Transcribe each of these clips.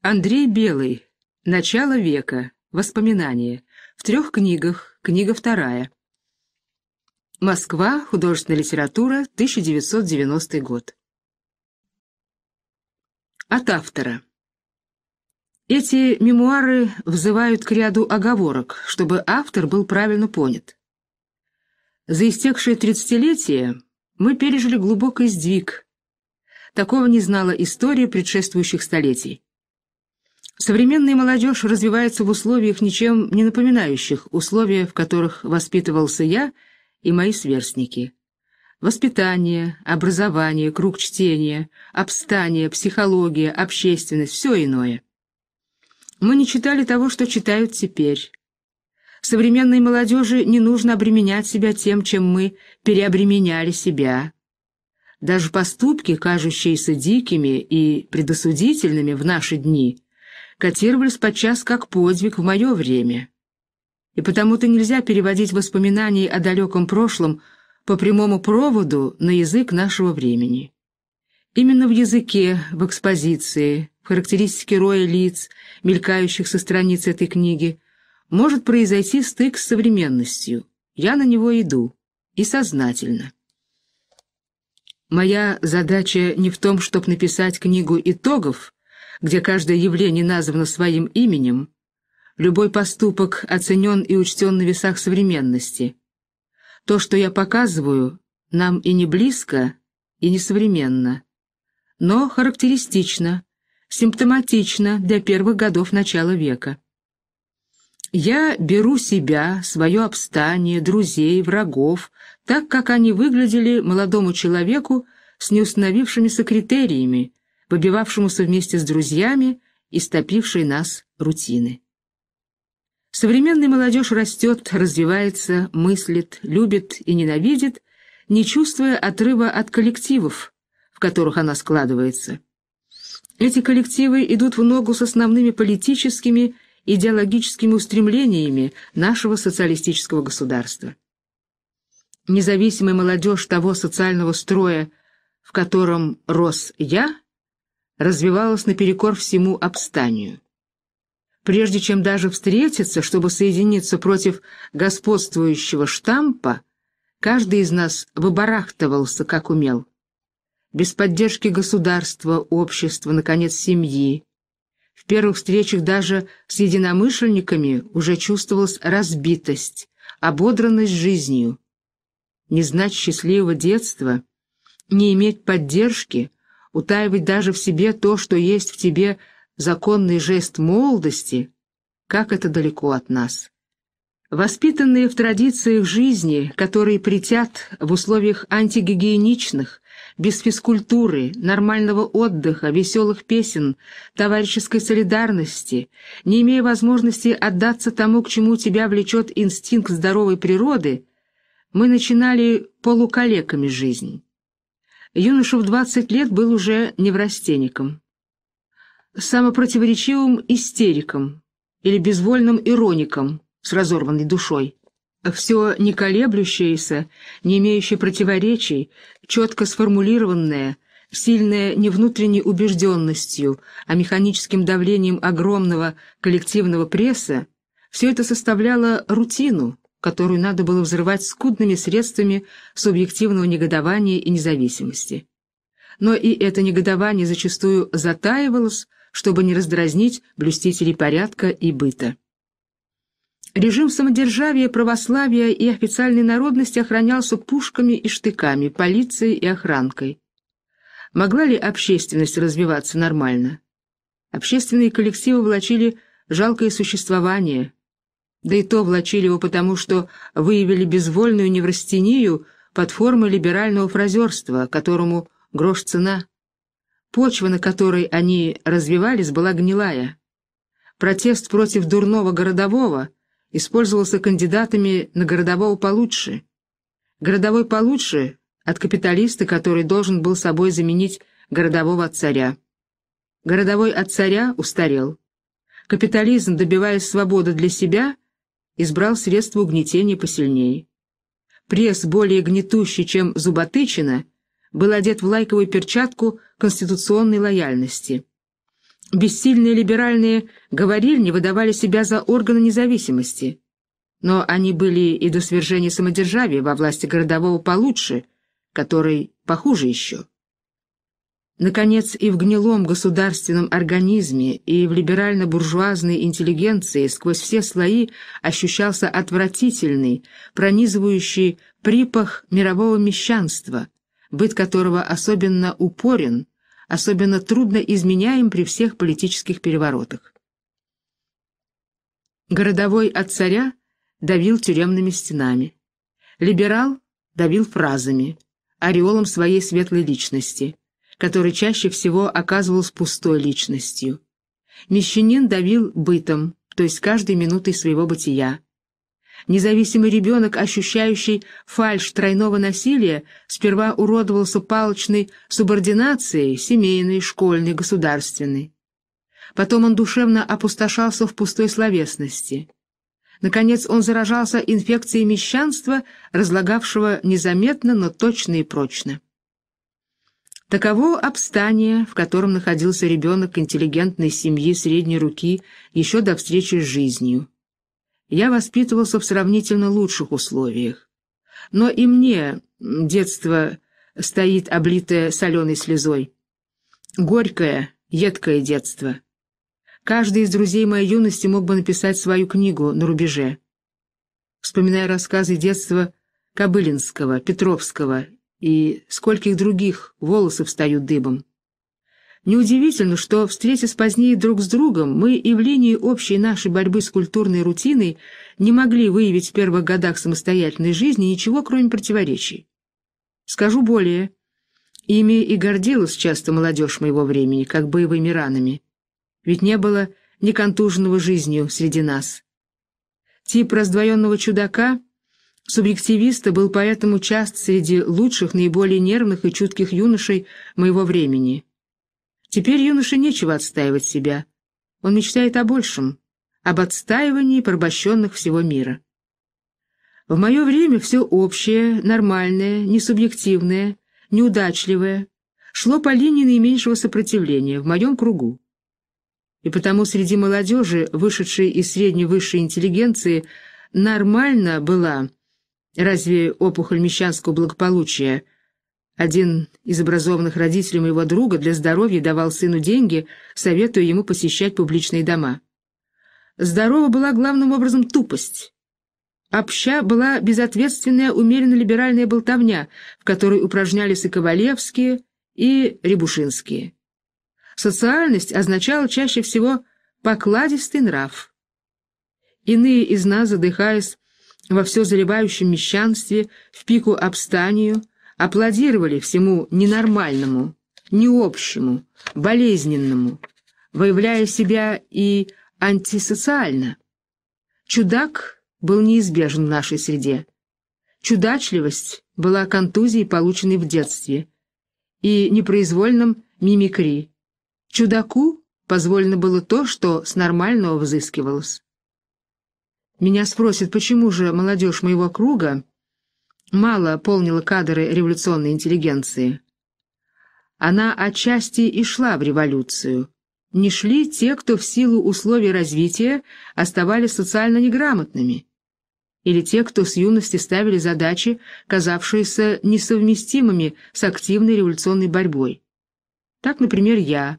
Андрей Белый. Начало века. Воспоминания. В трех книгах. Книга вторая. Москва. Художественная литература. 1990 год. От автора. Эти мемуары взывают к ряду оговорок, чтобы автор был правильно понят. За истекшее тридцатилетие мы пережили глубокий сдвиг. Такого не знала история предшествующих столетий. Современная молодежь развивается в условиях, ничем не напоминающих условия, в которых воспитывался я и мои сверстники. Воспитание, образование, круг чтения, обстание, психология, общественность – все иное. Мы не читали того, что читают теперь. Современной молодежи не нужно обременять себя тем, чем мы переобременяли себя. Даже поступки, кажущиеся дикими и предосудительными в наши дни – котировались подчас как подвиг в мое время. И потому-то нельзя переводить воспоминания о далеком прошлом по прямому проводу на язык нашего времени. Именно в языке, в экспозиции, в характеристике роя лиц, мелькающих со страниц этой книги, может произойти стык с современностью. Я на него иду. И сознательно. Моя задача не в том, чтобы написать книгу итогов, где каждое явление названо своим именем, любой поступок оценен и учтен на весах современности. То, что я показываю, нам и не близко, и не современно, но характеристично, симптоматично для первых годов начала века. Я беру себя, свое обстание, друзей, врагов, так, как они выглядели молодому человеку с неустановившимися критериями, побивавшемуся вместе с друзьями и стопившей нас рутины. Современная молодежь растет, развивается, мыслит, любит и ненавидит, не чувствуя отрыва от коллективов, в которых она складывается. Эти коллективы идут в ногу с основными политическими, идеологическими устремлениями нашего социалистического государства. Независимая молодежь того социального строя, в котором рос я, развивалась наперекор всему обстанию. Прежде чем даже встретиться, чтобы соединиться против господствующего штампа, каждый из нас выбарахтывался, как умел. Без поддержки государства, общества, наконец, семьи. В первых встречах даже с единомышленниками уже чувствовалась разбитость, ободранность жизнью. Не знать счастливого детства, не иметь поддержки — утаивать даже в себе то, что есть в тебе законный жест молодости, как это далеко от нас. Воспитанные в традициях жизни, которые притят в условиях антигигиеничных, без физкультуры, нормального отдыха, веселых песен, товарищеской солидарности, не имея возможности отдаться тому, к чему тебя влечет инстинкт здоровой природы, мы начинали полукалеками жизнь юноша в 20 лет был уже неврастенником, самопротиворечивым истериком или безвольным ироником с разорванной душой, все не колеблющееся, не имеющее противоречий, четко сформулированное, сильное не внутренней убежденностью, а механическим давлением огромного коллективного пресса, все это составляло рутину, которую надо было взрывать скудными средствами субъективного негодования и независимости. Но и это негодование зачастую затаивалось, чтобы не раздразнить блюстителей порядка и быта. Режим самодержавия, православия и официальной народности охранялся пушками и штыками, полицией и охранкой. Могла ли общественность развиваться нормально? Общественные коллективы влачили жалкое существование – да и то влачили его потому, что выявили безвольную неврастению под формой либерального фразерства, которому грош цена. Почва, на которой они развивались, была гнилая. Протест против дурного городового использовался кандидатами на городового получше. Городовой получше от капиталиста, который должен был собой заменить городового от царя. Городовой от царя устарел. Капитализм, добиваясь свободы для себя – избрал средство угнетения посильнее. Пресс, более гнетущий, чем зуботычина, был одет в лайковую перчатку конституционной лояльности. Бессильные либеральные говорильни выдавали себя за органы независимости, но они были и до свержения самодержавия во власти городового получше, который похуже еще. Наконец, и в гнилом государственном организме, и в либерально-буржуазной интеллигенции сквозь все слои ощущался отвратительный, пронизывающий припах мирового мещанства, быт которого особенно упорен, особенно трудно изменяем при всех политических переворотах. Городовой от царя давил тюремными стенами. Либерал давил фразами, ореолом своей светлой личности который чаще всего оказывался пустой личностью. Мещанин давил бытом, то есть каждой минутой своего бытия. Независимый ребенок, ощущающий фальш тройного насилия, сперва уродовался палочной субординацией семейной, школьной, государственной. Потом он душевно опустошался в пустой словесности. Наконец он заражался инфекцией мещанства, разлагавшего незаметно, но точно и прочно. Таково обстание, в котором находился ребенок интеллигентной семьи средней руки еще до встречи с жизнью. Я воспитывался в сравнительно лучших условиях. Но и мне детство стоит облитое соленой слезой. Горькое, едкое детство. Каждый из друзей моей юности мог бы написать свою книгу на рубеже. Вспоминая рассказы детства Кобылинского, Петровского и скольких других волосы встают дыбом. Неудивительно, что, встретясь позднее друг с другом, мы и в линии общей нашей борьбы с культурной рутиной не могли выявить в первых годах самостоятельной жизни ничего, кроме противоречий. Скажу более. Ими и гордилась часто молодежь моего времени, как боевыми ранами. Ведь не было ни контуженного жизнью среди нас. Тип раздвоенного чудака — субъективиста был поэтому част среди лучших, наиболее нервных и чутких юношей моего времени. Теперь юноше нечего отстаивать себя. Он мечтает о большем, об отстаивании порабощенных всего мира. В мое время все общее, нормальное, несубъективное, неудачливое шло по линии наименьшего сопротивления в моем кругу. И потому среди молодежи, вышедшей из средневысшей интеллигенции, нормально была Разве опухоль мещанского благополучия? Один из образованных родителей моего друга для здоровья давал сыну деньги, советуя ему посещать публичные дома. Здорова была главным образом тупость. Обща была безответственная, умеренно-либеральная болтовня, в которой упражнялись и Ковалевские, и Рябушинские. Социальность означала чаще всего покладистый нрав. Иные из нас, задыхаясь, во все заливающем мещанстве, в пику обстанию, аплодировали всему ненормальному, необщему, болезненному, выявляя себя и антисоциально. Чудак был неизбежен в нашей среде. Чудачливость была контузией, полученной в детстве, и непроизвольным мимикри. Чудаку позволено было то, что с нормального взыскивалось. Меня спросят, почему же молодежь моего круга мало полнила кадры революционной интеллигенции. Она отчасти и шла в революцию. Не шли те, кто в силу условий развития оставались социально неграмотными, или те, кто с юности ставили задачи, казавшиеся несовместимыми с активной революционной борьбой. Так, например, я,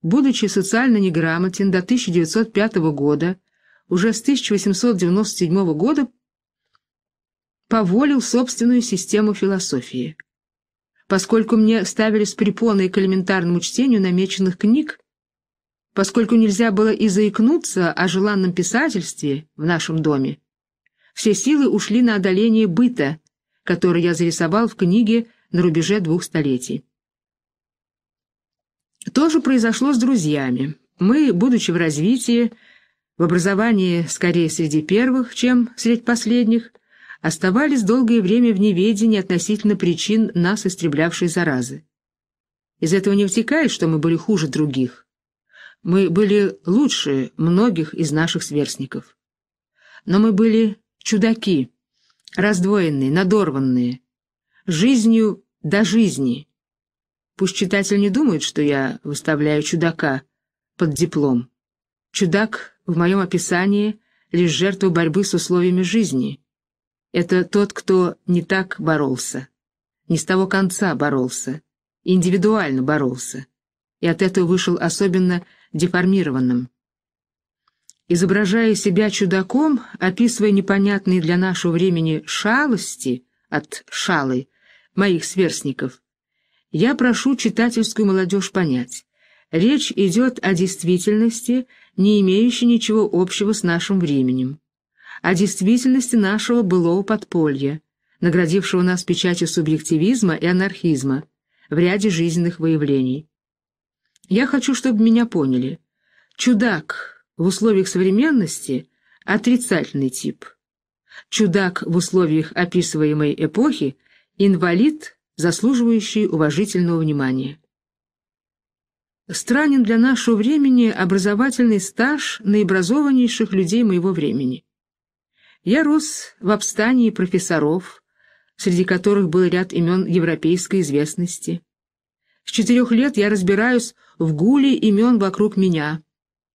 будучи социально неграмотен до 1905 года, уже с 1897 года поволил собственную систему философии. Поскольку мне ставили с препоной к элементарному чтению намеченных книг, поскольку нельзя было и заикнуться о желанном писательстве в нашем доме, все силы ушли на одоление быта, который я зарисовал в книге на рубеже двух столетий. То же произошло с друзьями. Мы, будучи в развитии, в образовании скорее среди первых, чем среди последних, оставались долгое время в неведении относительно причин нас истреблявшей заразы. Из этого не вытекает, что мы были хуже других. Мы были лучше многих из наших сверстников. Но мы были чудаки, раздвоенные, надорванные, жизнью до жизни. Пусть читатель не думает, что я выставляю чудака под диплом. Чудак в моем описании лишь жертва борьбы с условиями жизни. Это тот, кто не так боролся, не с того конца боролся, индивидуально боролся, и от этого вышел особенно деформированным. Изображая себя чудаком, описывая непонятные для нашего времени шалости от шалы моих сверстников, я прошу читательскую молодежь понять, речь идет о действительности, не имеющий ничего общего с нашим временем, о а действительности нашего былого подполья, наградившего нас печатью субъективизма и анархизма в ряде жизненных выявлений. Я хочу, чтобы меня поняли. Чудак в условиях современности – отрицательный тип. Чудак в условиях описываемой эпохи – инвалид, заслуживающий уважительного внимания. Странен для нашего времени образовательный стаж наиобразованнейших людей моего времени. Я рос в обстании профессоров, среди которых был ряд имен европейской известности. С четырех лет я разбираюсь в гуле имен вокруг меня.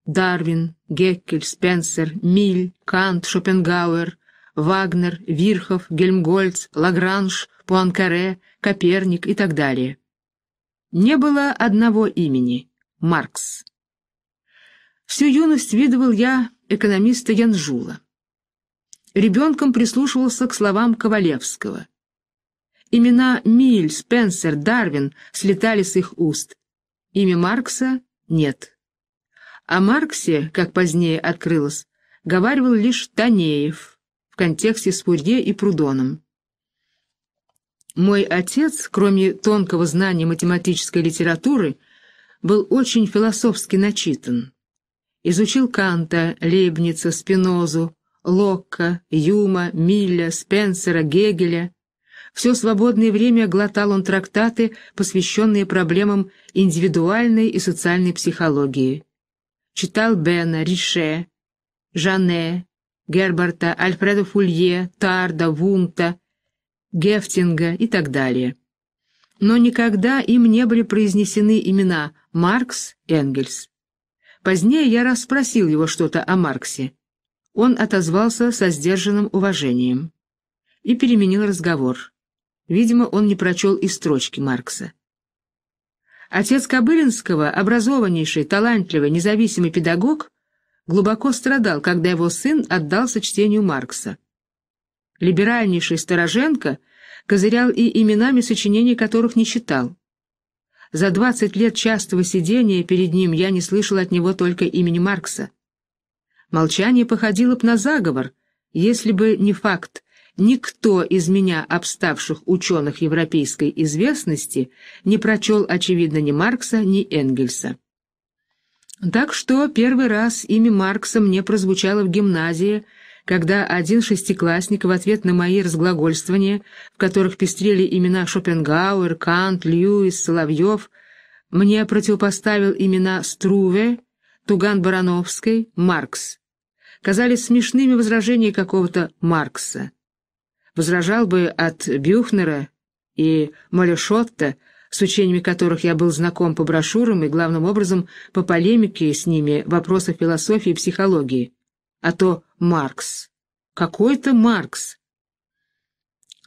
Дарвин, Геккель, Спенсер, Миль, Кант, Шопенгауэр, Вагнер, Вирхов, Гельмгольц, Лагранж, Пуанкаре, Коперник и так далее. Не было одного имени — Маркс. Всю юность видывал я экономиста Янжула. Ребенком прислушивался к словам Ковалевского. Имена Миль, Спенсер, Дарвин слетали с их уст. Имя Маркса нет. О Марксе, как позднее открылось, говаривал лишь Танеев в контексте с Пурье и Прудоном. Мой отец, кроме тонкого знания математической литературы, был очень философски начитан. Изучил Канта, Лейбница, Спинозу, Локка, Юма, Милля, Спенсера, Гегеля. Все свободное время глотал он трактаты, посвященные проблемам индивидуальной и социальной психологии. Читал Бена, Рише, Жане, Герберта, Альфреда Фулье, Тарда, Вунта, Гефтинга и так далее. Но никогда им не были произнесены имена Маркс, Энгельс. Позднее я расспросил его что-то о Марксе. Он отозвался со сдержанным уважением и переменил разговор. Видимо, он не прочел и строчки Маркса. Отец Кобылинского, образованнейший, талантливый, независимый педагог, глубоко страдал, когда его сын отдался чтению Маркса. Либеральнейший Стороженко козырял и именами сочинений которых не читал. За двадцать лет частого сидения перед ним я не слышал от него только имени Маркса. Молчание походило бы на заговор, если бы не факт, никто из меня обставших ученых европейской известности не прочел, очевидно, ни Маркса, ни Энгельса. Так что первый раз имя Маркса мне прозвучало в гимназии – когда один шестиклассник в ответ на мои разглагольствования, в которых пестрели имена Шопенгауэр, Кант, Льюис, Соловьев, мне противопоставил имена Струве, Туган-Барановской, Маркс. Казались смешными возражения какого-то Маркса. Возражал бы от Бюхнера и Малешотта, с учениями которых я был знаком по брошюрам и, главным образом, по полемике с ними вопросов философии и психологии а то Маркс. Какой-то Маркс.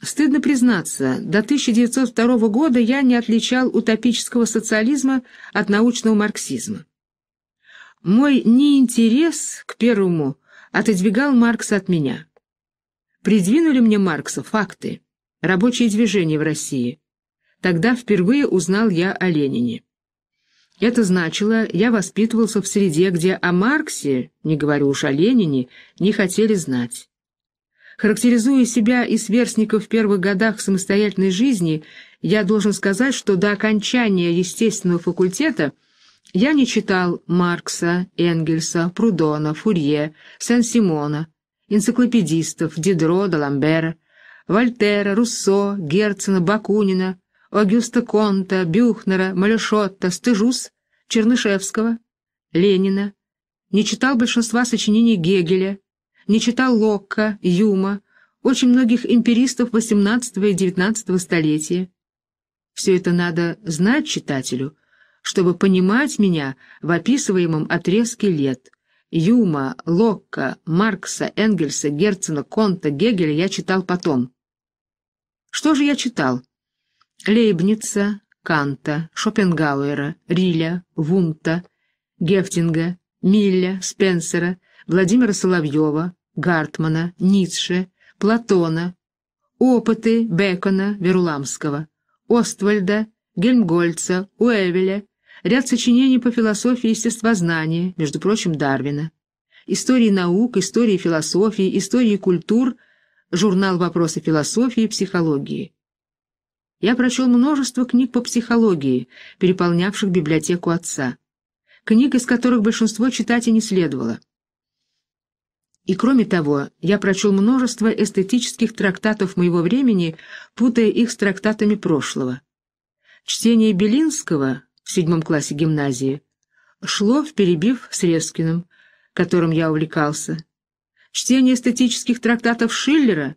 Стыдно признаться, до 1902 года я не отличал утопического социализма от научного марксизма. Мой неинтерес к первому отодвигал Маркс от меня. Придвинули мне Маркса факты, рабочие движения в России. Тогда впервые узнал я о Ленине. Это значило, я воспитывался в среде, где о Марксе, не говорю уж о Ленине, не хотели знать. Характеризуя себя и сверстников в первых годах самостоятельной жизни, я должен сказать, что до окончания естественного факультета я не читал Маркса, Энгельса, Прудона, Фурье, Сен-Симона, энциклопедистов Дидро, Даламбера, Вольтера, Руссо, Герцена, Бакунина, Огюста Конта, Бюхнера, Малешотта, Стыжус, Чернышевского, Ленина. Не читал большинства сочинений Гегеля, не читал Локка, Юма, очень многих империстов XVIII и XIX столетия. Все это надо знать читателю, чтобы понимать меня в описываемом отрезке лет. Юма, Локка, Маркса, Энгельса, Герцена, Конта, Гегеля я читал потом. Что же я читал? Лейбница, Канта, Шопенгауэра, Риля, Вумта, Гефтинга, Милля, Спенсера, Владимира Соловьева, Гартмана, Ницше, Платона, опыты Бекона, Веруламского, Оствальда, Гельмгольца, Уэвеля, ряд сочинений по философии и естествознания, между прочим, Дарвина, истории наук, истории философии, истории культур, журнал «Вопросы философии и психологии», я прочел множество книг по психологии, переполнявших библиотеку отца, книг, из которых большинство читать и не следовало. И кроме того, я прочел множество эстетических трактатов моего времени, путая их с трактатами прошлого. Чтение Белинского в седьмом классе гимназии шло в перебив с Резкиным, которым я увлекался. Чтение эстетических трактатов Шиллера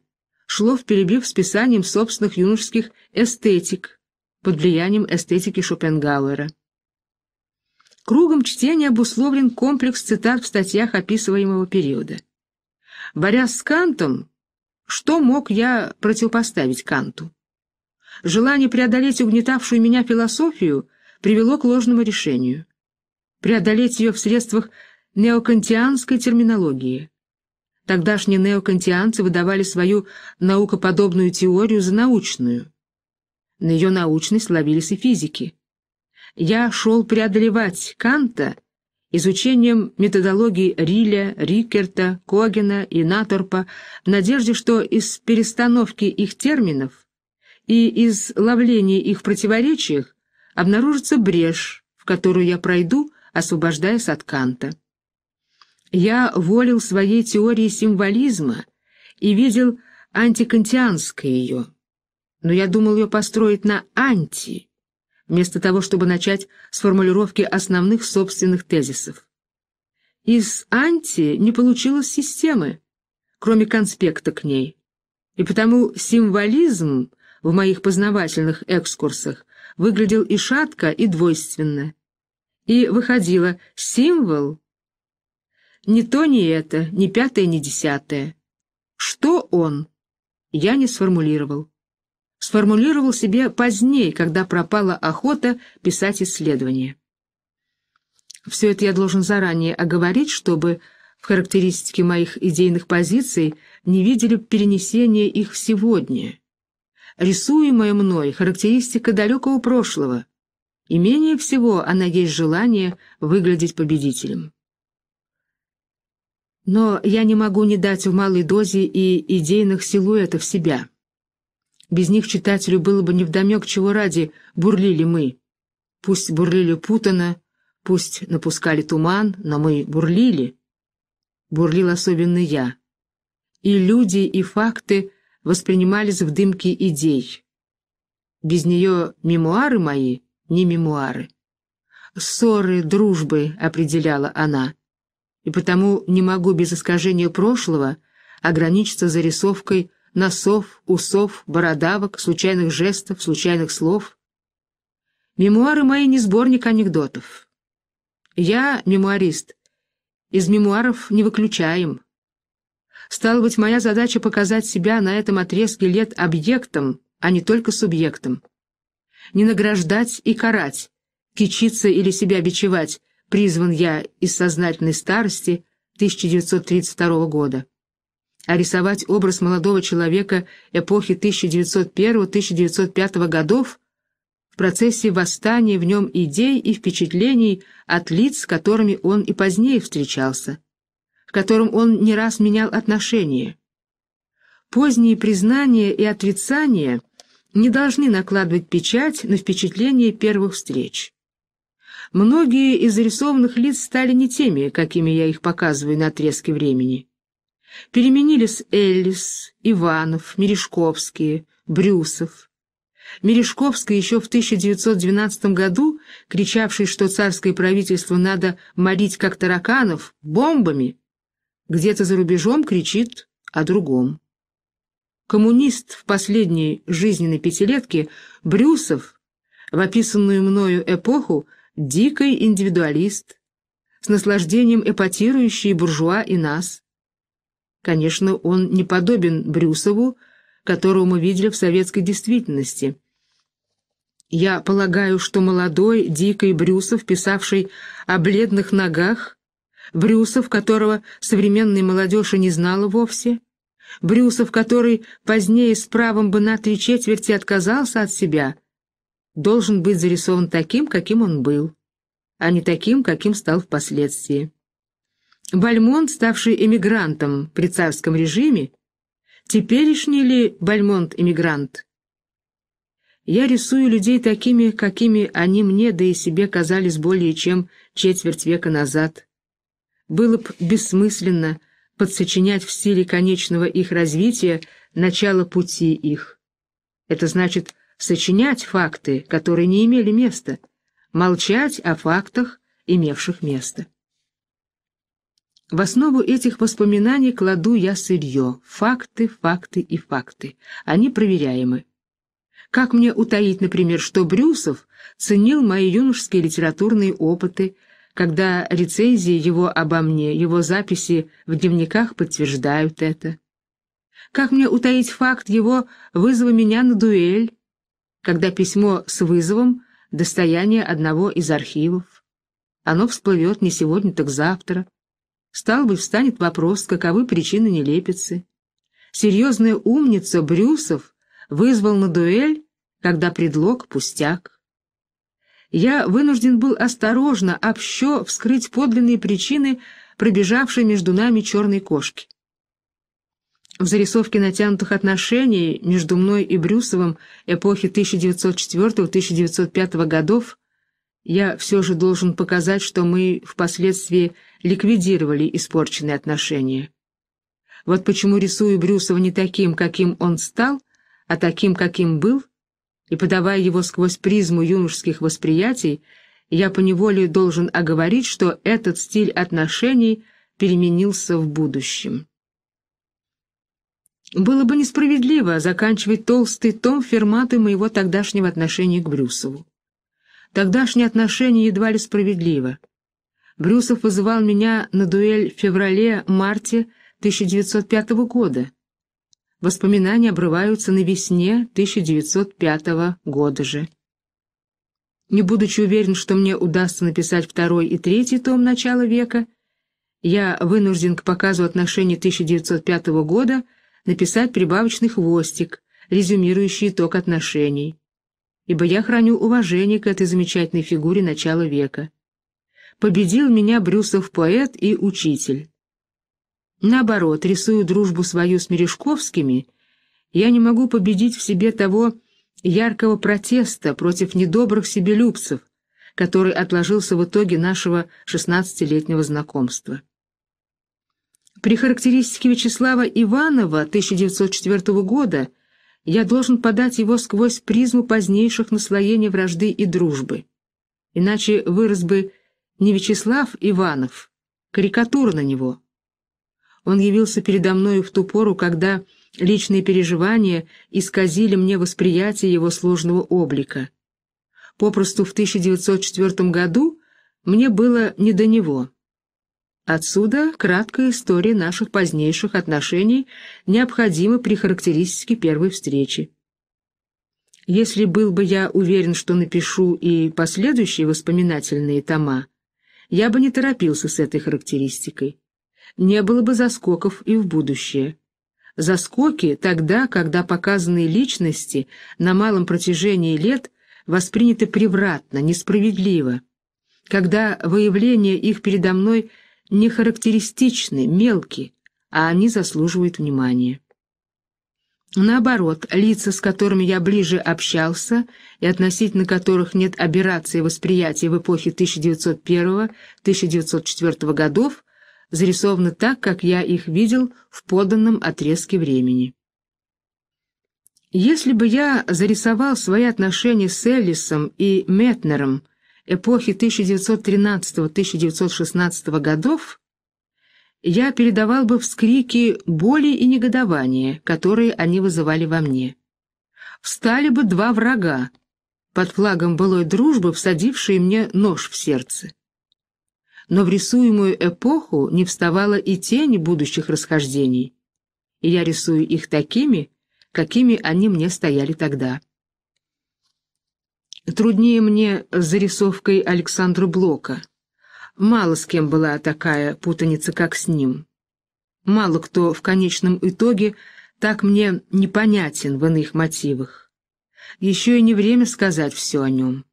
шло в перебив с писанием собственных юношеских эстетик под влиянием эстетики Шопенгауэра. Кругом чтения обусловлен комплекс цитат в статьях описываемого периода. Борясь с Кантом, что мог я противопоставить Канту? Желание преодолеть угнетавшую меня философию привело к ложному решению. Преодолеть ее в средствах неокантианской терминологии. Тогдашние неокантианцы выдавали свою наукоподобную теорию за научную, на ее научность ловились и физики. Я шел преодолевать Канта изучением методологии Риля, Рикерта, Когена и Наторпа в надежде, что из перестановки их терминов и из ловления их противоречий обнаружится брешь, в которую я пройду, освобождаясь от Канта. Я волил своей теории символизма и видел антикантианское ее но я думал ее построить на «анти», вместо того, чтобы начать с формулировки основных собственных тезисов. Из «анти» не получилось системы, кроме конспекта к ней. И потому символизм в моих познавательных экскурсах выглядел и шатко, и двойственно. И выходило «символ» ни то, ни это, ни пятое, ни десятое. Что он? Я не сформулировал сформулировал себе позднее, когда пропала охота писать исследования. Все это я должен заранее оговорить, чтобы в характеристике моих идейных позиций не видели перенесения их в сегодня. Рисуемая мной характеристика далекого прошлого, и менее всего она есть желание выглядеть победителем. Но я не могу не дать в малой дозе и идейных силуэтов себя. Без них читателю было бы невдомек, чего ради бурлили мы. Пусть бурлили путано, пусть напускали туман, но мы бурлили. Бурлил особенно я. И люди, и факты воспринимались в дымке идей. Без нее мемуары мои не мемуары. Ссоры, дружбы определяла она. И потому не могу без искажения прошлого ограничиться зарисовкой носов, усов, бородавок, случайных жестов, случайных слов. Мемуары мои не сборник анекдотов. Я мемуарист. Из мемуаров не выключаем. Стало быть, моя задача показать себя на этом отрезке лет объектом, а не только субъектом. Не награждать и карать, кичиться или себя бичевать, призван я из сознательной старости 1932 года а рисовать образ молодого человека эпохи 1901-1905 годов в процессе восстания в нем идей и впечатлений от лиц, с которыми он и позднее встречался, к которым он не раз менял отношения. Поздние признания и отрицания не должны накладывать печать на впечатление первых встреч. Многие из зарисованных лиц стали не теми, какими я их показываю на отрезке времени. Переменились Эллис, Иванов, Мережковские, Брюсов. Мережковский еще в 1912 году, кричавший, что царское правительство надо морить как тараканов, бомбами, где-то за рубежом кричит о другом. Коммунист в последней жизненной пятилетке Брюсов, в описанную мною эпоху, дикий индивидуалист, с наслаждением эпатирующий буржуа и нас – Конечно, он не подобен Брюсову, которого мы видели в советской действительности. Я полагаю, что молодой, дикий Брюсов, писавший о бледных ногах, Брюсов, которого современная молодежь не знала вовсе, Брюсов, который позднее с правом бы на три четверти отказался от себя, должен быть зарисован таким, каким он был, а не таким, каким стал впоследствии. Бальмонт, ставший эмигрантом при царском режиме, теперешний ли Бальмонт-эмигрант? Я рисую людей такими, какими они мне, да и себе казались более чем четверть века назад. Было бы бессмысленно подсочинять в стиле конечного их развития начало пути их. Это значит сочинять факты, которые не имели места, молчать о фактах, имевших место. В основу этих воспоминаний кладу я сырье, факты, факты и факты. Они проверяемы. Как мне утаить, например, что Брюсов ценил мои юношеские литературные опыты, когда рецензии его обо мне, его записи в дневниках подтверждают это? Как мне утаить факт его вызова меня на дуэль, когда письмо с вызовом — достояние одного из архивов? Оно всплывет не сегодня, так завтра стал бы встанет вопрос, каковы причины нелепицы. Серьезная умница Брюсов вызвал на дуэль, когда предлог пустяк. Я вынужден был осторожно, общо вскрыть подлинные причины пробежавшей между нами черной кошки. В зарисовке натянутых отношений между мной и Брюсовым эпохи 1904-1905 годов я все же должен показать, что мы впоследствии ликвидировали испорченные отношения. Вот почему рисую Брюсова не таким, каким он стал, а таким, каким был, и, подавая его сквозь призму юношеских восприятий, я поневоле должен оговорить, что этот стиль отношений переменился в будущем. Было бы несправедливо заканчивать толстый том ферматы моего тогдашнего отношения к Брюсову. Тогдашние отношения едва ли справедливо. Брюсов вызывал меня на дуэль в феврале-марте 1905 года. Воспоминания обрываются на весне 1905 года же. Не будучи уверен, что мне удастся написать второй и третий том начала века, я вынужден к показу отношений 1905 года написать прибавочный хвостик, резюмирующий итог отношений ибо я храню уважение к этой замечательной фигуре начала века. Победил меня Брюсов поэт и учитель. Наоборот, рисую дружбу свою с Мережковскими, я не могу победить в себе того яркого протеста против недобрых себелюбцев, который отложился в итоге нашего шестнадцатилетнего знакомства. При характеристике Вячеслава Иванова 1904 года я должен подать его сквозь призму позднейших наслоений вражды и дружбы. Иначе вырос бы не Вячеслав Иванов, карикатура на него. Он явился передо мною в ту пору, когда личные переживания исказили мне восприятие его сложного облика. Попросту в 1904 году мне было не до него. Отсюда краткая история наших позднейших отношений необходима при характеристике первой встречи. Если был бы я уверен, что напишу и последующие воспоминательные тома, я бы не торопился с этой характеристикой. Не было бы заскоков и в будущее. Заскоки тогда, когда показанные личности на малом протяжении лет восприняты превратно, несправедливо, когда выявление их передо мной – не характеристичны, мелки, а они заслуживают внимания. Наоборот, лица, с которыми я ближе общался и относительно которых нет аберрации восприятия в эпохе 1901-1904 годов, зарисованы так, как я их видел в поданном отрезке времени. Если бы я зарисовал свои отношения с Эллисом и Метнером – эпохи 1913-1916 годов, я передавал бы вскрики боли и негодования, которые они вызывали во мне. Встали бы два врага, под флагом былой дружбы, всадившие мне нож в сердце. Но в рисуемую эпоху не вставало и тени будущих расхождений, и я рисую их такими, какими они мне стояли тогда. Труднее мне с зарисовкой Александра Блока. Мало с кем была такая путаница, как с ним. Мало кто в конечном итоге так мне непонятен в иных мотивах. Еще и не время сказать все о нем.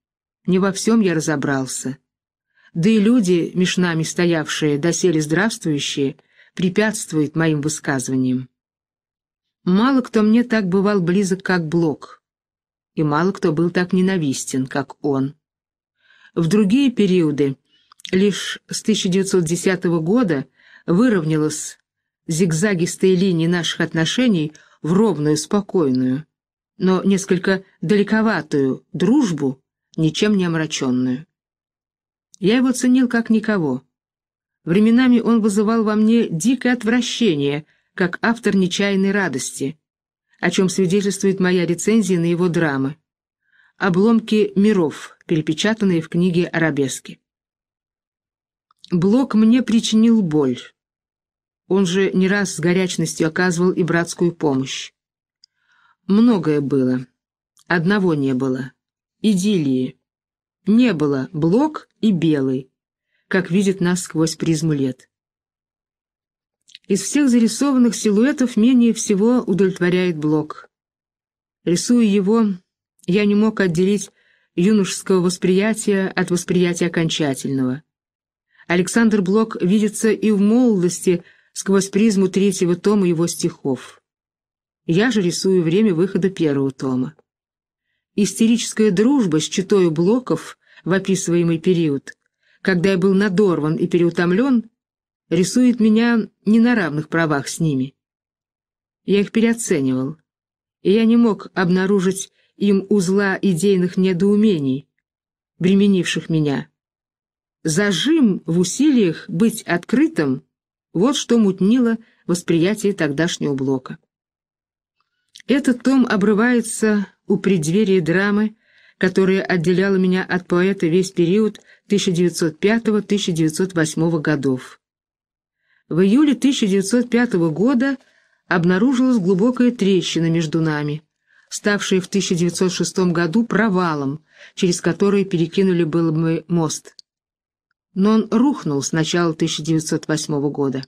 Не во всем я разобрался. Да и люди, меж нами стоявшие, доселе здравствующие, препятствуют моим высказываниям. Мало кто мне так бывал близок, как Блок и мало кто был так ненавистен, как он. В другие периоды, лишь с 1910 года, выровнялась зигзагистая линия наших отношений в ровную, спокойную, но несколько далековатую дружбу, ничем не омраченную. Я его ценил как никого. Временами он вызывал во мне дикое отвращение, как автор нечаянной радости — о чем свидетельствует моя рецензия на его драмы. «Обломки миров», перепечатанные в книге «Арабески». Блок мне причинил боль. Он же не раз с горячностью оказывал и братскую помощь. Многое было. Одного не было. Идиллии. Не было Блок и Белый, как видит нас сквозь призму лет. Из всех зарисованных силуэтов менее всего удовлетворяет Блок. Рисуя его, я не мог отделить юношеского восприятия от восприятия окончательного. Александр Блок видится и в молодости сквозь призму третьего тома его стихов. Я же рисую время выхода первого тома. Истерическая дружба с читою Блоков в описываемый период, когда я был надорван и переутомлен, рисует меня не на равных правах с ними. Я их переоценивал, и я не мог обнаружить им узла идейных недоумений, бременивших меня. Зажим в усилиях быть открытым — вот что мутнило восприятие тогдашнего блока. Этот том обрывается у преддверия драмы, которая отделяла меня от поэта весь период 1905-1908 годов в июле 1905 года обнаружилась глубокая трещина между нами, ставшая в 1906 году провалом, через который перекинули был мы мост. Но он рухнул с начала 1908 года.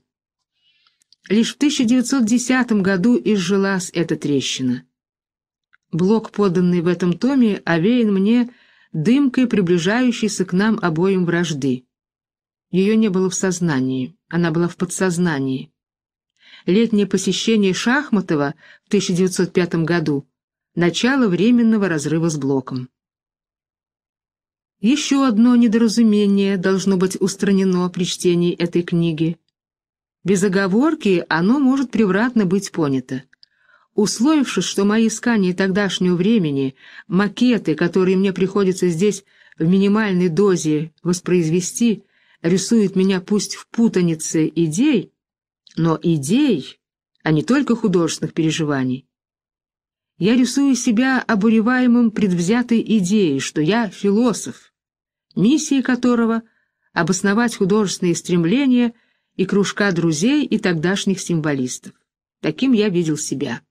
Лишь в 1910 году изжилась эта трещина. Блок, поданный в этом томе, овеян мне дымкой, приближающейся к нам обоим вражды. Ее не было в сознании. Она была в подсознании. Летнее посещение Шахматова в 1905 году – начало временного разрыва с блоком. Еще одно недоразумение должно быть устранено при чтении этой книги. Без оговорки оно может превратно быть понято. Условившись, что мои искания тогдашнего времени, макеты, которые мне приходится здесь в минимальной дозе воспроизвести, рисует меня пусть в путанице идей, но идей, а не только художественных переживаний. Я рисую себя обуреваемым предвзятой идеей, что я философ, миссия которого — обосновать художественные стремления и кружка друзей и тогдашних символистов. Таким я видел себя.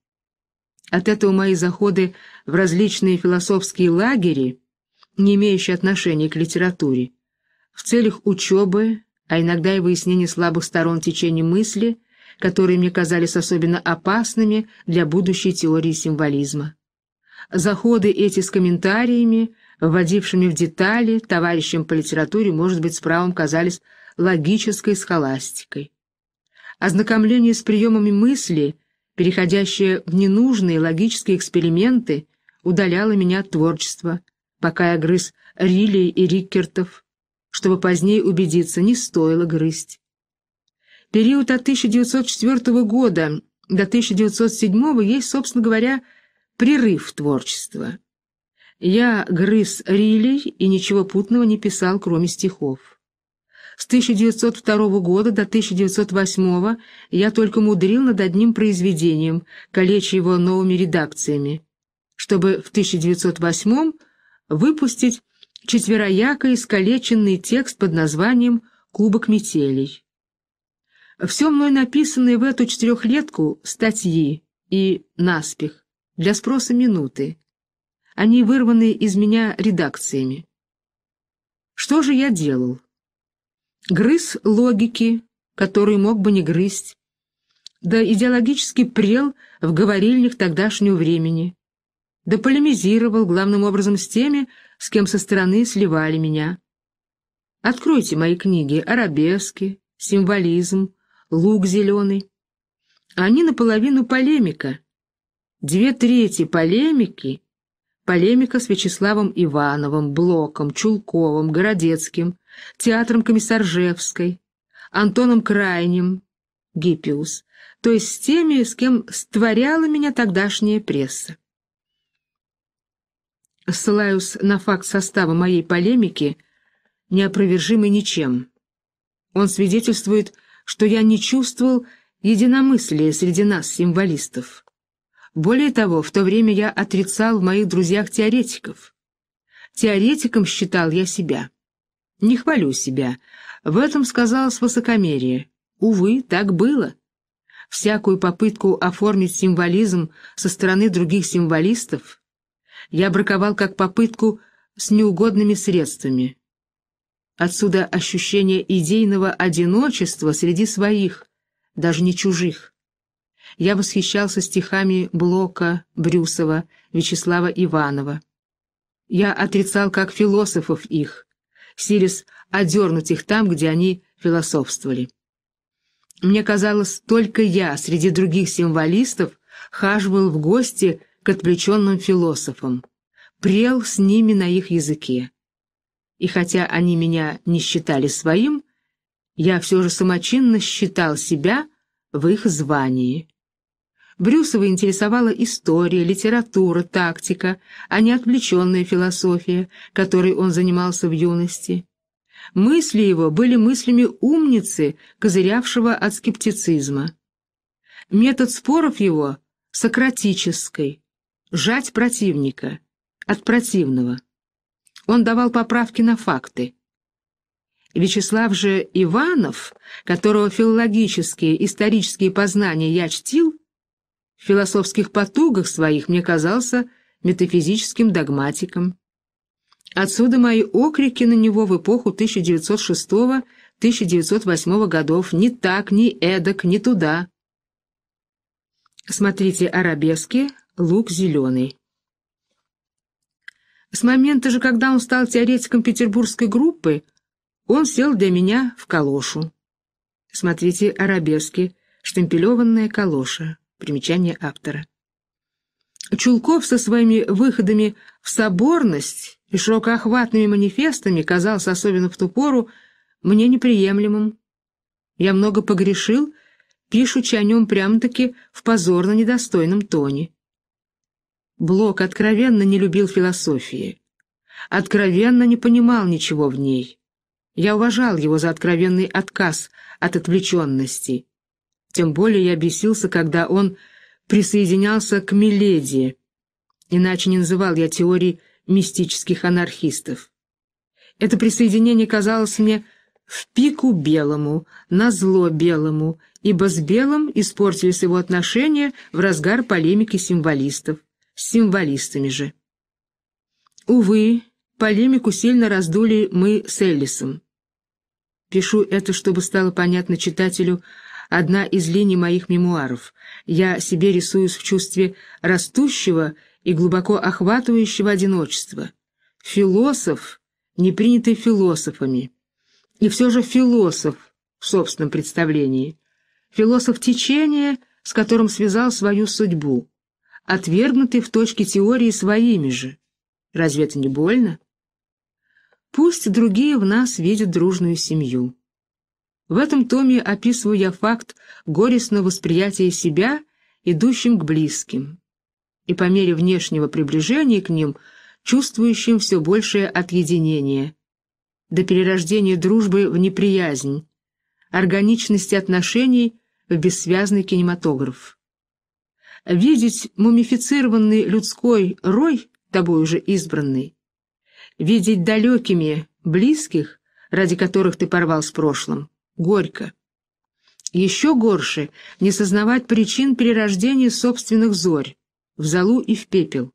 От этого мои заходы в различные философские лагеря, не имеющие отношения к литературе, в целях учебы, а иногда и выяснения слабых сторон течения мысли, которые мне казались особенно опасными для будущей теории символизма. Заходы эти с комментариями, вводившими в детали, товарищам по литературе, может быть, с правом казались логической схоластикой. Ознакомление с приемами мысли, переходящее в ненужные логические эксперименты, удаляло меня от творчества, пока я грыз Рилей и Риккертов, чтобы позднее убедиться, не стоило грызть. Период от 1904 года до 1907 есть, собственно говоря, прерыв творчества. Я грыз рилей и ничего путного не писал, кроме стихов. С 1902 года до 1908 я только мудрил над одним произведением, калеча его новыми редакциями, чтобы в 1908 выпустить четверояко искалеченный текст под названием «Кубок метелей». Все мной написанные в эту четырехлетку статьи и наспех для спроса минуты. Они вырваны из меня редакциями. Что же я делал? Грыз логики, которые мог бы не грызть, да идеологический прел в говорильнях тогдашнего времени, да полемизировал главным образом с теми, с кем со стороны сливали меня. Откройте мои книги «Арабески», «Символизм», «Лук зеленый». Они наполовину полемика. Две трети полемики — полемика с Вячеславом Ивановым, Блоком, Чулковым, Городецким, театром Комиссаржевской, Антоном Крайним, Гиппиус, то есть с теми, с кем створяла меня тогдашняя пресса ссылаюсь на факт состава моей полемики, неопровержимый ничем. Он свидетельствует, что я не чувствовал единомыслия среди нас, символистов. Более того, в то время я отрицал в моих друзьях-теоретиков. Теоретиком считал я себя. Не хвалю себя. В этом сказалось высокомерие. Увы, так было. Всякую попытку оформить символизм со стороны других символистов я браковал как попытку с неугодными средствами. Отсюда ощущение идейного одиночества среди своих, даже не чужих. Я восхищался стихами Блока, Брюсова, Вячеслава Иванова. Я отрицал как философов их, силясь одернуть их там, где они философствовали. Мне казалось, только я среди других символистов хаживал в гости к отвлеченным философам, прел с ними на их языке. И хотя они меня не считали своим, я все же самочинно считал себя в их звании. Брюсова интересовала история, литература, тактика, а не отвлеченная философия, которой он занимался в юности. Мысли его были мыслями умницы, козырявшего от скептицизма. Метод споров его — сократической, жать противника, от противного. Он давал поправки на факты. Вячеслав же Иванов, которого филологические, исторические познания я чтил, в философских потугах своих мне казался метафизическим догматиком. Отсюда мои окрики на него в эпоху 1906-1908 годов «не так, ни эдак, ни туда». Смотрите «Арабески», лук зеленый. С момента же, когда он стал теоретиком петербургской группы, он сел для меня в калошу. Смотрите арабески, штемпелеванная калоша, примечание автора. Чулков со своими выходами в соборность и широкоохватными манифестами казался особенно в ту пору мне неприемлемым. Я много погрешил, пишучи о нем прямо-таки в позорно недостойном тоне. Блок откровенно не любил философии, откровенно не понимал ничего в ней. Я уважал его за откровенный отказ от отвлеченности. Тем более я бесился, когда он присоединялся к Миледи, иначе не называл я теории мистических анархистов. Это присоединение казалось мне в пику белому, на зло белому, ибо с белым испортились его отношения в разгар полемики символистов с символистами же. Увы, полемику сильно раздули мы с Эллисом. Пишу это, чтобы стало понятно читателю одна из линий моих мемуаров. Я себе рисуюсь в чувстве растущего и глубоко охватывающего одиночества. Философ, не принятый философами. И все же философ в собственном представлении. Философ течения, с которым связал свою судьбу отвергнуты в точке теории своими же. Разве это не больно? Пусть другие в нас видят дружную семью. В этом томе описываю я факт горестного восприятия себя, идущим к близким, и по мере внешнего приближения к ним, чувствующим все большее отъединение, до перерождения дружбы в неприязнь, органичности отношений в бессвязный кинематограф видеть мумифицированный людской рой, тобой уже избранный, видеть далекими близких, ради которых ты порвал с прошлым, горько. Еще горше не сознавать причин перерождения собственных зорь в залу и в пепел.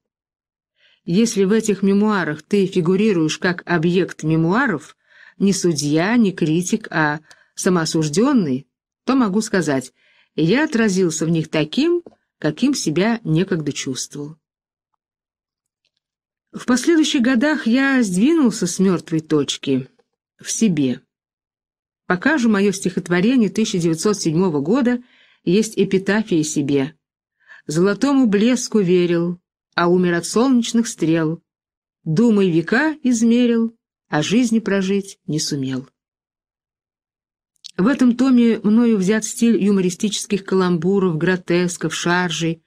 Если в этих мемуарах ты фигурируешь как объект мемуаров, не судья, не критик, а самосужденный, то могу сказать, я отразился в них таким, каким себя некогда чувствовал. В последующих годах я сдвинулся с мертвой точки в себе. Покажу же мое стихотворение 1907 года есть эпитафия себе. Золотому блеску верил, а умер от солнечных стрел. Думай века измерил, а жизни прожить не сумел. В этом томе мною взят стиль юмористических каламбуров, гротесков, шаржей,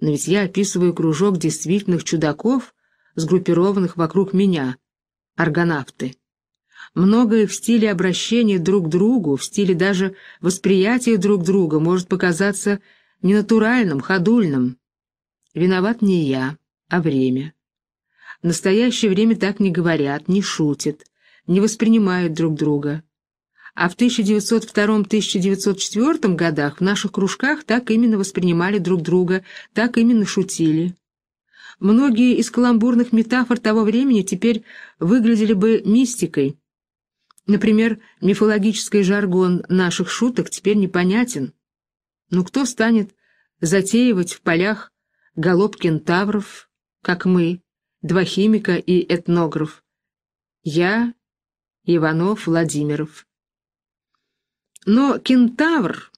но ведь я описываю кружок действительных чудаков, сгруппированных вокруг меня, аргонавты. Многое в стиле обращения друг к другу, в стиле даже восприятия друг друга может показаться ненатуральным, ходульным. Виноват не я, а время. В настоящее время так не говорят, не шутят, не воспринимают друг друга. А в 1902-1904 годах в наших кружках так именно воспринимали друг друга, так именно шутили. Многие из каламбурных метафор того времени теперь выглядели бы мистикой. Например, мифологический жаргон наших шуток теперь непонятен. Но кто станет затеивать в полях голоб кентавров, как мы, два химика и этнограф? Я, Иванов Владимиров. Но кентавр,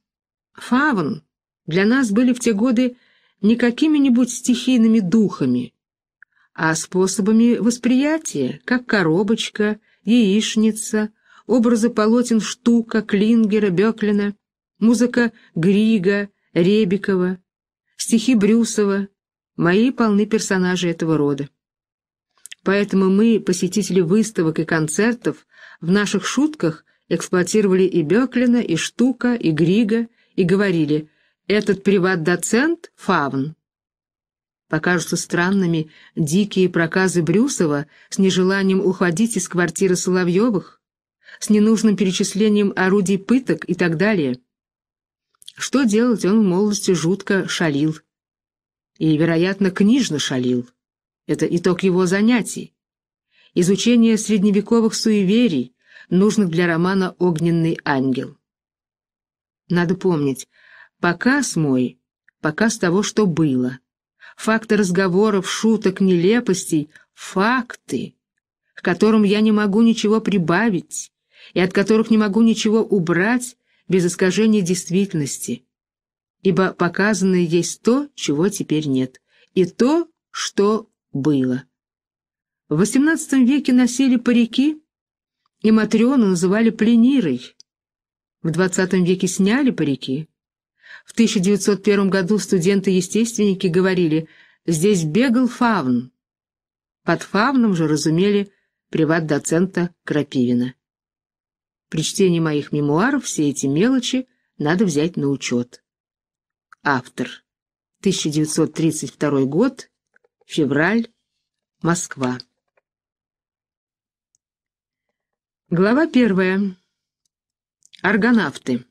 фавн для нас были в те годы не какими-нибудь стихийными духами, а способами восприятия, как коробочка, яичница, образы полотен Штука, Клингера, Беклина, музыка Грига, Ребикова, стихи Брюсова. Мои полны персонажи этого рода. Поэтому мы, посетители выставок и концертов, в наших шутках эксплуатировали и Беклина, и Штука, и Грига, и говорили «Этот приват-доцент — фавн». Покажутся странными дикие проказы Брюсова с нежеланием уходить из квартиры Соловьевых, с ненужным перечислением орудий пыток и так далее. Что делать, он в молодости жутко шалил. И, вероятно, книжно шалил. Это итог его занятий. Изучение средневековых суеверий, нужных для романа «Огненный ангел». Надо помнить, показ мой — показ того, что было. Факты разговоров, шуток, нелепостей — факты, к которым я не могу ничего прибавить и от которых не могу ничего убрать без искажения действительности, ибо показанное есть то, чего теперь нет, и то, что было. В XVIII веке носили парики, и Матрёну называли пленирой. В XX веке сняли парики. В 1901 году студенты-естественники говорили «здесь бегал фавн». Под фавном же разумели приват-доцента Крапивина. При чтении моих мемуаров все эти мелочи надо взять на учет. Автор. 1932 год. Февраль. Москва. Глава первая. Аргонавты.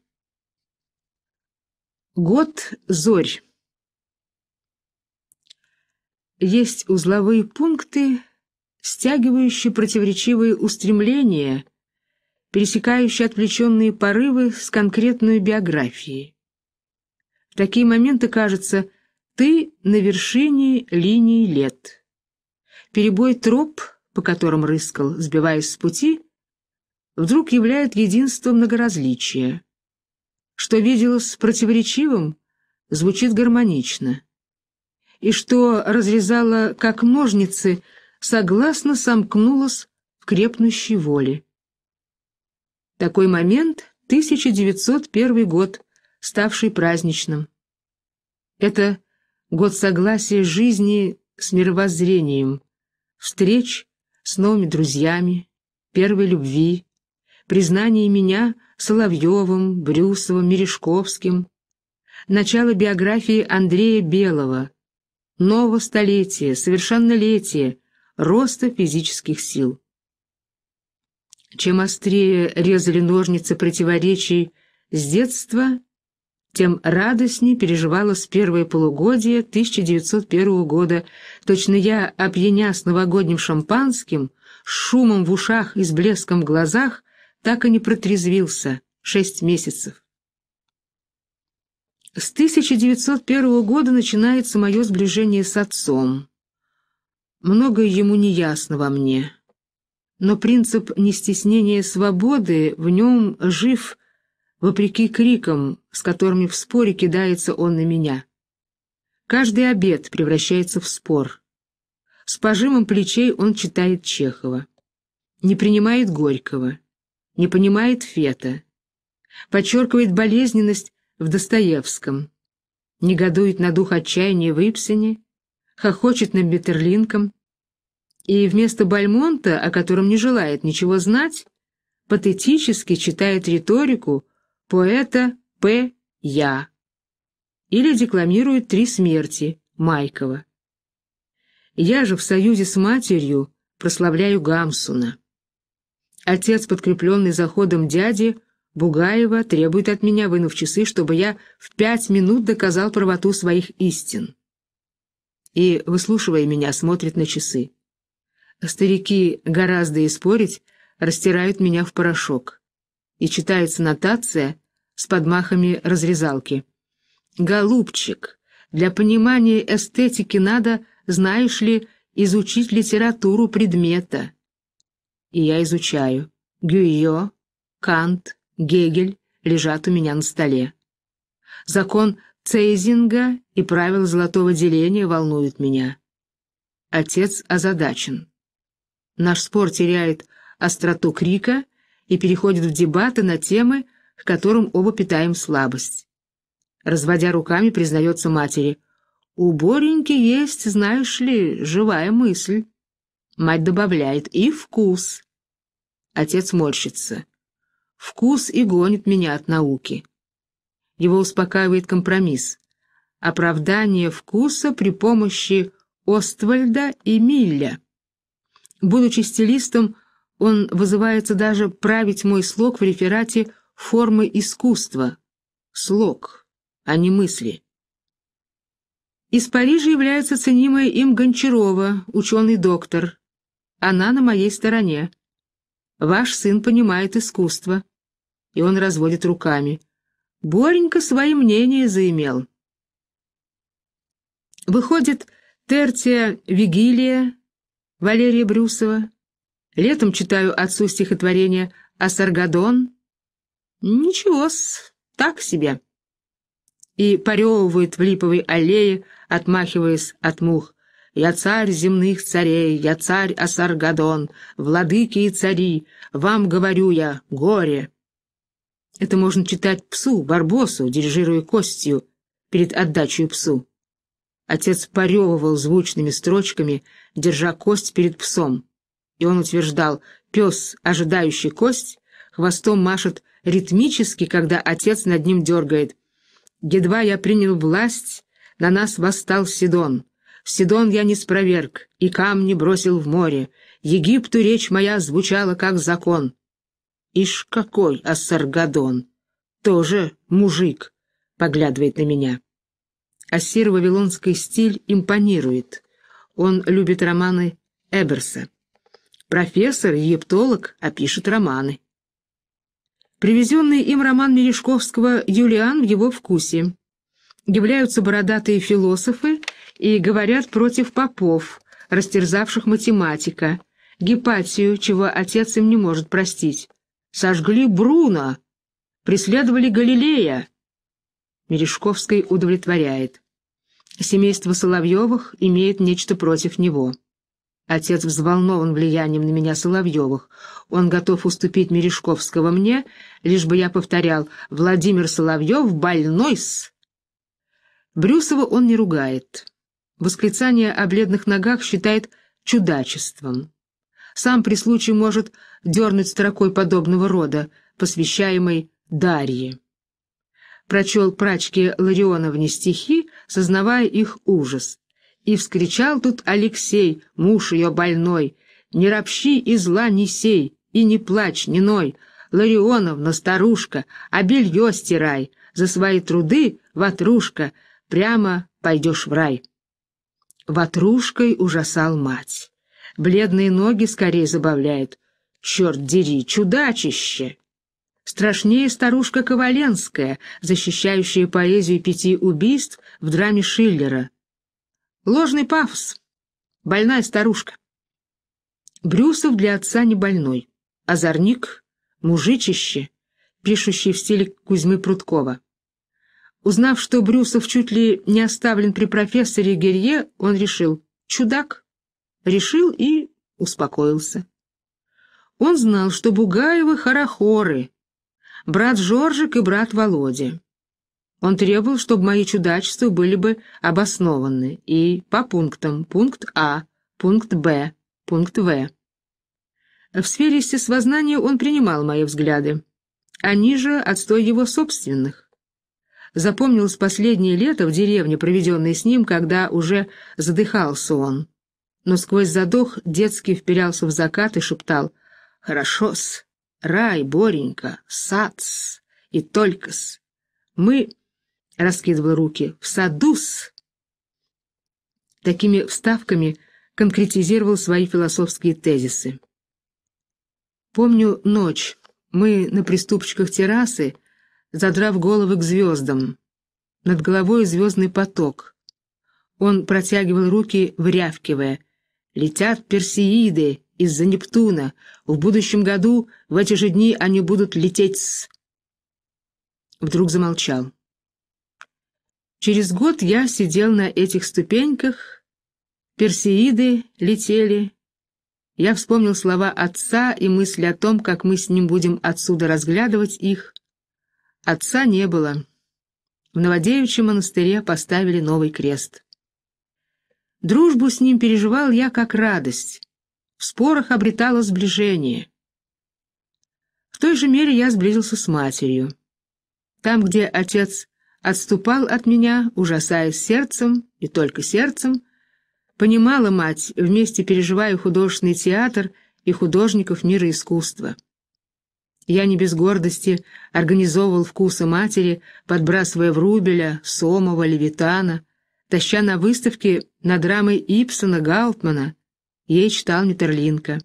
Год зорь. Есть узловые пункты, стягивающие противоречивые устремления, пересекающие отвлеченные порывы с конкретной биографией. В такие моменты кажется, ты на вершине линии лет. Перебой троп, по которым рыскал, сбиваясь с пути – вдруг являет единство многоразличия. Что виделось противоречивым, звучит гармонично. И что разрезало, как ножницы, согласно сомкнулось в крепнущей воле. Такой момент — 1901 год, ставший праздничным. Это год согласия жизни с мировоззрением, встреч с новыми друзьями, первой любви, признание меня Соловьевым, Брюсовым, Мережковским, начало биографии Андрея Белого, нового столетия, совершеннолетия, роста физических сил. Чем острее резали ножницы противоречий с детства, тем радостнее переживала с первое полугодие 1901 года. Точно я, опьяня с новогодним шампанским, с шумом в ушах и с блеском в глазах, так и не протрезвился шесть месяцев. С 1901 года начинается мое сближение с отцом. Многое ему не ясно во мне, но принцип нестеснения свободы в нем жив, вопреки крикам, с которыми в споре кидается он на меня. Каждый обед превращается в спор. С пожимом плечей он читает Чехова. Не принимает Горького не понимает Фета, подчеркивает болезненность в Достоевском, негодует на дух отчаяния в Ипсене, хохочет над Беттерлинком и вместо Бальмонта, о котором не желает ничего знать, патетически читает риторику поэта П. Я или декламирует «Три смерти» Майкова. Я же в союзе с матерью прославляю Гамсуна. Отец, подкрепленный заходом дяди, Бугаева, требует от меня, вынув часы, чтобы я в пять минут доказал правоту своих истин. И, выслушивая меня, смотрит на часы. Старики гораздо и спорить, растирают меня в порошок. И читается нотация с подмахами разрезалки. «Голубчик, для понимания эстетики надо, знаешь ли, изучить литературу предмета» и я изучаю. Гюйо, Кант, Гегель лежат у меня на столе. Закон Цейзинга и правила золотого деления волнуют меня. Отец озадачен. Наш спор теряет остроту крика и переходит в дебаты на темы, к которым оба питаем слабость. Разводя руками, признается матери. «У Бореньки есть, знаешь ли, живая мысль». Мать добавляет «и вкус». Отец морщится. «Вкус и гонит меня от науки». Его успокаивает компромисс. Оправдание вкуса при помощи Оствальда и Милля. Будучи стилистом, он вызывается даже править мой слог в реферате «Формы искусства». Слог, а не мысли. Из Парижа является ценимая им Гончарова, ученый-доктор. Она на моей стороне. Ваш сын понимает искусство. И он разводит руками. Боренька свои мнения заимел. Выходит, Тертия Вигилия Валерия Брюсова. Летом читаю отцу стихотворение «Асаргадон». Ничего-с, так себе. И поревывает в липовой аллее, отмахиваясь от мух. Я царь земных царей, я царь Асаргадон, владыки и цари, вам говорю я, горе. Это можно читать псу, барбосу, дирижируя костью перед отдачей псу. Отец поревывал звучными строчками, держа кость перед псом. И он утверждал, пес, ожидающий кость, хвостом машет ритмически, когда отец над ним дергает. «Едва я принял власть, на нас восстал Сидон. Сидон я не спроверг, и камни бросил в море. Египту речь моя звучала как закон. Ишь какой Ассаргадон! Тоже мужик, поглядывает на меня. Ассир-вавилонский стиль импонирует. Он любит романы Эберса. Профессор, египтолог, опишет романы. Привезенный им роман Мережковского «Юлиан» в его вкусе являются бородатые философы и говорят против попов, растерзавших математика, Гепатию, чего отец им не может простить. Сожгли Бруно, преследовали Галилея. Мережковский удовлетворяет. Семейство Соловьевых имеет нечто против него. Отец взволнован влиянием на меня Соловьевых. Он готов уступить Мережковского мне, лишь бы я повторял «Владимир Соловьев больной-с». Брюсова он не ругает. Восклицание о бледных ногах считает чудачеством. Сам при случае может дернуть строкой подобного рода, посвящаемой Дарье. Прочел прачке Ларионовне стихи, сознавая их ужас. И вскричал тут Алексей, муж ее больной, «Не ропщи и зла не сей, и не плачь, не ной, Ларионовна, старушка, а белье стирай, за свои труды, ватрушка, Прямо пойдешь в рай. Ватрушкой ужасал мать. Бледные ноги скорее забавляют. Черт дери, чудачище! Страшнее старушка Коваленская, защищающая поэзию пяти убийств в драме Шиллера. Ложный пафос. Больная старушка. Брюсов для отца не больной. Озорник, мужичище, пишущий в стиле Кузьмы Пруткова. Узнав, что Брюсов чуть ли не оставлен при профессоре Герье, он решил «чудак». Решил и успокоился. Он знал, что Бугаевы — хорохоры, брат Жоржик и брат Володя. Он требовал, чтобы мои чудачества были бы обоснованы и по пунктам пункт А, пункт Б, пункт В. В сфере естествознания он принимал мои взгляды. Они же отстой его собственных запомнилось последнее лето в деревне, проведенное с ним, когда уже задыхался он. Но сквозь задох детский вперялся в закат и шептал «Хорошо-с, рай, Боренька, сад-с и только-с. Мы...» — раскидывал руки. «В саду-с!» Такими вставками конкретизировал свои философские тезисы. «Помню ночь. Мы на приступчиках террасы задрав головы к звездам. Над головой звездный поток. Он протягивал руки, врявкивая. «Летят персеиды из-за Нептуна. В будущем году в эти же дни они будут лететь с...» Вдруг замолчал. Через год я сидел на этих ступеньках, персеиды летели. Я вспомнил слова отца и мысли о том, как мы с ним будем отсюда разглядывать их. Отца не было. В Новодевичьем монастыре поставили новый крест. Дружбу с ним переживал я как радость. В спорах обретало сближение. В той же мере я сблизился с матерью. Там, где отец отступал от меня, ужасаясь сердцем и только сердцем, понимала мать, вместе переживая художественный театр и художников мира искусства. Я не без гордости организовывал вкусы матери, подбрасывая в Рубеля, Сомова, Левитана, таща на выставке на драмы Ипсона, Галтмана. Ей читал Метерлинка.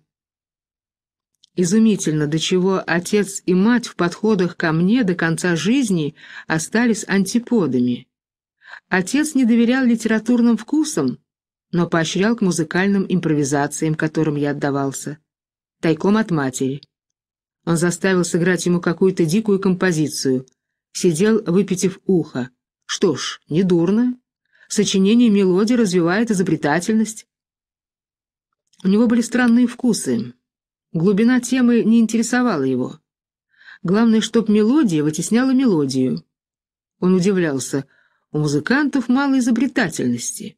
Изумительно, до чего отец и мать в подходах ко мне до конца жизни остались антиподами. Отец не доверял литературным вкусам, но поощрял к музыкальным импровизациям, которым я отдавался. Тайком от матери. Он заставил сыграть ему какую-то дикую композицию. Сидел, выпитив ухо. Что ж, недурно. Сочинение мелодии развивает изобретательность. У него были странные вкусы. Глубина темы не интересовала его. Главное, чтоб мелодия вытесняла мелодию. Он удивлялся. У музыкантов мало изобретательности.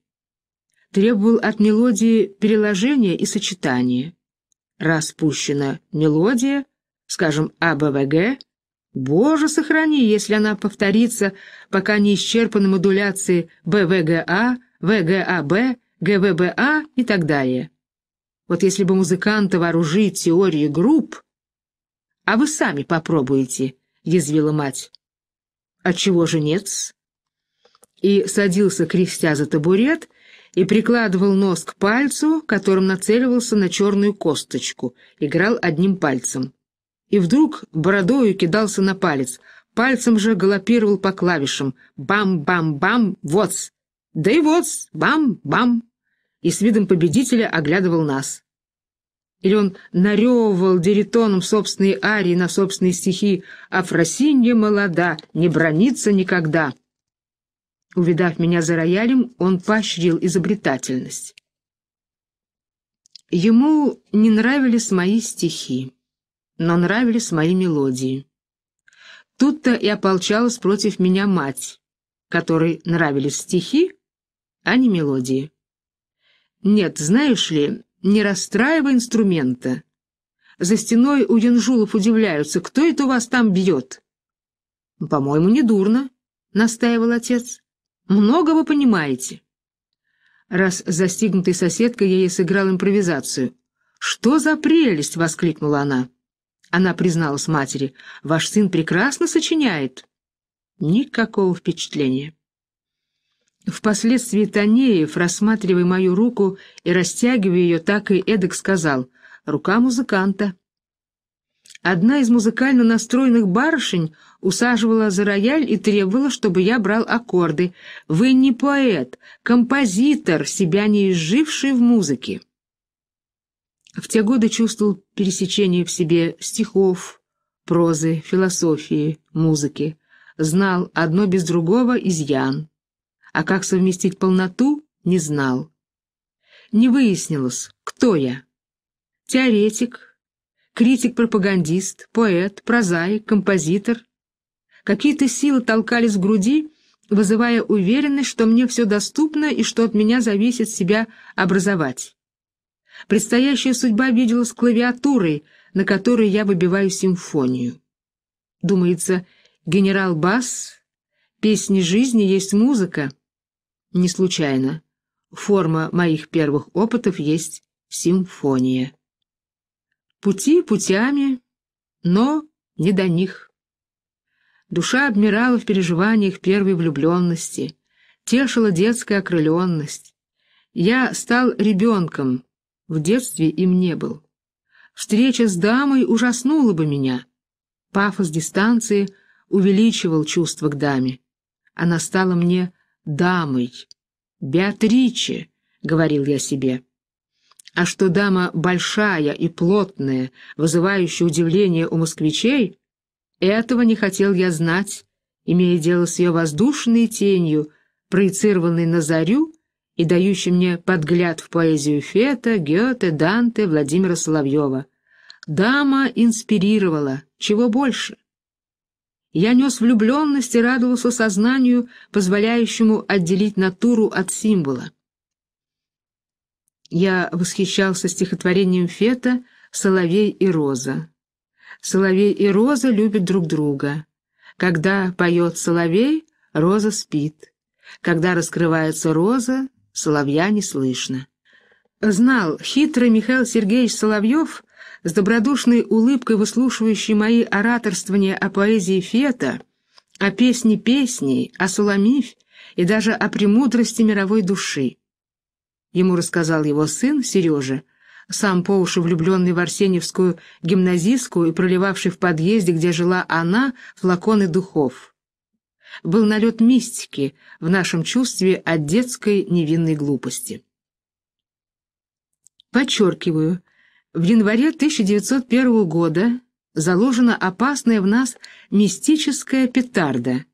Требовал от мелодии переложения и сочетания. Распущена мелодия — скажем, АБВГ, боже сохрани, если она повторится, пока не исчерпаны модуляции БВГА, ВГАБ, ГВБА и так далее. Вот если бы музыканта вооружить теорией групп... — А вы сами попробуете, — язвила мать. «А — Отчего же нет И садился, крестя за табурет, и прикладывал нос к пальцу, которым нацеливался на черную косточку, играл одним пальцем и вдруг бородою кидался на палец, пальцем же галопировал по клавишам «бам-бам-бам, вотс!» «Да и вотс! Бам-бам!» и с видом победителя оглядывал нас. Или он наревывал деритоном собственные арии на собственные стихи «Афросинья молода, не бронится никогда». Увидав меня за роялем, он поощрил изобретательность. Ему не нравились мои стихи но нравились мои мелодии. Тут-то и ополчалась против меня мать, которой нравились стихи, а не мелодии. Нет, знаешь ли, не расстраивай инструмента. За стеной у Янжулов удивляются, кто это у вас там бьет. По-моему, не дурно, настаивал отец. Много вы понимаете. Раз застигнутый соседкой я ей сыграл импровизацию. «Что за прелесть!» — воскликнула она. Она призналась матери, «Ваш сын прекрасно сочиняет». Никакого впечатления. Впоследствии Танеев, рассматривая мою руку и растягивая ее, так и эдак сказал, «Рука музыканта». Одна из музыкально настроенных барышень усаживала за рояль и требовала, чтобы я брал аккорды. «Вы не поэт, композитор, себя не изживший в музыке». В те годы чувствовал пересечение в себе стихов, прозы, философии, музыки. Знал одно без другого изъян. А как совместить полноту, не знал. Не выяснилось, кто я. Теоретик, критик-пропагандист, поэт, прозаик, композитор. Какие-то силы толкались в груди, вызывая уверенность, что мне все доступно и что от меня зависит себя образовать. Предстоящая судьба видела с клавиатурой, на которой я выбиваю симфонию. Думается, генерал Бас, песни жизни есть музыка. Не случайно. Форма моих первых опытов есть симфония. Пути путями, но не до них. Душа обмирала в переживаниях первой влюбленности, тешила детская окрыленность. Я стал ребенком, в детстве им не был. Встреча с дамой ужаснула бы меня. Пафос дистанции увеличивал чувство к даме. Она стала мне дамой. «Беатриче», — говорил я себе. А что дама большая и плотная, вызывающая удивление у москвичей, этого не хотел я знать, имея дело с ее воздушной тенью, проецированной на зарю и дающий мне подгляд в поэзию Фета, Гёте, Данте, Владимира Соловьева. Дама инспирировала, чего больше. Я нес влюбленность и радовался сознанию, позволяющему отделить натуру от символа. Я восхищался стихотворением Фета «Соловей и роза». Соловей и роза любят друг друга. Когда поет соловей, роза спит. Когда раскрывается роза, соловья не слышно. Знал, хитрый Михаил Сергеевич Соловьев, с добродушной улыбкой выслушивающий мои ораторствования о поэзии Фета, о песне песней, о Суламиф и даже о премудрости мировой души. Ему рассказал его сын Сережа, сам по уши влюбленный в арсеньевскую гимназистку и проливавший в подъезде, где жила она, флаконы духов был налет мистики в нашем чувстве от детской невинной глупости. Подчеркиваю, в январе 1901 года заложена опасная в нас мистическая петарда,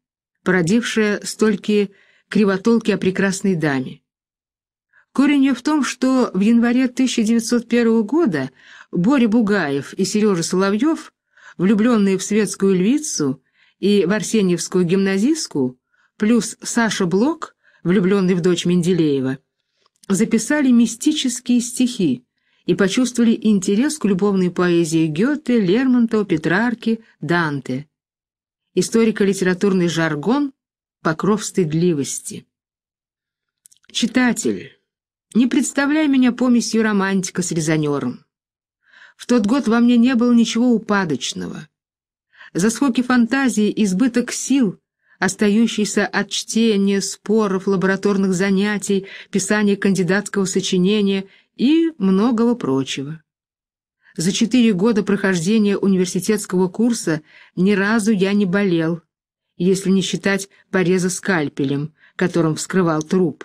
породившая столькие кривотолки о прекрасной даме. Корень ее в том, что в январе 1901 года Боря Бугаев и Сережа Соловьев, влюбленные в светскую львицу, и в Арсеньевскую гимназистку, плюс Саша Блок, влюбленный в дочь Менделеева, записали мистические стихи и почувствовали интерес к любовной поэзии Гёте, Лермонтова, Петрарки, Данте. Историко-литературный жаргон «Покров стыдливости». Читатель, не представляй меня помесью романтика с резонером. В тот год во мне не было ничего упадочного, заскоки фантазии, избыток сил, остающийся от чтения, споров, лабораторных занятий, писания кандидатского сочинения и многого прочего. За четыре года прохождения университетского курса ни разу я не болел, если не считать пореза скальпелем, которым вскрывал труп.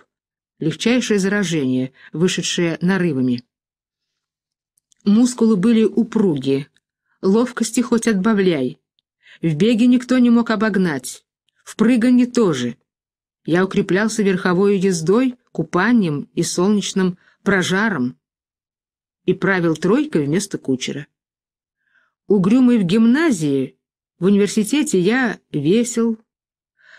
Легчайшее заражение, вышедшее нарывами. Мускулы были упругие, ловкости хоть отбавляй, в беге никто не мог обогнать, в прыганье тоже. Я укреплялся верховой ездой, купанием и солнечным прожаром и правил тройкой вместо кучера. Угрюмый в гимназии, в университете я весел,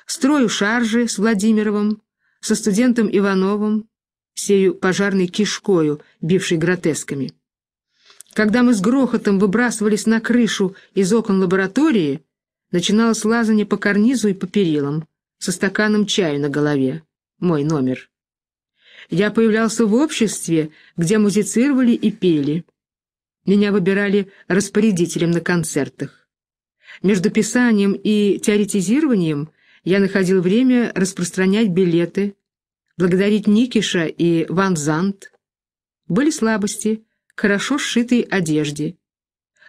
строю шаржи с Владимировым, со студентом Ивановым, сею пожарной кишкою, бившей гротесками. Когда мы с грохотом выбрасывались на крышу из окон лаборатории, начиналось лазание по карнизу и по перилам, со стаканом чая на голове. Мой номер. Я появлялся в обществе, где музицировали и пели. Меня выбирали распорядителем на концертах. Между писанием и теоретизированием я находил время распространять билеты, благодарить Никиша и Ван Зант. Были слабости хорошо сшитой одежде –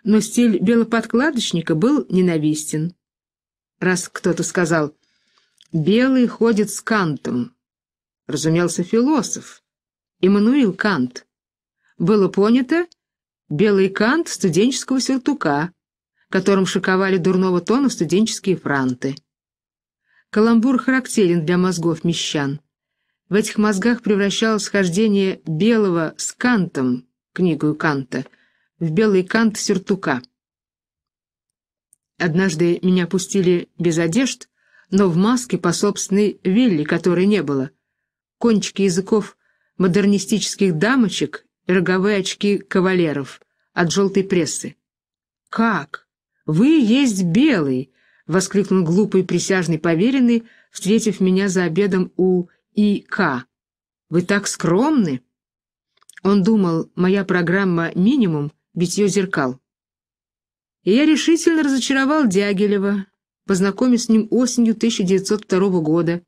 но стиль белоподкладочника был ненавистен. Раз кто-то сказал «белый ходит с Кантом», разумелся философ, Иммануил Кант. Было понято «белый Кант студенческого сюртука», которым шиковали дурного тона студенческие франты. Каламбур характерен для мозгов мещан. В этих мозгах превращалось хождение белого с Кантом, книгу Канта – в белый кант сюртука. Однажды меня пустили без одежд, но в маске по собственной вилле, которой не было. Кончики языков модернистических дамочек и роговые очки кавалеров от желтой прессы. «Как? Вы есть белый!» — воскликнул глупый присяжный поверенный, встретив меня за обедом у И.К. «Вы так скромны!» Он думал, моя программа «Минимум» битье зеркал. И я решительно разочаровал Дягилева, познакомив с ним осенью 1902 года.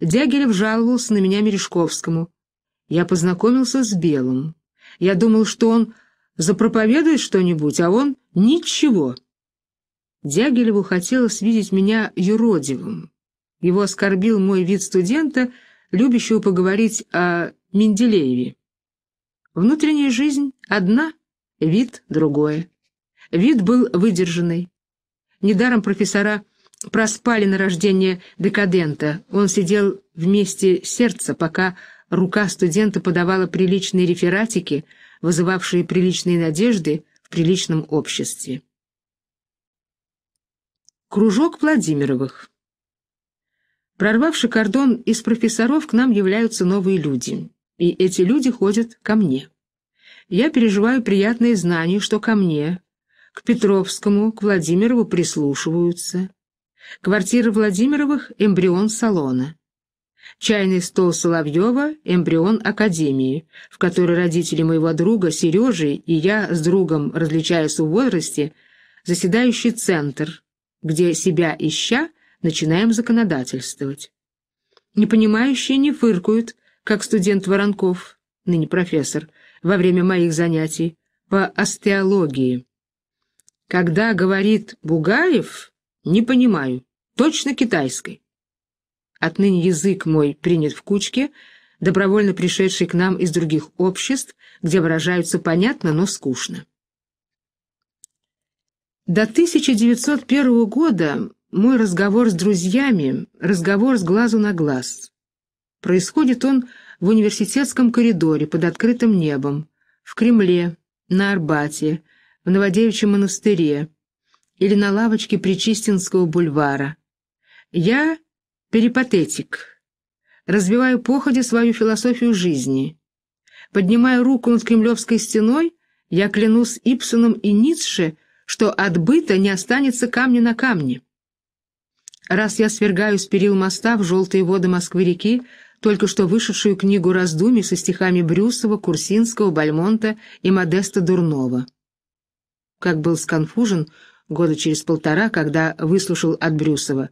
Дягилев жаловался на меня Мережковскому. Я познакомился с Белым. Я думал, что он запроповедует что-нибудь, а он — ничего. Дягилеву хотелось видеть меня юродивым. Его оскорбил мой вид студента, любящего поговорить о Менделееве. Внутренняя жизнь одна — Вид другое. Вид был выдержанный. Недаром профессора проспали на рождение декадента. Он сидел вместе сердца, пока рука студента подавала приличные рефератики, вызывавшие приличные надежды в приличном обществе. Кружок Владимировых. Прорвавший кордон из профессоров к нам являются новые люди, и эти люди ходят ко мне я переживаю приятное знание, что ко мне, к Петровскому, к Владимирову прислушиваются. Квартира Владимировых — эмбрион салона. Чайный стол Соловьева — эмбрион академии, в которой родители моего друга Сережи и я с другом, различаясь в возрасте, заседающий центр, где себя ища начинаем законодательствовать. Непонимающие не фыркают, как студент Воронков, ныне профессор, во время моих занятий по остеологии. Когда говорит Бугаев, не понимаю, точно китайской. Отныне язык мой принят в кучке, добровольно пришедший к нам из других обществ, где выражаются понятно, но скучно. До 1901 года мой разговор с друзьями, разговор с глазу на глаз. Происходит он в университетском коридоре под открытым небом, в Кремле, на Арбате, в Новодевичьем монастыре или на лавочке Причистинского бульвара. Я перипатетик, развиваю походе свою философию жизни. Поднимая руку над кремлевской стеной, я клянусь Ипсоном и Ницше, что от быта не останется камня на камне. Раз я свергаю с перил моста в желтые воды Москвы-реки, только что вышедшую книгу раздумий со стихами Брюсова, Курсинского, Бальмонта и Модеста Дурнова. Как был сконфужен года через полтора, когда выслушал от Брюсова.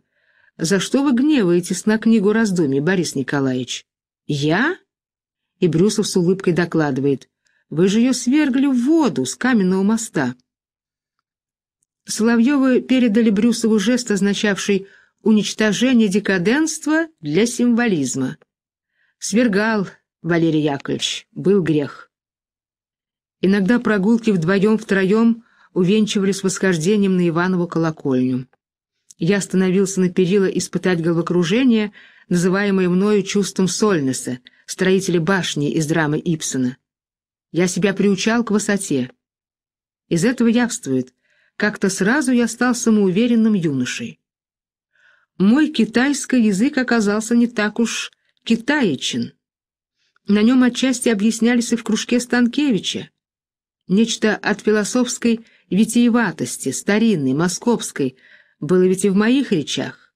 «За что вы гневаетесь на книгу раздумий, Борис Николаевич?» «Я?» И Брюсов с улыбкой докладывает. «Вы же ее свергли в воду с каменного моста». Соловьевы передали Брюсову жест, означавший «уничтожение декаденства для символизма». Свергал Валерий Яковлевич, был грех. Иногда прогулки вдвоем-втроем увенчивались восхождением на Иванову колокольню. Я остановился на перила испытать головокружение, называемое мною чувством Сольнеса, строителя башни из драмы Ипсона. Я себя приучал к высоте. Из этого явствует, как-то сразу я стал самоуверенным юношей. Мой китайский язык оказался не так уж китаечин. На нем отчасти объяснялись и в кружке Станкевича. Нечто от философской витиеватости, старинной, московской, было ведь и в моих речах.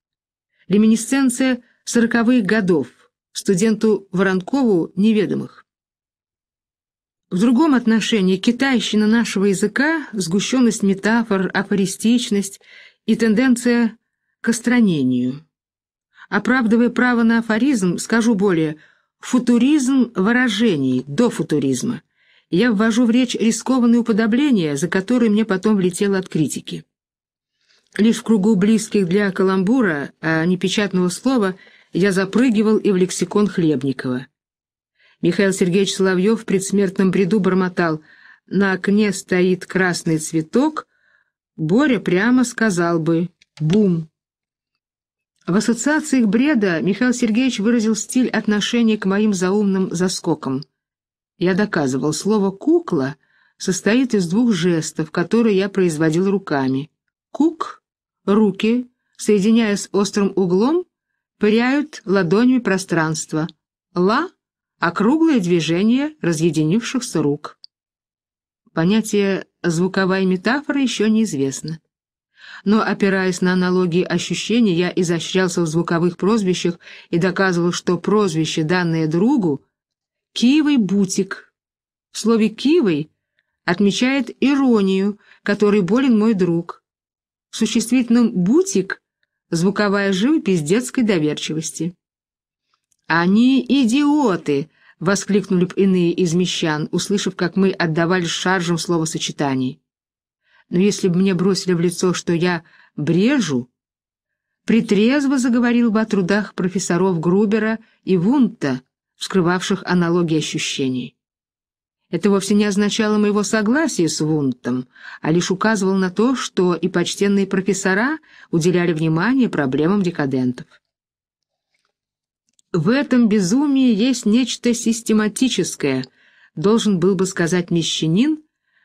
Реминесценция сороковых годов, студенту Воронкову неведомых. В другом отношении китайщина нашего языка, сгущенность метафор, афористичность и тенденция к остранению – Оправдывая право на афоризм, скажу более – Футуризм выражений, до футуризма. Я ввожу в речь рискованные уподобления, за которые мне потом влетело от критики. Лишь в кругу близких для каламбура, а не печатного слова, я запрыгивал и в лексикон Хлебникова. Михаил Сергеевич Соловьев в предсмертном бреду бормотал «На окне стоит красный цветок», Боря прямо сказал бы «Бум». В ассоциациях бреда Михаил Сергеевич выразил стиль отношения к моим заумным заскокам. Я доказывал, слово «кукла» состоит из двух жестов, которые я производил руками. Кук — руки, соединяя с острым углом, пыряют ладонями пространство. Ла — округлое движение разъединившихся рук. Понятие «звуковая метафора» еще неизвестно но, опираясь на аналогии ощущений, я изощрялся в звуковых прозвищах и доказывал, что прозвище, данное другу, «Киевый бутик». В слове «киевый» отмечает иронию, которой болен мой друг. В существительном «бутик» — звуковая живопись детской доверчивости. «Они идиоты!» — воскликнули б иные из мещан, услышав, как мы отдавали шаржам словосочетаний. Но если бы мне бросили в лицо, что я брежу, притрезво заговорил бы о трудах профессоров Грубера и Вунта, вскрывавших аналогии ощущений. Это вовсе не означало моего согласия с Вунтом, а лишь указывало на то, что и почтенные профессора уделяли внимание проблемам декадентов. В этом безумии есть нечто систематическое, должен был бы сказать мещанин,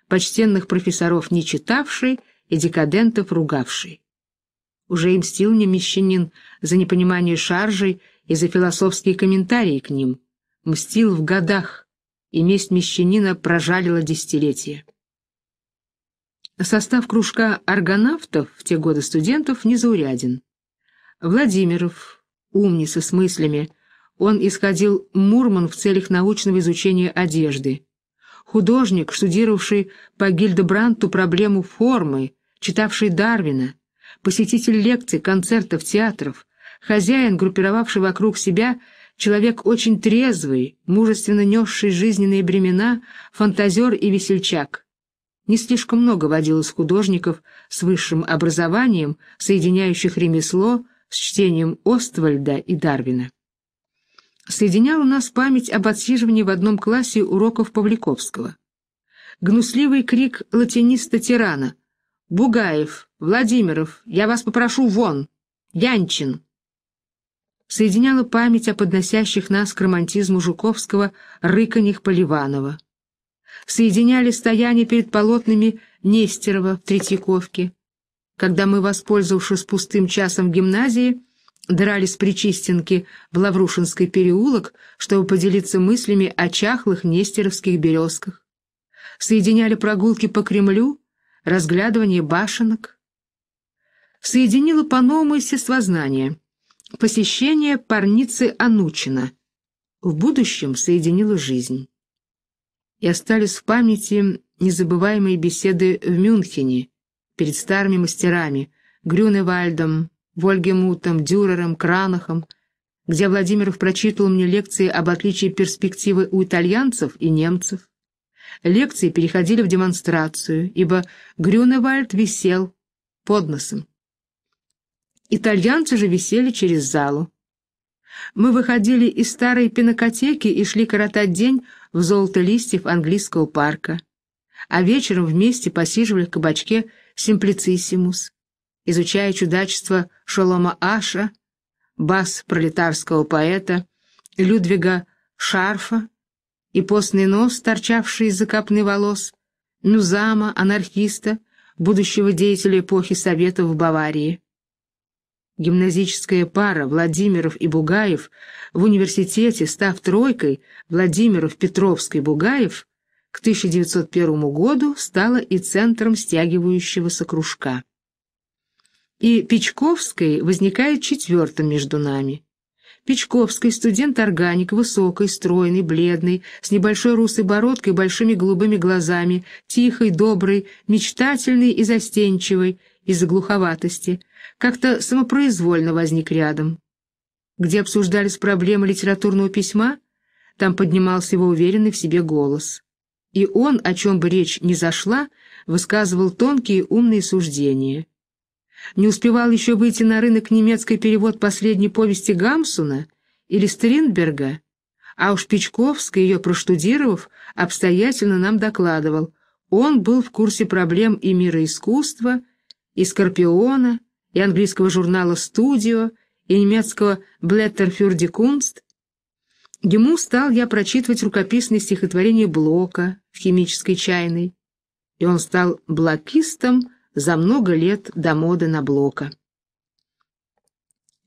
почтенных профессоров не читавший и декадентов ругавший. Уже и мстил мне мещанин за непонимание шаржей и за философские комментарии к ним. Мстил в годах, и месть мещанина прожалила десятилетия. Состав кружка аргонавтов в те годы студентов незауряден. Владимиров, умница с мыслями, он исходил Мурман в целях научного изучения одежды, художник, штудировавший по Гильдебранту проблему формы, читавший Дарвина, посетитель лекций, концертов, театров, хозяин, группировавший вокруг себя человек очень трезвый, мужественно несший жизненные бремена, фантазер и весельчак. Не слишком много водилось художников с высшим образованием, соединяющих ремесло с чтением Оствальда и Дарвина соединяла нас память об отсиживании в одном классе уроков Павликовского. Гнусливый крик латиниста-тирана «Бугаев! Владимиров! Я вас попрошу вон! Янчин!» Соединяла память о подносящих нас к романтизму Жуковского рыканьях Поливанова. Соединяли стояние перед полотнами Нестерова в Третьяковке, когда мы, воспользовавшись пустым часом в гимназии, дрались причистенки в Лаврушинский переулок, чтобы поделиться мыслями о чахлых нестеровских березках. Соединяли прогулки по Кремлю, разглядывание башенок. Соединило панома и сествознание, посещение парницы Анучина. В будущем соединила жизнь. И остались в памяти незабываемые беседы в Мюнхене перед старыми мастерами, Грюневальдом, Вольгемутом, Дюрером, Кранахом, где Владимиров прочитывал мне лекции об отличии перспективы у итальянцев и немцев. Лекции переходили в демонстрацию, ибо Грюневальд висел под носом. Итальянцы же висели через залу. Мы выходили из старой пинокотеки и шли коротать день в золото листьев английского парка, а вечером вместе посиживали в кабачке «Симплициссимус», изучая чудачество Шолома Аша, бас пролетарского поэта, Людвига Шарфа и постный нос, торчавший из-за копны волос, Нузама анархиста, будущего деятеля эпохи Советов в Баварии. Гимназическая пара Владимиров и Бугаев в университете, став тройкой Владимиров-Петровской-Бугаев, к 1901 году стала и центром стягивающегося кружка и Печковской возникает четвертым между нами. Печковской, студент-органик, высокой, стройный, бледный, с небольшой русой бородкой и большими голубыми глазами, тихой, доброй, мечтательный и застенчивый из-за глуховатости, как-то самопроизвольно возник рядом. Где обсуждались проблемы литературного письма, там поднимался его уверенный в себе голос. И он, о чем бы речь ни зашла, высказывал тонкие умные суждения. Не успевал еще выйти на рынок немецкий перевод последней повести Гамсуна или Стринберга, а уж Печковский, ее проштудировав, обстоятельно нам докладывал. Он был в курсе проблем и мира искусства, и «Скорпиона», и английского журнала «Студио», и немецкого «Блеттерфюрди Кунст». Ему стал я прочитывать рукописные стихотворения Блока в химической чайной, и он стал блокистом за много лет до моды на Блока.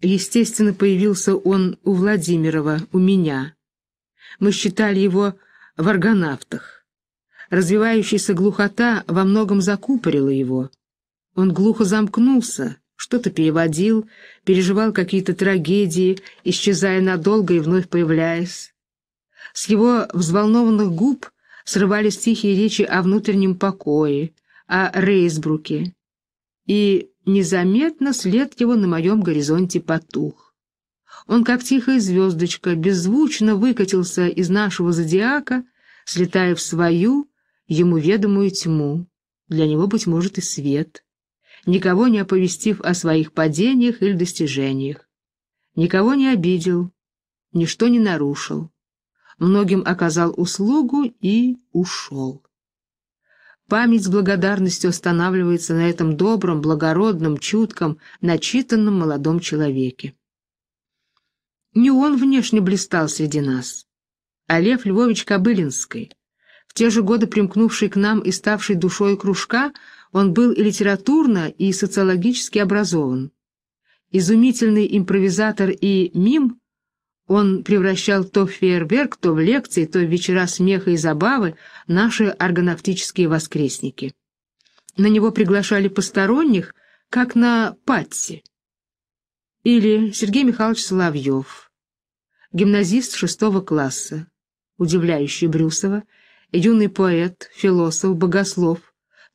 Естественно, появился он у Владимирова, у меня. Мы считали его в аргонавтах. Развивающаяся глухота во многом закупорила его. Он глухо замкнулся, что-то переводил, переживал какие-то трагедии, исчезая надолго и вновь появляясь. С его взволнованных губ срывались тихие речи о внутреннем покое, о Рейсбруке, и незаметно след его на моем горизонте потух. Он, как тихая звездочка, беззвучно выкатился из нашего зодиака, слетая в свою, ему ведомую тьму, для него, быть может, и свет, никого не оповестив о своих падениях или достижениях. Никого не обидел, ничто не нарушил, многим оказал услугу и ушел. Память с благодарностью останавливается на этом добром, благородном, чутком, начитанном молодом человеке. Не он внешне блистал среди нас, а Лев Львович Кобылинский. В те же годы примкнувший к нам и ставший душой кружка, он был и литературно, и социологически образован. Изумительный импровизатор и мим, он превращал то в фейерверк, то в лекции, то в вечера смеха и забавы наши органавтические воскресники. На него приглашали посторонних, как на Патси. Или Сергей Михайлович Соловьев, гимназист шестого класса, удивляющий Брюсова, юный поэт, философ, богослов,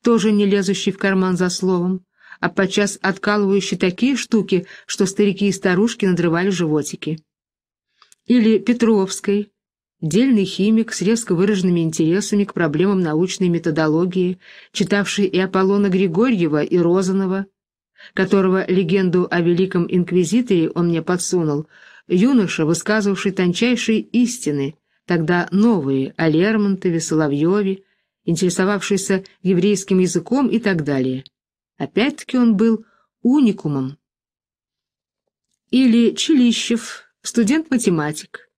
тоже не лезущий в карман за словом, а подчас откалывающий такие штуки, что старики и старушки надрывали животики или Петровской, дельный химик с резко выраженными интересами к проблемам научной методологии, читавший и Аполлона Григорьева, и Розанова, которого легенду о великом инквизиторе он мне подсунул, юноша, высказывавший тончайшие истины, тогда новые, о Лермонтове, Соловьеве, интересовавшийся еврейским языком и так далее. Опять-таки он был уникумом. Или Челищев, Студент-математик,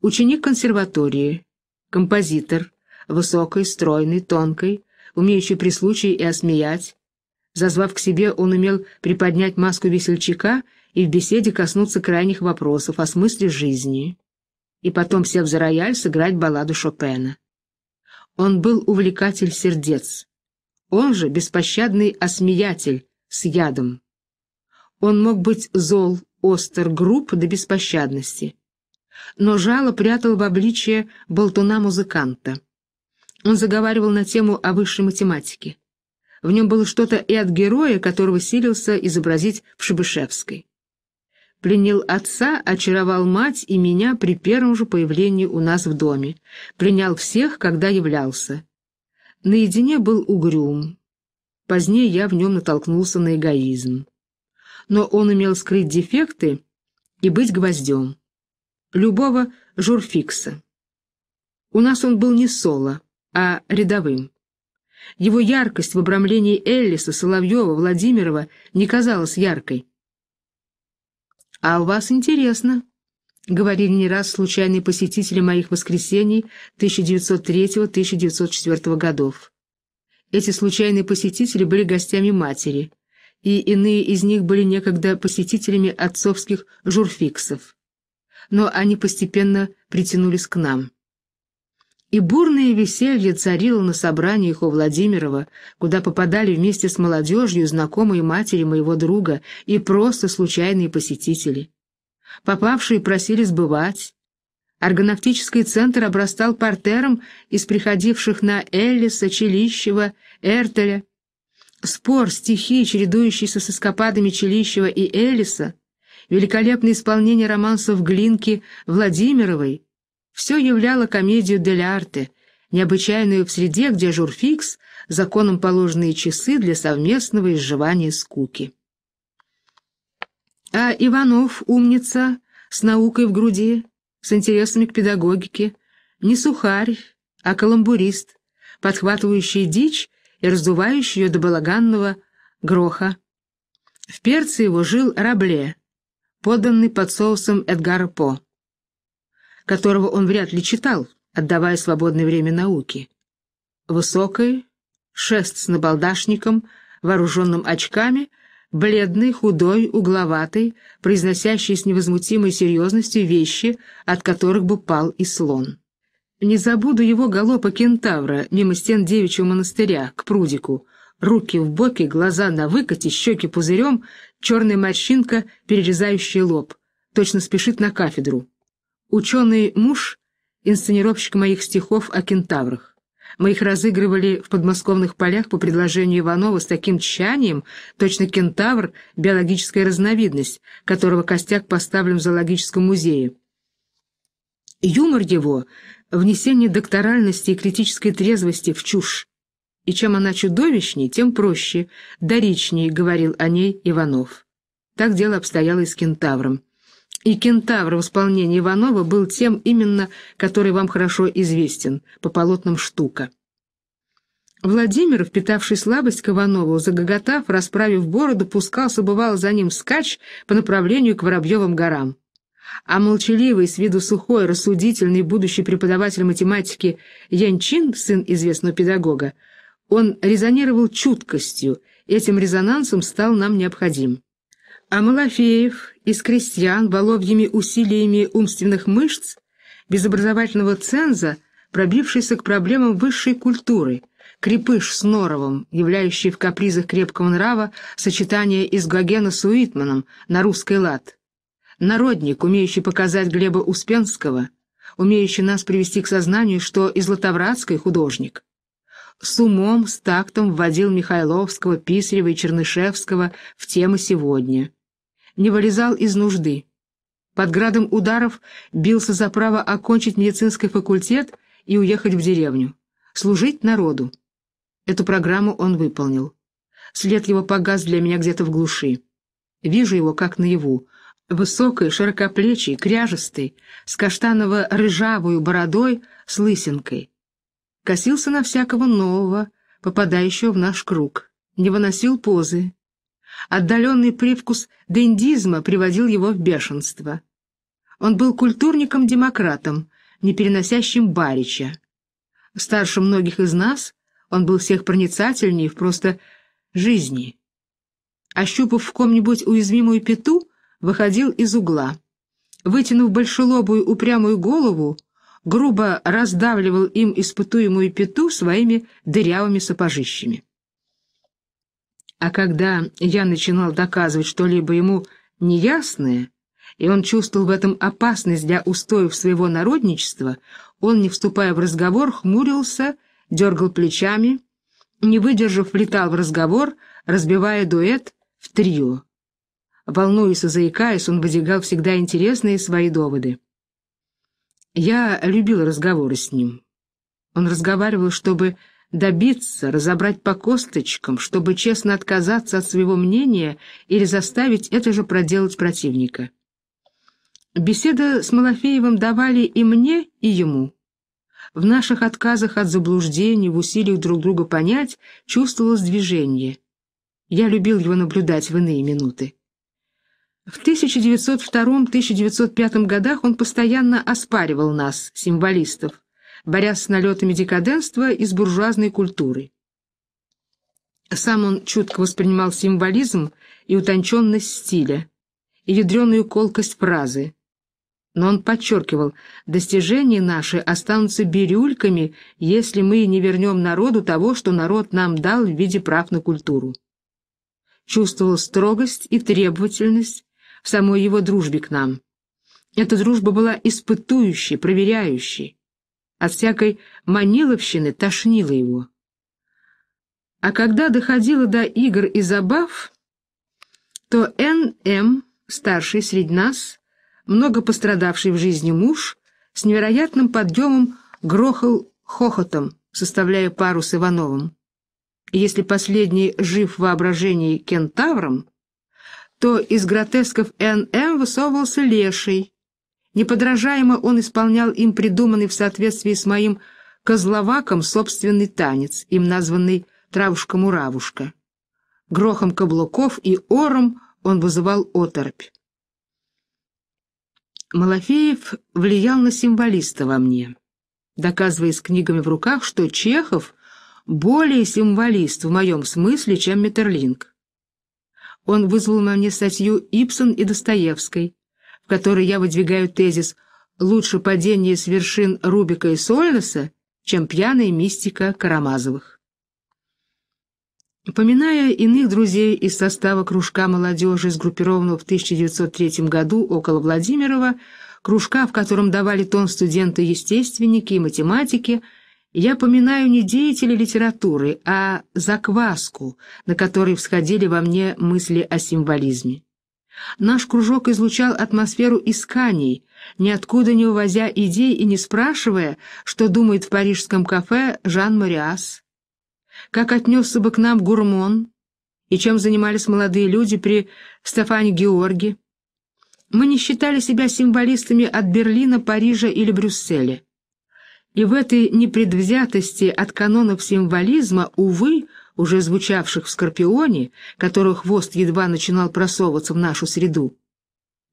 ученик консерватории, композитор, высокой, стройный, тонкой, умеющий при случае и осмеять. Зазвав к себе, он умел приподнять маску весельчака и в беседе коснуться крайних вопросов о смысле жизни. И потом, сев за рояль, сыграть балладу Шопена. Он был увлекатель сердец. Он же беспощадный осмеятель с ядом. Он мог быть зол, Остергрупп до беспощадности. Но жало прятал в обличье болтуна-музыканта. Он заговаривал на тему о высшей математике. В нем было что-то и от героя, которого силился изобразить в Шебышевской. Пленил отца, очаровал мать и меня при первом же появлении у нас в доме. принял всех, когда являлся. Наедине был угрюм. Позднее я в нем натолкнулся на эгоизм но он умел скрыть дефекты и быть гвоздем. Любого журфикса. У нас он был не соло, а рядовым. Его яркость в обрамлении Эллиса, Соловьева, Владимирова не казалась яркой. «А у вас интересно», — говорили не раз случайные посетители моих воскресений 1903-1904 годов. Эти случайные посетители были гостями матери — и иные из них были некогда посетителями отцовских журфиксов. Но они постепенно притянулись к нам. И бурное веселье царило на собраниях у Владимирова, куда попадали вместе с молодежью знакомые матери моего друга и просто случайные посетители. Попавшие просили сбывать. Аргонавтический центр обрастал партером из приходивших на Эллиса, Челищева, Эртеля, Спор стихи, чередующиеся с эскападами Челищева и Элиса, великолепное исполнение романсов Глинки Владимировой — все являло комедию дель арте, необычайную в среде, где журфикс — законом положенные часы для совместного изживания скуки. А Иванов, умница, с наукой в груди, с интересами к педагогике, не сухарь, а каламбурист, подхватывающий дичь и раздувающий ее до балаганного гроха. В Перце его жил Рабле, поданный под соусом Эдгара По, которого он вряд ли читал, отдавая свободное время науке. Высокий, шест с набалдашником, вооруженным очками, бледный, худой, угловатый, произносящий с невозмутимой серьезностью вещи, от которых бы пал и слон. Не забуду его галопа кентавра мимо стен девичьего монастыря, к прудику. Руки в боки, глаза на выкате, щеки пузырем, черная морщинка, перерезающая лоб. Точно спешит на кафедру. Ученый муж — инсценировщик моих стихов о кентаврах. Мы их разыгрывали в подмосковных полях по предложению Иванова с таким тщанием, точно кентавр — биологическая разновидность, которого костяк поставлен в зоологическом музее. Юмор его внесение докторальности и критической трезвости в чушь. И чем она чудовищней, тем проще, доричней, говорил о ней Иванов. Так дело обстояло и с кентавром. И кентавр в исполнении Иванова был тем именно, который вам хорошо известен, по полотнам штука. Владимир, впитавший слабость к Иванову, загоготав, расправив бороду, пускался, бывало, за ним скач по направлению к Воробьевым горам а молчаливый, с виду сухой, рассудительный будущий преподаватель математики Янчин, сын известного педагога, он резонировал чуткостью, этим резонансом стал нам необходим. А Малафеев из крестьян воловьими усилиями умственных мышц, без образовательного ценза, пробившийся к проблемам высшей культуры, крепыш с Норовым, являющий в капризах крепкого нрава сочетание из Гогена с Уитманом на русский лад – Народник, умеющий показать Глеба Успенского, умеющий нас привести к сознанию, что и Златовратский художник. С умом, с тактом вводил Михайловского, Писарева и Чернышевского в темы сегодня. Не вылезал из нужды. Под градом ударов бился за право окончить медицинский факультет и уехать в деревню. Служить народу. Эту программу он выполнил. След его погас для меня где-то в глуши. Вижу его, как наяву, Высокий, широкоплечий, кряжестый, с каштаново-рыжавую бородой, с лысинкой. Косился на всякого нового, попадающего в наш круг, не выносил позы. Отдаленный привкус дендизма приводил его в бешенство. Он был культурником-демократом, не переносящим Барича. Старше многих из нас, он был всех проницательнее в просто жизни. Ощупав в ком-нибудь уязвимую пету, выходил из угла. Вытянув большелобую упрямую голову, грубо раздавливал им испытуемую пету своими дырявыми сапожищами. А когда я начинал доказывать что-либо ему неясное, и он чувствовал в этом опасность для устоев своего народничества, он, не вступая в разговор, хмурился, дергал плечами, не выдержав, влетал в разговор, разбивая дуэт в трио. Волнуясь и заикаясь, он выдвигал всегда интересные свои доводы. Я любил разговоры с ним. Он разговаривал, чтобы добиться, разобрать по косточкам, чтобы честно отказаться от своего мнения или заставить это же проделать противника. Беседа с Малафеевым давали и мне, и ему. В наших отказах от заблуждений, в усилиях друг друга понять, чувствовалось движение. Я любил его наблюдать в иные минуты. В 1902-1905 годах он постоянно оспаривал нас, символистов, борясь с налетами декаденства из буржуазной культуры. Сам он чутко воспринимал символизм и утонченность стиля, и ядреную колкость фразы. Но он подчеркивал, достижения наши останутся бирюльками, если мы не вернем народу того, что народ нам дал в виде прав на культуру. Чувствовал строгость и требовательность, в самой его дружбе к нам. Эта дружба была испытующей, проверяющей. От всякой маниловщины тошнило его. А когда доходило до игр и забав, то Н.М., старший среди нас, много пострадавший в жизни муж, с невероятным подъемом грохал хохотом, составляя пару с Ивановым. И если последний жив воображении кентавром, то из гротесков Н.М. высовывался леший. Неподражаемо он исполнял им придуманный в соответствии с моим козловаком собственный танец, им названный «Травушка-муравушка». Грохом каблуков и ором он вызывал оторопь. Малафеев влиял на символиста во мне, доказывая с книгами в руках, что Чехов более символист в моем смысле, чем Метерлинг он вызвал на мне статью Ипсон и Достоевской, в которой я выдвигаю тезис «Лучше падение с вершин Рубика и Сольнеса, чем пьяная мистика Карамазовых». Поминая иных друзей из состава кружка молодежи, сгруппированного в 1903 году около Владимирова, кружка, в котором давали тон студенты-естественники и математики – я поминаю не деятелей литературы, а закваску, на которой всходили во мне мысли о символизме. Наш кружок излучал атмосферу исканий, ниоткуда не увозя идей и не спрашивая, что думает в парижском кафе Жан Мариас. Как отнесся бы к нам гурмон, и чем занимались молодые люди при Стефане Георге. Мы не считали себя символистами от Берлина, Парижа или Брюсселя. И в этой непредвзятости от канонов символизма, увы, уже звучавших в «Скорпионе», которого хвост едва начинал просовываться в нашу среду,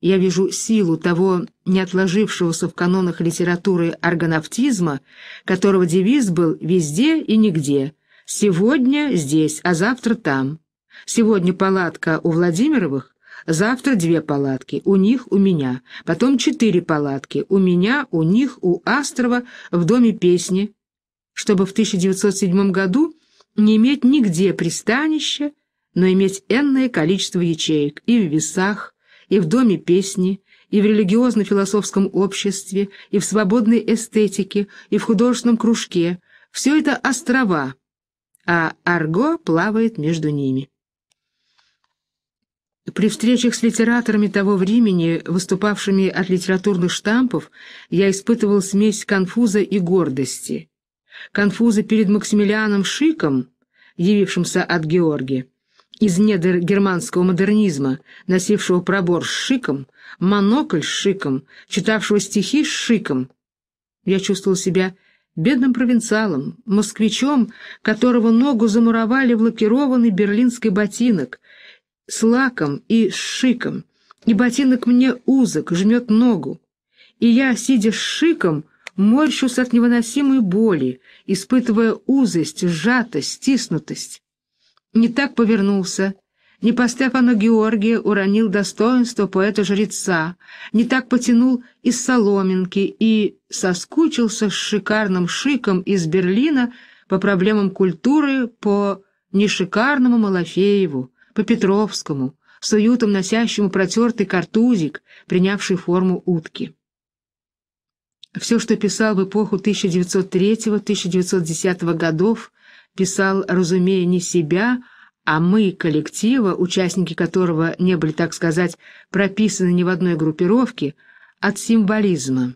я вижу силу того неотложившегося в канонах литературы аргонавтизма, которого девиз был «везде и нигде», «сегодня здесь, а завтра там», «сегодня палатка у Владимировых, Завтра две палатки, у них, у меня. Потом четыре палатки, у меня, у них, у Астрова, в Доме песни, чтобы в 1907 году не иметь нигде пристанища, но иметь энное количество ячеек и в весах, и в Доме песни, и в религиозно-философском обществе, и в свободной эстетике, и в художественном кружке. Все это острова, а арго плавает между ними. При встречах с литераторами того времени, выступавшими от литературных штампов, я испытывал смесь конфуза и гордости. Конфуза перед Максимилианом Шиком, явившимся от Георги, из недр германского модернизма, носившего пробор с Шиком, монокль с Шиком, читавшего стихи с Шиком. Я чувствовал себя бедным провинциалом, москвичом, которого ногу замуровали в лакированный берлинский ботинок — с лаком и с шиком, и ботинок мне узок, жмет ногу. И я, сидя с шиком, морщусь от невыносимой боли, испытывая узость, сжатость, стиснутость. Не так повернулся, не по Стефану Георгия уронил достоинство поэта-жреца, не так потянул из соломинки и соскучился с шикарным шиком из Берлина по проблемам культуры по нешикарному Малафееву, по Петровскому, с уютом носящему протертый картузик, принявший форму утки. Все, что писал в эпоху 1903-1910 годов, писал, разумея, не себя, а мы, коллектива, участники которого не были, так сказать, прописаны ни в одной группировке, от символизма.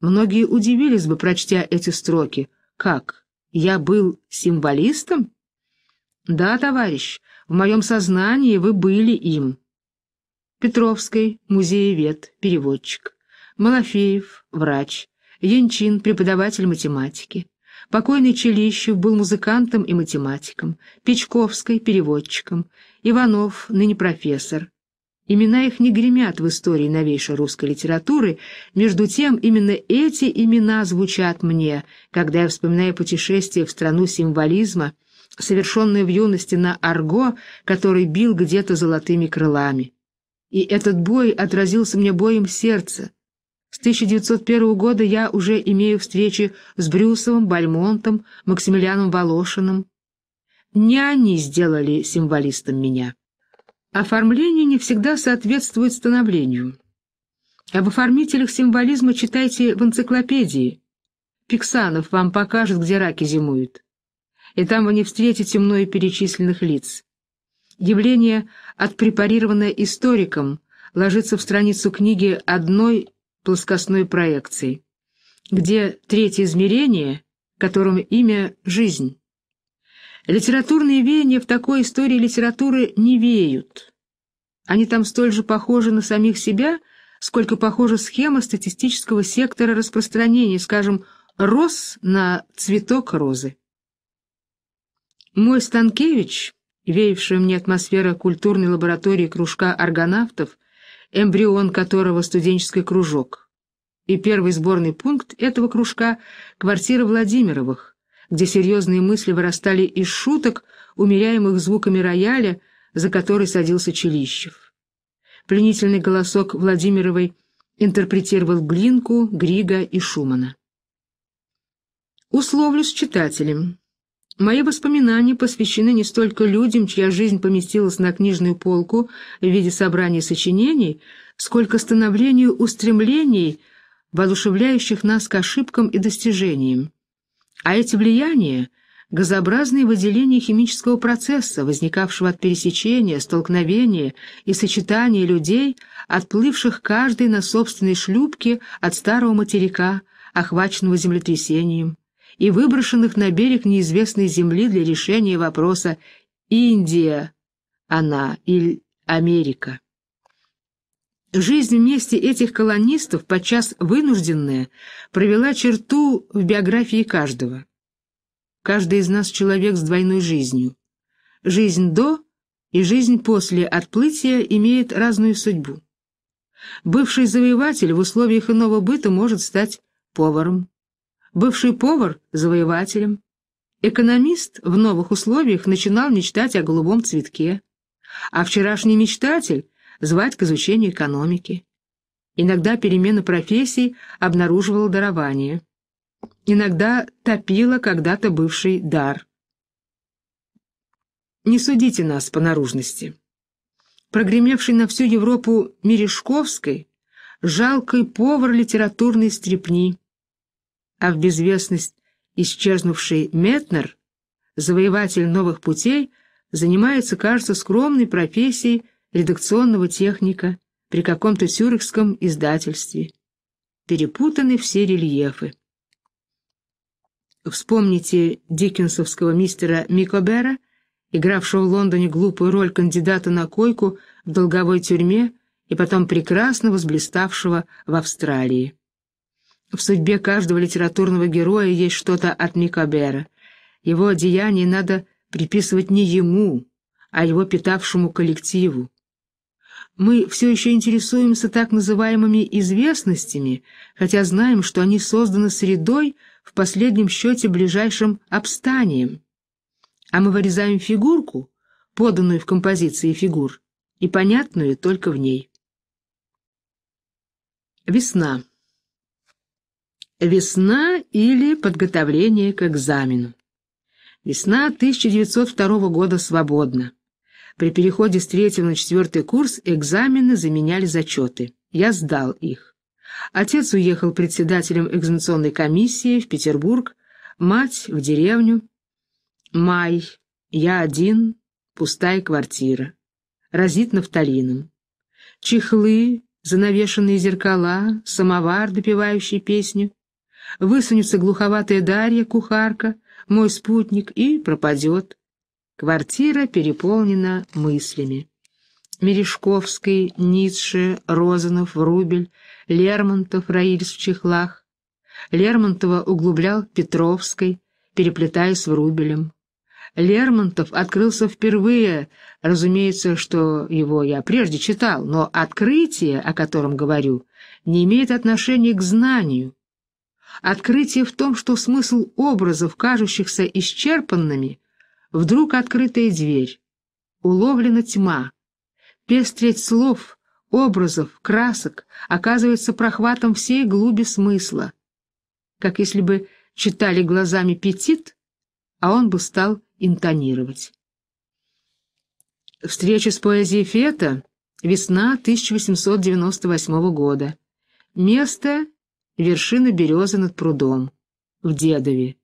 Многие удивились бы, прочтя эти строки. Как? Я был символистом? Да, товарищ, в моем сознании вы были им. Петровский, музеевед, переводчик. Малафеев, врач. Янчин, преподаватель математики. Покойный Челищев был музыкантом и математиком, Печковской — переводчиком, Иванов — ныне профессор. Имена их не гремят в истории новейшей русской литературы, между тем именно эти имена звучат мне, когда я вспоминаю путешествие в страну символизма совершенную в юности на арго, который бил где-то золотыми крылами. И этот бой отразился мне боем сердца. С 1901 года я уже имею встречи с Брюсовым, Бальмонтом, Максимилианом Волошиным. Не они сделали символистом меня. Оформление не всегда соответствует становлению. Об оформителях символизма читайте в энциклопедии. Пиксанов вам покажет, где раки зимуют и там вы не встретите мною перечисленных лиц. Явление, отпрепарированное историком, ложится в страницу книги одной плоскостной проекции, где третье измерение, которому имя — жизнь. Литературные веяния в такой истории литературы не веют. Они там столь же похожи на самих себя, сколько похожа схема статистического сектора распространения, скажем, роз на цветок розы. Мой Станкевич, веявшая мне атмосфера культурной лаборатории кружка аргонавтов, эмбрион которого студенческий кружок, и первый сборный пункт этого кружка — квартира Владимировых, где серьезные мысли вырастали из шуток, умеряемых звуками рояля, за который садился Челищев. Пленительный голосок Владимировой интерпретировал Глинку, Грига и Шумана. Условлюсь читателем. Мои воспоминания посвящены не столько людям, чья жизнь поместилась на книжную полку в виде собрания сочинений, сколько становлению устремлений, воодушевляющих нас к ошибкам и достижениям. А эти влияния – газообразные выделения химического процесса, возникавшего от пересечения, столкновения и сочетания людей, отплывших каждый на собственной шлюпке от старого материка, охваченного землетрясением и выброшенных на берег неизвестной земли для решения вопроса «Индия она или Америка?». Жизнь вместе этих колонистов, подчас вынужденная, провела черту в биографии каждого. Каждый из нас человек с двойной жизнью. Жизнь до и жизнь после отплытия имеет разную судьбу. Бывший завоеватель в условиях иного быта может стать поваром, бывший повар — завоевателем. Экономист в новых условиях начинал мечтать о голубом цветке, а вчерашний мечтатель — звать к изучению экономики. Иногда перемена профессий обнаруживала дарование. Иногда топила когда-то бывший дар. Не судите нас по наружности. Прогремевший на всю Европу Мережковской, жалкий повар литературной стрепни, а в безвестность исчезнувший Метнер, завоеватель новых путей, занимается, кажется, скромной профессией редакционного техника при каком-то тюркском издательстве. Перепутаны все рельефы. Вспомните диккенсовского мистера Микобера, игравшего в Лондоне глупую роль кандидата на койку в долговой тюрьме и потом прекрасно возблиставшего в Австралии. В судьбе каждого литературного героя есть что-то от Микабера. Его деяние надо приписывать не ему, а его питавшему коллективу. Мы все еще интересуемся так называемыми известностями, хотя знаем, что они созданы средой, в последнем счете ближайшим обстанием. А мы вырезаем фигурку, поданную в композиции фигур, и понятную только в ней. Весна. Весна или подготовление к экзамену. Весна 1902 года свободна. При переходе с третьего на четвертый курс экзамены заменяли зачеты. Я сдал их. Отец уехал председателем экзаменационной комиссии в Петербург, мать в деревню. Май. Я один. Пустая квартира. Разит нафталином. Чехлы, занавешенные зеркала, самовар, допивающий песню. Высунется глуховатая Дарья, кухарка, мой спутник, и пропадет. Квартира переполнена мыслями. Мережковский, Ницше, Розанов, Рубель, Лермонтов роились в чехлах. Лермонтова углублял Петровской, переплетаясь в Рубелем. Лермонтов открылся впервые, разумеется, что его я прежде читал, но открытие, о котором говорю, не имеет отношения к знанию, Открытие в том, что смысл образов, кажущихся исчерпанными, вдруг открытая дверь. Уловлена тьма. Пестреть слов, образов, красок оказывается прохватом всей глуби смысла. Как если бы читали глазами Петит, а он бы стал интонировать. Встреча с поэзией Фета, весна 1898 года. Место вершина березы над прудом, в Дедове.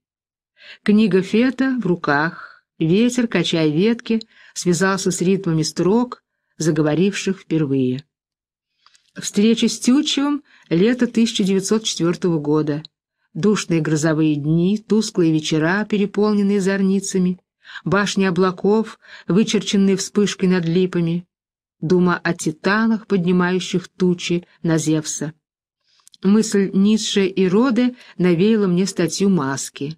Книга Фета в руках, ветер, качая ветки, связался с ритмами строк, заговоривших впервые. Встреча с Тютчевым лето 1904 года. Душные грозовые дни, тусклые вечера, переполненные зорницами, башни облаков, вычерченные вспышкой над липами. Дума о титанах, поднимающих тучи на Зевса. Мысль Ницше и Роде навеяла мне статью «Маски».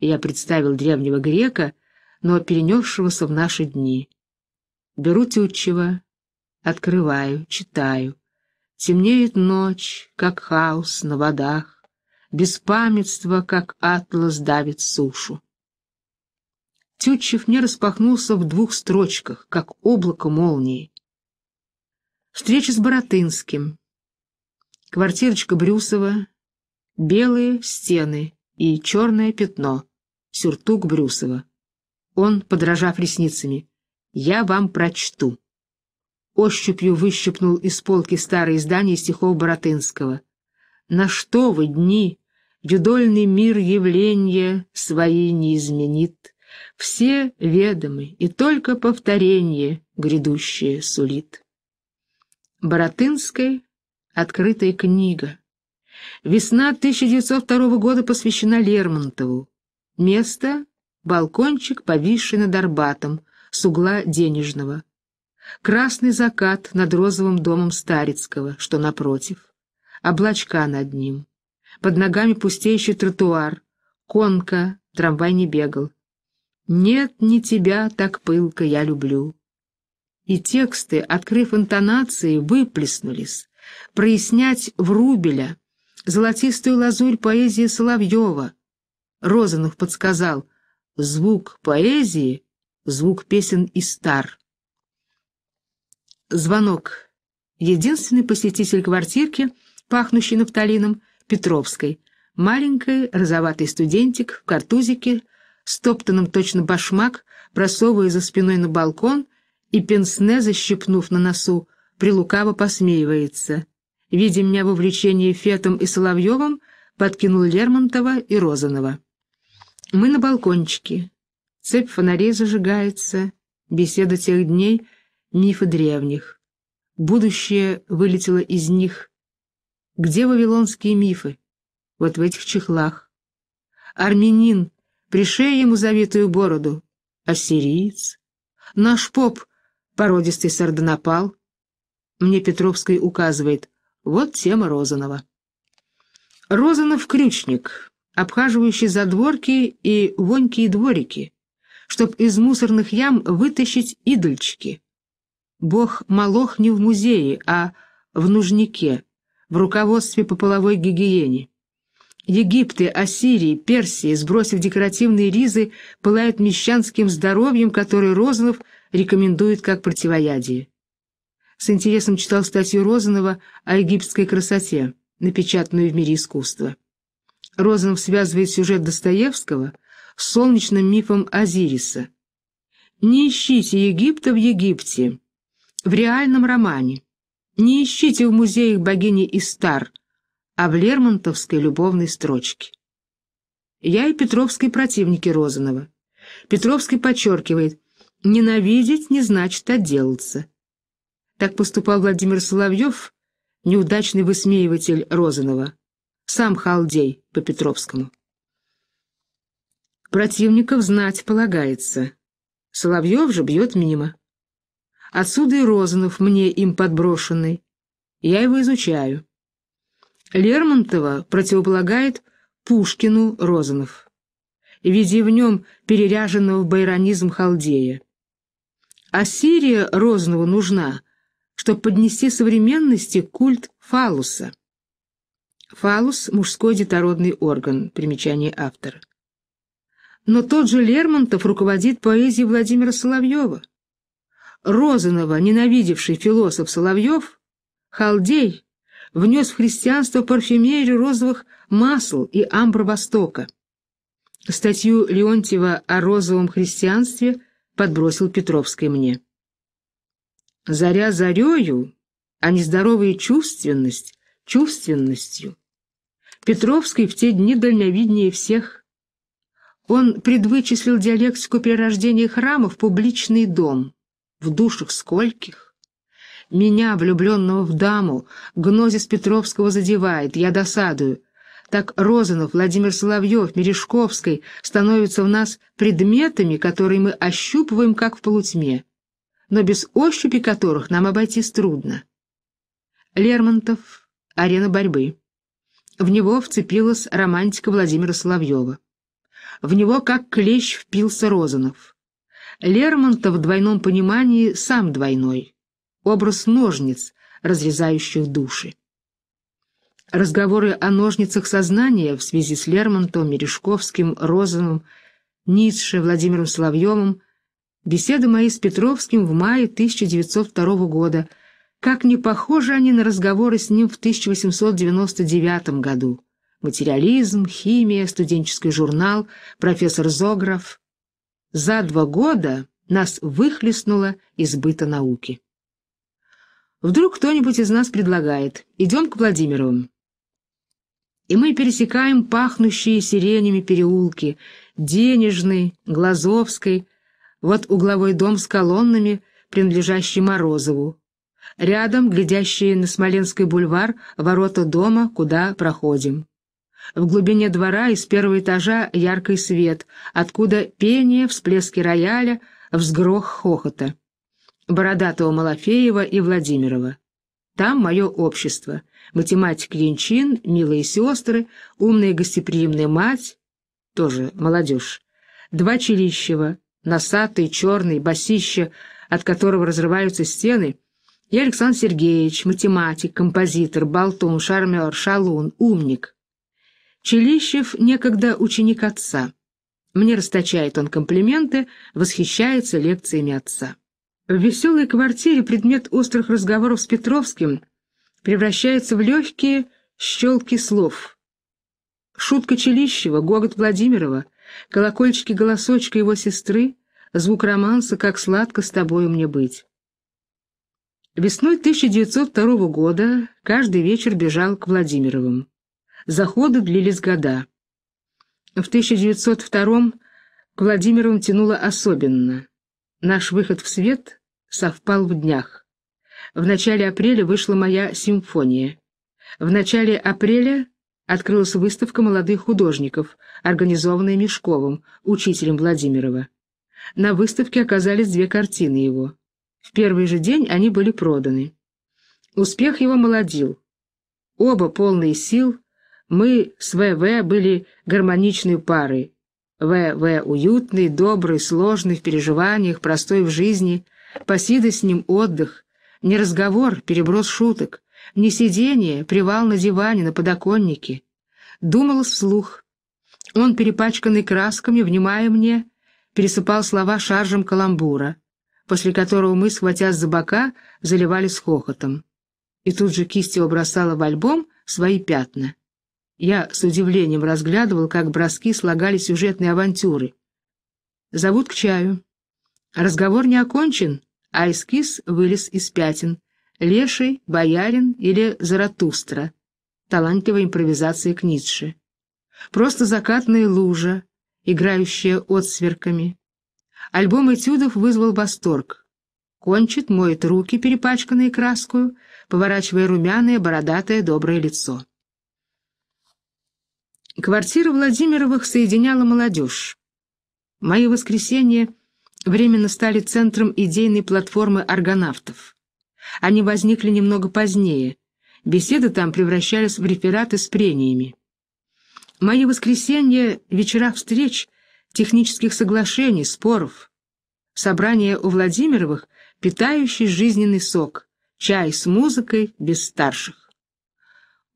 Я представил древнего грека, но перенесшегося в наши дни. Беру тютчево, открываю, читаю. Темнеет ночь, как хаос на водах, Беспамятство, как атлас, давит сушу. Тютчев не распахнулся в двух строчках, как облако молнии. Встреча с Боротынским. Квартирочка Брюсова, белые стены и черное пятно, сюртук Брюсова. Он, подражав ресницами, «Я вам прочту». Ощупью выщипнул из полки старое издание стихов Боротынского. «На что вы дни, юдольный мир явления свои не изменит, все ведомы, и только повторение грядущее сулит». Боротынской Открытая книга. Весна 1902 года посвящена Лермонтову. Место — балкончик, повисший над Арбатом, с угла денежного. Красный закат над розовым домом Старицкого, что напротив. Облачка над ним. Под ногами пустеющий тротуар. Конка, трамвай не бегал. «Нет, не тебя, так пылко я люблю». И тексты, открыв интонации, выплеснулись, прояснять Врубеля, золотистую лазурь поэзии Соловьева. Розанов подсказал, звук поэзии — звук песен и стар. Звонок. Единственный посетитель квартирки, пахнущий нафталином, Петровской. Маленький розоватый студентик в картузике, стоптанном точно башмак, просовывая за спиной на балкон — и пенсне, защипнув на носу, прилукаво посмеивается. Видя меня в увлечении Фетом и Соловьевым, подкинул Лермонтова и Розанова. Мы на балкончике. Цепь фонарей зажигается. Беседа тех дней — мифы древних. Будущее вылетело из них. Где вавилонские мифы? Вот в этих чехлах. Армянин, пришей ему завитую бороду. Ассирийц. Наш поп, породистый сардонапал. Мне Петровский указывает. Вот тема Розанова. Розанов — крючник, обхаживающий задворки и вонькие дворики, чтоб из мусорных ям вытащить идольчики. Бог Малох не в музее, а в нужнике, в руководстве по половой гигиене. Египты, Ассирии, Персии, сбросив декоративные ризы, пылают мещанским здоровьем, которое Розанов рекомендует как противоядие с интересом читал статью Розанова о египетской красоте, напечатанную в мире искусства. Розанов связывает сюжет Достоевского с солнечным мифом Азириса. «Не ищите Египта в Египте, в реальном романе. Не ищите в музеях богини Истар, а в Лермонтовской любовной строчке». Я и Петровский противники Розанова. Петровский подчеркивает, ненавидеть не значит отделаться. Так поступал Владимир Соловьев, неудачный высмеиватель Розанова. Сам халдей по Петровскому. Противников знать полагается. Соловьев же бьет мимо. Отсюда и Розанов мне им подброшенный. Я его изучаю. Лермонтова противополагает Пушкину Розанов, видя в нем переряженного в байронизм халдея. А Сирия Розанова нужна — чтобы поднести современности культ фалуса. Фалус – мужской детородный орган, примечание автора. Но тот же Лермонтов руководит поэзией Владимира Соловьева. Розанова, ненавидевший философ Соловьев, халдей, внес в христианство парфюмерию розовых масл и амбр Востока. Статью Леонтьева о розовом христианстве подбросил Петровский мне. Заря зарею, а нездоровая чувственность чувственностью. Петровский в те дни дальновиднее всех. Он предвычислил диалектику перерождения храма в публичный дом. В душах скольких? Меня, влюбленного в даму, гнозис Петровского задевает, я досадую. Так Розанов, Владимир Соловьев, Мережковский становятся в нас предметами, которые мы ощупываем, как в полутьме но без ощупи которых нам обойтись трудно. Лермонтов. Арена борьбы. В него вцепилась романтика Владимира Соловьева. В него как клещ впился Розанов. Лермонтов в двойном понимании сам двойной. Образ ножниц, разрезающих души. Разговоры о ножницах сознания в связи с Лермонтовым, Мережковским, Розановым, Ницше, Владимиром Соловьевым – Беседы мои с Петровским в мае 1902 года. Как не похожи они на разговоры с ним в 1899 году. Материализм, химия, студенческий журнал, профессор Зограф. За два года нас выхлестнуло из быта науки. Вдруг кто-нибудь из нас предлагает «идем к Владимировым». И мы пересекаем пахнущие сиренями переулки, Денежный, Глазовской, вот угловой дом с колоннами, принадлежащий Морозову. Рядом, глядящие на Смоленский бульвар, ворота дома, куда проходим. В глубине двора из первого этажа яркий свет, откуда пение, всплески рояля, взгрох хохота. Бородатого Малафеева и Владимирова. Там мое общество. Математик Ленчин, милые сестры, умная гостеприимная мать, тоже молодежь. Два Челищева, носатый, черный, басище, от которого разрываются стены, я Александр Сергеевич, математик, композитор, болтун, шармер, шалун, умник. Челищев некогда ученик отца. Мне расточает он комплименты, восхищается лекциями отца. В веселой квартире предмет острых разговоров с Петровским превращается в легкие щелки слов. Шутка Челищева, гогот Владимирова, колокольчики голосочка его сестры, звук романса «Как сладко с тобою мне быть». Весной 1902 года каждый вечер бежал к Владимировым. Заходы длились года. В 1902 к Владимировым тянуло особенно. Наш выход в свет совпал в днях. В начале апреля вышла моя симфония. В начале апреля открылась выставка молодых художников, организованная Мешковым, учителем Владимирова. На выставке оказались две картины его. В первый же день они были проданы. Успех его молодил. Оба полные сил, мы с ВВ были гармоничной парой. ВВ уютный, добрый, сложный в переживаниях, простой в жизни, Посиды с ним отдых, не разговор, переброс шуток, не сидение, привал на диване, на подоконнике. Думал вслух. Он, перепачканный красками, внимая мне, пересыпал слова шаржем каламбура, после которого мы, схватясь за бока, заливали с хохотом. И тут же кисть его бросала в альбом свои пятна. Я с удивлением разглядывал, как броски слагали сюжетные авантюры. Зовут к чаю. Разговор не окончен, а эскиз вылез из пятен, Леший, Боярин или Заратустра, талантливая импровизация к Ницше. Просто закатная лужа, играющая отсверками. Альбом этюдов вызвал восторг. Кончит, моет руки, перепачканные краскую, поворачивая румяное, бородатое, доброе лицо. Квартира Владимировых соединяла молодежь. Мои воскресенья временно стали центром идейной платформы аргонавтов. Они возникли немного позднее. Беседы там превращались в рефераты с прениями. Мои воскресенья — вечера встреч, технических соглашений, споров. Собрание у Владимировых — питающий жизненный сок, чай с музыкой без старших.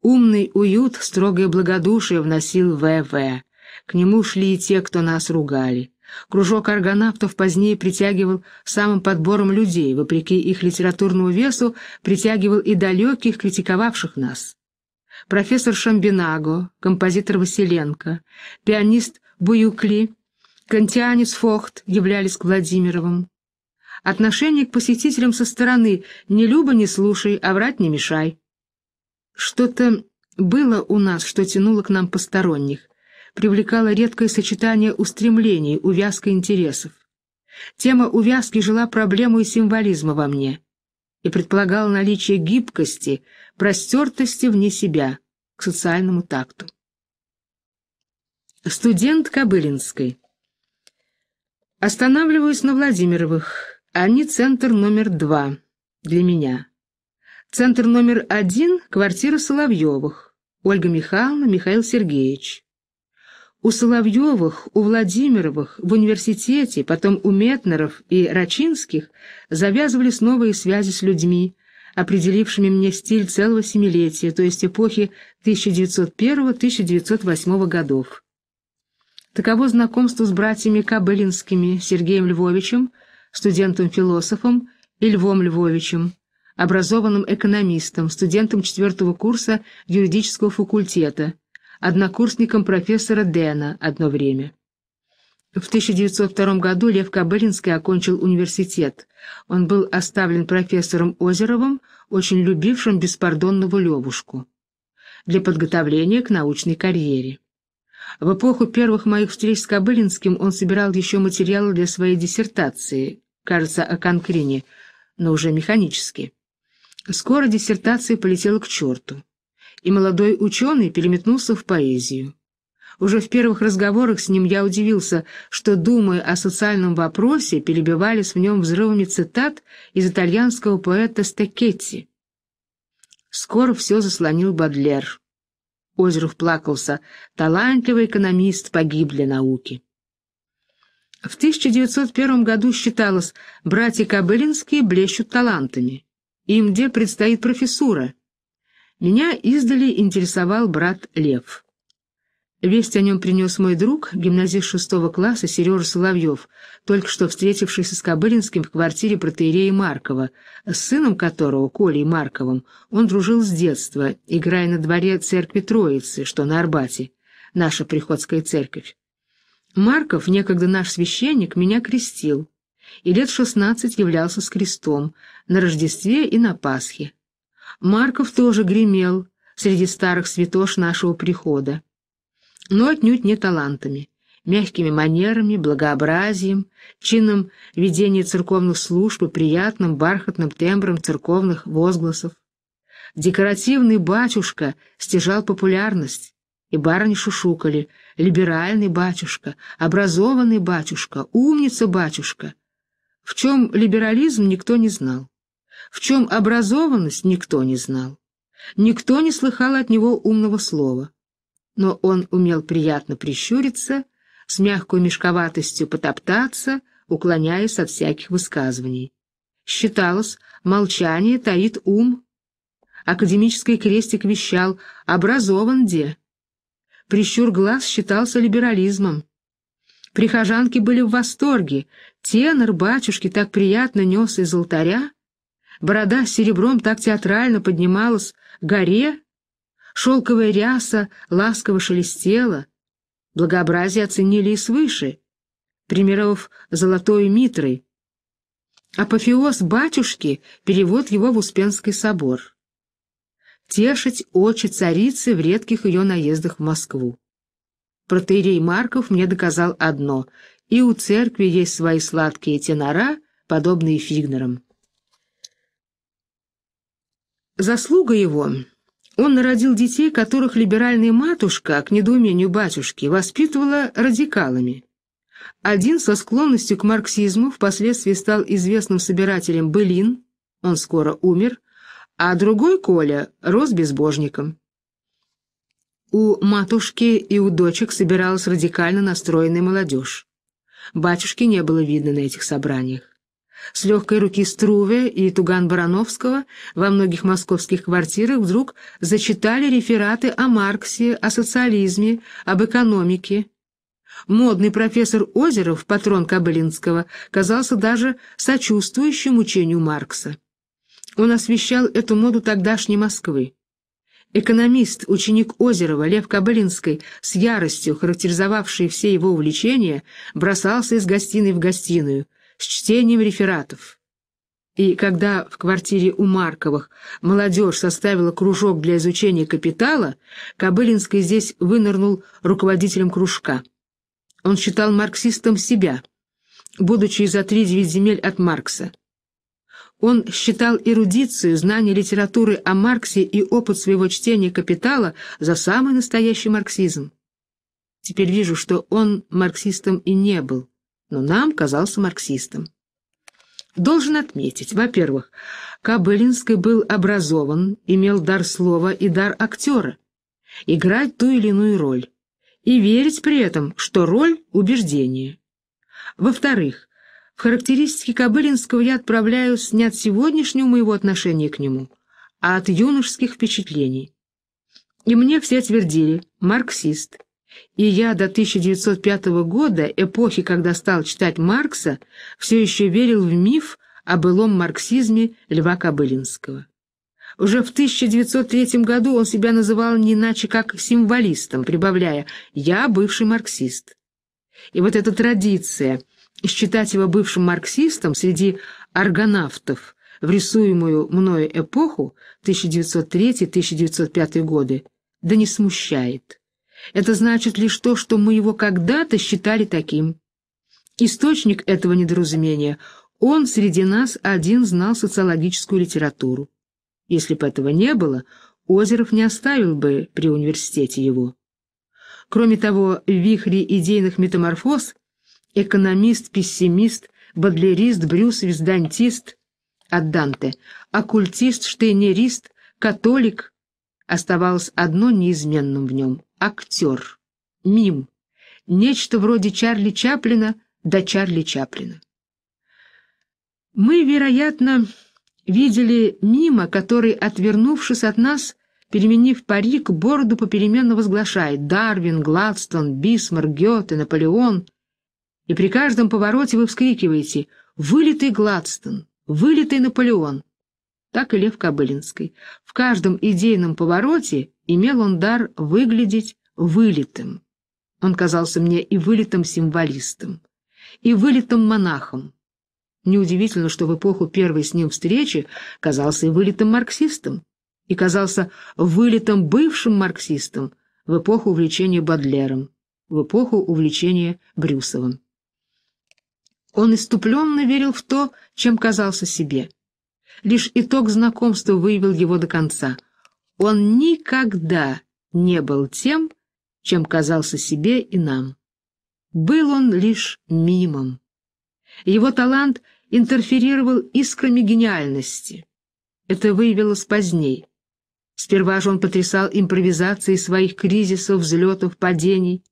Умный уют, строгое благодушие вносил В.В. К нему шли и те, кто нас ругали. Кружок аргонавтов позднее притягивал самым подбором людей, вопреки их литературному весу, притягивал и далеких, критиковавших нас. Профессор Шамбинаго, композитор Василенко, пианист Буюкли, Кантианис Фохт являлись к Владимировым. Отношение к посетителям со стороны «не люба, не слушай, а врать не мешай». Что-то было у нас, что тянуло к нам посторонних, привлекало редкое сочетание устремлений, увязка интересов. Тема увязки жила проблему и символизма во мне и предполагала наличие гибкости, простертости вне себя, к социальному такту. Студент Кобылинской. Останавливаюсь на Владимировых. Они центр номер два для меня. Центр номер один – квартира Соловьевых. Ольга Михайловна, Михаил Сергеевич. У Соловьевых, у Владимировых, в университете, потом у Метнеров и Рачинских завязывались новые связи с людьми, определившими мне стиль целого семилетия, то есть эпохи 1901-1908 годов. Таково знакомство с братьями Кобылинскими, Сергеем Львовичем, студентом-философом и Львом Львовичем, образованным экономистом, студентом четвертого курса юридического факультета – однокурсником профессора Дэна одно время. В 1902 году Лев Кобылинский окончил университет. Он был оставлен профессором Озеровым, очень любившим беспардонного Левушку, для подготовления к научной карьере. В эпоху первых моих встреч с Кобылинским он собирал еще материалы для своей диссертации, кажется, о конкрине, но уже механически. Скоро диссертация полетела к черту и молодой ученый переметнулся в поэзию. Уже в первых разговорах с ним я удивился, что, думая о социальном вопросе, перебивались в нем взрывами цитат из итальянского поэта Стекетти. Скоро все заслонил Бадлер. Озеров плакался. Талантливый экономист погиб для науки. В 1901 году считалось, братья Кобылинские блещут талантами. Им где предстоит профессура — меня издали интересовал брат Лев. Весть о нем принес мой друг, гимназист шестого класса Сережа Соловьев, только что встретившийся с Кобылинским в квартире протеерея Маркова, с сыном которого, Колей Марковым, он дружил с детства, играя на дворе церкви Троицы, что на Арбате, наша приходская церковь. Марков, некогда наш священник, меня крестил, и лет шестнадцать являлся с крестом на Рождестве и на Пасхе. Марков тоже гремел среди старых святош нашего прихода, но отнюдь не талантами, мягкими манерами, благообразием, чином ведения церковных служб и приятным бархатным тембром церковных возгласов. Декоративный батюшка стяжал популярность, и барыни шушукали «либеральный батюшка», «образованный батюшка», «умница батюшка». В чем либерализм, никто не знал. В чем образованность, никто не знал. Никто не слыхал от него умного слова. Но он умел приятно прищуриться, с мягкой мешковатостью потоптаться, уклоняясь от всяких высказываний. Считалось, молчание таит ум. Академический крестик вещал «образован де». Прищур глаз считался либерализмом. Прихожанки были в восторге. Тенор батюшки так приятно нес из алтаря, борода с серебром так театрально поднималась к горе, шелковая ряса ласково шелестела, благообразие оценили и свыше, примеров золотой митрой. Апофеоз батюшки — перевод его в Успенский собор. Тешить очи царицы в редких ее наездах в Москву. Протеерей Марков мне доказал одно — и у церкви есть свои сладкие тенора, подобные фигнерам. Заслуга его он народил детей, которых либеральная матушка, к недоумению батюшки, воспитывала радикалами. Один со склонностью к марксизму впоследствии стал известным собирателем былин, он скоро умер, а другой, Коля, рос безбожником. У матушки и у дочек собиралась радикально настроенная молодежь. Батюшки не было видно на этих собраниях. С легкой руки Струве и Туган Барановского во многих московских квартирах вдруг зачитали рефераты о Марксе, о социализме, об экономике. Модный профессор Озеров, патрон Кобылинского, казался даже сочувствующим учению Маркса. Он освещал эту моду тогдашней Москвы. Экономист, ученик Озерова Лев Кобылинский, с яростью характеризовавший все его увлечения, бросался из гостиной в гостиную – с чтением рефератов. И когда в квартире у Марковых молодежь составила кружок для изучения капитала, Кобылинский здесь вынырнул руководителем кружка. Он считал марксистом себя, будучи за три-девять земель от Маркса. Он считал эрудицию, знание литературы о Марксе и опыт своего чтения «Капитала» за самый настоящий марксизм. Теперь вижу, что он марксистом и не был но нам казался марксистом. Должен отметить, во-первых, Кобылинский был образован, имел дар слова и дар актера, играть ту или иную роль, и верить при этом, что роль — убеждение. Во-вторых, в характеристике Кобылинского я отправляюсь не от сегодняшнего моего отношения к нему, а от юношеских впечатлений. И мне все твердили «марксист», и я до 1905 года, эпохи, когда стал читать Маркса, все еще верил в миф о былом марксизме Льва Кобылинского. Уже в 1903 году он себя называл не иначе как символистом, прибавляя «я бывший марксист». И вот эта традиция считать его бывшим марксистом среди аргонавтов в рисуемую мною эпоху 1903-1905 годы, да не смущает. Это значит лишь то, что мы его когда-то считали таким. Источник этого недоразумения — он среди нас один знал социологическую литературу. Если бы этого не было, Озеров не оставил бы при университете его. Кроме того, в вихре идейных метаморфоз экономист, пессимист, бадлерист, брюсовец, дантист от Данте, оккультист, штейнерист, католик — оставалось одно неизменным в нем актер, мим, нечто вроде Чарли Чаплина до Чарли Чаплина. Мы, вероятно, видели мима, который, отвернувшись от нас, переменив парик, бороду попеременно возглашает «Дарвин», «Гладстон», «Бисмарк», «Гёте», «Наполеон». И при каждом повороте вы вскрикиваете «Вылитый Гладстон», «Вылитый Наполеон» так и Лев Кобылинский. В каждом идейном повороте имел он дар выглядеть вылитым. Он казался мне и вылитым символистом, и вылитым монахом. Неудивительно, что в эпоху первой с ним встречи казался и вылитым марксистом, и казался вылитым бывшим марксистом в эпоху увлечения Бадлером, в эпоху увлечения Брюсовым. Он иступленно верил в то, чем казался себе – Лишь итог знакомства выявил его до конца. Он никогда не был тем, чем казался себе и нам. Был он лишь мимом. Его талант интерферировал искрами гениальности. Это выявилось поздней. Сперва же он потрясал импровизацией своих кризисов, взлетов, падений.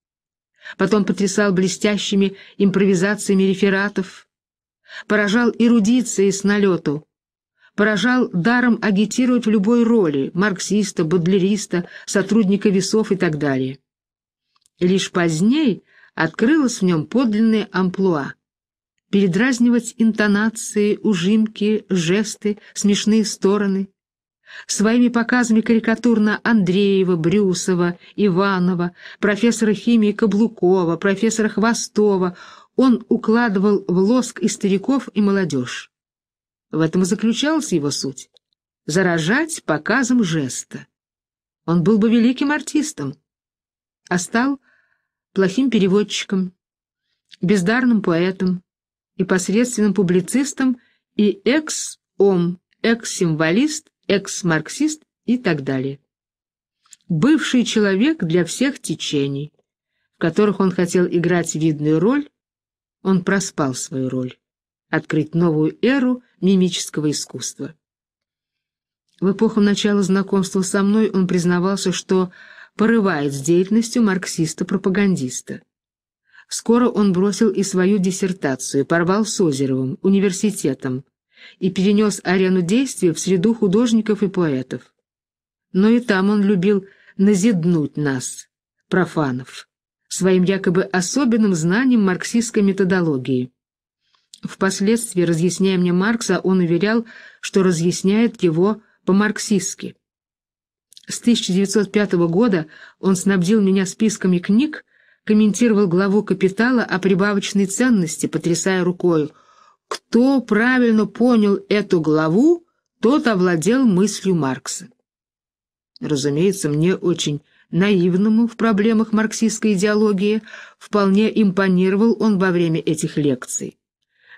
Потом потрясал блестящими импровизациями рефератов. Поражал эрудицией с налету поражал даром агитировать в любой роли – марксиста, бодлериста, сотрудника весов и так далее. Лишь поздней открылось в нем подлинное амплуа – передразнивать интонации, ужимки, жесты, смешные стороны. Своими показами карикатурно Андреева, Брюсова, Иванова, профессора химии Каблукова, профессора Хвостова он укладывал в лоск и стариков, и молодежь. В этом и заключалась его суть — заражать показом жеста. Он был бы великим артистом, а стал плохим переводчиком, бездарным поэтом и посредственным публицистом и экс-ом, экс-символист, экс-марксист и так далее. Бывший человек для всех течений, в которых он хотел играть видную роль, он проспал свою роль открыть новую эру мимического искусства. В эпоху начала знакомства со мной он признавался, что порывает с деятельностью марксиста-пропагандиста. Скоро он бросил и свою диссертацию, порвал с Озеровым, университетом, и перенес арену действия в среду художников и поэтов. Но и там он любил назиднуть нас, профанов, своим якобы особенным знанием марксистской методологии. Впоследствии, разъясняя мне Маркса, он уверял, что разъясняет его по-марксистски. С 1905 года он снабдил меня списками книг, комментировал главу «Капитала» о прибавочной ценности, потрясая рукою. «Кто правильно понял эту главу, тот овладел мыслью Маркса». Разумеется, мне очень наивному в проблемах марксистской идеологии вполне импонировал он во время этих лекций.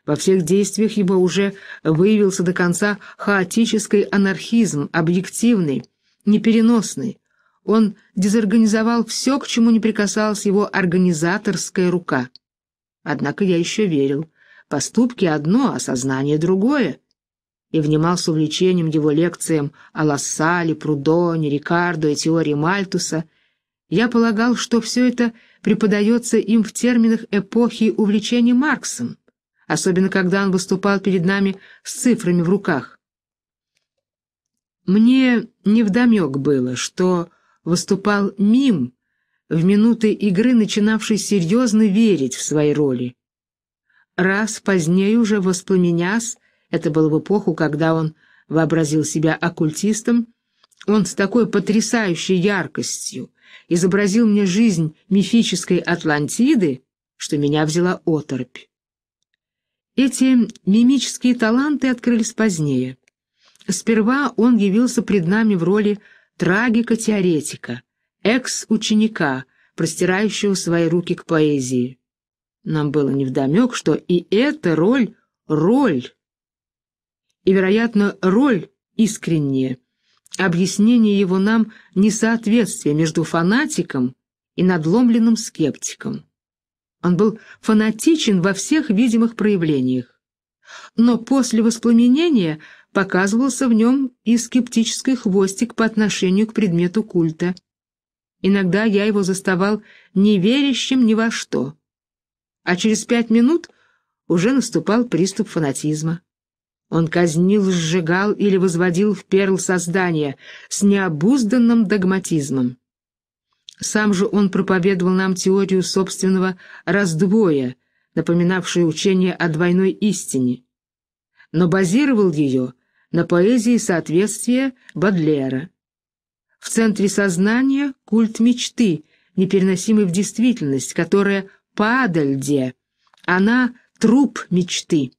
Во всех действиях его уже выявился до конца хаотический анархизм, объективный, непереносный. Он дезорганизовал все, к чему не прикасалась его организаторская рука. Однако я еще верил. Поступки одно, а сознание другое. И внимал с увлечением его лекциям о Лассале, Прудоне, Рикардо и теории Мальтуса. Я полагал, что все это преподается им в терминах эпохи увлечения Марксом особенно когда он выступал перед нами с цифрами в руках. Мне невдомек было, что выступал мим в минуты игры, начинавший серьезно верить в свои роли. Раз позднее уже воспламенясь, это было в эпоху, когда он вообразил себя оккультистом, он с такой потрясающей яркостью изобразил мне жизнь мифической Атлантиды, что меня взяла оторпь. Эти мимические таланты открылись позднее. Сперва он явился пред нами в роли трагика-теоретика, экс-ученика, простирающего свои руки к поэзии. Нам было невдомек, что и эта роль — роль, и, вероятно, роль искренняя. Объяснение его нам — несоответствие между фанатиком и надломленным скептиком. Он был фанатичен во всех видимых проявлениях. Но после воспламенения показывался в нем и скептический хвостик по отношению к предмету культа. Иногда я его заставал неверящим ни во что. А через пять минут уже наступал приступ фанатизма. Он казнил, сжигал или возводил в перл создания с необузданным догматизмом. Сам же он проповедовал нам теорию собственного раздвоя, напоминавшую учение о двойной истине, но базировал ее на поэзии соответствия Бадлера. В центре сознания культ мечты, непереносимый в действительность, которая падальде, она труп мечты.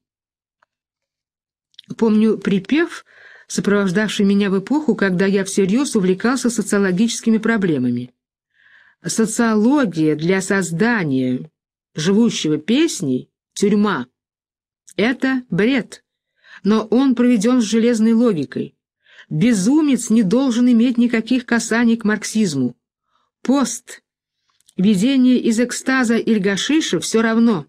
Помню припев, сопровождавший меня в эпоху, когда я всерьез увлекался социологическими проблемами социология для создания живущего песней — тюрьма. Это бред, но он проведен с железной логикой. Безумец не должен иметь никаких касаний к марксизму. Пост, Введение из экстаза или гашиша все равно.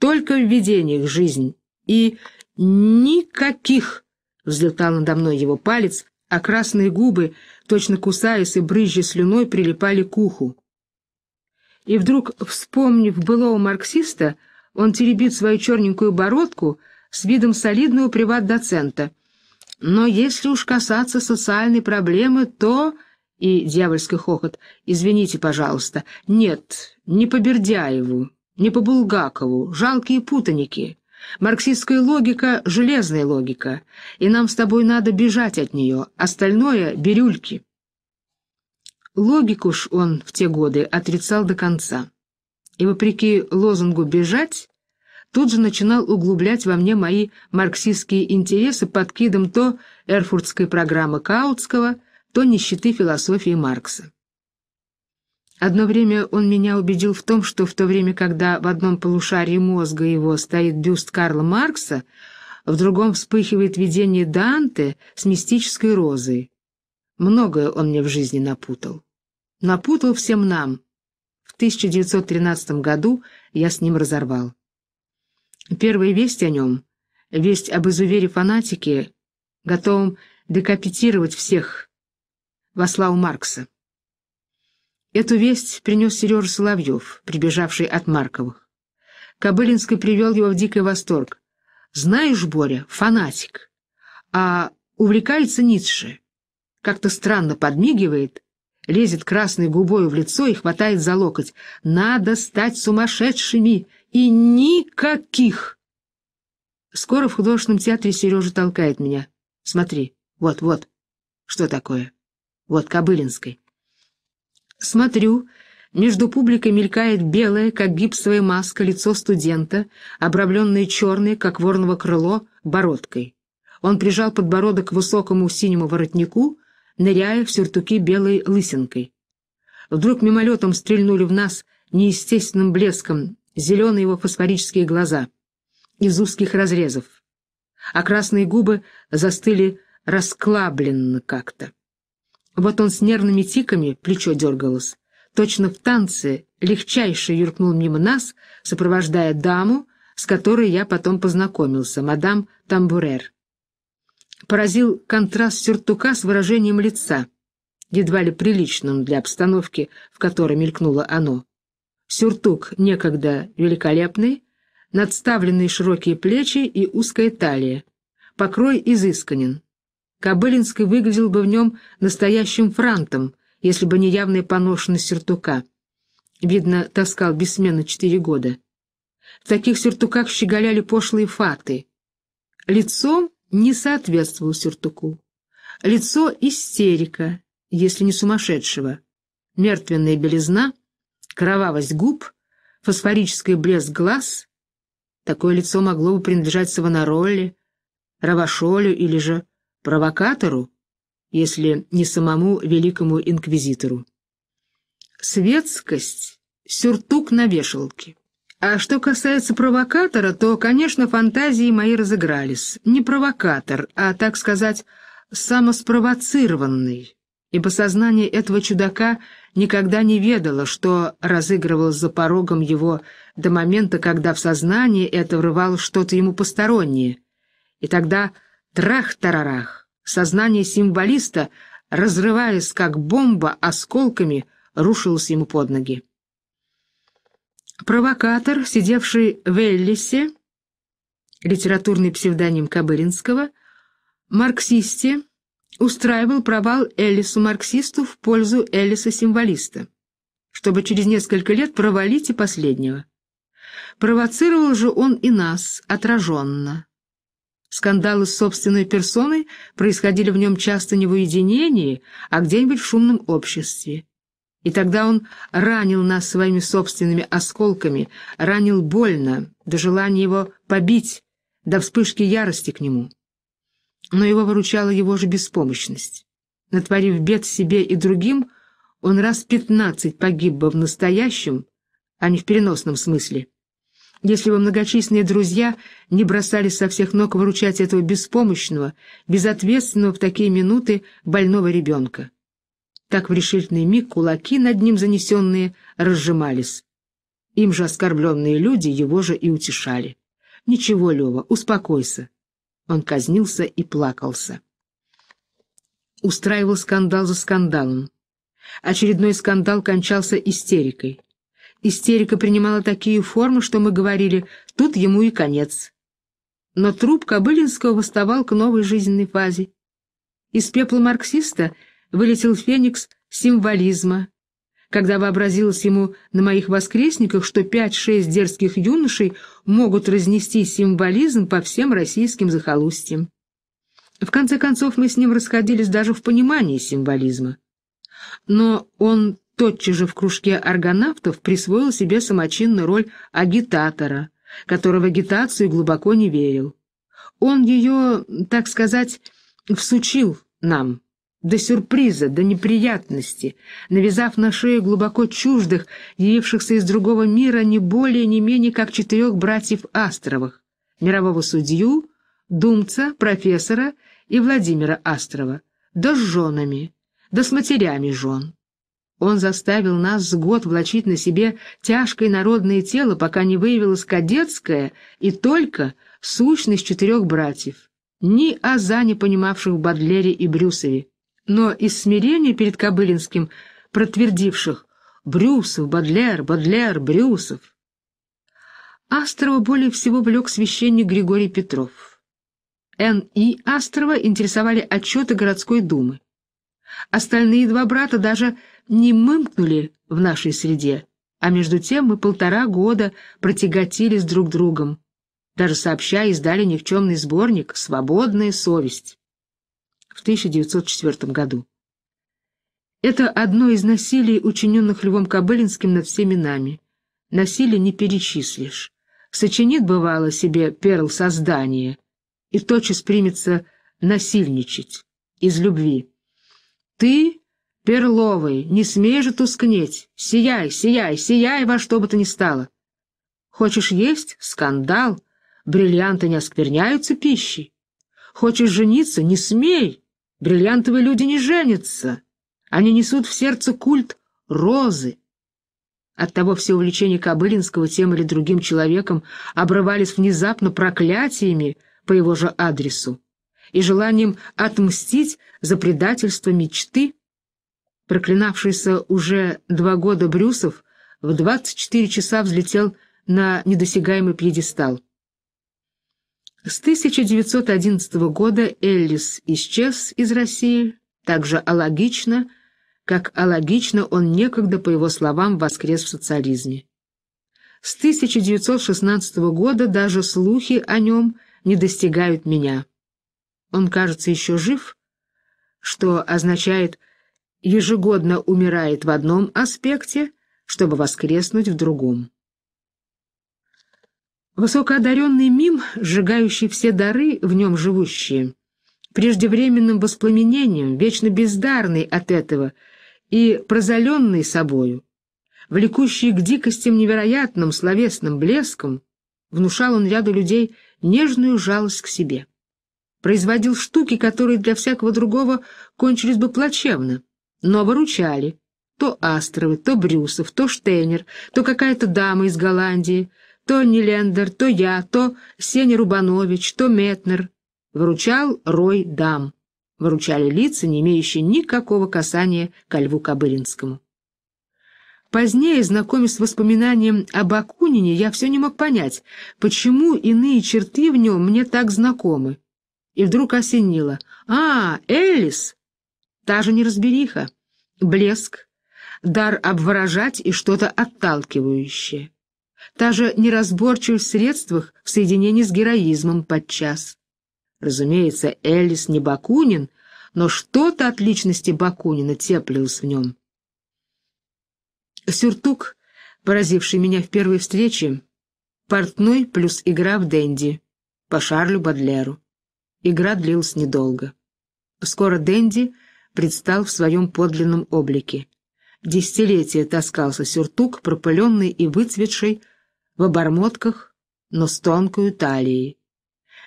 Только в видениях жизнь. И никаких, — взлетал надо мной его палец, а красные губы, точно кусаясь и брызжа слюной, прилипали к уху. И вдруг, вспомнив былого марксиста, он теребит свою черненькую бородку с видом солидного приват-доцента. Но если уж касаться социальной проблемы, то... И дьявольский хохот. «Извините, пожалуйста. Нет, не по Бердяеву, не по Булгакову. Жалкие путаники. Марксистская логика — железная логика, и нам с тобой надо бежать от нее, остальное — бирюльки. Логику ж он в те годы отрицал до конца. И вопреки лозунгу «бежать» тут же начинал углублять во мне мои марксистские интересы под кидом то эрфуртской программы Каутского, то нищеты философии Маркса. Одно время он меня убедил в том, что в то время, когда в одном полушарии мозга его стоит бюст Карла Маркса, в другом вспыхивает видение Данте с мистической розой. Многое он мне в жизни напутал. Напутал всем нам. В 1913 году я с ним разорвал. Первая весть о нем, весть об изувере фанатики, готовом декапитировать всех, во славу Маркса. Эту весть принес Сережа Соловьев, прибежавший от Марковых. Кобылинский привел его в дикий восторг. «Знаешь, Боря, фанатик, а увлекается Ницше. Как-то странно подмигивает, лезет красной губою в лицо и хватает за локоть. Надо стать сумасшедшими и никаких!» Скоро в художественном театре Сережа толкает меня. «Смотри, вот-вот, что такое? Вот Кобылинской». Смотрю, между публикой мелькает белое, как гипсовая маска, лицо студента, обрамленное черное, как ворного крыло, бородкой. Он прижал подбородок к высокому синему воротнику, ныряя в сюртуки белой лысинкой. Вдруг мимолетом стрельнули в нас неестественным блеском зеленые его фосфорические глаза из узких разрезов, а красные губы застыли расклабленно как-то. Вот он с нервными тиками плечо дергалось. Точно в танце легчайше юркнул мимо нас, сопровождая даму, с которой я потом познакомился, мадам Тамбурер. Поразил контраст сюртука с выражением лица, едва ли приличным для обстановки, в которой мелькнуло оно. Сюртук некогда великолепный, надставленные широкие плечи и узкая талия. Покрой изысканен. Кобылинский выглядел бы в нем настоящим франтом, если бы не явная поношенность сюртука. Видно, таскал бессменно четыре года. В таких сюртуках щеголяли пошлые фаты. Лицо не соответствовало сюртуку. Лицо истерика, если не сумасшедшего. Мертвенная белизна, кровавость губ, фосфорический блеск глаз. Такое лицо могло бы принадлежать Савонаролле, Равашолю или же провокатору, если не самому великому инквизитору. Светскость — сюртук на вешалке. А что касается провокатора, то, конечно, фантазии мои разыгрались. Не провокатор, а, так сказать, самоспровоцированный, ибо сознание этого чудака никогда не ведало, что разыгрывалось за порогом его до момента, когда в сознание это врывало что-то ему постороннее. И тогда Трах-тарарах. Сознание символиста, разрываясь как бомба осколками, рушилось ему под ноги. Провокатор, сидевший в Эллисе, литературный псевдоним Кобыринского, марксисте, устраивал провал Эллису-марксисту в пользу Эллиса-символиста, чтобы через несколько лет провалить и последнего. Провоцировал же он и нас, отраженно. Скандалы с собственной персоной происходили в нем часто не в уединении, а где-нибудь в шумном обществе. И тогда он ранил нас своими собственными осколками, ранил больно, до желания его побить, до вспышки ярости к нему. Но его выручала его же беспомощность. Натворив бед себе и другим, он раз пятнадцать погиб бы в настоящем, а не в переносном смысле если бы многочисленные друзья не бросались со всех ног выручать этого беспомощного, безответственного в такие минуты больного ребенка. Так в решительный миг кулаки, над ним занесенные, разжимались. Им же оскорбленные люди его же и утешали. «Ничего, Лева, успокойся». Он казнился и плакался. Устраивал скандал за скандалом. Очередной скандал кончался истерикой. Истерика принимала такие формы, что мы говорили «тут ему и конец». Но труп Кобылинского восставал к новой жизненной фазе. Из пепла марксиста вылетел феникс символизма, когда вообразилось ему на моих воскресниках, что пять-шесть дерзких юношей могут разнести символизм по всем российским захолустьям. В конце концов, мы с ним расходились даже в понимании символизма. Но он тотчас же в кружке аргонавтов присвоил себе самочинную роль агитатора, которого в агитацию глубоко не верил. Он ее, так сказать, всучил нам, до сюрприза, до неприятности, навязав на шею глубоко чуждых, явившихся из другого мира не более не менее как четырех братьев Астровых, мирового судью, думца, профессора и Владимира Астрова, да с женами, да с матерями жен. Он заставил нас с год влачить на себе тяжкое народное тело, пока не выявилось кадетское и только сущность четырех братьев, ни аза не понимавших в и Брюсове, но из смирения перед Кобылинским протвердивших «Брюсов, Бадлер, Бадлер, Брюсов». Астрова более всего влек священник Григорий Петров. Н. и Астрова интересовали отчеты городской думы. Остальные два брата даже не мымкнули в нашей среде, а между тем мы полтора года протяготились друг другом, даже сообща издали никчемный сборник «Свободная совесть» в 1904 году. Это одно из насилий, учиненных Львом Кобылинским над всеми нами. Насилие не перечислишь. Сочинит, бывало, себе перл создания и тотчас примется насильничать из любви. Ты Перловый, не смей же тускнеть! Сияй, сияй, сияй во что бы то ни стало! Хочешь есть — скандал, бриллианты не оскверняются пищей. Хочешь жениться — не смей, бриллиантовые люди не женятся. Они несут в сердце культ розы. Оттого все увлечения Кобылинского тем или другим человеком обрывались внезапно проклятиями по его же адресу и желанием отмстить за предательство мечты, проклинавшийся уже два года Брюсов, в 24 часа взлетел на недосягаемый пьедестал. С 1911 года Эллис исчез из России, так же алогично, как алогично он некогда, по его словам, воскрес в социализме. С 1916 года даже слухи о нем не достигают меня. Он, кажется, еще жив, что означает, ежегодно умирает в одном аспекте, чтобы воскреснуть в другом. Высокоодаренный мим, сжигающий все дары, в нем живущие, преждевременным воспламенением, вечно бездарный от этого и прозаленный собою, влекущий к дикостям невероятным словесным блеском, внушал он ряду людей нежную жалость к себе. Производил штуки, которые для всякого другого кончились бы плачевно но выручали. То Астровы, то Брюсов, то Штейнер, то какая-то дама из Голландии, то Нилендер, то я, то Сеня Рубанович, то Метнер. Выручал рой дам. Выручали лица, не имеющие никакого касания ко Льву Кобылинскому. Позднее, знакомясь с воспоминанием об Акунине, я все не мог понять, почему иные черты в нем мне так знакомы. И вдруг осенило. «А, Элис! Та же неразбериха, блеск, дар обворожать и что-то отталкивающее. Та же неразборчивость в средствах в соединении с героизмом подчас. Разумеется, Элис не Бакунин, но что-то от личности Бакунина теплилось в нем. Сюртук, поразивший меня в первой встрече, портной плюс игра в Дэнди по Шарлю Бадлеру. Игра длилась недолго. Скоро Дэнди предстал в своем подлинном облике. Десятилетия таскался сюртук, пропыленный и выцветший, в обормотках, но с тонкой талией.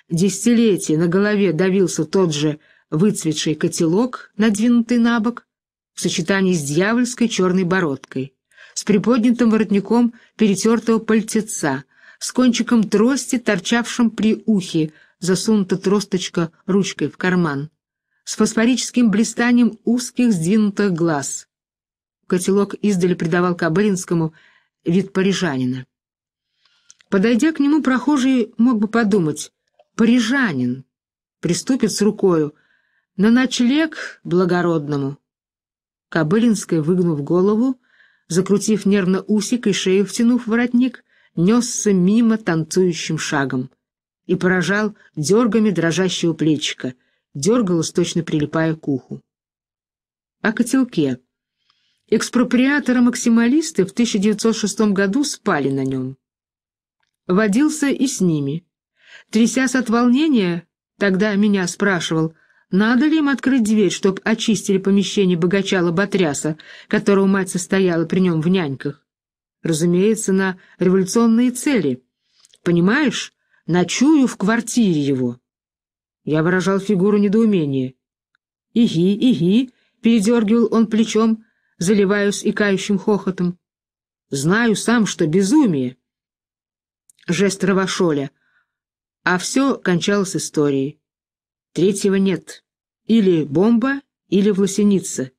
Десятилетия на голове давился тот же выцветший котелок, надвинутый на бок, в сочетании с дьявольской черной бородкой, с приподнятым воротником перетертого пальтеца, с кончиком трости, торчавшим при ухе, засунута тросточка ручкой в карман с фосфорическим блистанием узких сдвинутых глаз. Котелок издали придавал Кобылинскому вид парижанина. Подойдя к нему, прохожий мог бы подумать «Парижанин!» Приступит с рукою «На ночлег благородному!» Кобылинская, выгнув голову, закрутив нервно усик и шею втянув воротник, несся мимо танцующим шагом и поражал дергами дрожащего плечика — дергалась, точно прилипая к уху. О котелке. Экспроприаторы-максималисты в 1906 году спали на нем. Водился и с ними. Трясясь от волнения, тогда меня спрашивал, надо ли им открыть дверь, чтоб очистили помещение богача Лоботряса, которого мать состояла при нем в няньках. Разумеется, на революционные цели. Понимаешь, ночую в квартире его. Я выражал фигуру недоумения. «Иги, иги!» — передергивал он плечом, заливаясь икающим хохотом. «Знаю сам, что безумие!» Жест Равашоля. А все кончалось историей. Третьего нет. Или бомба, или власеница.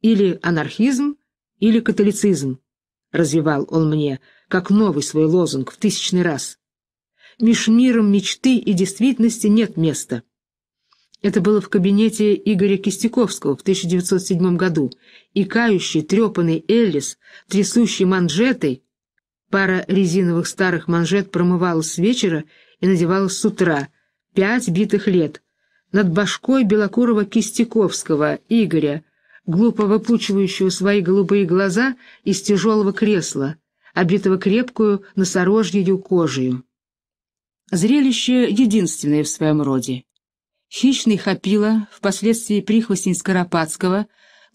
Или анархизм, или католицизм. Развивал он мне, как новый свой лозунг в тысячный раз. Меж миром мечты и действительности нет места. Это было в кабинете Игоря Кистяковского в 1907 году, и кающий, трепанный Эллис, трясущий манжетой, пара резиновых старых манжет промывалась с вечера и надевалась с утра, пять битых лет, над башкой белокурого Кистяковского, Игоря, глупо выпучивающего свои голубые глаза из тяжелого кресла, обитого крепкую носорожьей кожею. Зрелище единственное в своем роде. Хищный Хапила, впоследствии прихвостень Скоропадского,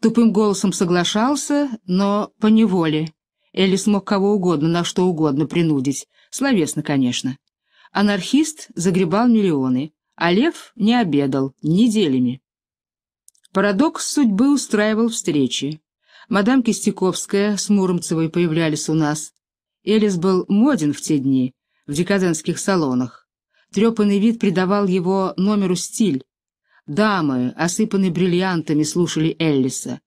тупым голосом соглашался, но по неволе. Элли смог кого угодно на что угодно принудить, словесно, конечно. Анархист загребал миллионы, а Лев не обедал неделями. Парадокс судьбы устраивал встречи. Мадам Кистяковская с Муромцевой появлялись у нас. Элис был моден в те дни, в декадентских салонах. Трепанный вид придавал его номеру стиль. Дамы, осыпанные бриллиантами, слушали Эллиса.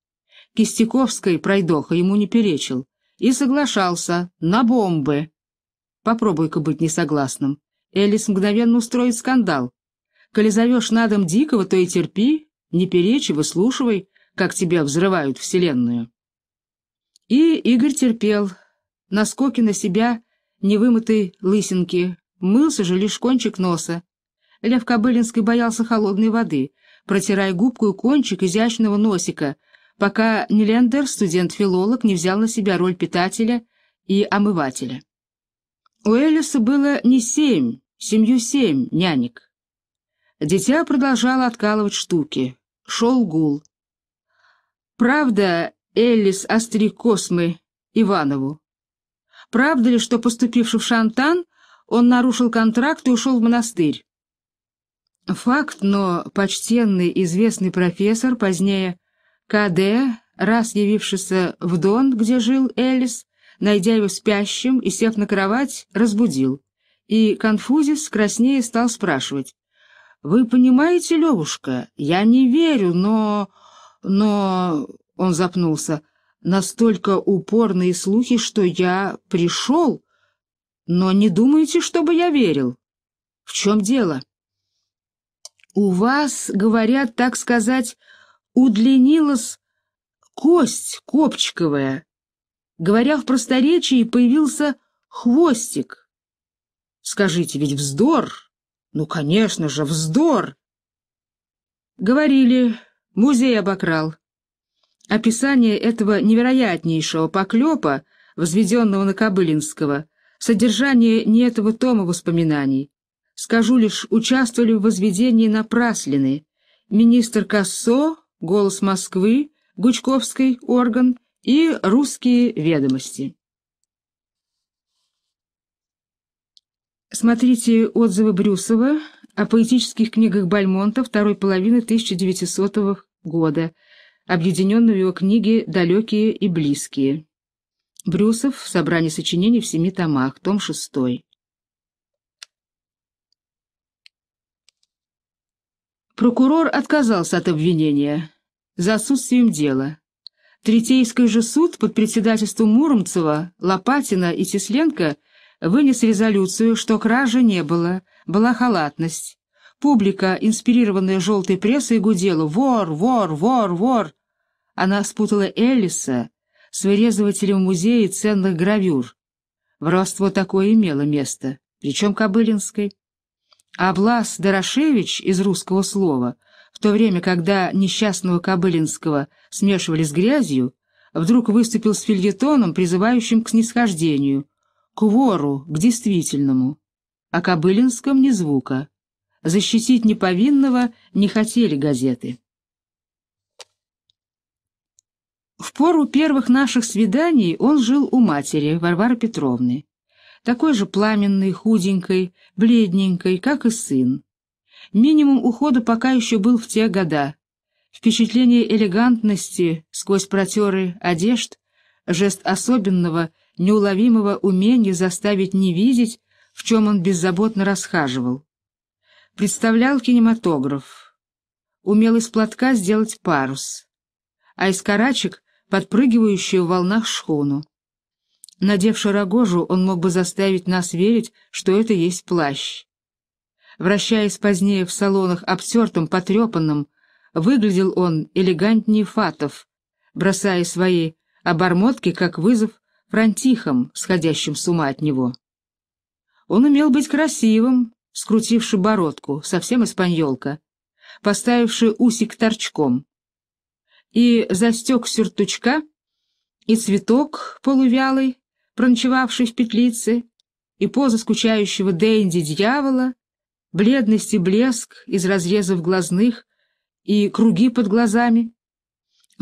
Кистяковской пройдоха ему не перечил и соглашался на бомбы. Попробуй-ка быть несогласным. Эллис мгновенно устроит скандал. Коли зовешь на дом дикого, то и терпи, не перечи, выслушивай, как тебя взрывают вселенную. И Игорь терпел, наскоки на себя невымытой лысинки, Мылся же лишь кончик носа. Лев Кобылинский боялся холодной воды, протирая губку и кончик изящного носика, пока Нелендер, студент-филолог, не взял на себя роль питателя и омывателя. У Элиса было не семь, семью семь нянек. Дитя продолжало откалывать штуки. Шел гул. Правда, Элис остриг космы Иванову? Правда ли, что, поступивший в Шантан, он нарушил контракт и ушел в монастырь. Факт, но почтенный известный профессор, позднее К.Д., раз явившийся в Дон, где жил Элис, найдя его спящим и сев на кровать, разбудил. И Конфузис краснее стал спрашивать. «Вы понимаете, Левушка, я не верю, но... но...» Он запнулся. «Настолько упорные слухи, что я пришел...» Но не думайте, чтобы я верил. В чем дело? У вас, говорят, так сказать, удлинилась кость копчиковая. Говоря в просторечии, появился хвостик. Скажите, ведь вздор? Ну, конечно же, вздор! Говорили, музей обокрал. Описание этого невероятнейшего поклёпа, возведенного на Кобылинского, Содержание не этого тома воспоминаний. Скажу лишь, участвовали в возведении напраслины. Министр Кассо, «Голос Москвы», Гучковский орган и «Русские ведомости». Смотрите отзывы Брюсова о поэтических книгах Бальмонта второй половины 1900 года, объединенные в его книги «Далекие и близкие». Брюсов в собрании сочинений в семи томах, том шестой. Прокурор отказался от обвинения за отсутствием дела. Третейский же суд под председательством Муромцева, Лопатина и Тесленко вынес резолюцию, что кражи не было, была халатность. Публика, инспирированная желтой прессой, гудела «Вор! Вор! Вор! Вор!» Она спутала Элиса с вырезывателем музея музее ценных гравюр. Воровство такое имело место, причем Кобылинской. А Блас Дорошевич из русского слова, в то время, когда несчастного Кобылинского смешивали с грязью, вдруг выступил с фильетоном, призывающим к снисхождению, к вору, к действительному. О Кобылинском ни звука. Защитить неповинного не хотели газеты. В пору первых наших свиданий он жил у матери, Варвары Петровны, такой же пламенной, худенькой, бледненькой, как и сын. Минимум ухода пока еще был в те года. Впечатление элегантности сквозь протеры одежд, жест особенного, неуловимого умения заставить не видеть, в чем он беззаботно расхаживал. Представлял кинематограф. Умел из платка сделать парус. А из карачек подпрыгивающую в волнах шхуну. Надев шарогожу, он мог бы заставить нас верить, что это есть плащ. Вращаясь позднее в салонах обтертым, потрепанным, выглядел он элегантнее фатов, бросая свои обормотки как вызов франтихам, сходящим с ума от него. Он умел быть красивым, скрутивший бородку, совсем испаньолка, поставивший усик торчком, и застег сюртучка, и цветок полувялый, проночевавший в петлице, и поза скучающего Дэнди-дьявола, бледность и блеск из разрезов глазных и круги под глазами.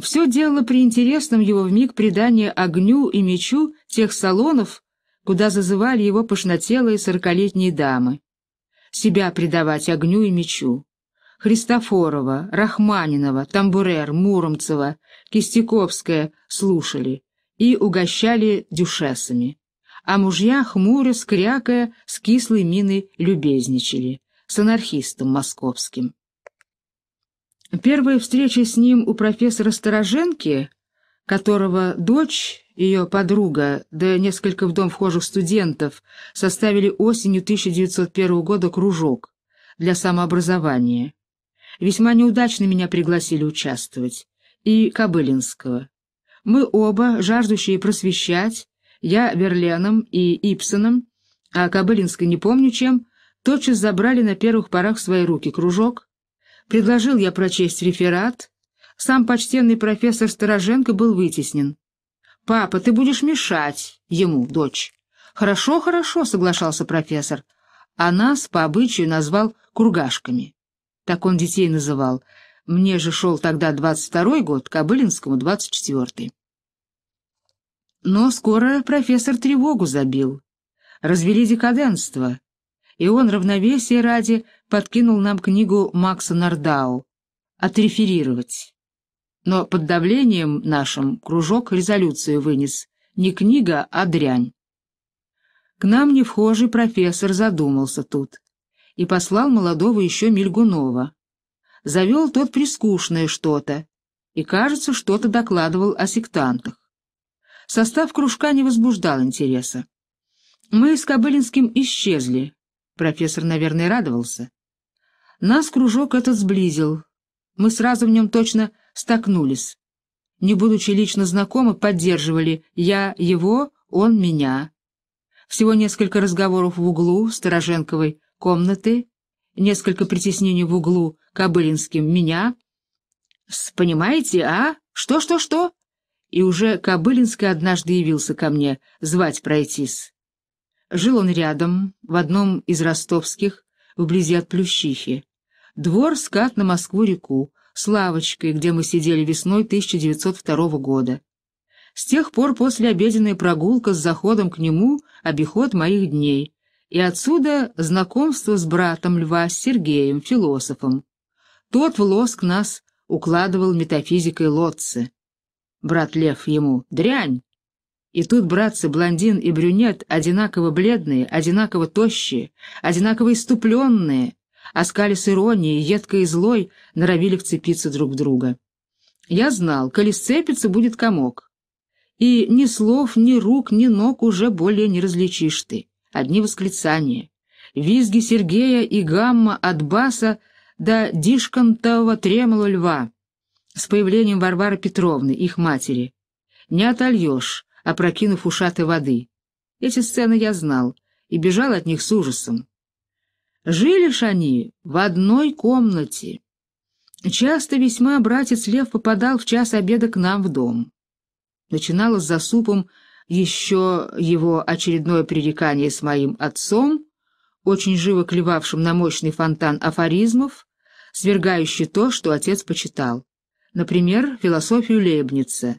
Все делало при интересном его вмиг придание огню и мечу тех салонов, куда зазывали его пышнотелые сорокалетние дамы. Себя предавать огню и мечу. Христофорова, Рахманинова, Тамбурер, Муромцева, Кистяковская слушали и угощали дюшесами. А мужья, хмурясь, крякая, с кислой миной любезничали, с анархистом московским. Первая встреча с ним у профессора Стороженки, которого дочь, ее подруга, да несколько в дом вхожих студентов составили осенью 1901 года кружок для самообразования весьма неудачно меня пригласили участвовать, и Кобылинского. Мы оба, жаждущие просвещать, я Верленом и Ипсоном, а Кобылинской не помню чем, тотчас забрали на первых порах в свои руки кружок. Предложил я прочесть реферат. Сам почтенный профессор Стороженко был вытеснен. «Папа, ты будешь мешать ему, дочь». «Хорошо, хорошо», — соглашался профессор, а нас по обычаю назвал «кургашками». Так он детей называл. Мне же шел тогда двадцать второй год, Кобылинскому двадцать четвертый. Но скоро профессор тревогу забил. Развели декаденство. И он равновесие ради подкинул нам книгу Макса Нардау «Отреферировать». Но под давлением нашим кружок резолюцию вынес. Не книга, а дрянь. К нам невхожий профессор задумался тут и послал молодого еще Мельгунова. Завел тот прискушное что-то, и, кажется, что-то докладывал о сектантах. Состав кружка не возбуждал интереса. Мы с Кобылинским исчезли. Профессор, наверное, радовался. Нас кружок этот сблизил. Мы сразу в нем точно столкнулись. Не будучи лично знакомы, поддерживали я его, он меня. Всего несколько разговоров в углу Стороженковой комнаты, несколько притеснений в углу Кобылинским, меня. понимаете, а? Что-что-что? И уже Кобылинский однажды явился ко мне звать пройтись. Жил он рядом, в одном из ростовских, вблизи от Плющихи. Двор скат на Москву-реку, с лавочкой, где мы сидели весной 1902 года. С тех пор после обеденной прогулка с заходом к нему обиход моих дней — и отсюда знакомство с братом Льва, Сергеем, философом. Тот в лоск нас укладывал метафизикой Лотце. Брат Лев ему «Дрянь!» И тут братцы блондин и брюнет одинаково бледные, одинаково тощие, одинаково иступленные, оскали с иронией, едкой и злой, норовили вцепиться друг в друга. Я знал, коли сцепится, будет комок. И ни слов, ни рук, ни ног уже более не различишь ты одни восклицания. Визги Сергея и гамма от баса до дишкантового тремоло льва с появлением Варвары Петровны, их матери. Не отольешь, опрокинув ушаты воды. Эти сцены я знал и бежал от них с ужасом. Жили ж они в одной комнате. Часто весьма братец Лев попадал в час обеда к нам в дом. Начиналось за супом еще его очередное пререкание с моим отцом, очень живо клевавшим на мощный фонтан афоризмов, свергающий то, что отец почитал. Например, философию Лейбница.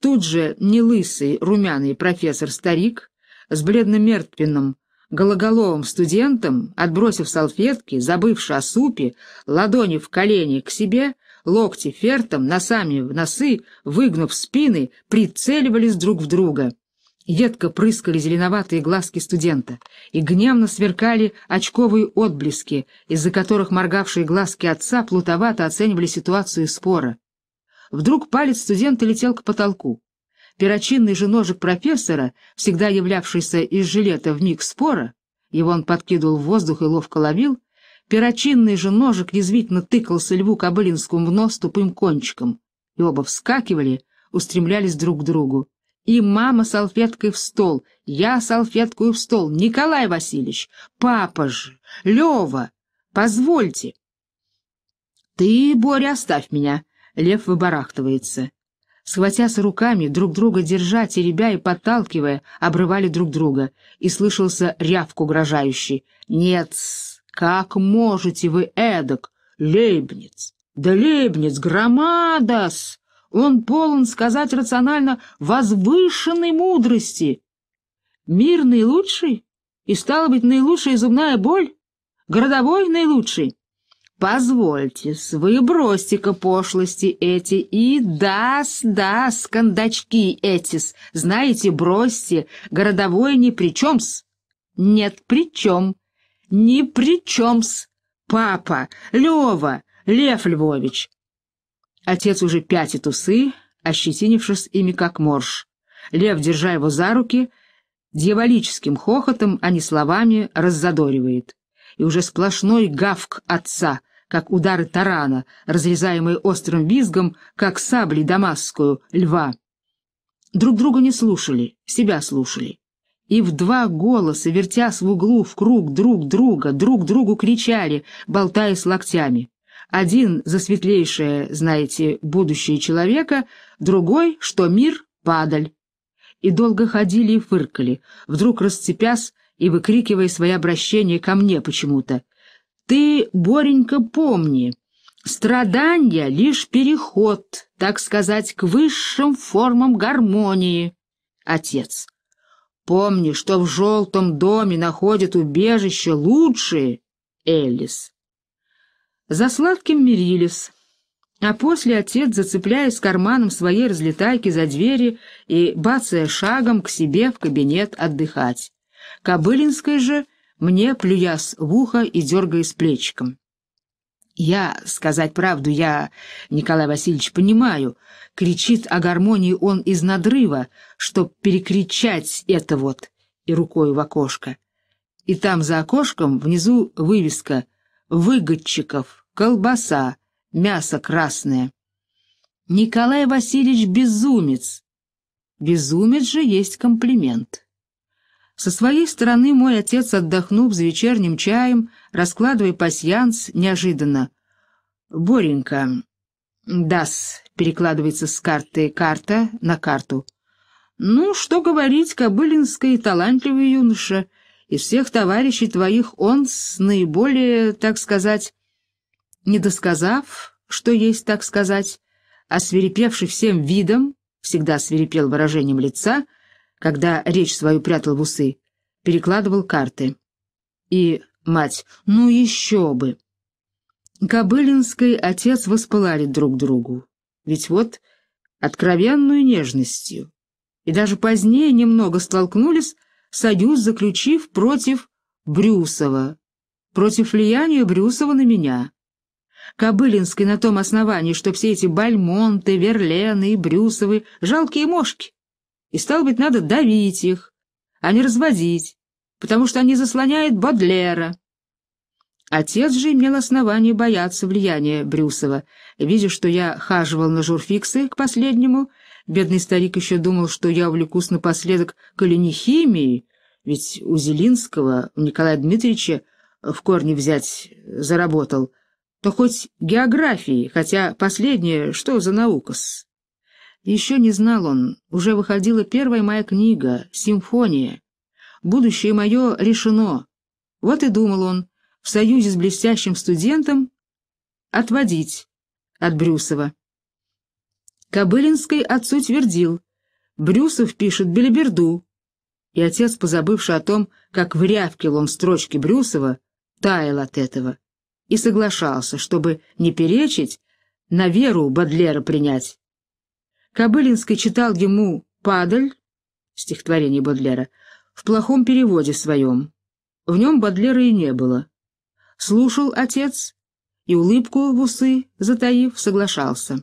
Тут же нелысый, румяный профессор-старик с бледно-мертвенным, гологоловым студентом, отбросив салфетки, забывши о супе, ладони в колени к себе, Локти фертом, носами в носы, выгнув спины, прицеливались друг в друга. Едко прыскали зеленоватые глазки студента, и гневно сверкали очковые отблески, из-за которых моргавшие глазки отца плутовато оценивали ситуацию спора. Вдруг палец студента летел к потолку. Перочинный же ножик профессора, всегда являвшийся из жилета в миг спора, его он подкидывал в воздух и ловко ловил, Перочинный же ножик язвительно тыкался льву Кобылинскому в нос тупым кончиком, и оба вскакивали, устремлялись друг к другу. И мама салфеткой в стол, я салфеткой в стол, Николай Васильевич, папа же, Лева, позвольте. Ты, Боря, оставь меня, лев выбарахтывается. Схватясь руками, друг друга держа, теребя и подталкивая, обрывали друг друга, и слышался рявк угрожающий. «Нет, как можете вы эдак, Лейбниц? Да Лейбниц, громадас! Он полон, сказать рационально, возвышенной мудрости. Мир наилучший, и, стало быть, наилучшая зубная боль, городовой наилучший. Позвольте, вы бросьте-ка пошлости эти, и дас, дас, кондачки этис, знаете, бросьте, городовой ни при чем-с. Нет, при чем. «Ни при чем-с! Папа! Лева! Лев Львович!» Отец уже пятит усы, ощетинившись ими как морж. Лев, держа его за руки, дьяволическим хохотом, а не словами, раззадоривает. И уже сплошной гавк отца, как удары тарана, разрезаемые острым визгом, как саблей дамасскую, льва. Друг друга не слушали, себя слушали и в два голоса, вертясь в углу, в круг друг друга, друг другу кричали, болтаясь локтями. Один за светлейшее, знаете, будущее человека, другой, что мир — падаль. И долго ходили и фыркали, вдруг расцепясь и выкрикивая свои обращения ко мне почему-то. «Ты, Боренька, помни, страдания — лишь переход, так сказать, к высшим формам гармонии, отец». Помни, что в желтом доме находят убежище лучшие, Элис. За сладким мирились, а после отец, зацепляясь карманом своей разлетайки за двери и бацая шагом к себе в кабинет отдыхать. Кобылинской же мне, плюясь в ухо и дергаясь плечиком. Я, сказать правду, я, Николай Васильевич, понимаю, кричит о гармонии он из надрыва, чтоб перекричать это вот, и рукой в окошко. И там за окошком внизу вывеска «Выгодчиков, колбаса, мясо красное». Николай Васильевич безумец. Безумец же есть комплимент. Со своей стороны мой отец, отдохнув с вечерним чаем, раскладывая пасьянс, неожиданно. «Боренька...» «Дас», — перекладывается с карты карта на карту. «Ну, что говорить, Кобылинский талантливый юноша. Из всех товарищей твоих он с наиболее, так сказать, недосказав, что есть, так сказать, а свирепевший всем видом, всегда свирепел выражением лица — когда речь свою прятал в усы, перекладывал карты. И, мать, ну еще бы! Кобылинской отец воспылали друг другу. Ведь вот откровенную нежностью. И даже позднее немного столкнулись, союз заключив против Брюсова, против влияния Брюсова на меня. Кобылинской на том основании, что все эти Бальмонты, Верлены и Брюсовы — жалкие мошки, и, стало быть, надо давить их, а не разводить, потому что они заслоняют Бодлера. Отец же имел основание бояться влияния Брюсова. Видя, что я хаживал на журфиксы к последнему, бедный старик еще думал, что я увлекусь напоследок коленихимией, ведь у Зелинского, у Николая Дмитриевича в корне взять заработал, то хоть географии, хотя последнее, что за наука с. Еще не знал он, уже выходила первая моя книга «Симфония». Будущее мое решено. Вот и думал он, в союзе с блестящим студентом отводить от Брюсова. Кобылинский отцу твердил, Брюсов пишет белиберду, и отец, позабывший о том, как врявкил он строчки Брюсова, таял от этого и соглашался, чтобы не перечить, на веру Бадлера принять. Кобылинский читал ему «Падаль» стихотворение Бодлера в плохом переводе своем. В нем Бодлера и не было. Слушал отец и улыбку в усы, затаив, соглашался.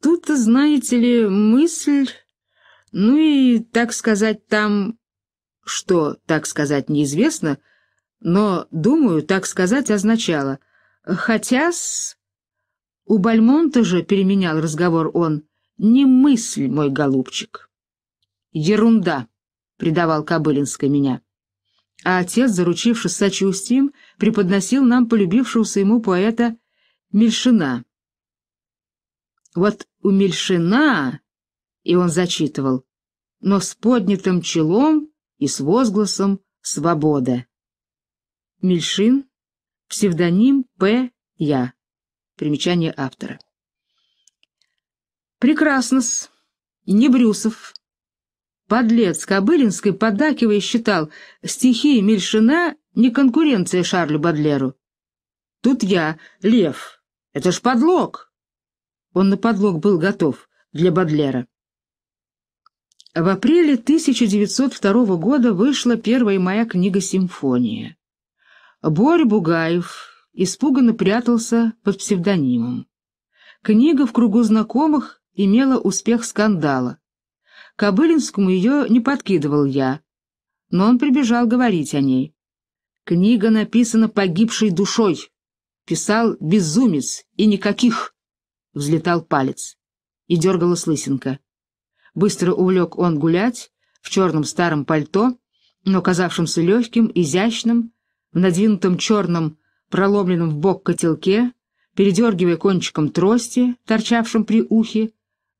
Тут, знаете ли, мысль, ну и, так сказать, там, что, так сказать, неизвестно, но, думаю, так сказать означало, хотя-с у Бальмонта же, — переменял разговор он, — не мысль, мой голубчик. Ерунда, — предавал Кобылинской меня. А отец, заручившись сочувствием, преподносил нам полюбившегося ему поэта Мельшина. Вот у Мельшина, — и он зачитывал, — но с поднятым челом и с возгласом «Свобода». Мельшин, псевдоним П. Я. Примечание автора. Прекрасно-с. Небрюсов. Подлец Кобылинской, поддакивая, считал, стихи Мельшина не конкуренция Шарлю Бадлеру. Тут я, Лев. Это ж подлог. Он на подлог был готов для Бадлера. В апреле 1902 года вышла первая моя книга «Симфония». Борь Бугаев, испуганно прятался под псевдонимом. Книга в кругу знакомых имела успех скандала. Кобылинскому ее не подкидывал я, но он прибежал говорить о ней. Книга написана погибшей душой. Писал безумец и никаких. Взлетал палец. И дергалась лысинка. Быстро увлек он гулять в черном старом пальто, но казавшемся легким, изящным, в надвинутом черном проломленном в бок котелке, передергивая кончиком трости, торчавшим при ухе.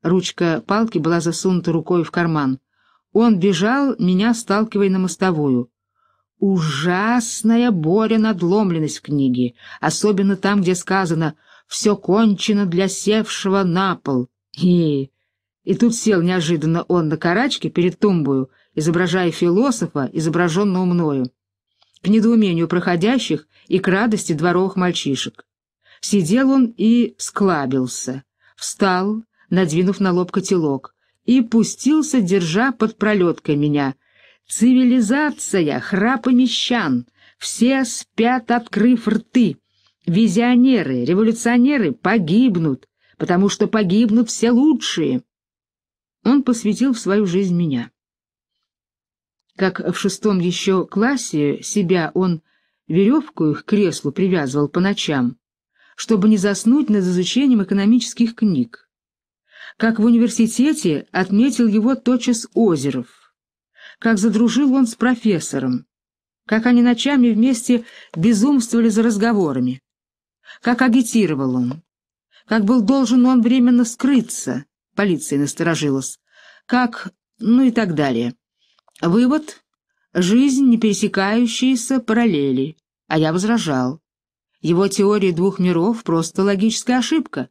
Ручка палки была засунута рукой в карман. Он бежал, меня сталкивая на мостовую. Ужасная Боря надломленность в книге, особенно там, где сказано «все кончено для севшего на пол». И... и тут сел неожиданно он на карачке перед тумбою, изображая философа, изображенного мною к недоумению проходящих и к радости дворовых мальчишек. Сидел он и склабился, встал, надвинув на лоб котелок, и пустился, держа под пролеткой меня. «Цивилизация! Храпа мещан! Все спят, открыв рты! Визионеры, революционеры погибнут, потому что погибнут все лучшие!» Он посвятил в свою жизнь меня как в шестом еще классе себя он веревку к креслу привязывал по ночам, чтобы не заснуть над изучением экономических книг. Как в университете отметил его тотчас Озеров, как задружил он с профессором, как они ночами вместе безумствовали за разговорами, как агитировал он, как был должен он временно скрыться, полиция насторожилась, как, ну и так далее. Вывод — жизнь, не пересекающиеся параллели, а я возражал. Его теория двух миров — просто логическая ошибка.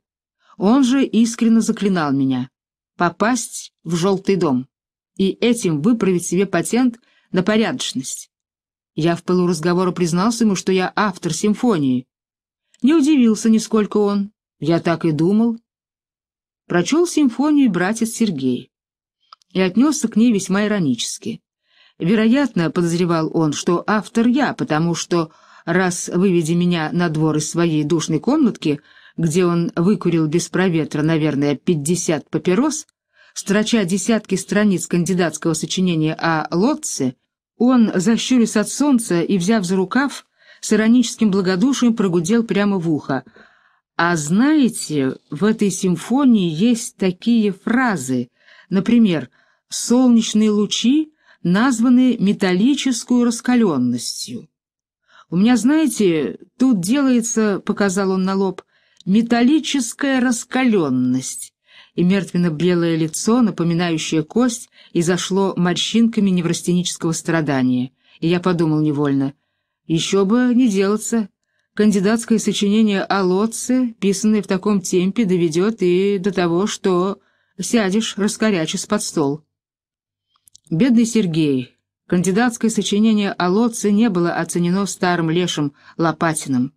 Он же искренне заклинал меня попасть в желтый дом и этим выправить себе патент на порядочность. Я в пылу разговора признался ему, что я автор симфонии. Не удивился нисколько он. Я так и думал. Прочел симфонию братец Сергей и отнесся к ней весьма иронически. Вероятно, подозревал он, что автор я, потому что, раз выведи меня на двор из своей душной комнатки, где он выкурил без проветра, наверное, пятьдесят папирос, строча десятки страниц кандидатского сочинения о Лотце, он, защурясь от солнца и взяв за рукав, с ироническим благодушием прогудел прямо в ухо. «А знаете, в этой симфонии есть такие фразы, например, солнечные лучи названы металлическую раскаленностью. У меня, знаете, тут делается, — показал он на лоб, — металлическая раскаленность, и мертвенно-белое лицо, напоминающее кость, изошло морщинками неврастенического страдания, и я подумал невольно, еще бы не делаться. Кандидатское сочинение о Лотце, писанное в таком темпе, доведет и до того, что сядешь раскорячись под стол. Бедный Сергей. Кандидатское сочинение о Лотце не было оценено старым лешим Лопатиным.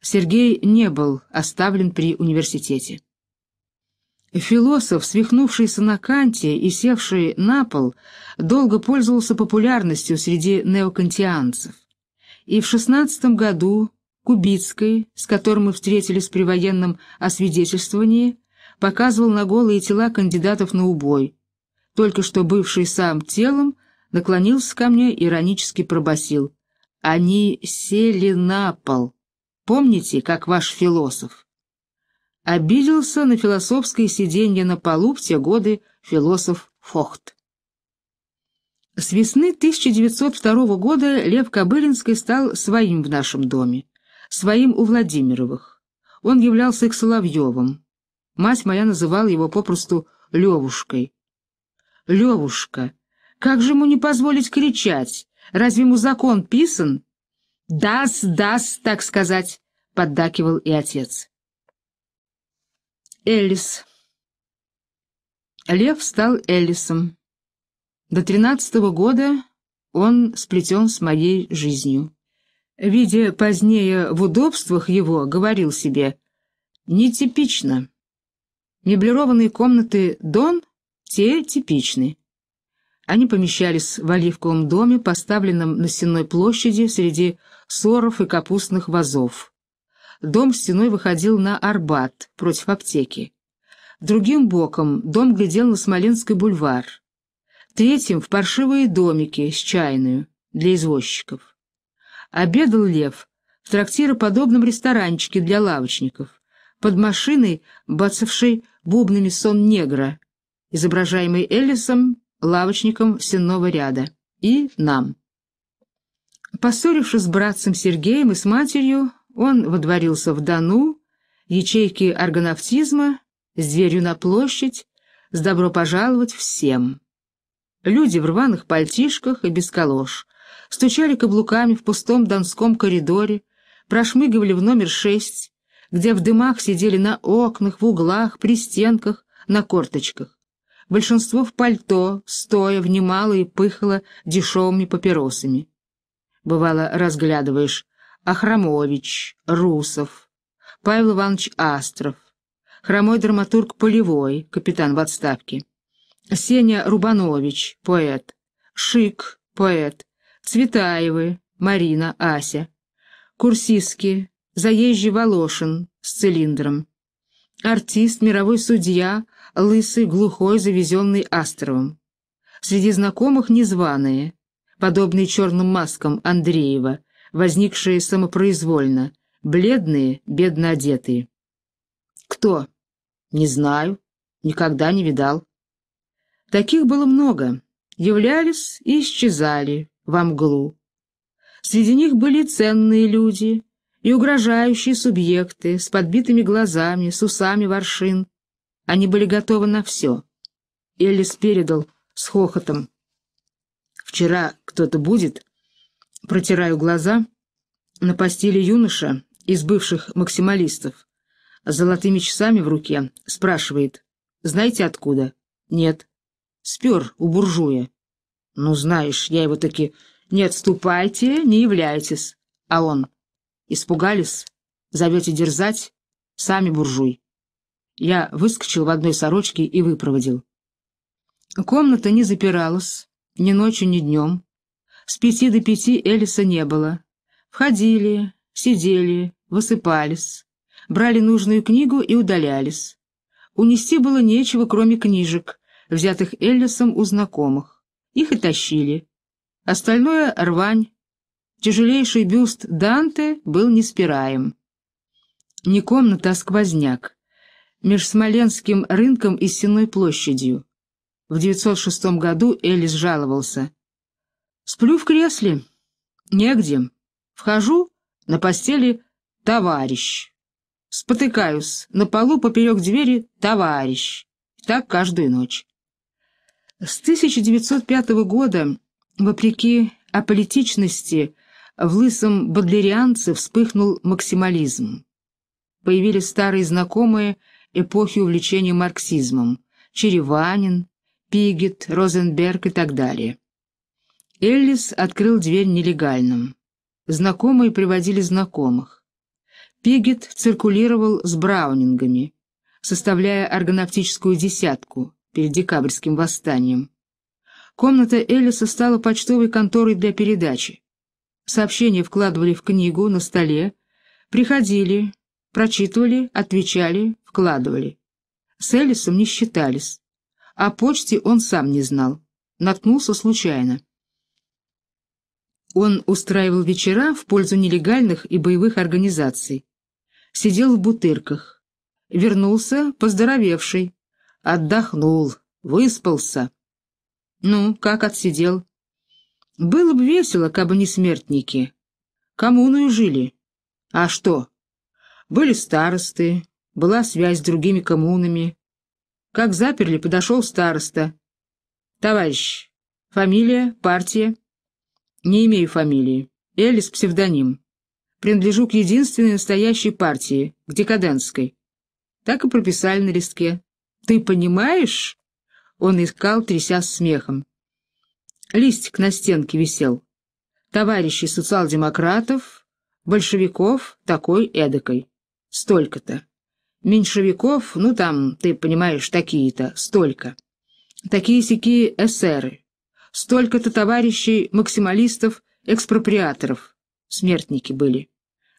Сергей не был оставлен при университете. Философ, свихнувшийся на Канте и севший на пол, долго пользовался популярностью среди неокантианцев. И в шестнадцатом году Кубицкой, с которым мы встретились при военном освидетельствовании, показывал на голые тела кандидатов на убой, только что бывший сам телом, наклонился ко мне иронически пробасил: «Они сели на пол. Помните, как ваш философ?» Обиделся на философское сиденье на полу в те годы философ Фохт. С весны 1902 года Лев Кобылинский стал своим в нашем доме, своим у Владимировых. Он являлся их Соловьевым. Мать моя называла его попросту «Левушкой», Левушка, как же ему не позволить кричать? Разве ему закон писан? «Дас, дас, так сказать», — поддакивал и отец. Элис, Лев стал Элисом. До тринадцатого года он сплетен с моей жизнью. Видя позднее в удобствах его, говорил себе «нетипично». Меблированные комнаты Дон те типичные. Они помещались в оливковом доме, поставленном на стенной площади среди соров и капустных вазов. Дом стеной выходил на Арбат, против аптеки. Другим боком дом глядел на Смоленский бульвар. Третьим — в паршивые домики с чайную для извозчиков. Обедал Лев в трактироподобном ресторанчике для лавочников, под машиной, бацавшей бубнами сон негра, изображаемый Эллисом, лавочником сенного ряда, и нам. Поссорившись с братцем Сергеем и с матерью, он водворился в Дону, ячейки органавтизма, с дверью на площадь, с добро пожаловать всем. Люди в рваных пальтишках и без колош стучали каблуками в пустом донском коридоре, прошмыгивали в номер шесть, где в дымах сидели на окнах, в углах, при стенках, на корточках большинство в пальто, стоя, внимало и пыхало дешевыми папиросами. Бывало, разглядываешь Ахрамович, Русов, Павел Иванович Астров, хромой драматург Полевой, капитан в отставке, Сеня Рубанович, поэт, Шик, поэт, Цветаевы, Марина, Ася, Курсиски, Заезжий Волошин с цилиндром, артист, мировой судья лысый, глухой, завезенный Астровым. Среди знакомых незваные, подобные черным маскам Андреева, возникшие самопроизвольно, бледные, бедно одетые. «Кто?» «Не знаю. Никогда не видал». Таких было много. Являлись и исчезали во мглу. Среди них были ценные люди и угрожающие субъекты с подбитыми глазами, с усами воршин, они были готовы на все. Эллис передал с хохотом. «Вчера кто-то будет?» Протираю глаза. На постели юноша из бывших максималистов с золотыми часами в руке спрашивает. «Знаете откуда?» «Нет». «Спер у буржуя». «Ну, знаешь, я его таки...» «Не отступайте, не являйтесь». А он... «Испугались? Зовете дерзать? Сами буржуй». Я выскочил в одной сорочке и выпроводил. Комната не запиралась, ни ночью, ни днем. С пяти до пяти Элиса не было. Входили, сидели, высыпались, брали нужную книгу и удалялись. Унести было нечего, кроме книжек, взятых Эллисом у знакомых. Их и тащили. Остальное — рвань. Тяжелейший бюст Данте был неспираем. Не комната, а сквозняк меж Смоленским рынком и Сенной площадью. В 906 году Элис жаловался. «Сплю в кресле. Негде. Вхожу. На постели товарищ. Спотыкаюсь. На полу поперек двери товарищ. Так каждую ночь». С 1905 года, вопреки аполитичности, в лысом бодлерианце вспыхнул максимализм. Появились старые знакомые – эпохи увлечения марксизмом, Череванин, Пигет, Розенберг и так далее. Эллис открыл дверь нелегальным. Знакомые приводили знакомых. Пигет циркулировал с браунингами, составляя органавтическую десятку перед декабрьским восстанием. Комната Эллиса стала почтовой конторой для передачи. Сообщения вкладывали в книгу на столе, приходили, Прочитывали, отвечали, вкладывали. С Элисом не считались. О почте он сам не знал. Наткнулся случайно. Он устраивал вечера в пользу нелегальных и боевых организаций. Сидел в бутырках. Вернулся поздоровевший. Отдохнул, выспался. Ну, как отсидел? Было бы весело, кабы не смертники. Коммуную жили. А что, были старосты, была связь с другими коммунами. Как заперли, подошел староста. «Товарищ, фамилия, партия?» «Не имею фамилии. Элис — псевдоним. Принадлежу к единственной настоящей партии, к декадентской». Так и прописали на листке. «Ты понимаешь?» Он искал, тряся смехом. Листик на стенке висел. «Товарищи социал-демократов, большевиков такой эдакой» столько-то. Меньшевиков, ну там, ты понимаешь, такие-то, столько. Такие-сякие эсеры. Столько-то товарищей максималистов, экспроприаторов. Смертники были.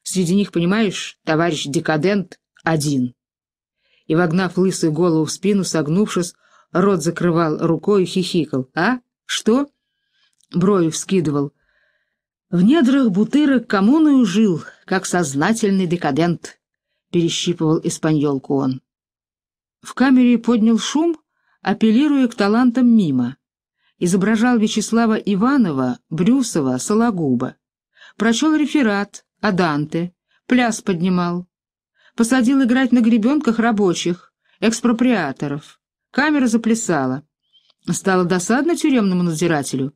Среди них, понимаешь, товарищ декадент один. И, вогнав лысую голову в спину, согнувшись, рот закрывал рукой и хихикал. «А? Что?» Брови вскидывал. «В недрах бутырок коммуною жил, как сознательный декадент». — перещипывал испаньолку он. В камере поднял шум, апеллируя к талантам мимо. Изображал Вячеслава Иванова, Брюсова, Сологуба. Прочел реферат о Данте, пляс поднимал. Посадил играть на гребенках рабочих, экспроприаторов. Камера заплясала. Стало досадно тюремному надзирателю.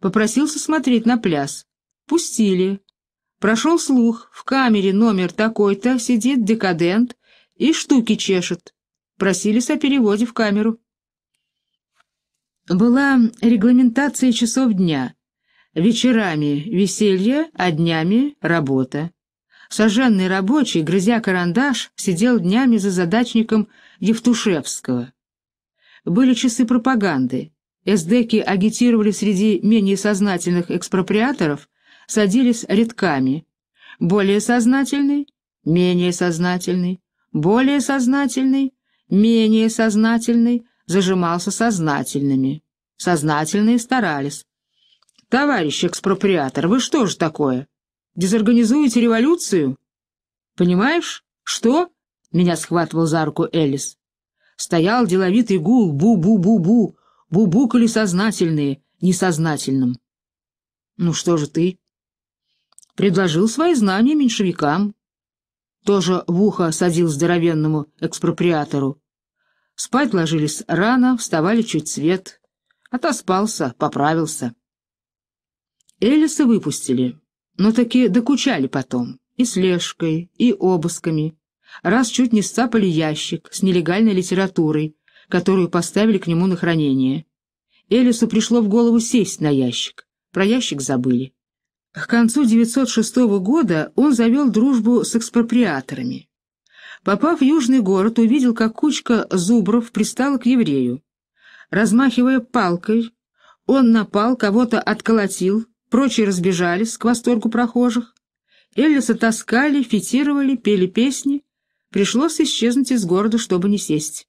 Попросился смотреть на пляс. Пустили. Прошел слух, в камере номер такой-то сидит декадент и штуки чешет. Просились о переводе в камеру. Была регламентация часов дня. Вечерами веселье, а днями работа. Сожженный рабочий, грызя карандаш, сидел днями за задачником Евтушевского. Были часы пропаганды. СДКи агитировали среди менее сознательных экспроприаторов садились редками. Более сознательный, менее сознательный, более сознательный, менее сознательный зажимался сознательными. Сознательные старались. «Товарищ экспроприатор, вы что же такое? Дезорганизуете революцию?» «Понимаешь? Что?» — меня схватывал за руку Элис. Стоял деловитый гул «бу-бу-бу-бу», бубукали сознательные, несознательным. «Ну что же ты? предложил свои знания меньшевикам. Тоже в ухо садил здоровенному экспроприатору. Спать ложились рано, вставали чуть свет. Отоспался, поправился. Элиса выпустили, но таки докучали потом. И слежкой, и обысками. Раз чуть не стапали ящик с нелегальной литературой, которую поставили к нему на хранение. Элису пришло в голову сесть на ящик. Про ящик забыли. К концу 906 года он завел дружбу с экспроприаторами. Попав в южный город, увидел, как кучка зубров пристала к еврею. Размахивая палкой, он напал, кого-то отколотил, прочие разбежались к восторгу прохожих. Эллиса таскали, фитировали, пели песни. Пришлось исчезнуть из города, чтобы не сесть.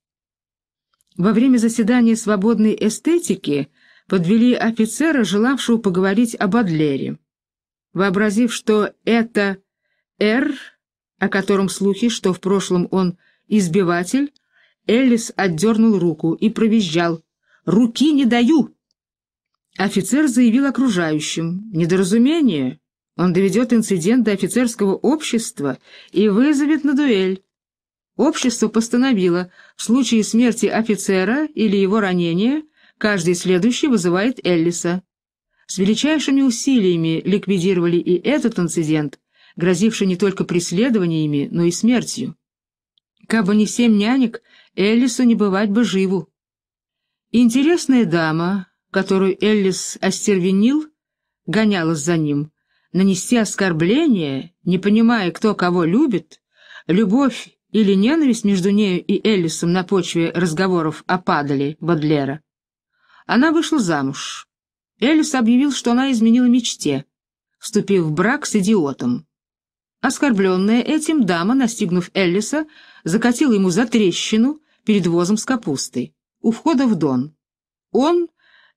Во время заседания свободной эстетики подвели офицера, желавшего поговорить об Адлере вообразив, что это Р, о котором слухи, что в прошлом он избиватель, Эллис отдернул руку и провизжал. «Руки не даю!» Офицер заявил окружающим. «Недоразумение. Он доведет инцидент до офицерского общества и вызовет на дуэль. Общество постановило, в случае смерти офицера или его ранения, каждый следующий вызывает Эллиса. С величайшими усилиями ликвидировали и этот инцидент, грозивший не только преследованиями, но и смертью. Кабы не семь нянек, Эллису не бывать бы живу. Интересная дама, которую Эллис остервенил, гонялась за ним, нанести оскорбление, не понимая, кто кого любит, любовь или ненависть между нею и Эллисом на почве разговоров о Падали Бодлера. Она вышла замуж, Элис объявил, что она изменила мечте, вступив в брак с идиотом. Оскорбленная этим, дама, настигнув Эллиса, закатила ему за трещину перед возом с капустой у входа в дон. Он,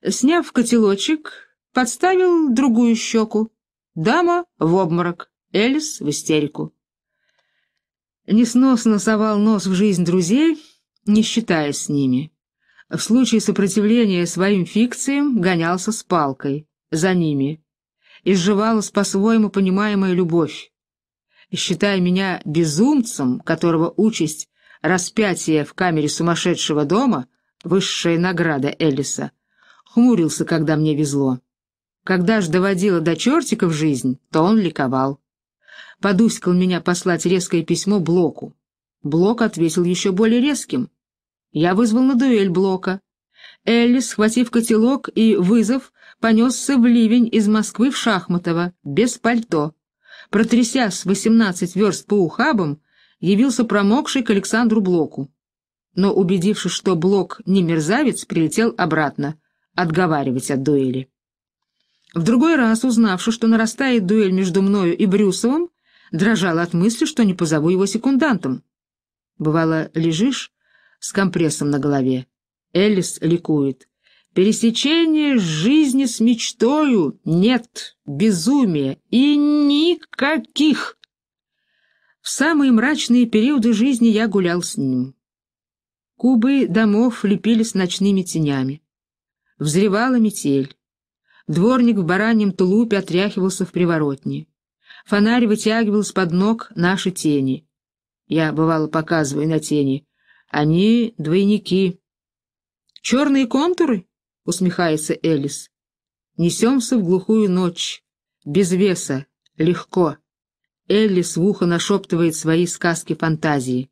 сняв котелочек, подставил другую щеку. Дама в обморок, Элис в истерику. Несносно совал нос в жизнь друзей, не считаясь с ними в случае сопротивления своим фикциям гонялся с палкой за ними. Изживалась по-своему понимаемая любовь. Считая меня безумцем, которого участь распятие в камере сумасшедшего дома, высшая награда Элиса, хмурился, когда мне везло. Когда ж доводила до чертиков жизнь, то он ликовал. Подускал меня послать резкое письмо Блоку. Блок ответил еще более резким — я вызвал на дуэль Блока. Элли, схватив котелок и вызов, понесся в ливень из Москвы в Шахматово, без пальто. с восемнадцать верст по ухабам, явился промокший к Александру Блоку. Но, убедившись, что Блок не мерзавец, прилетел обратно, отговаривать от дуэли. В другой раз, узнавши, что нарастает дуэль между мною и Брюсовым, дрожала от мысли, что не позову его секундантом. Бывало, лежишь, с компрессом на голове. Элис ликует. Пересечения жизни с мечтою нет, безумия и никаких. В самые мрачные периоды жизни я гулял с ним. Кубы домов лепились ночными тенями. Взревала метель. Дворник в бараньем тулупе отряхивался в приворотне. Фонарь вытягивал с под ног наши тени. Я, бывало, показываю на тени. Они двойники. «Черные контуры?» — усмехается Элис. «Несемся в глухую ночь. Без веса. Легко». Элис в ухо нашептывает свои сказки-фантазии.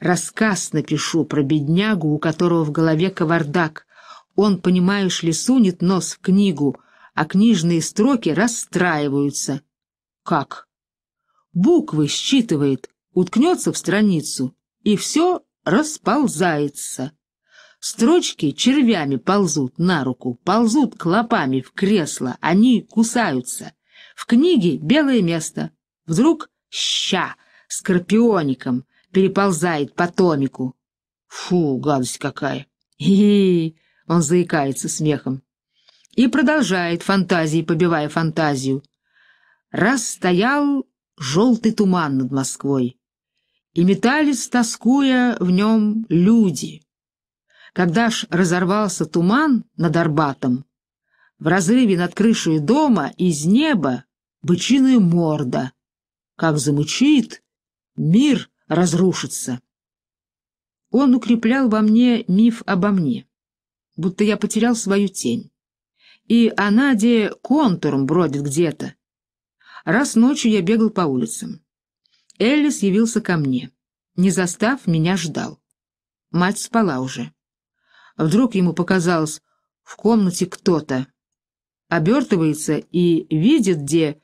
«Рассказ напишу про беднягу, у которого в голове кавардак. Он, понимаешь ли, сунет нос в книгу, а книжные строки расстраиваются». «Как?» «Буквы считывает, уткнется в страницу, и все расползается. Строчки червями ползут на руку, ползут клопами в кресло, они кусаются. В книге белое место. Вдруг ща скорпиоником переползает по томику. Фу, гадость какая! И он заикается смехом. И продолжает фантазии, побивая фантазию. Раз стоял желтый туман над Москвой и метались, тоскуя в нем люди. Когда ж разорвался туман над Арбатом, в разрыве над крышей дома из неба бычиная морда. Как замучит мир разрушится. Он укреплял во мне миф обо мне, будто я потерял свою тень. И она, контуром бродит где-то. Раз ночью я бегал по улицам. Эллис явился ко мне. Не застав, меня ждал. Мать спала уже. Вдруг ему показалось, в комнате кто-то. Обертывается и видит, где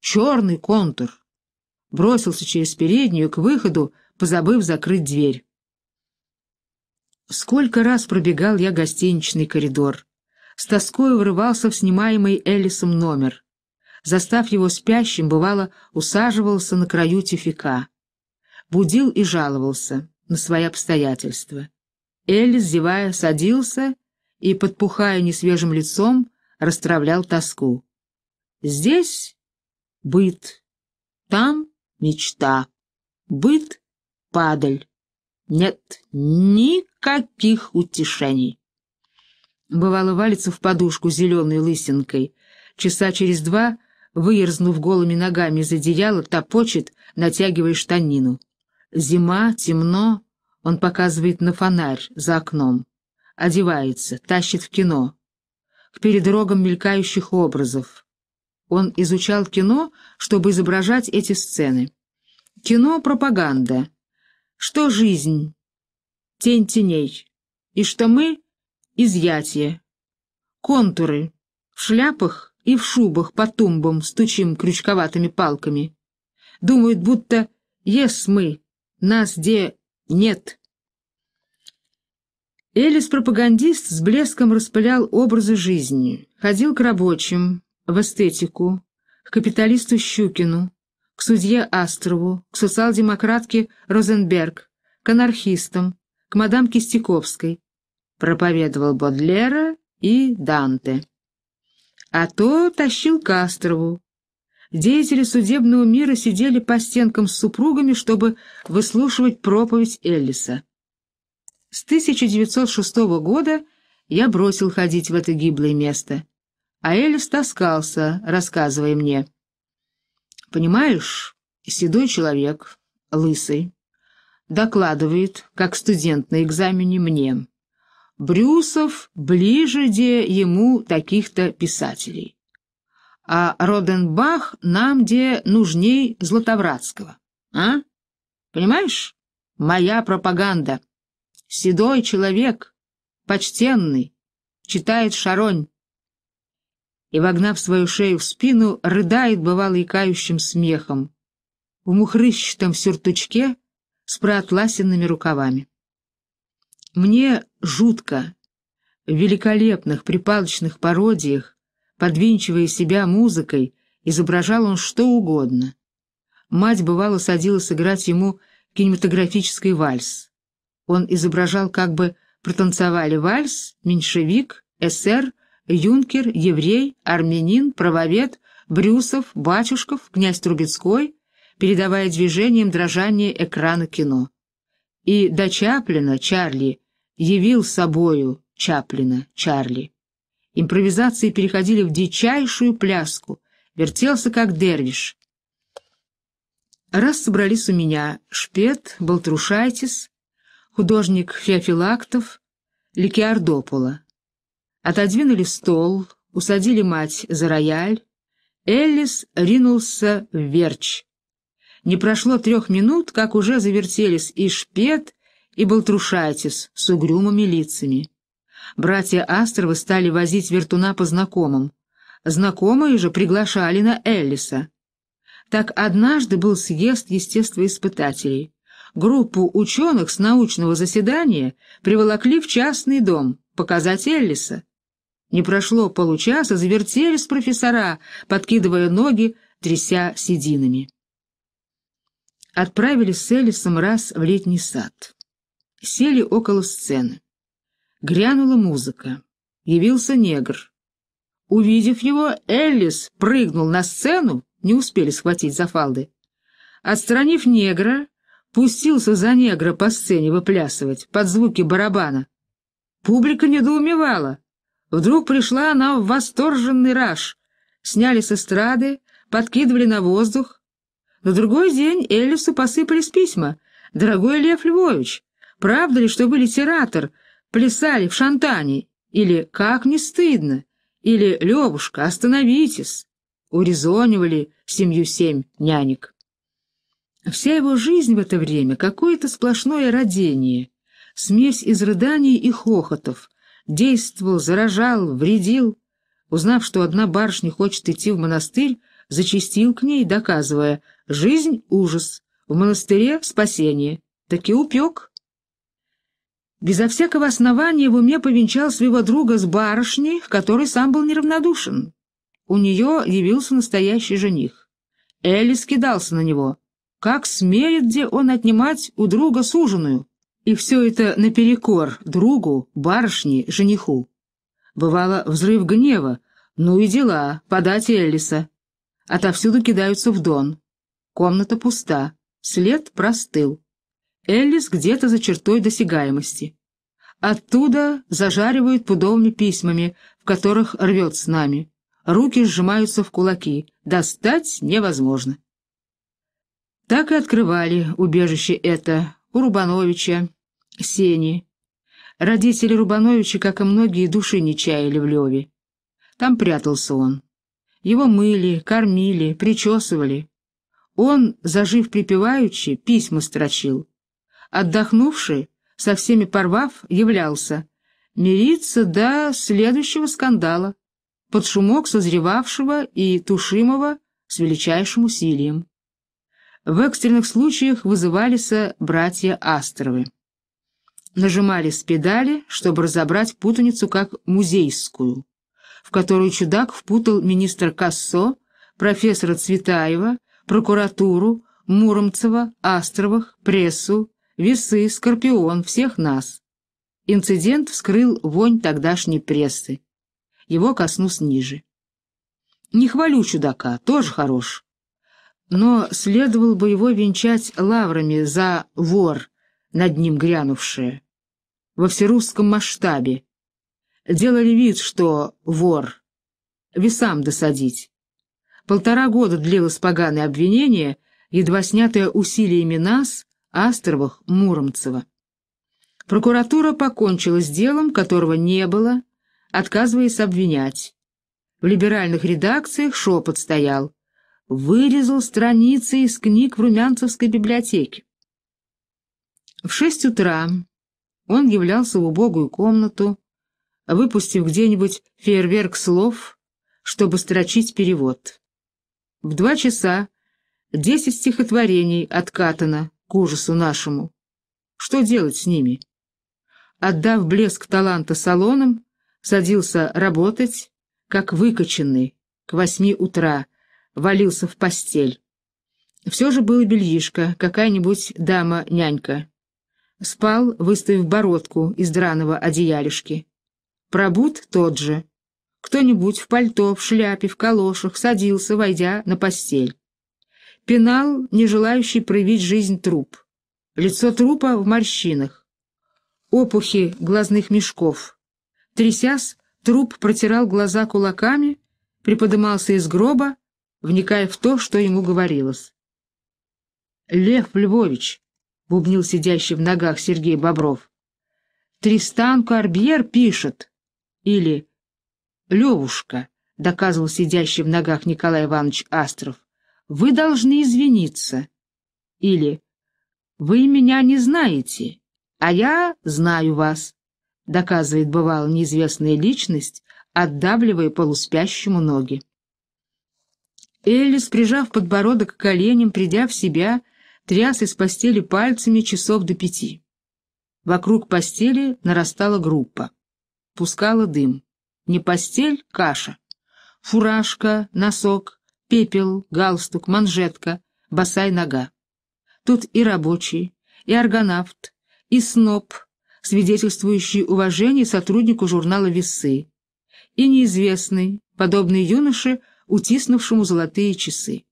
черный контур. Бросился через переднюю к выходу, позабыв закрыть дверь. Сколько раз пробегал я гостиничный коридор. С тоской врывался в снимаемый Элисом номер — застав его спящим, бывало, усаживался на краю тюфика. Будил и жаловался на свои обстоятельства. Эль, зевая, садился и, подпухая несвежим лицом, расстравлял тоску. Здесь — быт, там — мечта, быт — падаль. Нет никаких утешений. Бывало, валится в подушку зеленой лысинкой. Часа через два выерзнув голыми ногами из одеяла, топочет, натягивая штанину. Зима, темно, он показывает на фонарь за окном. Одевается, тащит в кино. К передрогам мелькающих образов. Он изучал кино, чтобы изображать эти сцены. Кино — пропаганда. Что жизнь? Тень теней. И что мы — изъятие. Контуры. В шляпах и в шубах по тумбам стучим крючковатыми палками. Думают, будто «ес мы, нас где нет». Элис-пропагандист с блеском распылял образы жизни, ходил к рабочим, в эстетику, к капиталисту Щукину, к судье Астрову, к социал-демократке Розенберг, к анархистам, к мадам Кистяковской. Проповедовал Бодлера и Данте а то тащил к Астрову. Деятели судебного мира сидели по стенкам с супругами, чтобы выслушивать проповедь Эллиса. С 1906 года я бросил ходить в это гиблое место, а Эллис таскался, рассказывая мне. «Понимаешь, седой человек, лысый, докладывает, как студент на экзамене мне». Брюсов ближе де ему таких-то писателей, а Роденбах нам де нужней Златовратского, а? Понимаешь? Моя пропаганда. Седой человек, почтенный, читает Шаронь. И, вогнав свою шею в спину, рыдает бывало икающим смехом в мухрыщатом сюртучке с проотласенными рукавами. Мне жутко. В великолепных припалочных пародиях, подвинчивая себя музыкой, изображал он что угодно. Мать, бывало, садилась играть ему кинематографический вальс. Он изображал, как бы протанцевали вальс, меньшевик, эсер, юнкер, еврей, армянин, правовед, Брюсов, Батюшков, князь Трубецкой, передавая движением дрожание экрана кино и до Чаплина Чарли явил собою Чаплина Чарли. Импровизации переходили в дичайшую пляску, вертелся как дервиш. Раз собрались у меня Шпет, Болтрушайтис, художник Феофилактов, Ликиардопола. Отодвинули стол, усадили мать за рояль, Эллис ринулся в верч, не прошло трех минут, как уже завертелись и Шпет, и Болтрушайтис с угрюмыми лицами. Братья Астровы стали возить вертуна по знакомым. Знакомые же приглашали на Эллиса. Так однажды был съезд естествоиспытателей. Группу ученых с научного заседания приволокли в частный дом показать Эллиса. Не прошло получаса, завертелись профессора, подкидывая ноги, тряся сединами отправились с Элисом раз в летний сад. Сели около сцены. Грянула музыка. Явился негр. Увидев его, Эллис прыгнул на сцену, не успели схватить за фалды. Отстранив негра, пустился за негра по сцене выплясывать под звуки барабана. Публика недоумевала. Вдруг пришла она в восторженный раж. Сняли с эстрады, подкидывали на воздух, на другой день Эллису посыпались письма. «Дорогой Лев Львович, правда ли, что вы литератор, плясали в Шантане?» Или «Как не стыдно?» Или «Левушка, остановитесь!» Урезонивали семью семь нянек. Вся его жизнь в это время — какое-то сплошное родение, смесь из рыданий и хохотов. Действовал, заражал, вредил. Узнав, что одна барышня хочет идти в монастырь, зачистил к ней, доказывая «Жизнь — ужас, в монастыре — спасение». Так и упек. Безо всякого основания в уме повенчал своего друга с барышней, который сам был неравнодушен. У нее явился настоящий жених. Элли скидался на него. Как смеет где он отнимать у друга суженую? И все это наперекор другу, барышне, жениху. Бывало, взрыв гнева. Ну и дела, подать Эллиса. Отовсюду кидаются в дон. Комната пуста, след простыл. Эллис где-то за чертой досягаемости. Оттуда зажаривают пудовыми письмами, в которых рвет с нами. Руки сжимаются в кулаки, достать невозможно. Так и открывали убежище это у Рубановича, Сени. Родители Рубановича, как и многие, души не чаяли в Леве. Там прятался он. Его мыли, кормили, причесывали. Он, зажив припеваючи, письма строчил. Отдохнувший, со всеми порвав, являлся. Мириться до следующего скандала, под шумок созревавшего и тушимого с величайшим усилием. В экстренных случаях вызывались братья Астровы. Нажимали с педали, чтобы разобрать путаницу как музейскую в которую чудак впутал министра Кассо, профессора Цветаева, прокуратуру, Муромцева, Астровых, прессу, весы, Скорпион, всех нас. Инцидент вскрыл вонь тогдашней прессы. Его коснусь ниже. Не хвалю чудака, тоже хорош. Но следовало бы его венчать лаврами за вор, над ним грянувшее. Во всерусском масштабе, Делали вид, что вор. Весам досадить. Полтора года длилось поганое обвинение, едва снятое усилиями нас, астровых Муромцева. Прокуратура покончила с делом, которого не было, отказываясь обвинять. В либеральных редакциях шепот стоял. Вырезал страницы из книг в Румянцевской библиотеке. В шесть утра он являлся в убогую комнату, выпустив где-нибудь фейерверк слов, чтобы строчить перевод. В два часа десять стихотворений откатано к ужасу нашему. Что делать с ними? Отдав блеск таланта салонам, садился работать, как выкоченный, к восьми утра, валился в постель. Все же было бельишко, какая-нибудь дама-нянька. Спал, выставив бородку из драного одеялишки. Пробуд тот же. Кто-нибудь в пальто, в шляпе, в калошах садился, войдя на постель. Пенал, не желающий проявить жизнь труп. Лицо трупа в морщинах. Опухи глазных мешков. Трясясь, труп протирал глаза кулаками, приподымался из гроба, вникая в то, что ему говорилось. «Лев Львович», — бубнил сидящий в ногах Сергей Бобров, — «Тристан Карбьер пишет». Или «Левушка», — доказывал сидящий в ногах Николай Иванович Астров, — «вы должны извиниться». Или «Вы меня не знаете, а я знаю вас», — доказывает бывало неизвестная личность, отдавливая полуспящему ноги. Элис, прижав подбородок к коленям, придя в себя, тряс из постели пальцами часов до пяти. Вокруг постели нарастала группа пускала дым. Не постель, каша. Фуражка, носок, пепел, галстук, манжетка, босая нога. Тут и рабочий, и аргонавт, и сноб, свидетельствующий уважение сотруднику журнала «Весы», и неизвестный, подобный юноше, утиснувшему золотые часы.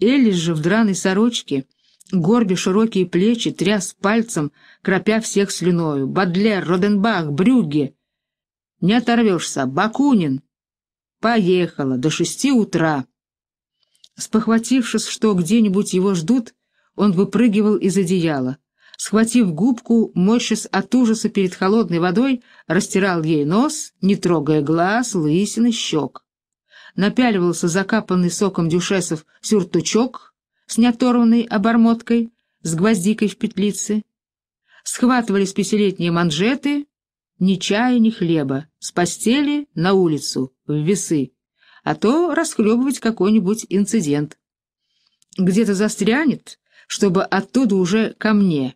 Элли же в драной сорочке, горби широкие плечи, тряс пальцем, кропя всех слюною. Бадлер, Роденбах, Брюгге, не оторвешься. Бакунин. Поехала. До шести утра. Спохватившись, что где-нибудь его ждут, он выпрыгивал из одеяла. Схватив губку, морщась от ужаса перед холодной водой, растирал ей нос, не трогая глаз, лысины, щек. Напяливался закапанный соком дюшесов сюртучок с неоторванной обормоткой, с гвоздикой в петлице. Схватывались пятилетние манжеты, ни чая, ни хлеба. С постели на улицу, в весы, а то расхлебывать какой-нибудь инцидент. Где-то застрянет, чтобы оттуда уже ко мне,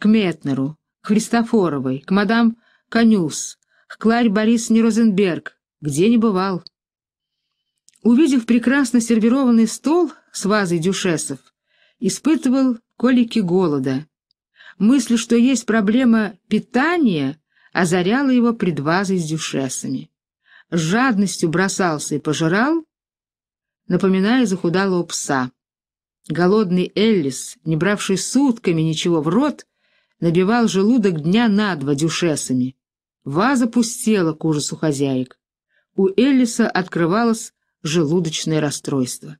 к Метнеру, к Христофоровой, к мадам Конюс, к Кларь Борис Нерозенберг, где не бывал. Увидев прекрасно сервированный стол с вазой дюшесов, испытывал колики голода. Мысль, что есть проблема питания, озаряла его пред с дюшесами. С жадностью бросался и пожирал, напоминая захудалого пса. Голодный Эллис, не бравший сутками ничего в рот, набивал желудок дня на два дюшесами. Ваза пустела к ужасу хозяек. У Эллиса открывалось желудочное расстройство.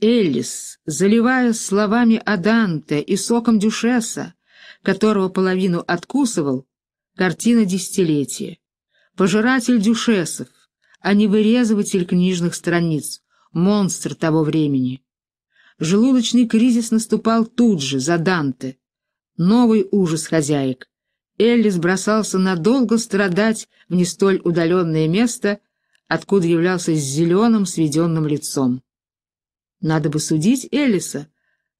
Эллис, заливая словами Аданте и соком дюшеса, которого половину откусывал, Картина десятилетия. Пожиратель дюшесов, а не вырезыватель книжных страниц, монстр того времени. Желудочный кризис наступал тут же, за Данте. Новый ужас хозяек. Эллис бросался надолго страдать в не столь удаленное место, откуда являлся с зеленым сведенным лицом. Надо бы судить Элиса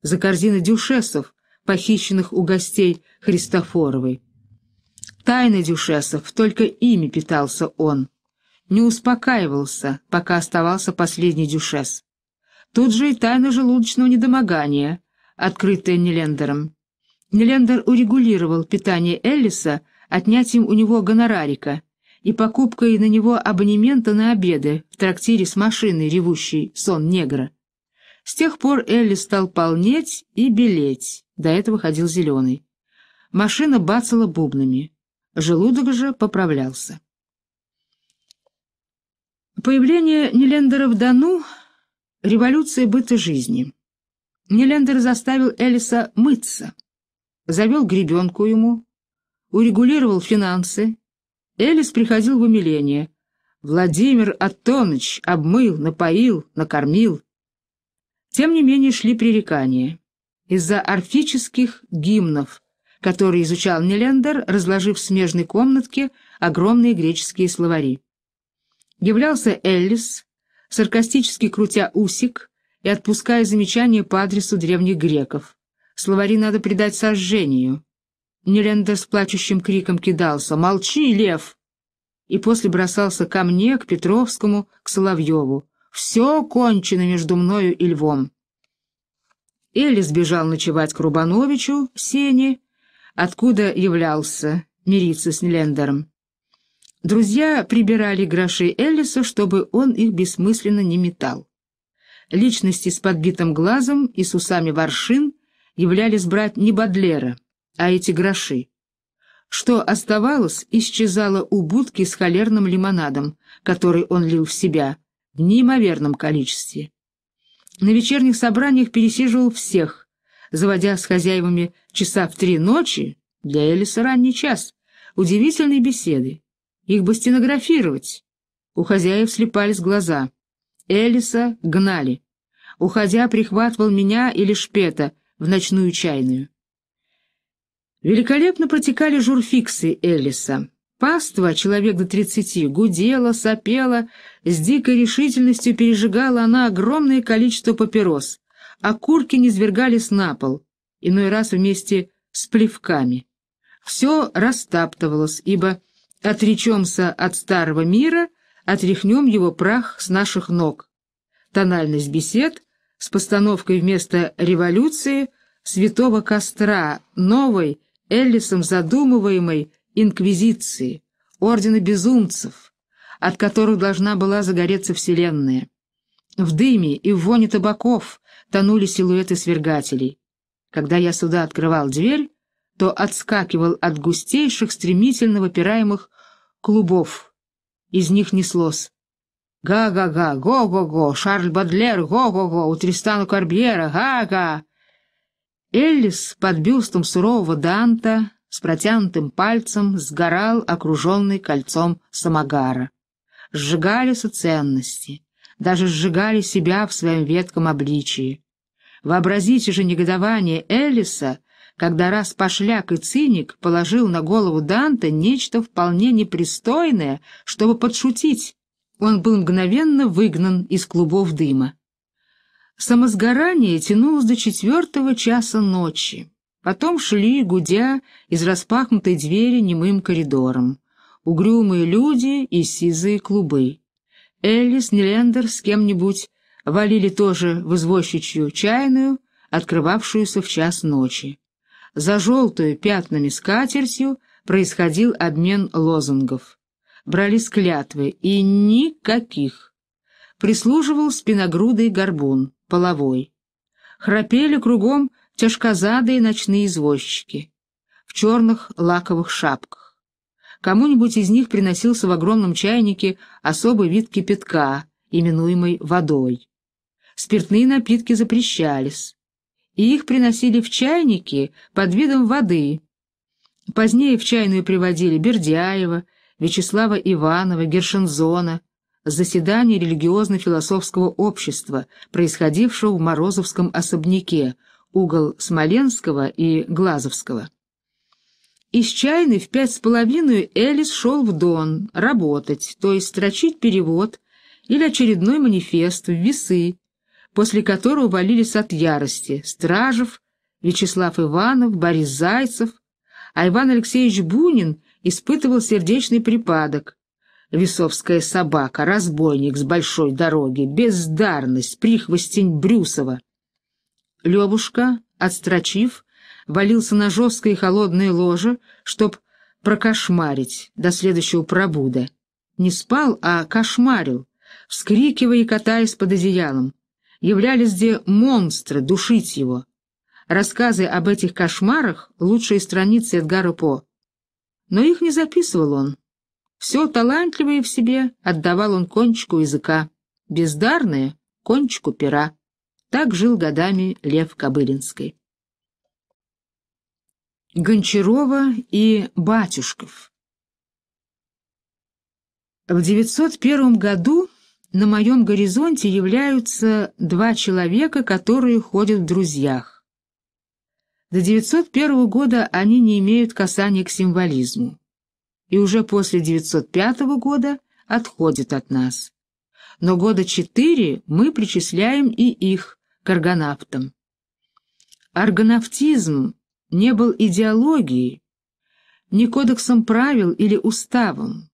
за корзины дюшесов, похищенных у гостей Христофоровой. Тайны дюшесов, только ими питался он. Не успокаивался, пока оставался последний дюшес. Тут же и тайна желудочного недомогания, открытая Нелендером. Нелендер урегулировал питание Эллиса отнятием у него гонорарика и покупкой на него абонемента на обеды в трактире с машиной, ревущей «Сон негра». С тех пор Эллис стал полнеть и белеть, до этого ходил зеленый. Машина бацала бубнами. Желудок же поправлялся. Появление Нелендера в Дону — революция быта жизни. Нелендер заставил Элиса мыться, завел гребенку ему, урегулировал финансы. Элис приходил в умиление. Владимир Атоныч обмыл, напоил, накормил. Тем не менее шли пререкания из-за орфических гимнов, который изучал Нелендер, разложив в смежной комнатке огромные греческие словари. Являлся Эллис, саркастически крутя усик и отпуская замечания по адресу древних греков. Словари надо придать сожжению. Нелендер с плачущим криком кидался «Молчи, лев!» и после бросался ко мне, к Петровскому, к Соловьеву. «Все кончено между мною и львом». Элли сбежал ночевать к Рубановичу, Сене, откуда являлся, мириться с Нелендером? Друзья прибирали гроши Эллиса, чтобы он их бессмысленно не метал. Личности с подбитым глазом и с усами воршин являлись брать не Бадлера, а эти гроши. Что оставалось, исчезало у будки с холерным лимонадом, который он лил в себя, в неимоверном количестве. На вечерних собраниях пересиживал всех, заводя с хозяевами часа в три ночи, для Элиса ранний час, удивительные беседы. Их бы стенографировать. У хозяев слепались глаза. Элиса гнали. Уходя, прихватывал меня или шпета в ночную чайную. Великолепно протекали журфиксы Элиса. Паства, человек до тридцати, гудела, сопела, с дикой решительностью пережигала она огромное количество папирос окурки а низвергались на пол, иной раз вместе с плевками. Все растаптывалось, ибо отречемся от старого мира, отряхнем его прах с наших ног. Тональность бесед с постановкой вместо революции святого костра новой, Эллисом задумываемой инквизиции, ордена безумцев, от которых должна была загореться Вселенная. В дыме и в воне табаков, тонули силуэты свергателей. Когда я сюда открывал дверь, то отскакивал от густейших, стремительно выпираемых клубов. Из них неслось. «Га-га-га! Го-го-го! Шарль Бадлер! Го-го-го! У Тристана Корбьера! Га-га!» Эллис под бюстом сурового Данта с протянутым пальцем сгорал, окруженный кольцом самогара. Сжигали и даже сжигали себя в своем ветком обличии. Вообразите же негодование Элиса, когда раз пошляк и циник положил на голову Данте нечто вполне непристойное, чтобы подшутить. Он был мгновенно выгнан из клубов дыма. Самосгорание тянулось до четвертого часа ночи. Потом шли, гудя, из распахнутой двери немым коридором. Угрюмые люди и сизые клубы. Элис Нелендер с кем-нибудь валили тоже в извозчичью чайную, открывавшуюся в час ночи. За желтую пятнами скатертью происходил обмен лозунгов. Брали склятвы и никаких. Прислуживал спиногрудый горбун, половой. Храпели кругом тяжкозадые ночные извозчики в черных лаковых шапках. Кому-нибудь из них приносился в огромном чайнике особый вид кипятка, именуемый водой спиртные напитки запрещались, и их приносили в чайники под видом воды. Позднее в чайную приводили Бердяева, Вячеслава Иванова, Гершензона, заседание религиозно-философского общества, происходившего в Морозовском особняке, угол Смоленского и Глазовского. Из чайной в пять с половиной Элис шел в Дон работать, то есть строчить перевод или очередной манифест в весы, после которого валились от ярости Стражев, Вячеслав Иванов, Борис Зайцев, а Иван Алексеевич Бунин испытывал сердечный припадок. Весовская собака, разбойник с большой дороги, бездарность, прихвостень Брюсова. Левушка, отстрочив, валился на жесткое и холодное ложе, чтоб прокошмарить до следующего пробуда. Не спал, а кошмарил, вскрикивая и катаясь под одеялом являлись где монстры, душить его. Рассказы об этих кошмарах — лучшие страницы Эдгара По. Но их не записывал он. Все талантливое в себе отдавал он кончику языка, бездарное — кончику пера. Так жил годами Лев Кобылинский. Гончарова и Батюшков В 901 году на моем горизонте являются два человека, которые ходят в друзьях. До 901 года они не имеют касания к символизму, и уже после 905 года отходят от нас. Но года четыре мы причисляем и их к аргонавтам. Аргонавтизм не был идеологией, не кодексом правил или уставом.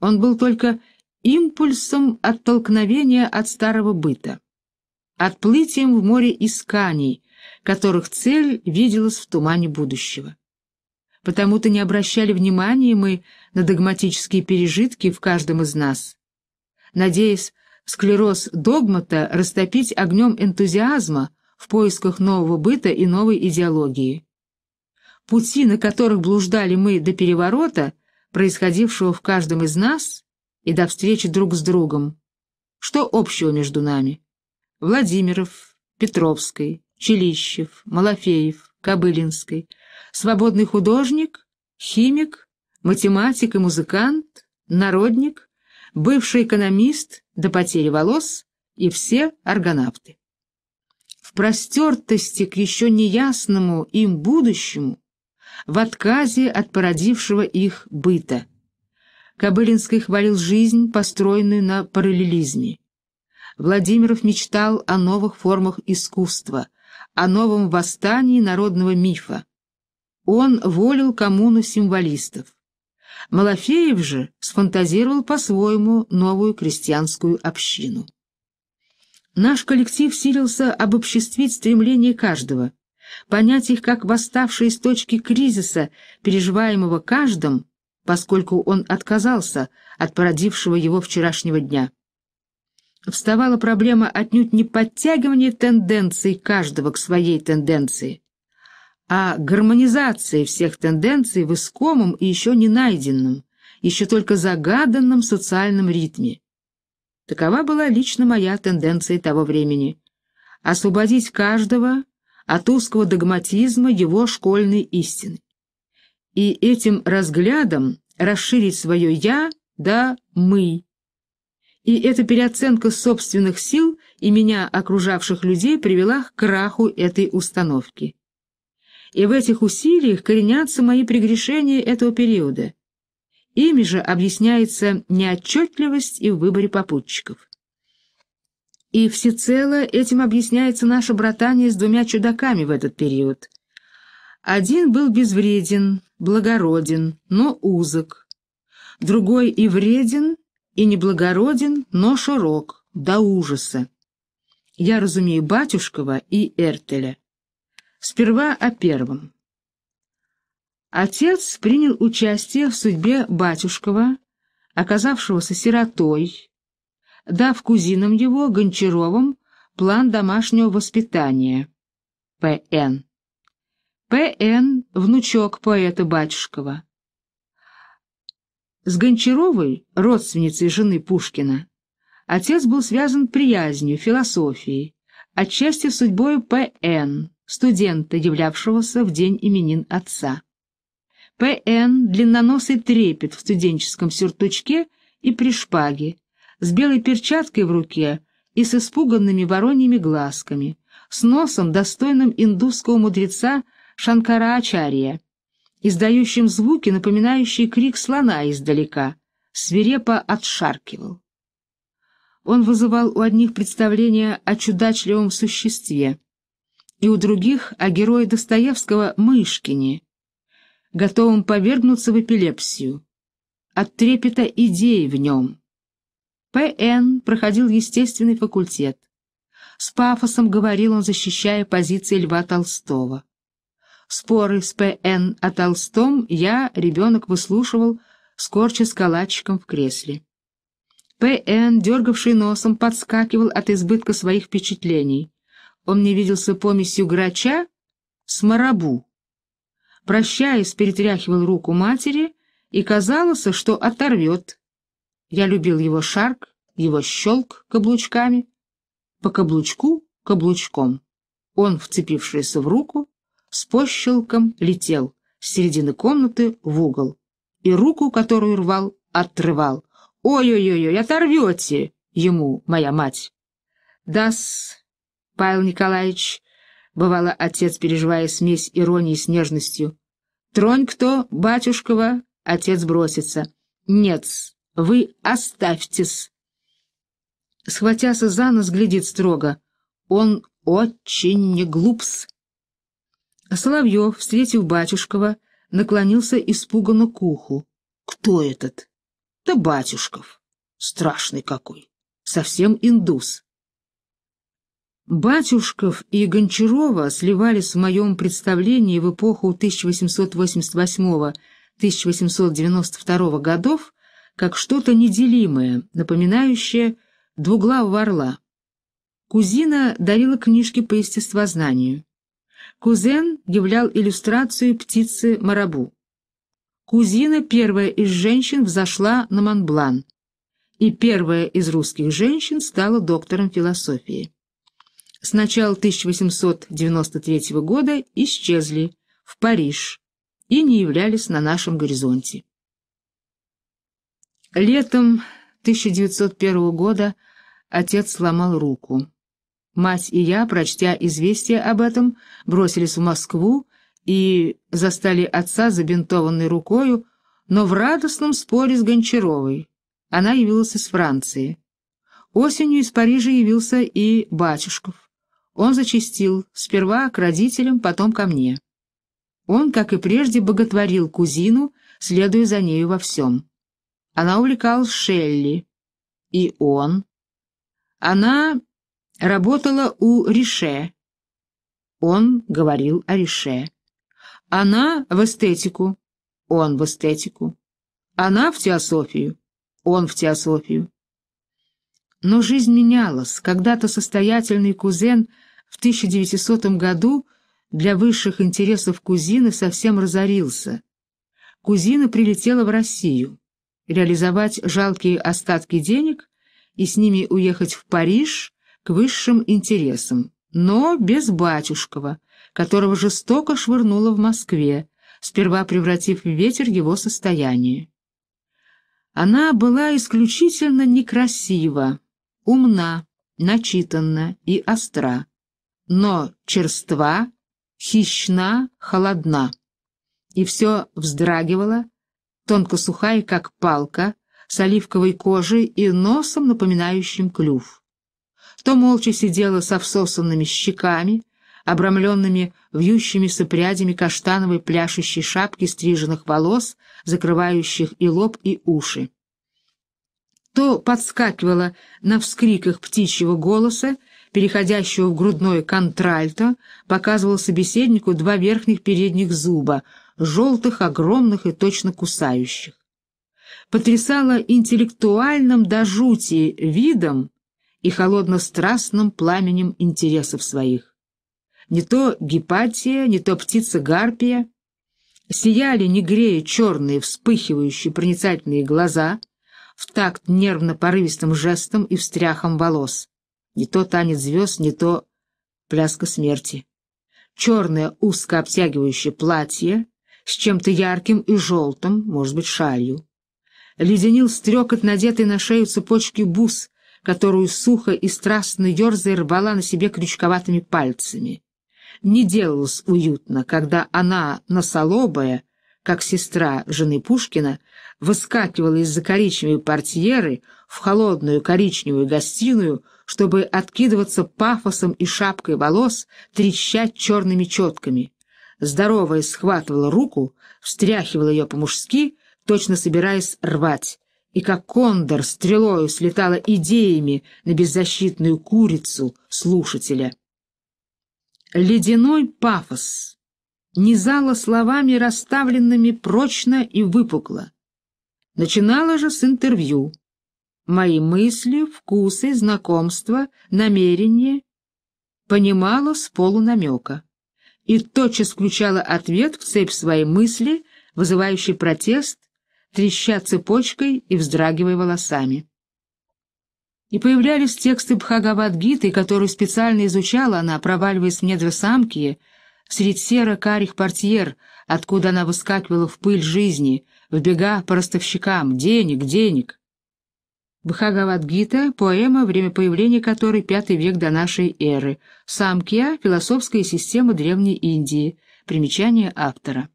Он был только импульсом оттолкновения от старого быта, отплытием в море исканий, которых цель виделась в тумане будущего. Потому-то не обращали внимания мы на догматические пережитки в каждом из нас, надеясь склероз догмата растопить огнем энтузиазма в поисках нового быта и новой идеологии. Пути, на которых блуждали мы до переворота, происходившего в каждом из нас, и до встречи друг с другом. Что общего между нами? Владимиров, Петровской, Челищев, Малафеев, Кобылинской, свободный художник, химик, математик и музыкант, народник, бывший экономист до потери волос и все аргонавты. В простертости к еще неясному им будущему, в отказе от породившего их быта – Кобылинский хвалил жизнь, построенную на параллелизме. Владимиров мечтал о новых формах искусства, о новом восстании народного мифа. Он волил коммуну символистов. Малафеев же сфантазировал по-своему новую крестьянскую общину. Наш коллектив силился обобществить стремления каждого, понять их как восставшие из точки кризиса, переживаемого каждым, поскольку он отказался от породившего его вчерашнего дня. Вставала проблема отнюдь не подтягивания тенденций каждого к своей тенденции, а гармонизации всех тенденций в искомом и еще не найденном, еще только загаданном социальном ритме. Такова была лично моя тенденция того времени. Освободить каждого от узкого догматизма его школьной истины и этим разглядом расширить свое «я» да «мы». И эта переоценка собственных сил и меня окружавших людей привела к краху этой установки. И в этих усилиях коренятся мои прегрешения этого периода. Ими же объясняется неотчетливость и в выборе попутчиков. И всецело этим объясняется наше братание с двумя чудаками в этот период. Один был безвреден, благороден, но узок. Другой и вреден, и неблагороден, но широк, до ужаса. Я разумею Батюшкова и Эртеля. Сперва о первом. Отец принял участие в судьбе Батюшкова, оказавшегося сиротой, дав кузинам его, Гончаровым, план домашнего воспитания. П.Н. П.Н., внучок поэта Батюшкова. С Гончаровой, родственницей жены Пушкина, отец был связан приязнью, философией, отчасти судьбой П.Н., студента, являвшегося в день именин отца. П.Н. длинноносый трепет в студенческом сюртучке и при шпаге, с белой перчаткой в руке и с испуганными вороньими глазками, с носом, достойным индусского мудреца Шанкарачарья, издающим звуки, напоминающие крик слона издалека, свирепо отшаркивал. Он вызывал у одних представление о чудачливом существе, и у других — о герое Достоевского Мышкине, готовом повергнуться в эпилепсию, от трепета идей в нем. П.Н. проходил естественный факультет. С пафосом говорил он, защищая позиции Льва Толстого. Споры с П.Н. о Толстом я, ребенок, выслушивал, скорча с калачиком в кресле. П.Н., дергавший носом, подскакивал от избытка своих впечатлений. Он не виделся помесью грача с марабу. Прощаясь, перетряхивал руку матери, и казалось, что оторвет. Я любил его шарк, его щелк каблучками, по каблучку каблучком. Он, вцепившийся в руку, с пощелком летел с середины комнаты в угол и руку, которую рвал, отрывал. «Ой-ой-ой, оторвете!» ему моя мать. «Да-с, Павел Николаевич», — бывало отец, переживая смесь иронии с нежностью, «тронь кто, батюшкова, отец бросится. нет вы оставьтесь». Схватяся за нос, глядит строго. Он очень не глупс. А Соловьев, встретив Батюшкова, наклонился испуганно к уху. «Кто этот?» «Да Батюшков. Страшный какой. Совсем индус». Батюшков и Гончарова сливались в моем представлении в эпоху 1888-1892 годов как что-то неделимое, напоминающее двуглавого орла. Кузина дарила книжки по естествознанию. Кузен являл иллюстрацию птицы марабу. Кузина, первая из женщин, взошла на Монблан, и первая из русских женщин стала доктором философии. С начала 1893 года исчезли в Париж и не являлись на нашем горизонте. Летом 1901 года отец сломал руку. Мать и я, прочтя известие об этом, бросились в Москву и застали отца забинтованной рукою, но в радостном споре с Гончаровой. Она явилась из Франции. Осенью из Парижа явился и Батюшков. Он зачастил сперва к родителям, потом ко мне. Он, как и прежде, боготворил кузину, следуя за нею во всем. Она увлекалась Шелли. И он. Она работала у Рише. Он говорил о Рише. Она в эстетику, он в эстетику. Она в теософию, он в теософию. Но жизнь менялась. Когда-то состоятельный кузен в 1900 году для высших интересов кузины совсем разорился. Кузина прилетела в Россию. Реализовать жалкие остатки денег и с ними уехать в Париж к высшим интересам, но без Батюшкова, которого жестоко швырнуло в Москве, сперва превратив в ветер его состояние. Она была исключительно некрасива, умна, начитанна и остра, но черства, хищна, холодна. И все вздрагивало, тонко сухая, как палка, с оливковой кожей и носом, напоминающим клюв то молча сидела со всосанными щеками, обрамленными вьющимися прядями каштановой пляшущей шапки стриженных волос, закрывающих и лоб, и уши. То подскакивала на вскриках птичьего голоса, переходящего в грудное контральто, показывала собеседнику два верхних передних зуба, желтых, огромных и точно кусающих. Потрясала интеллектуальным до жути видом, и холодно-страстным пламенем интересов своих. Не то гепатия, не то птица-гарпия. Сияли, не грея, черные, вспыхивающие, проницательные глаза в такт нервно-порывистым жестом и встряхом волос. Не то танец звезд, не то пляска смерти. Черное узко обтягивающее платье с чем-то ярким и желтым, может быть, шалью. Леденил стрекот, надетый на шею цепочки бус, которую сухо и страстно ерзая рвала на себе крючковатыми пальцами. Не делалось уютно, когда она, носолобая, как сестра жены Пушкина, выскакивала из-за коричневой портьеры в холодную коричневую гостиную, чтобы откидываться пафосом и шапкой волос, трещать черными четками. Здоровая схватывала руку, встряхивала ее по-мужски, точно собираясь рвать, и как кондор стрелою слетала идеями на беззащитную курицу слушателя. Ледяной пафос низала словами, расставленными прочно и выпукло. Начинала же с интервью. Мои мысли, вкусы, знакомства, намерения понимала с полунамека и тотчас включала ответ в цепь своей мысли, вызывающий протест треща цепочкой и вздрагивая волосами. И появлялись тексты Бхагавадгиты, которую специально изучала она, проваливаясь в недра самки, средь серо-карих портьер, откуда она выскакивала в пыль жизни, вбегая по ростовщикам, денег, денег. Бхагавадгита — поэма, время появления которой пятый век до нашей эры. Самкья — философская система Древней Индии. Примечание автора.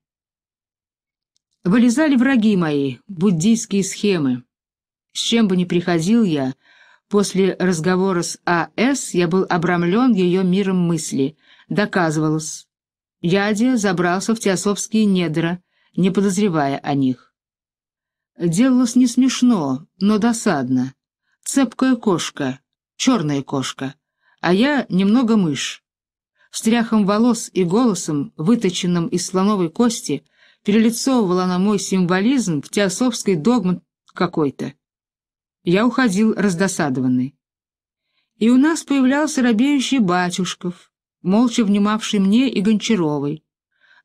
Вылезали враги мои, буддийские схемы. С чем бы ни приходил я, после разговора с А.С. я был обрамлен ее миром мысли, доказывалось. Ядя забрался в теософские недра, не подозревая о них. Делалось не смешно, но досадно. Цепкая кошка, черная кошка, а я немного мышь. С тряхом волос и голосом, выточенным из слоновой кости — перелицовывала на мой символизм в теософской догмат какой-то. Я уходил раздосадованный. И у нас появлялся робеющий батюшков, молча внимавший мне и Гончаровой.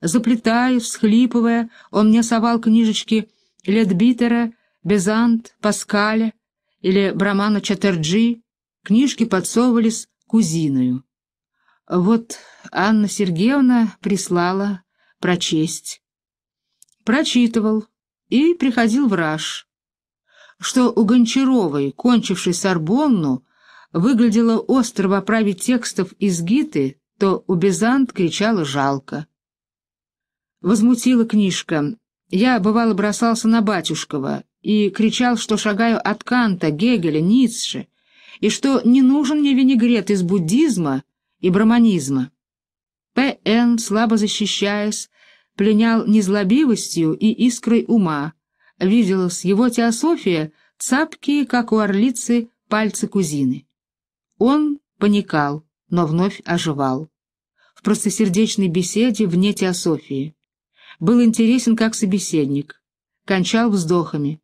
Заплетая, всхлипывая, он мне совал книжечки Ледбитера, Безант, Паскаля или Брамана Чаттерджи, книжки подсовывались кузиною. Вот Анна Сергеевна прислала прочесть прочитывал и приходил в раж, что у Гончаровой, кончившей Сорбонну, выглядело остро в оправе текстов из Гиты, то у Бизант кричала жалко. Возмутила книжка. Я, бывало, бросался на батюшкова и кричал, что шагаю от Канта, Гегеля, Ницше, и что не нужен мне винегрет из буддизма и браманизма. П.Н., слабо защищаясь, пленял незлобивостью и искрой ума. Виделась его теософия, цапкие, как у орлицы, пальцы кузины. Он паникал, но вновь оживал. В простосердечной беседе вне теософии. Был интересен как собеседник. Кончал вздохами.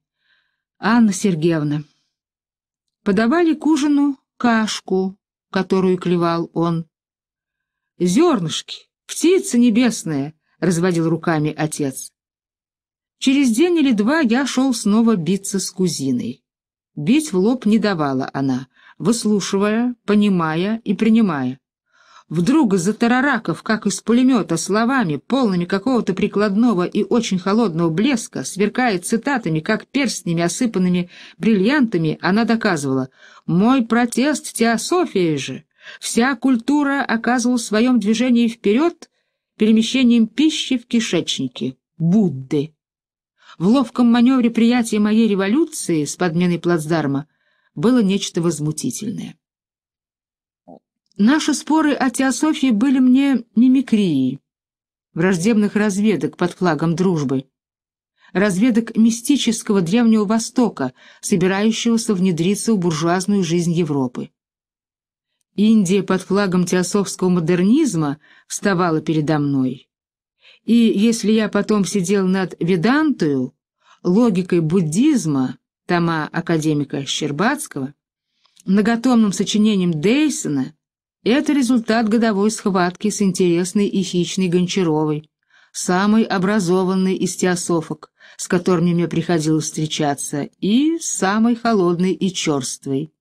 «Анна Сергеевна». Подавали к ужину кашку, которую клевал он. «Зернышки, птица небесная!» — разводил руками отец. Через день или два я шел снова биться с кузиной. Бить в лоб не давала она, выслушивая, понимая и принимая. Вдруг за тарараков, как из пулемета, словами, полными какого-то прикладного и очень холодного блеска, сверкая цитатами, как перстнями, осыпанными бриллиантами, она доказывала «Мой протест теософия же! Вся культура оказывала в своем движении вперед перемещением пищи в кишечнике, Будды. В ловком маневре приятия моей революции с подменой плацдарма было нечто возмутительное. Наши споры о теософии были мне мимикрией, враждебных разведок под флагом дружбы, разведок мистического Древнего Востока, собирающегося внедриться в буржуазную жизнь Европы. Индия под флагом теософского модернизма вставала передо мной. И если я потом сидел над Ведантою, логикой буддизма, тома академика Щербацкого, многотомным сочинением Дейсона, это результат годовой схватки с интересной и хищной Гончаровой, самой образованной из теософок, с которыми мне приходилось встречаться, и самой холодной и черствой.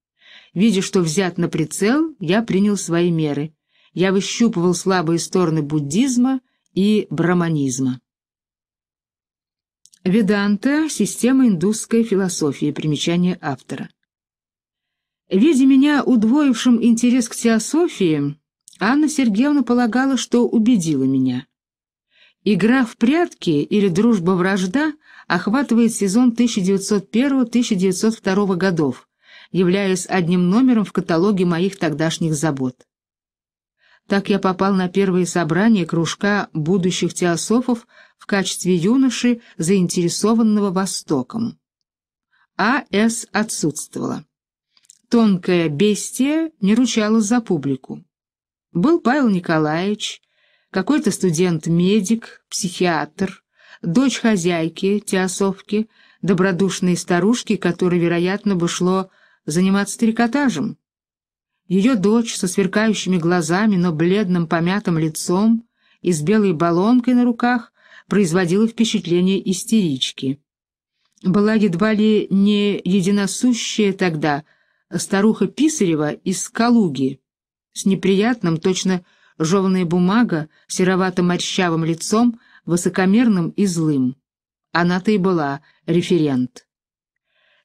Видя, что взят на прицел, я принял свои меры. Я выщупывал слабые стороны буддизма и браманизма. Веданта — система индусской философии, примечание автора. Видя меня удвоившим интерес к теософии, Анна Сергеевна полагала, что убедила меня. Игра в прятки или дружба-вражда охватывает сезон 1901-1902 годов, являясь одним номером в каталоге моих тогдашних забот. Так я попал на первые собрания кружка будущих теософов в качестве юноши, заинтересованного Востоком. А.С. отсутствовала. Тонкое бестие не ручалась за публику. Был Павел Николаевич, какой-то студент-медик, психиатр, дочь хозяйки, теософки, добродушной старушки, которой, вероятно, бы шло заниматься трикотажем. Ее дочь со сверкающими глазами, но бледным помятым лицом и с белой баллонкой на руках производила впечатление истерички. Была едва ли не единосущая тогда старуха Писарева из Калуги, с неприятным, точно жеванная бумага, серовато-морщавым лицом, высокомерным и злым. Она-то и была референт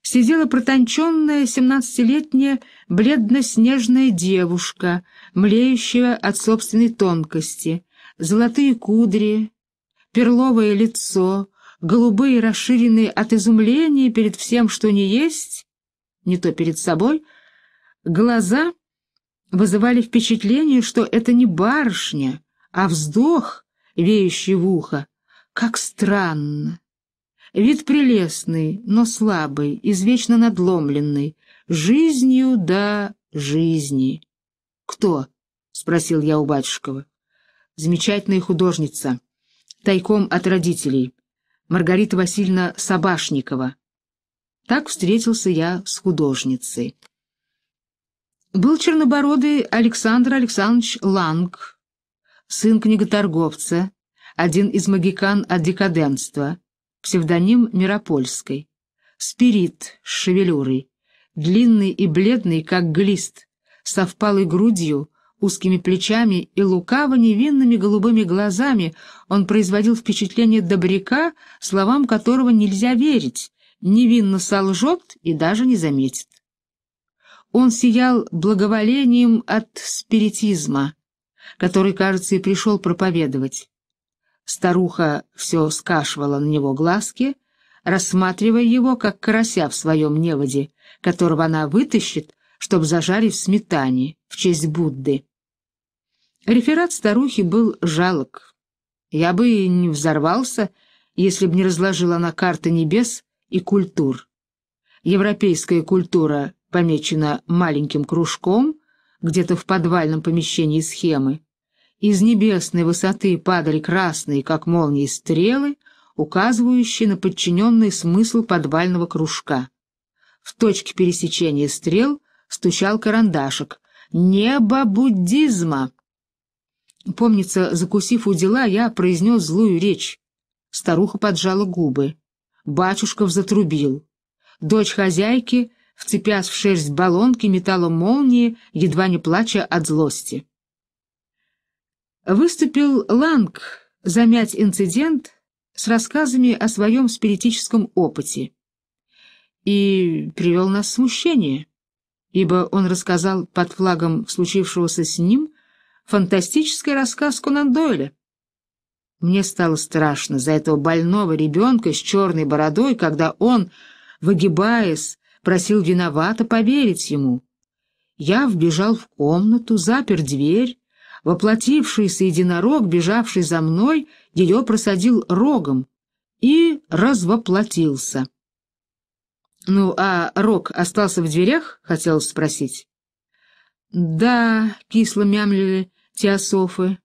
сидела протонченная семнадцатилетняя бледно-снежная девушка, млеющая от собственной тонкости, золотые кудри, перловое лицо, голубые, расширенные от изумления перед всем, что не есть, не то перед собой, глаза вызывали впечатление, что это не барышня, а вздох, веющий в ухо. Как странно! Вид прелестный, но слабый, извечно надломленный, жизнью да жизни. «Кто?» — спросил я у батюшкова. «Замечательная художница, тайком от родителей, Маргарита Васильевна Собашникова. Так встретился я с художницей. Был чернобородый Александр Александрович Ланг, сын книготорговца, один из магикан от декаденства, псевдоним Миропольской. Спирит с шевелюрой, длинный и бледный, как глист, со впалой грудью, узкими плечами и лукаво-невинными голубыми глазами он производил впечатление добряка, словам которого нельзя верить, невинно солжет и даже не заметит. Он сиял благоволением от спиритизма, который, кажется, и пришел проповедовать. Старуха все скашивала на него глазки, рассматривая его, как карася в своем неводе, которого она вытащит, чтобы зажарить в сметане в честь Будды. Реферат старухи был жалок. Я бы и не взорвался, если бы не разложила на карты небес и культур. Европейская культура помечена маленьким кружком где-то в подвальном помещении схемы, из небесной высоты падали красные, как молнии, стрелы, указывающие на подчиненный смысл подвального кружка. В точке пересечения стрел стучал карандашик. «Небо буддизма!» Помнится, закусив у дела, я произнес злую речь. Старуха поджала губы. Батюшка затрубил. Дочь хозяйки, вцепясь в шерсть баллонки, метала молнии, едва не плача от злости выступил Ланг замять инцидент с рассказами о своем спиритическом опыте и привел нас в смущение, ибо он рассказал под флагом случившегося с ним фантастический рассказ Конан Дойля. Мне стало страшно за этого больного ребенка с черной бородой, когда он, выгибаясь, просил виновато поверить ему. Я вбежал в комнату, запер дверь Воплотившийся единорог, бежавший за мной, ее просадил рогом и развоплотился. «Ну, а рог остался в дверях?» — хотел спросить. «Да», — кисло мямлили теософы.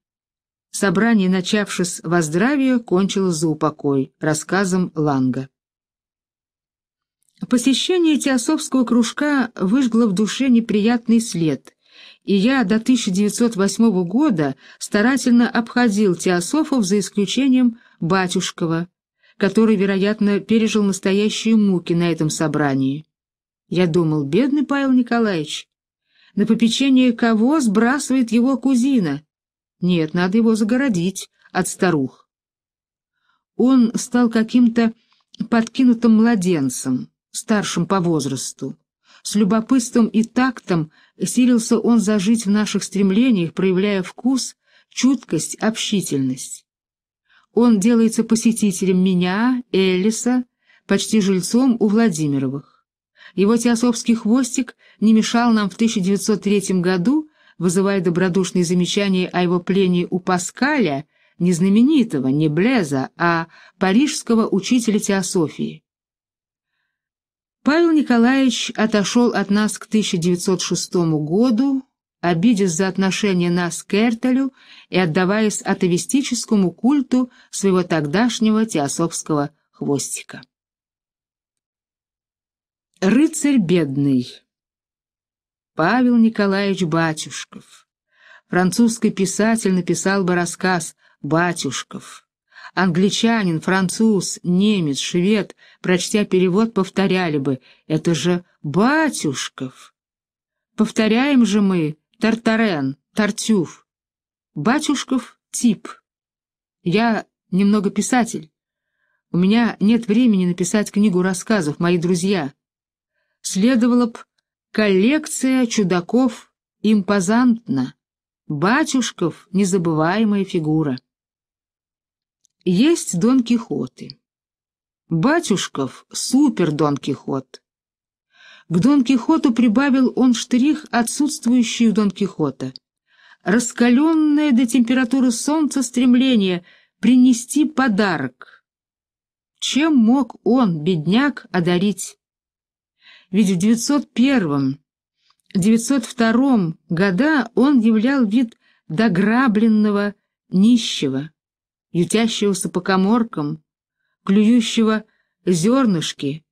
Собрание, начавшись во здравие, кончилось за упокой, рассказом Ланга. Посещение теософского кружка выжгло в душе неприятный след, и я до 1908 года старательно обходил теософов за исключением Батюшкова, который, вероятно, пережил настоящие муки на этом собрании. Я думал, бедный Павел Николаевич, на попечение кого сбрасывает его кузина? Нет, надо его загородить от старух. Он стал каким-то подкинутым младенцем, старшим по возрасту, с любопытством и тактом силился он зажить в наших стремлениях, проявляя вкус, чуткость, общительность. Он делается посетителем меня, Элиса, почти жильцом у Владимировых. Его теософский хвостик не мешал нам в 1903 году, вызывая добродушные замечания о его плении у Паскаля, не знаменитого, не Блеза, а парижского учителя теософии. Павел Николаевич отошел от нас к 1906 году, обидясь за отношение нас к Эртелю и отдаваясь атовистическому культу своего тогдашнего теософского хвостика. Рыцарь бедный Павел Николаевич Батюшков. Французский писатель написал бы рассказ «Батюшков». Англичанин, француз, немец, швед, прочтя перевод, повторяли бы «Это же Батюшков!» Повторяем же мы «Тартарен», «Тартюф». Батюшков — тип. Я немного писатель. У меня нет времени написать книгу рассказов, мои друзья. Следовало б коллекция чудаков импозантна. Батюшков — незабываемая фигура. Есть Дон Кихоты. Батюшков — супер Дон Кихот. К Дон Кихоту прибавил он штрих, отсутствующий у Дон Кихота. Раскаленное до температуры солнца стремление принести подарок. Чем мог он, бедняк, одарить? Ведь в 901-м, 902 года он являл вид дограбленного нищего ютящегося по коморкам, клюющего зернышки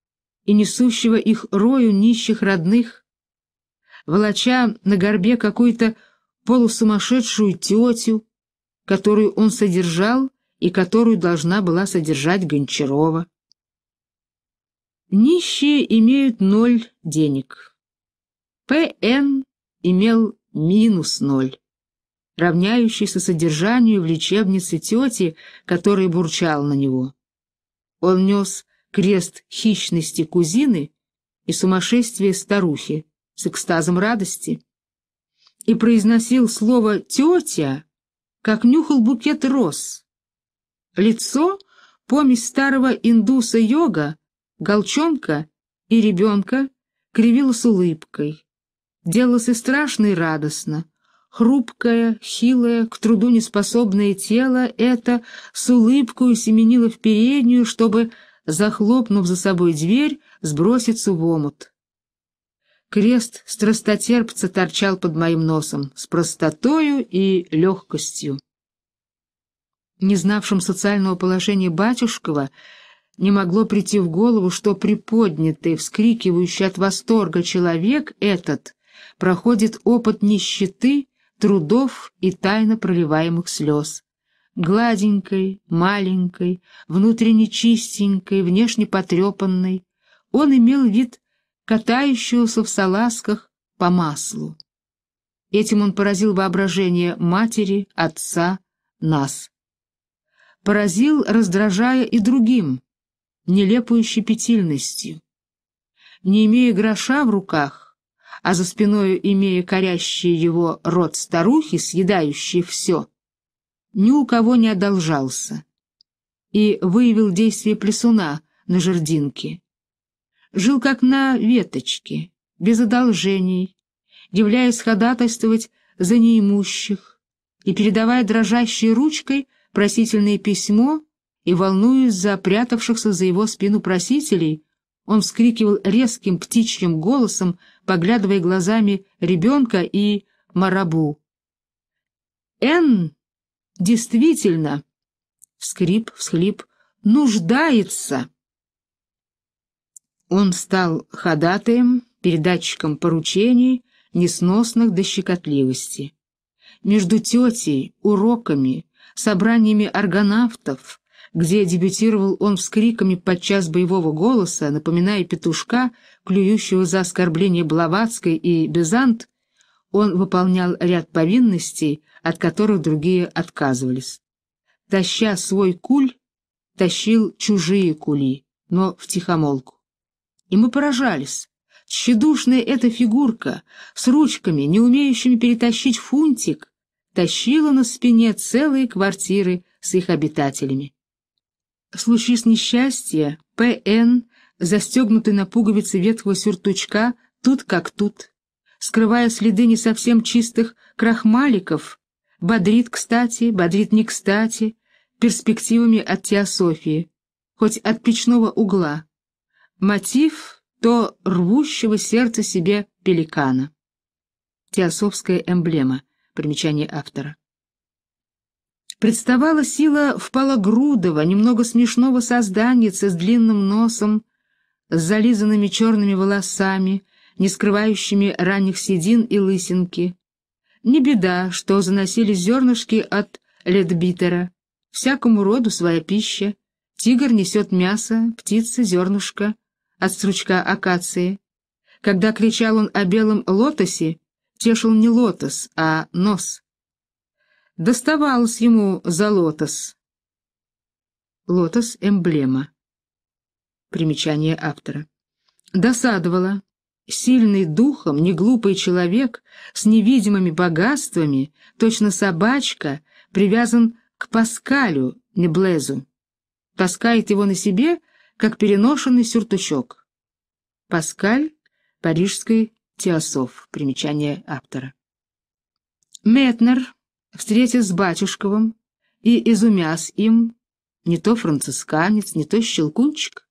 и несущего их рою нищих родных, волоча на горбе какую-то полусумасшедшую тетю, которую он содержал и которую должна была содержать Гончарова. Нищие имеют ноль денег. П.Н. имел минус ноль равняющийся содержанию в лечебнице тети, который бурчал на него. Он нес крест хищности кузины и сумасшествие старухи с экстазом радости и произносил слово «тетя», как нюхал букет роз. Лицо — помесь старого индуса-йога, голчонка и ребенка — кривилось улыбкой. Делалось и страшно, и радостно, Хрупкое, хилое, к труду неспособное тело это с улыбкой семенило в переднюю, чтобы, захлопнув за собой дверь, сброситься в омут. Крест страстотерпца торчал под моим носом с простотою и легкостью. Не знавшим социального положения батюшкова, не могло прийти в голову, что приподнятый, вскрикивающий от восторга человек этот проходит опыт нищеты трудов и тайно проливаемых слез. Гладенькой, маленькой, внутренне чистенькой, внешне потрепанной, он имел вид катающегося в салазках по маслу. Этим он поразил воображение матери, отца, нас. Поразил, раздражая и другим, нелепую щепетильностью. Не имея гроша в руках, а за спиною имея корящий его рот старухи, съедающий все, ни у кого не одолжался и выявил действие плесуна на жердинке. Жил как на веточке, без одолжений, являясь ходатайствовать за неимущих и передавая дрожащей ручкой просительное письмо и волнуясь за прятавшихся за его спину просителей, он вскрикивал резким птичьим голосом, поглядывая глазами ребенка и марабу. «Энн действительно, вскрип всхлип, нуждается!» Он стал ходатаем, передатчиком поручений, несносных до щекотливости. Между тетей, уроками, собраниями аргонавтов где дебютировал он с криками подчас боевого голоса, напоминая петушка, клюющего за оскорбление Блаватской и Безант, он выполнял ряд повинностей, от которых другие отказывались. Таща свой куль, тащил чужие кули, но в тихомолку. И мы поражались. Тщедушная эта фигурка, с ручками, не умеющими перетащить фунтик, тащила на спине целые квартиры с их обитателями случись несчастье, П.Н., застегнутый на пуговицы ветхого сюртучка, тут как тут, скрывая следы не совсем чистых крахмаликов, бодрит кстати, бодрит не кстати, перспективами от теософии, хоть от печного угла. Мотив то рвущего сердце себе пеликана. Теософская эмблема. Примечание автора представала сила впалогрудого, немного смешного созданица с длинным носом, с зализанными черными волосами, не скрывающими ранних седин и лысинки. Не беда, что заносили зернышки от ледбитера. Всякому роду своя пища. Тигр несет мясо, птица — зернышко от стручка акации. Когда кричал он о белом лотосе, тешил не лотос, а нос — Доставалось ему за лотос. Лотос — эмблема. Примечание автора. Досадовало. Сильный духом, неглупый человек, с невидимыми богатствами, точно собачка, привязан к Паскалю, не Блезу. Таскает его на себе, как переношенный сюртучок. Паскаль, парижской Теософ. Примечание автора. Метнер встретясь с батюшковым и изумясь им, не то францисканец, не то щелкунчик,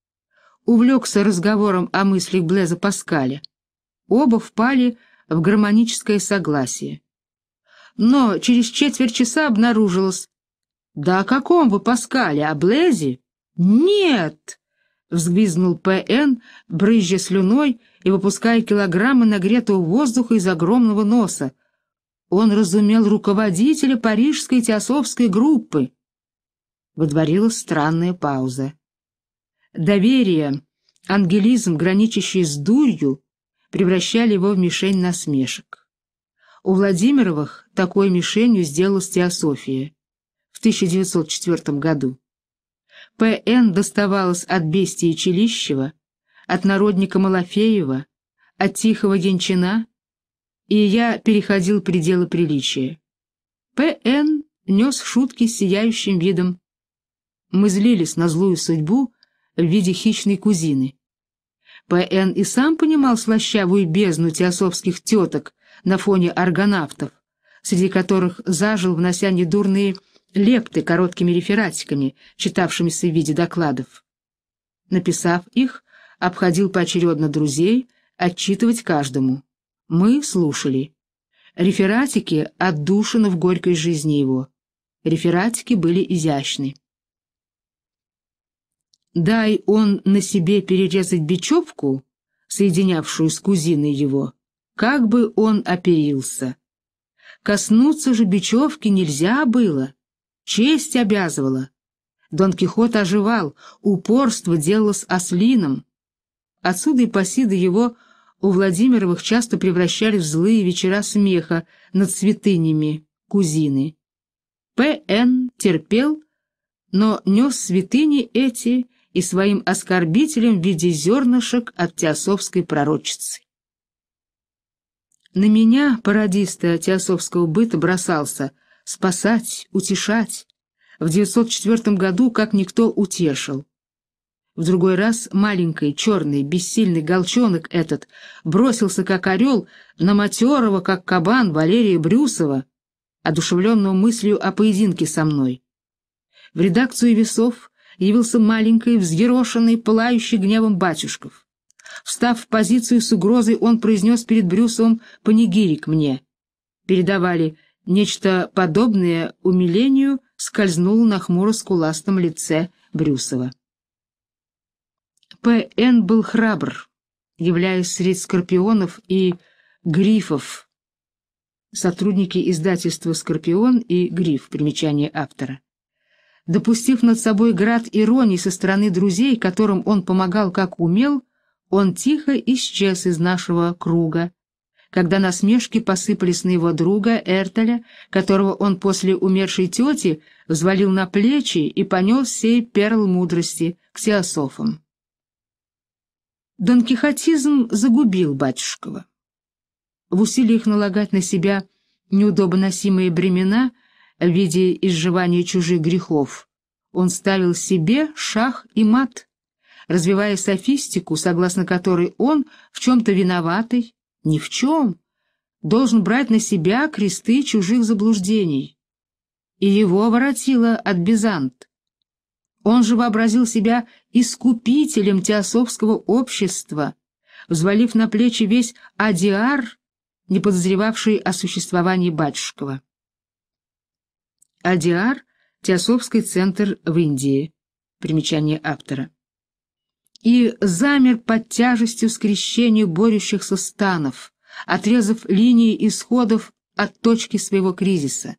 увлекся разговором о мыслях Блеза Паскаля, оба впали в гармоническое согласие. Но через четверть часа обнаружилось, «Да о каком вы Паскале, о Блезе?» «Нет!» — взгвизнул П.Н., брызжа слюной и выпуская килограммы нагретого воздуха из огромного носа — он разумел руководителя парижской теософской группы. Водворилась странная пауза. Доверие, ангелизм, граничащий с дурью, превращали его в мишень насмешек. У Владимировых такой мишенью сделалась теософия в 1904 году. П.Н. доставалось от бестии Челищева, от народника Малафеева, от Тихого Генчина, и я переходил пределы приличия. П.Н. нес шутки с сияющим видом. Мы злились на злую судьбу в виде хищной кузины. П.Н. и сам понимал слащавую бездну теософских теток на фоне аргонавтов, среди которых зажил, внося недурные лепты короткими рефератиками, читавшимися в виде докладов. Написав их, обходил поочередно друзей, отчитывать каждому. Мы слушали. Рефератики отдушины в горькой жизни его. Рефератики были изящны. Дай он на себе перерезать бечевку, соединявшую с кузиной его, как бы он оперился. Коснуться же бечевки нельзя было, честь обязывала. Дон Кихот оживал, упорство делалось ослином. Отсюда и посида его у Владимировых часто превращали в злые вечера смеха над святынями, кузины. П.Н. терпел, но нес святыни эти и своим оскорбителям в виде зернышек от теософской пророчицы. На меня, пародиста теософского быта, бросался спасать, утешать. В 904 году как никто утешил. В другой раз маленький, черный, бессильный голчонок этот бросился, как орел, на матерого, как кабан, Валерия Брюсова, одушевленного мыслью о поединке со мной. В редакцию весов явился маленький, взъерошенный, пылающий гневом батюшков. Встав в позицию с угрозой, он произнес перед Брюсовым панигирик мне. Передавали нечто подобное умилению скользнуло на хмуро-скуластом лице Брюсова. П.Н. был храбр, являясь среди скорпионов и грифов. Сотрудники издательства «Скорпион» и «Гриф» примечание автора. Допустив над собой град иронии со стороны друзей, которым он помогал как умел, он тихо исчез из нашего круга, когда насмешки посыпались на его друга Эртеля, которого он после умершей тети взвалил на плечи и понес сей перл мудрости к теософам. Донкихотизм загубил батюшкова. В усилиях налагать на себя неудобоносимые бремена в виде изживания чужих грехов он ставил себе шах и мат, развивая софистику, согласно которой он в чем-то виноватый, ни в чем, должен брать на себя кресты чужих заблуждений. И его воротило от Бизант. Он же вообразил себя искупителем теософского общества, взвалив на плечи весь Адиар, не подозревавший о существовании батюшкова. Адиар — теософский центр в Индии. Примечание автора. И замер под тяжестью скрещения борющихся станов, отрезав линии исходов от точки своего кризиса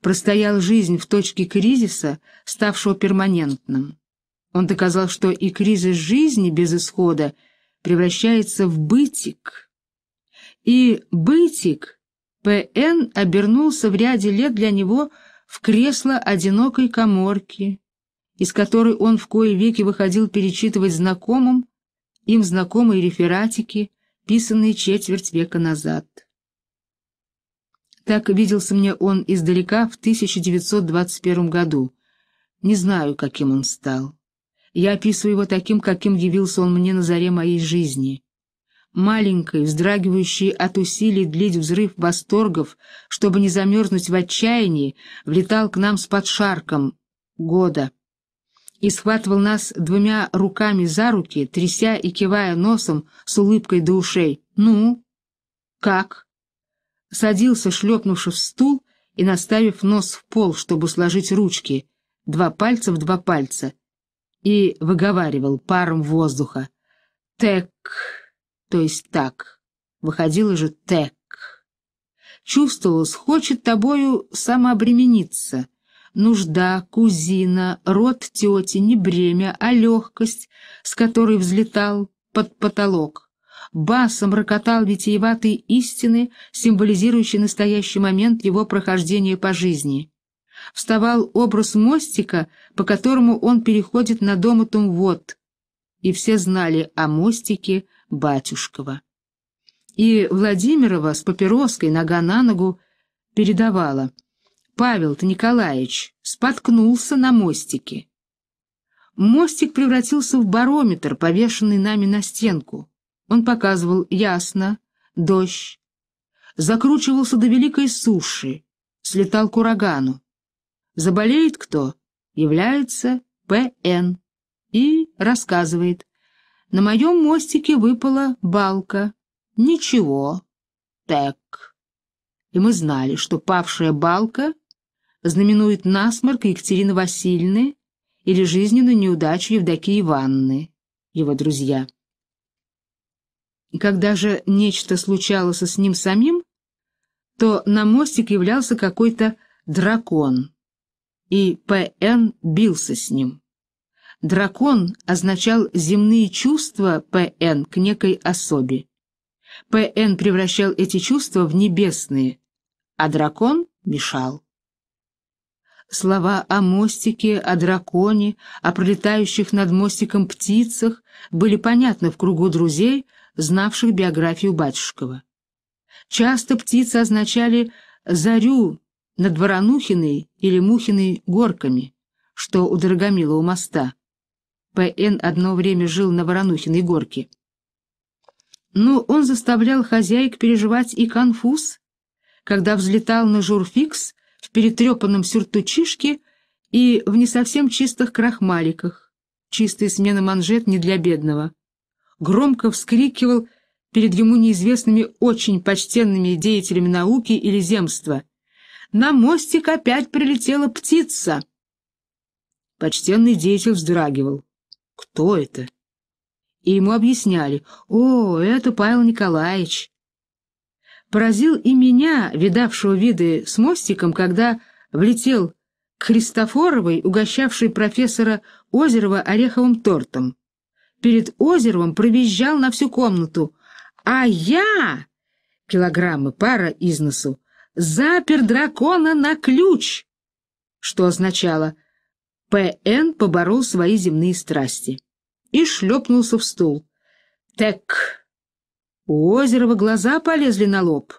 простоял жизнь в точке кризиса, ставшего перманентным. Он доказал, что и кризис жизни без исхода превращается в бытик. И бытик П.Н. обернулся в ряде лет для него в кресло одинокой коморки, из которой он в кои веки выходил перечитывать знакомым, им знакомые рефератики, писанные четверть века назад. Так виделся мне он издалека в 1921 году. Не знаю, каким он стал. Я описываю его таким, каким явился он мне на заре моей жизни. Маленькой, вздрагивающей от усилий длить взрыв восторгов, чтобы не замерзнуть в отчаянии, влетал к нам с подшарком года и схватывал нас двумя руками за руки, тряся и кивая носом с улыбкой до ушей. «Ну? Как? садился, шлепнувши в стул и наставив нос в пол, чтобы сложить ручки, два пальца в два пальца, и выговаривал паром воздуха. «Тек», то есть «так», выходило же «тек». Чувствовалось, хочет тобою самообремениться. Нужда, кузина, род тети, не бремя, а легкость, с которой взлетал под потолок басом рокотал витиеватые истины, символизирующие настоящий момент его прохождения по жизни. Вставал образ мостика, по которому он переходит на Домутум вод, и все знали о мостике Батюшкова. И Владимирова с папироской нога на ногу передавала. Павел-то Николаевич споткнулся на мостике. Мостик превратился в барометр, повешенный нами на стенку. Он показывал ясно, дождь, закручивался до великой суши, слетал к урагану. Заболеет кто? Является П.Н. и рассказывает. На моем мостике выпала балка. Ничего. Так. И мы знали, что павшая балка знаменует насморк Екатерины Васильевны или жизненную неудачу Евдокии Ивановны, его друзья. Когда же нечто случалось с ним самим, то на мостик являлся какой-то дракон, и П.Н. бился с ним. Дракон означал земные чувства П.Н. к некой особе. П.Н. превращал эти чувства в небесные, а дракон мешал. Слова о мостике, о драконе, о пролетающих над мостиком птицах были понятны в кругу друзей, знавших биографию Батюшкова. Часто птицы означали «зарю» над Воронухиной или Мухиной горками, что у Дорогомила у моста. П.Н. одно время жил на Воронухиной горке. Но ну, он заставлял хозяек переживать и конфуз, когда взлетал на журфикс в перетрепанном сюртучишке и в не совсем чистых крахмаликах. Чистая смена манжет не для бедного громко вскрикивал перед ему неизвестными очень почтенными деятелями науки или земства. «На мостик опять прилетела птица!» Почтенный деятель вздрагивал. «Кто это?» И ему объясняли. «О, это Павел Николаевич!» Поразил и меня, видавшего виды с мостиком, когда влетел к Христофоровой, угощавшей профессора Озерова ореховым тортом перед озером провизжал на всю комнату. «А я...» — килограммы пара из носу. «Запер дракона на ключ!» Что означало «ПН поборол свои земные страсти» и шлепнулся в стул. «Так...» У Озерова глаза полезли на лоб.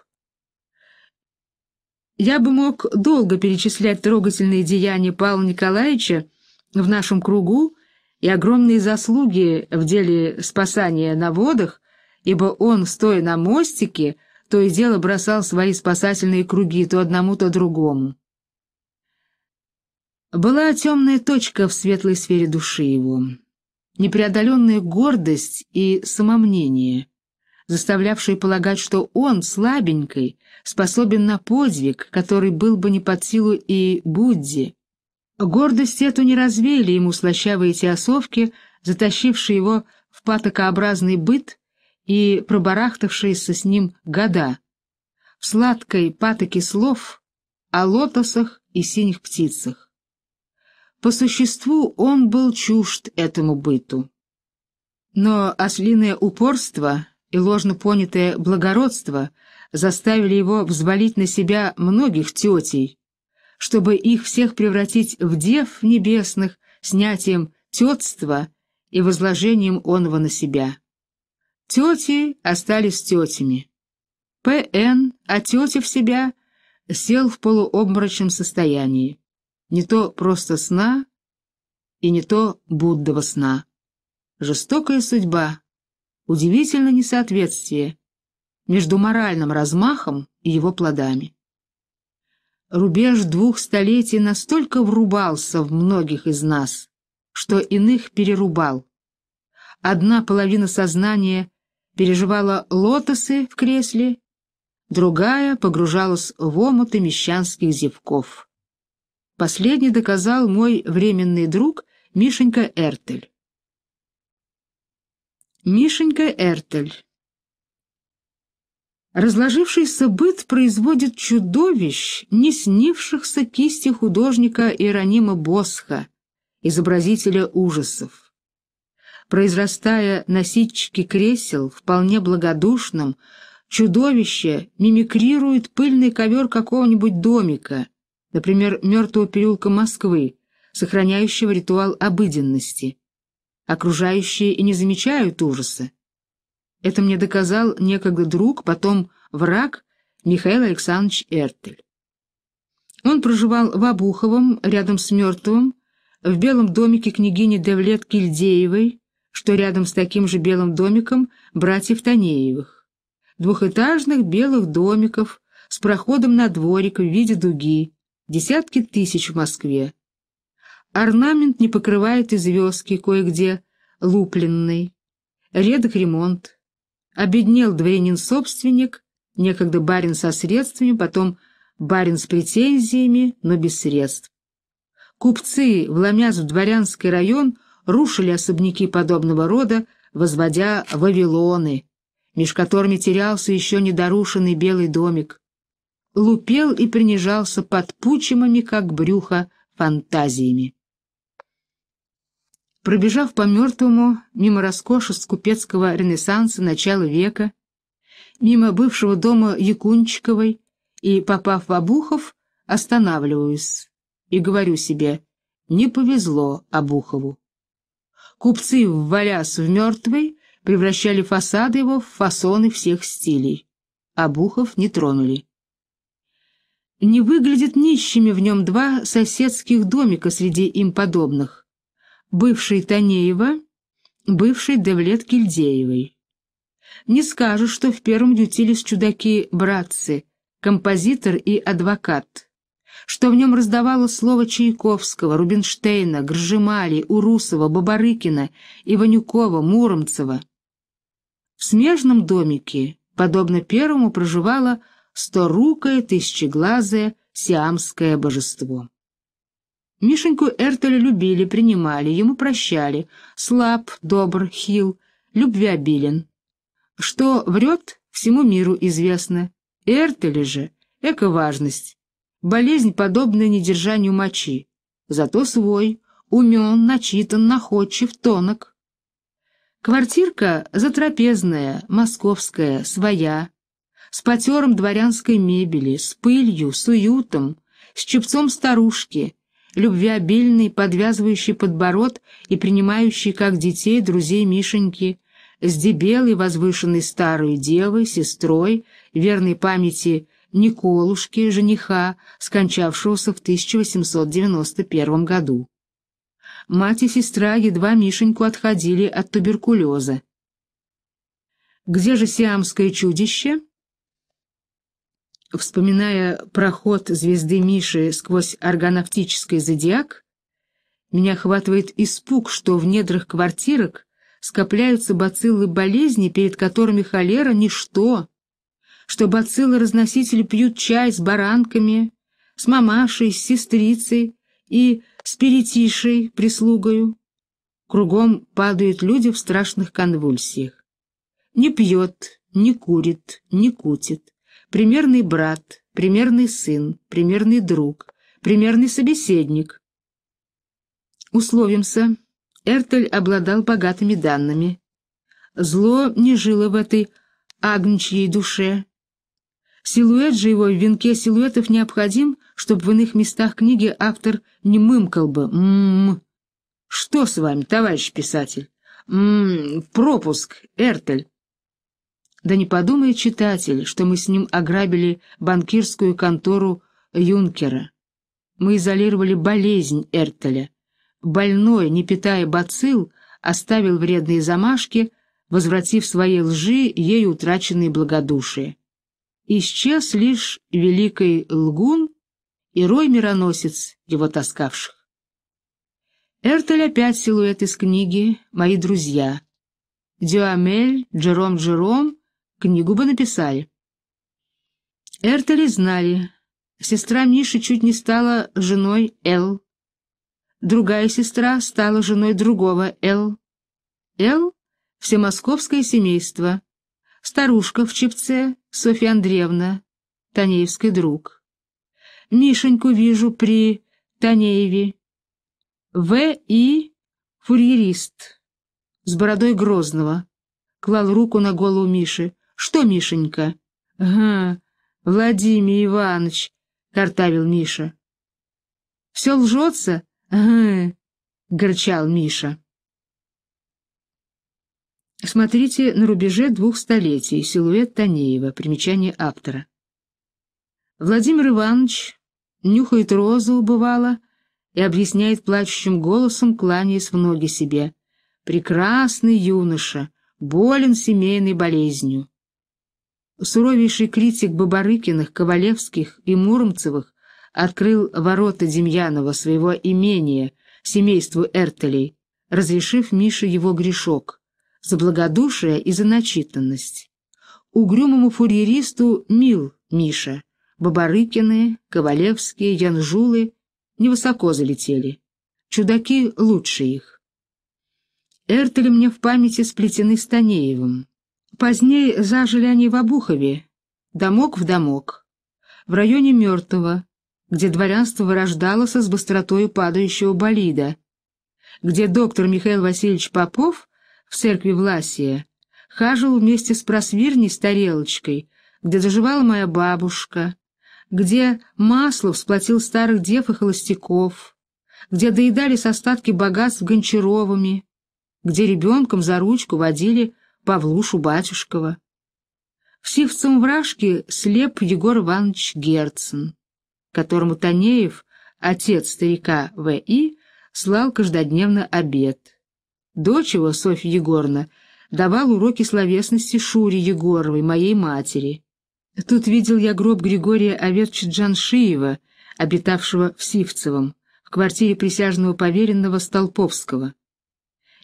Я бы мог долго перечислять трогательные деяния Павла Николаевича в нашем кругу, и огромные заслуги в деле спасания на водах, ибо он, стоя на мостике, то и дело бросал свои спасательные круги то одному, то другому. Была темная точка в светлой сфере души его, непреодоленная гордость и самомнение, заставлявшие полагать, что он, слабенький, способен на подвиг, который был бы не под силу и Будде, Гордость эту не развеяли ему слащавые теосовки, затащившие его в патокообразный быт и пробарахтавшиеся с ним года. В сладкой патоке слов о лотосах и синих птицах. По существу он был чужд этому быту. Но ослиное упорство и ложно понятое благородство заставили его взвалить на себя многих тетей, чтобы их всех превратить в дев небесных, снятием тетства и возложением онова на себя. Тети остались тетями. П.Н., а тетя в себя, сел в полуобморочном состоянии. Не то просто сна, и не то Буддова сна. Жестокая судьба, удивительное несоответствие между моральным размахом и его плодами рубеж двух столетий настолько врубался в многих из нас, что иных перерубал. Одна половина сознания переживала лотосы в кресле, другая погружалась в омуты мещанских зевков. Последний доказал мой временный друг Мишенька Эртель. Мишенька Эртель Разложившийся быт производит чудовищ, не снившихся кисти художника Иеронима Босха, изобразителя ужасов. Произрастая носильщики кресел, вполне благодушным, чудовище мимикрирует пыльный ковер какого-нибудь домика, например, мертвого переулка Москвы, сохраняющего ритуал обыденности. Окружающие и не замечают ужаса, это мне доказал некогда друг, потом враг Михаил Александрович Эртель. Он проживал в Обуховом, рядом с мертвым, в белом домике княгини Девлет Кильдеевой, что рядом с таким же белым домиком братьев Танеевых. Двухэтажных белых домиков с проходом на дворик в виде дуги, десятки тысяч в Москве. Орнамент не покрывает и звездки кое-где лупленный. Редок ремонт. Обеднел дворянин-собственник, некогда барин со средствами, потом барин с претензиями, но без средств. Купцы, вломясь в дворянский район, рушили особняки подобного рода, возводя вавилоны, меж которыми терялся еще недорушенный белый домик. Лупел и принижался под пучимами, как брюхо, фантазиями. Пробежав по мертвому, мимо роскошеств купецкого ренессанса начала века, мимо бывшего дома Якунчиковой и, попав в Обухов, останавливаюсь и говорю себе «не повезло Обухову». Купцы, ввалясь в мертвый, превращали фасады его в фасоны всех стилей. Обухов не тронули. Не выглядят нищими в нем два соседских домика среди им подобных бывший Танеева, бывший Девлет Кильдеевой. Не скажешь, что в первом ютились чудаки-братцы, композитор и адвокат, что в нем раздавало слово Чайковского, Рубинштейна, Гржемали, Урусова, Бабарыкина, Иванюкова, Муромцева. В смежном домике, подобно первому, проживало сторукое, тысячеглазое сиамское божество. Мишеньку Эртель любили, принимали, ему прощали. Слаб, добр, хил, любвеобилен. Что врет, всему миру известно. Эртель же — эко-важность. Болезнь, подобная недержанию мочи. Зато свой, умен, начитан, находчив, тонок. Квартирка затрапезная, московская, своя, с потером дворянской мебели, с пылью, с уютом, с чепцом старушки — любвеобильный, подвязывающий подбород и принимающий как детей друзей Мишеньки, с дебелой возвышенной старой девой, сестрой, верной памяти Николушки, жениха, скончавшегося в 1891 году. Мать и сестра едва Мишеньку отходили от туберкулеза. Где же сиамское чудище? Вспоминая проход звезды Миши сквозь органавтический зодиак, меня охватывает испуг, что в недрах квартирок скопляются бациллы болезни, перед которыми холера — ничто, что бациллы-разносители пьют чай с баранками, с мамашей, с сестрицей и с перетишей, прислугою. Кругом падают люди в страшных конвульсиях. Не пьет, не курит, не кутит, примерный брат, примерный сын, примерный друг, примерный собеседник. Условимся, Эртель обладал богатыми данными. Зло не жило в этой агнчьей душе. Силуэт же его в венке силуэтов необходим, чтобы в иных местах книги автор не мымкал бы. М -м -м. Что с вами, товарищ писатель? М -м -м, пропуск, Эртель. Да не подумай, читатель, что мы с ним ограбили банкирскую контору Юнкера. Мы изолировали болезнь Эртеля. Больной, не питая бацил, оставил вредные замашки, возвратив своей лжи ей утраченные благодушие. Исчез лишь великий лгун и рой-мироносец его таскавших. Эртель опять силуэт из книги «Мои друзья». Дюамель, Джером Джером Книгу бы написали. Эртели знали. Сестра Миши чуть не стала женой Эл. Другая сестра стала женой другого Эл. Эл — всемосковское семейство. Старушка в чипце Софья Андреевна, Танеевский друг. Мишеньку вижу при Танееве. В. И. Фурьерист. С бородой Грозного. Клал руку на голову Миши. «Что, Мишенька?» «Ага, Владимир Иванович», — картавил Миша. «Все лжется?» «Ага», — горчал Миша. Смотрите на рубеже двух столетий. Силуэт Танеева. Примечание автора. Владимир Иванович нюхает розу, бывало, и объясняет плачущим голосом, кланяясь в ноги себе. «Прекрасный юноша, болен семейной болезнью суровейший критик Бабарыкиных, Ковалевских и Муромцевых открыл ворота Демьянова своего имения семейству Эртелей, разрешив Мише его грешок за благодушие и за начитанность. Угрюмому фурьеристу мил Миша, Бабарыкины, Ковалевские, Янжулы невысоко залетели. Чудаки лучше их. Эртели мне в памяти сплетены Станеевым. Позднее зажили они в Обухове, домок в домок, в районе Мертвого, где дворянство вырождалось с быстротою падающего болида, где доктор Михаил Васильевич Попов в церкви Власия хаживал вместе с просвирней с тарелочкой, где доживала моя бабушка, где масло всплотил старых дев и холостяков, где доедались остатки богатств Гончаровыми, где ребенком за ручку водили Павлушу Батюшкова. В сивцем вражке слеп Егор Иванович Герцен, которому Танеев, отец старика В.И., слал каждодневно обед. Дочь его, Софья Егоровна, давал уроки словесности Шуре Егоровой, моей матери. Тут видел я гроб Григория Аверча Джаншиева, обитавшего в Сивцевом, в квартире присяжного поверенного Столповского.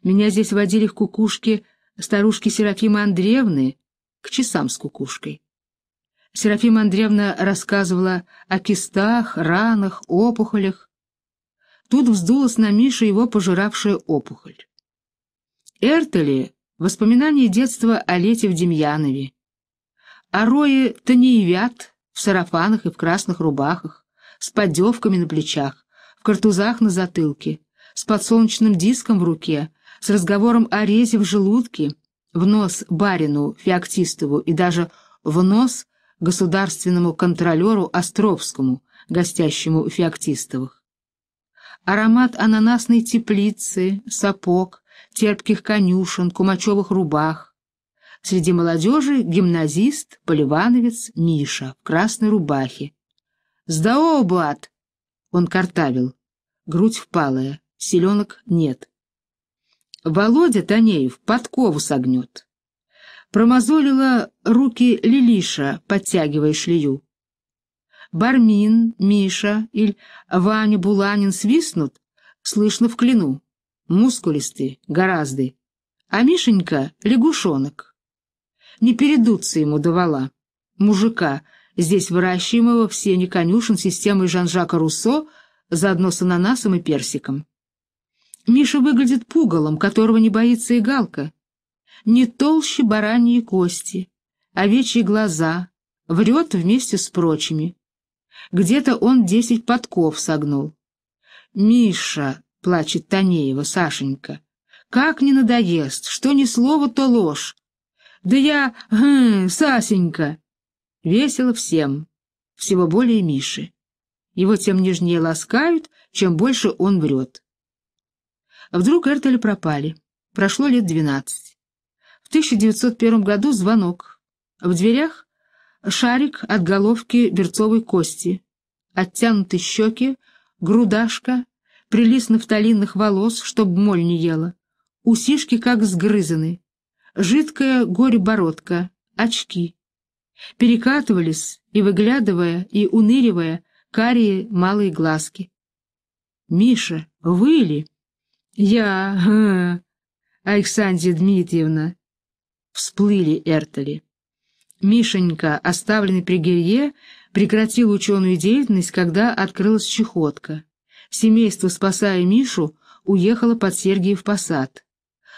Меня здесь водили в кукушке старушки Серафимы Андреевны к часам с кукушкой. Серафима Андреевна рассказывала о кистах, ранах, опухолях. Тут вздулась на Мише его пожиравшая опухоль. Эртели — воспоминания детства о лете в Демьянове. О рое Танеевят в сарафанах и в красных рубахах, с подевками на плечах, в картузах на затылке, с подсолнечным диском в руке, с разговором о резе в желудке, в нос барину Феоктистову и даже в нос государственному контролеру Островскому, гостящему у Феоктистовых. Аромат ананасной теплицы, сапог, терпких конюшен, кумачевых рубах. Среди молодежи гимназист, поливановец Миша в красной рубахе. «Здао, Буат!» — он картавил. Грудь впалая, селенок нет. Володя Танеев подкову согнет. Промозолила руки Лилиша, подтягивая шлею. Бармин, Миша или Ваня Буланин свистнут, слышно в клину. Мускулистый, гораздый. А Мишенька — лягушонок. Не передутся ему давала. Мужика, здесь выращиваемого в сене конюшен системой Жан-Жака Руссо, заодно с ананасом и персиком. Миша выглядит пугалом, которого не боится и галка. Не толще бараньи кости, овечьи глаза, врет вместе с прочими. Где-то он десять подков согнул. «Миша!» — плачет Танеева, Сашенька. «Как не надоест! Что ни слово, то ложь! Да я... Хм, Сасенька!» Весело всем, всего более Миши. Его тем нежнее ласкают, чем больше он врет. А вдруг Эртели пропали. Прошло лет двенадцать. В 1901 году звонок. В дверях шарик от головки берцовой кости, оттянуты щеки, грудашка, прилиз нафталинных волос, чтоб моль не ела, усишки как сгрызаны, жидкая горе-бородка, очки. Перекатывались и, выглядывая, и уныривая, карие малые глазки. «Миша, вы ли?» «Я... Александра Дмитриевна!» Всплыли Эртели. Мишенька, оставленный при Герье, прекратил ученую деятельность, когда открылась чехотка. Семейство, спасая Мишу, уехало под Сергиев посад.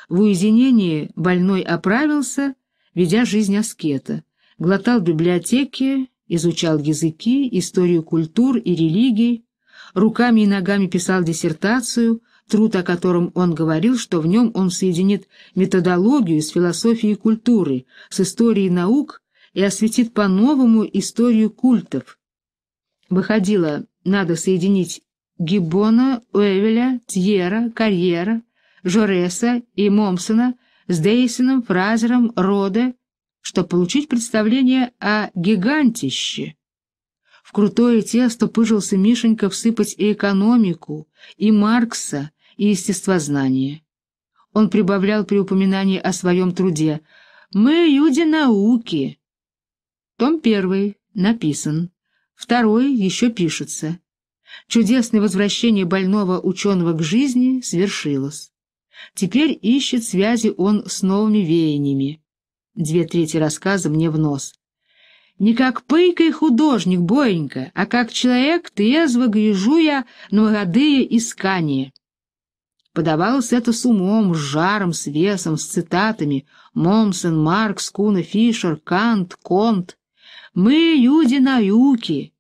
В уединении больной оправился, ведя жизнь аскета, глотал библиотеки, изучал языки, историю культур и религий, руками и ногами писал диссертацию, труд, о котором он говорил, что в нем он соединит методологию с философией культуры, с историей наук и осветит по-новому историю культов. Выходило, надо соединить Гиббона, Уэвеля, Тьера, Карьера, Жореса и Момсона с Дейсоном, Фразером, Роде, чтобы получить представление о гигантище. В крутое тесто пыжился Мишенька всыпать и экономику, и Маркса, и естествознание. Он прибавлял при упоминании о своем труде «Мы люди науки». Том первый написан, второй еще пишется. Чудесное возвращение больного ученого к жизни свершилось. Теперь ищет связи он с новыми веяниями. Две трети рассказа мне в нос. Не как и художник, Боенька, а как человек, трезво я на молодые искания. Подавалось это с умом, с жаром, с весом, с цитатами. Момсен, Маркс, Куна, Фишер, Кант, Конт. «Мы люди науки!»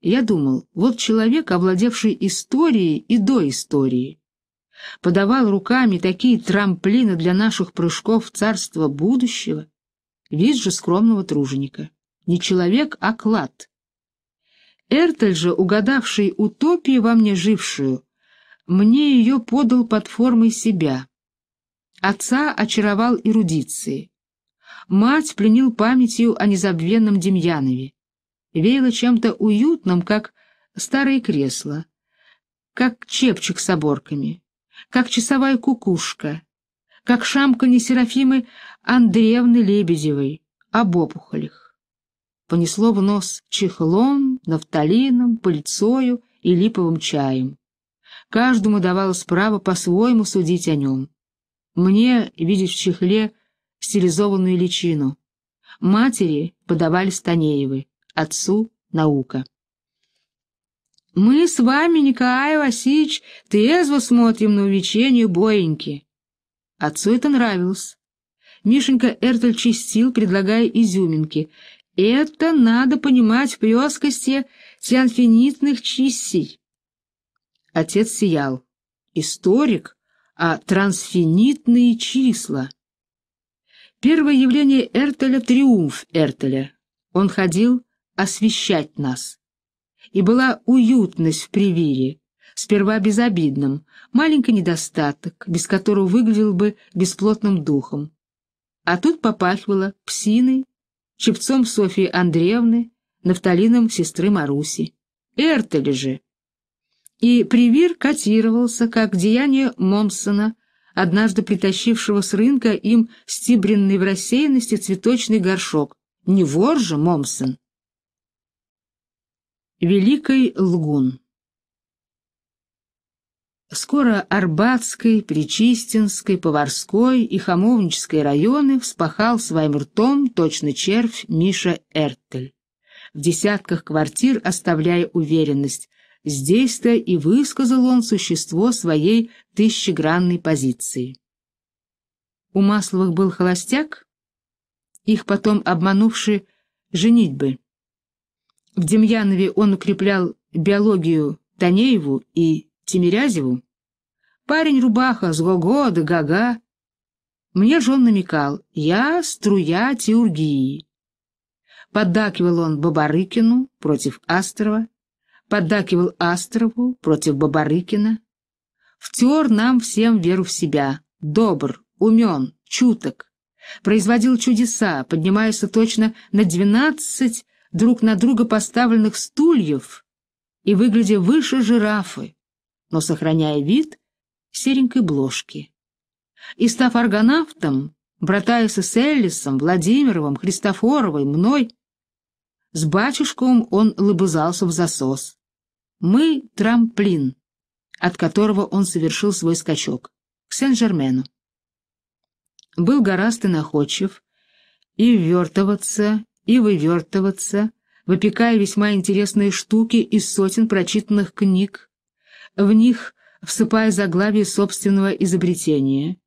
Я думал, вот человек, овладевший историей и доисторией, подавал руками такие трамплины для наших прыжков в царство будущего. Вид же скромного труженика. Не человек, а клад. Эртель же, угадавший утопию во мне жившую, мне ее подал под формой себя. Отца очаровал эрудицией. Мать пленил памятью о незабвенном Демьянове. Веяло чем-то уютным, как старое кресло, как чепчик с оборками, как часовая кукушка, как шамка не Серафимы Андреевны Лебедевой об опухолях. Понесло в нос чехлом, нафталином, пыльцою и липовым чаем. Каждому давалось право по-своему судить о нем. Мне видеть в чехле стилизованную личину. Матери подавали Станеевы, отцу — наука. «Мы с вами, Николай Васильевич, трезво смотрим на увечение Боеньки». Отцу это нравилось. Мишенька Эртель чистил, предлагая изюминки. «Это надо понимать в плескости тианфинитных чистей». Отец сиял. Историк, а трансфинитные числа. Первое явление Эртеля — триумф Эртеля. Он ходил освещать нас. И была уютность в привире, сперва безобидным маленький недостаток, без которого выглядел бы бесплотным духом. А тут попахивало псиной, чепцом Софии Андреевны, нафталином сестры Маруси. Эртель же, и привир котировался как деяние Момсона, однажды притащившего с рынка им стибренный в рассеянности цветочный горшок. Не вор же Момсон! Великий лгун Скоро Арбатской, Причистинской, Поварской и Хамовнической районы вспахал своим ртом точно червь Миша Эртель, в десятках квартир оставляя уверенность, Здесь-то и высказал он существо своей тысячегранной позиции. У Масловых был холостяк, их потом обманувши женитьбы. В Демьянове он укреплял биологию Танееву и Тимирязеву. Парень-рубаха с го-го да га-га. Мне же он намекал, я струя теургии. Поддакивал он Бабарыкину против Астрова, поддакивал Астрову против Бабарыкина, втер нам всем веру в себя, добр, умен, чуток, производил чудеса, поднимаясь точно на двенадцать друг на друга поставленных стульев и выглядя выше жирафы, но сохраняя вид серенькой бложки. И став аргонавтом, братаясь с Эллисом, Владимировым, Христофоровой, мной, с батюшком он лобызался в засос. Мы — трамплин, от которого он совершил свой скачок, к Сен-Жермену. Был гораздо находчив, и ввертываться, и вывертываться, выпекая весьма интересные штуки из сотен прочитанных книг, в них всыпая заглавие собственного изобретения,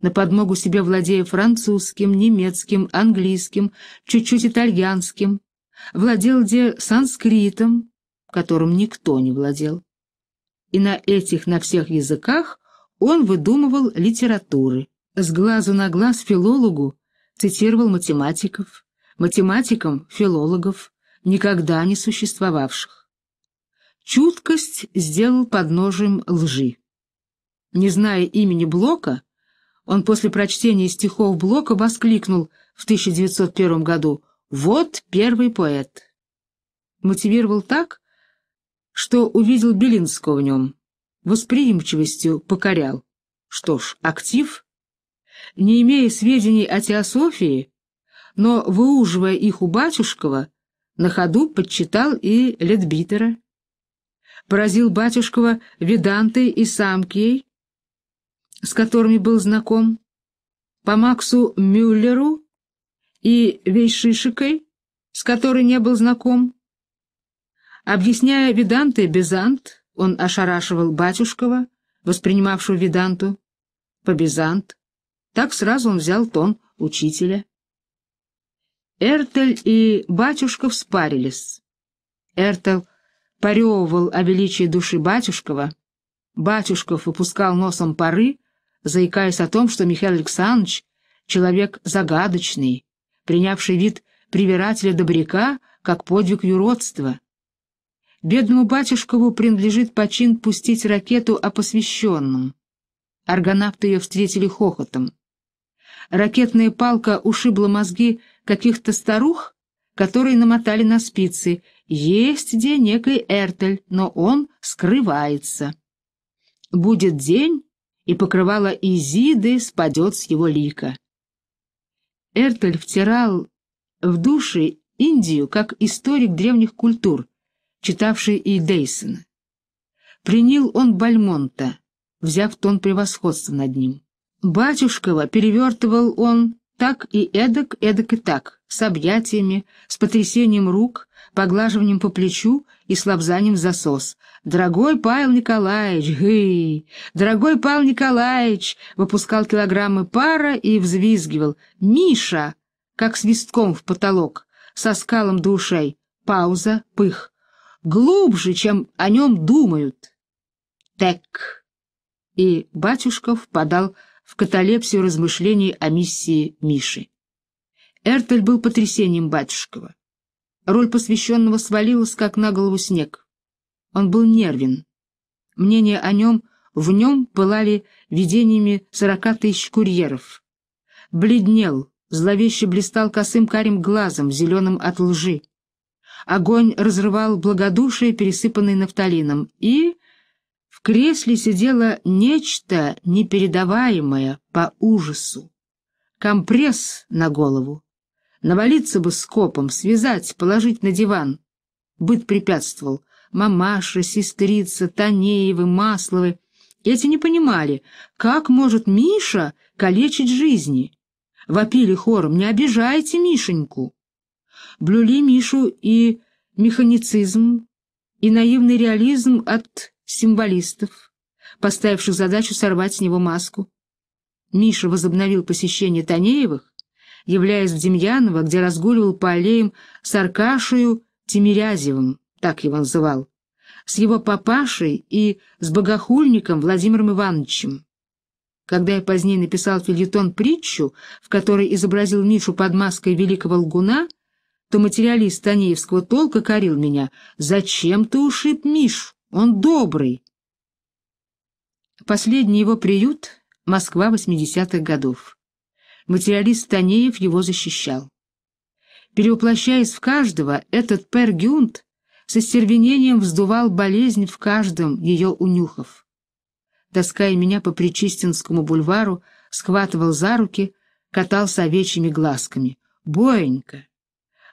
на подмогу себе владея французским, немецким, английским, чуть-чуть итальянским, владел де санскритом, которым никто не владел. И на этих, на всех языках он выдумывал литературы. С глазу на глаз филологу цитировал математиков, математикам — филологов, никогда не существовавших. Чуткость сделал подножием лжи. Не зная имени Блока, он после прочтения стихов Блока воскликнул в 1901 году «Вот первый поэт». Мотивировал так, что увидел Белинского в нем, восприимчивостью покорял. Что ж, актив. Не имея сведений о теософии, но, выуживая их у батюшкова, на ходу подчитал и Ледбитера. Поразил батюшкова Веданты и Самкией, с которыми был знаком, по Максу Мюллеру и Вейшишикой, с которой не был знаком. Объясняя Веданты Бизант, он ошарашивал Батюшкова, воспринимавшего Веданту, по Бизант. Так сразу он взял тон учителя. Эртель и Батюшков спарились. Эртель паревывал о величии души Батюшкова, Батюшков выпускал носом пары, заикаясь о том, что Михаил Александрович — человек загадочный, принявший вид привирателя добряка как подвиг юродства. Бедному батюшкову принадлежит почин пустить ракету о посвященном. Аргонавты ее встретили хохотом. Ракетная палка ушибла мозги каких-то старух, которые намотали на спицы. Есть где некий Эртель, но он скрывается. Будет день, и покрывало Изиды спадет с его лика. Эртель втирал в души Индию как историк древних культур, читавший и Дейсона. Принял он Бальмонта, взяв тон превосходства над ним. Батюшкова перевертывал он так и эдак, эдак и так, с объятиями, с потрясением рук, поглаживанием по плечу и слаб за ним засос. «Дорогой Павел Николаевич! Гы! Дорогой Павел Николаевич!» Выпускал килограммы пара и взвизгивал. «Миша!» Как свистком в потолок, со скалом до ушей. Пауза, пых. «Глубже, чем о нем думают!» так, И Батюшков впадал в каталепсию размышлений о миссии Миши. Эртель был потрясением Батюшкова. Роль посвященного свалилась, как на голову снег. Он был нервен. Мнения о нем в нем пылали видениями сорока тысяч курьеров. Бледнел, зловеще блистал косым карим глазом, зеленым от лжи. Огонь разрывал благодушие, пересыпанный нафталином, и... В кресле сидело нечто непередаваемое по ужасу. Компресс на голову, Навалиться бы скопом, связать, положить на диван. Быт препятствовал. Мамаша, сестрица, Танеевы, Масловы. Эти не понимали, как может Миша калечить жизни. Вопили хором, не обижайте Мишеньку. Блюли Мишу и механицизм, и наивный реализм от символистов, поставивших задачу сорвать с него маску. Миша возобновил посещение Танеевых, являясь в Демьяново, где разгуливал по аллеям с Аркашею Тимирязевым, так его называл, с его папашей и с богохульником Владимиром Ивановичем. Когда я позднее написал фильетон-притчу, в которой изобразил Мишу под маской великого лгуна, то материалист Танеевского толка корил меня. «Зачем ты ушиб Миш? Он добрый!» Последний его приют — Москва 80-х годов материалист Танеев его защищал. Перевоплощаясь в каждого, этот Пер Гюнт со стервенением вздувал болезнь в каждом ее унюхов. Таская меня по Причистинскому бульвару, схватывал за руки, катался с овечьими глазками. «Боенька!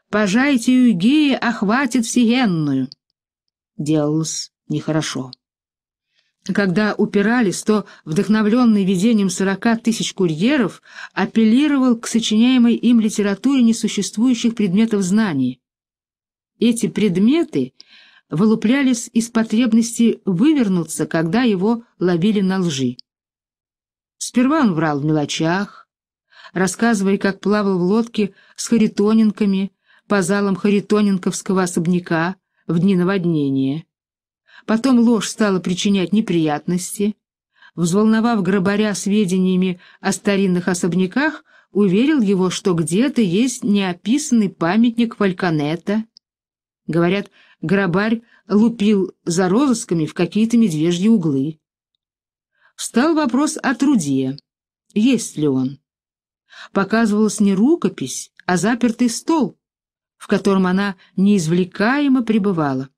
Пожайте угеи, охватит а Делалось нехорошо. Когда упирались, то, вдохновленный видением сорока тысяч курьеров, апеллировал к сочиняемой им литературе несуществующих предметов знаний. Эти предметы вылуплялись из потребности вывернуться, когда его ловили на лжи. Сперва он врал в мелочах, рассказывая, как плавал в лодке с Харитоненками по залам Харитоненковского особняка в дни наводнения Потом ложь стала причинять неприятности. Взволновав гробаря сведениями о старинных особняках, уверил его, что где-то есть неописанный памятник Фальконета. Говорят, гробарь лупил за розысками в какие-то медвежьи углы. Встал вопрос о труде. Есть ли он? Показывалась не рукопись, а запертый стол, в котором она неизвлекаемо пребывала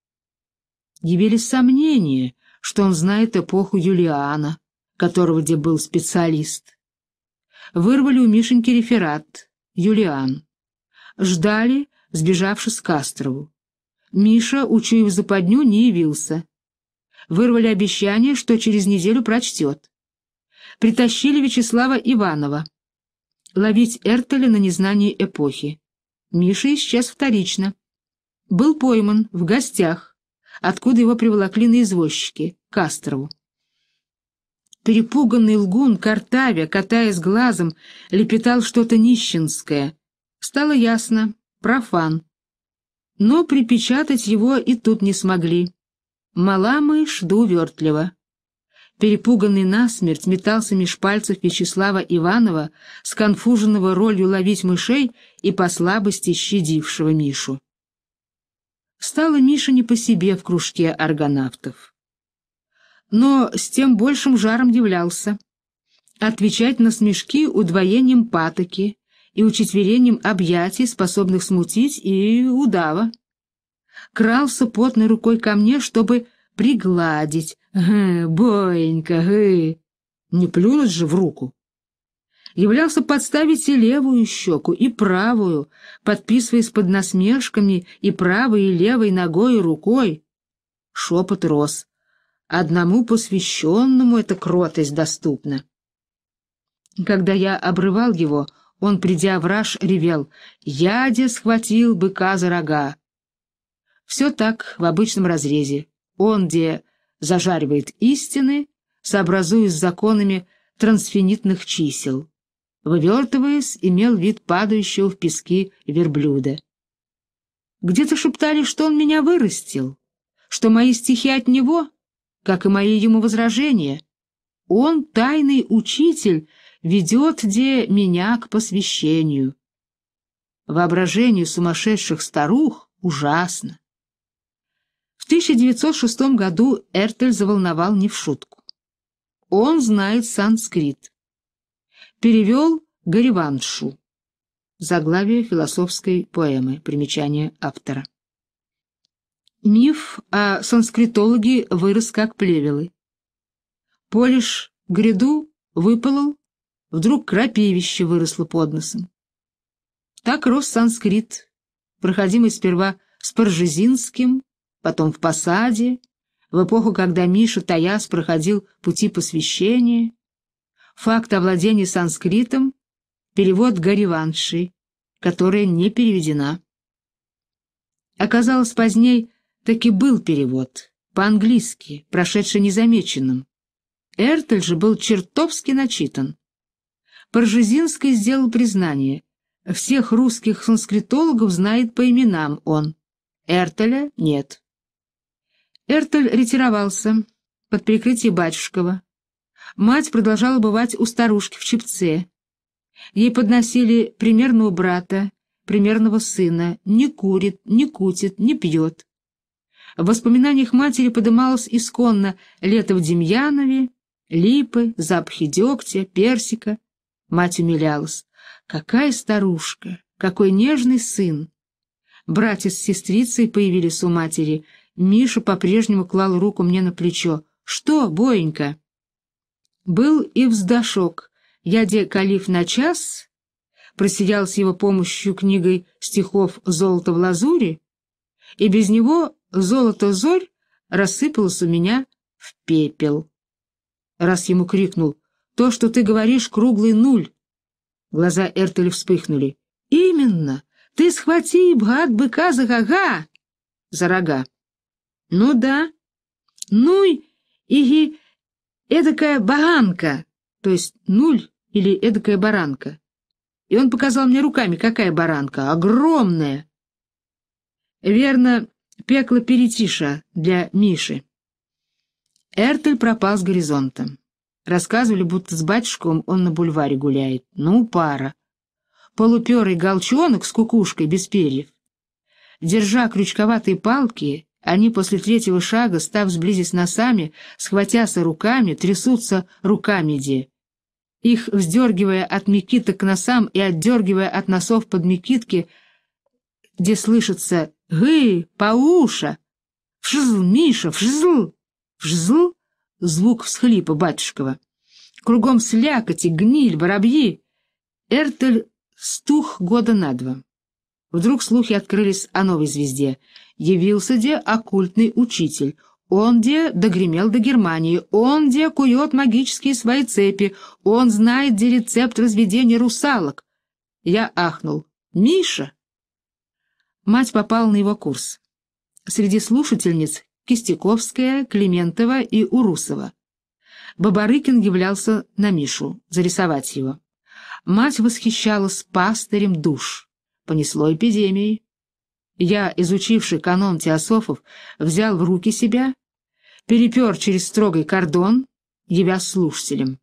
явились сомнения, что он знает эпоху Юлиана, которого где был специалист. Вырвали у Мишеньки реферат «Юлиан». Ждали, сбежавшись к Астрову. Миша, учуяв западню, не явился. Вырвали обещание, что через неделю прочтет. Притащили Вячеслава Иванова. Ловить Эртеля на незнании эпохи. Миша исчез вторично. Был пойман в гостях откуда его приволокли на извозчике, к Астрову. Перепуганный лгун, картавя, катаясь глазом, лепетал что-то нищенское. Стало ясно, профан. Но припечатать его и тут не смогли. Маламыш да увертливо. Перепуганный насмерть метался меж пальцев Вячеслава Иванова, сконфуженного ролью ловить мышей и по слабости щадившего Мишу стало Мише не по себе в кружке аргонавтов. Но с тем большим жаром являлся. Отвечать на смешки удвоением патоки и учетверением объятий, способных смутить и удава. Крался потной рукой ко мне, чтобы пригладить. «Гы, Боенька, гы!» Не плюнуть же в руку являлся подставить и левую щеку, и правую, подписываясь под насмешками и правой, и левой ногой и рукой. Шепот рос. Одному посвященному эта кротость доступна. Когда я обрывал его, он, придя в раж, ревел «Яде схватил быка за рога». Все так в обычном разрезе. Он, где зажаривает истины, сообразуясь с законами трансфинитных чисел вывертываясь, имел вид падающего в пески верблюда. Где-то шептали, что он меня вырастил, что мои стихи от него, как и мои ему возражения. Он, тайный учитель, ведет де меня к посвящению. Воображение сумасшедших старух ужасно. В 1906 году Эртель заволновал не в шутку. Он знает санскрит перевел Гариваншу. Заглавие философской поэмы. Примечание автора. Миф о санскритологе вырос как плевелы. Полиш гряду выпалал, вдруг крапивище выросло под носом. Так рос санскрит, проходимый сперва с Поржезинским, потом в Посаде, в эпоху, когда Миша Таяс проходил пути посвящения, факт овладения санскритом, перевод Гариванши, которая не переведена. Оказалось, поздней таки был перевод, по-английски, прошедший незамеченным. Эртель же был чертовски начитан. Поржезинский сделал признание. Всех русских санскритологов знает по именам он. Эртеля нет. Эртель ретировался под прикрытие Батюшкова, Мать продолжала бывать у старушки в Чепце. Ей подносили примерного брата, примерного сына, не курит, не кутит, не пьет. В воспоминаниях матери подымалось исконно лето в Демьянове, липы, запахи дегтя, персика. Мать умилялась. Какая старушка, какой нежный сын! Братья с сестрицей появились у матери. Миша по-прежнему клал руку мне на плечо. «Что, Боенька?» Был и вздошок, яде калиф на час, просиял с его помощью книгой стихов «Золото в лазури», и без него «Золото зорь» рассыпалось у меня в пепел. Раз ему крикнул «То, что ты говоришь, круглый нуль!» Глаза Эртеля вспыхнули. «Именно! Ты схвати, бгад, быка за гага!» «За рога!» «Ну да! Ну и эдакая баранка, то есть нуль или эдакая баранка. И он показал мне руками, какая баранка, огромная. Верно, пекло перетиша для Миши. Эртель пропал с горизонта. Рассказывали, будто с батюшком он на бульваре гуляет. Ну, пара. Полуперый галчонок с кукушкой без перьев. Держа крючковатые палки, они после третьего шага, став сблизясь носами, схватяся руками, трясутся руками де. Их, вздергивая от микиток к носам и отдергивая от носов под микитки, где слышится «Гы! Пауша! Вшзл, Миша! Вшзл! Вшзл!» звук всхлипа батюшкова. Кругом слякоти, гниль, воробьи. Эртель стух года на два. Вдруг слухи открылись о новой звезде — Явился де оккультный учитель, он где догремел до Германии, он где кует магические свои цепи, он знает, где рецепт разведения русалок. Я ахнул. «Миша!» Мать попала на его курс. Среди слушательниц Кистяковская, Климентова и Урусова. Бабарыкин являлся на Мишу, зарисовать его. Мать восхищалась пастырем душ. Понесло эпидемией. Я, изучивший канон теософов, взял в руки себя, перепер через строгий кордон, явя слушателем.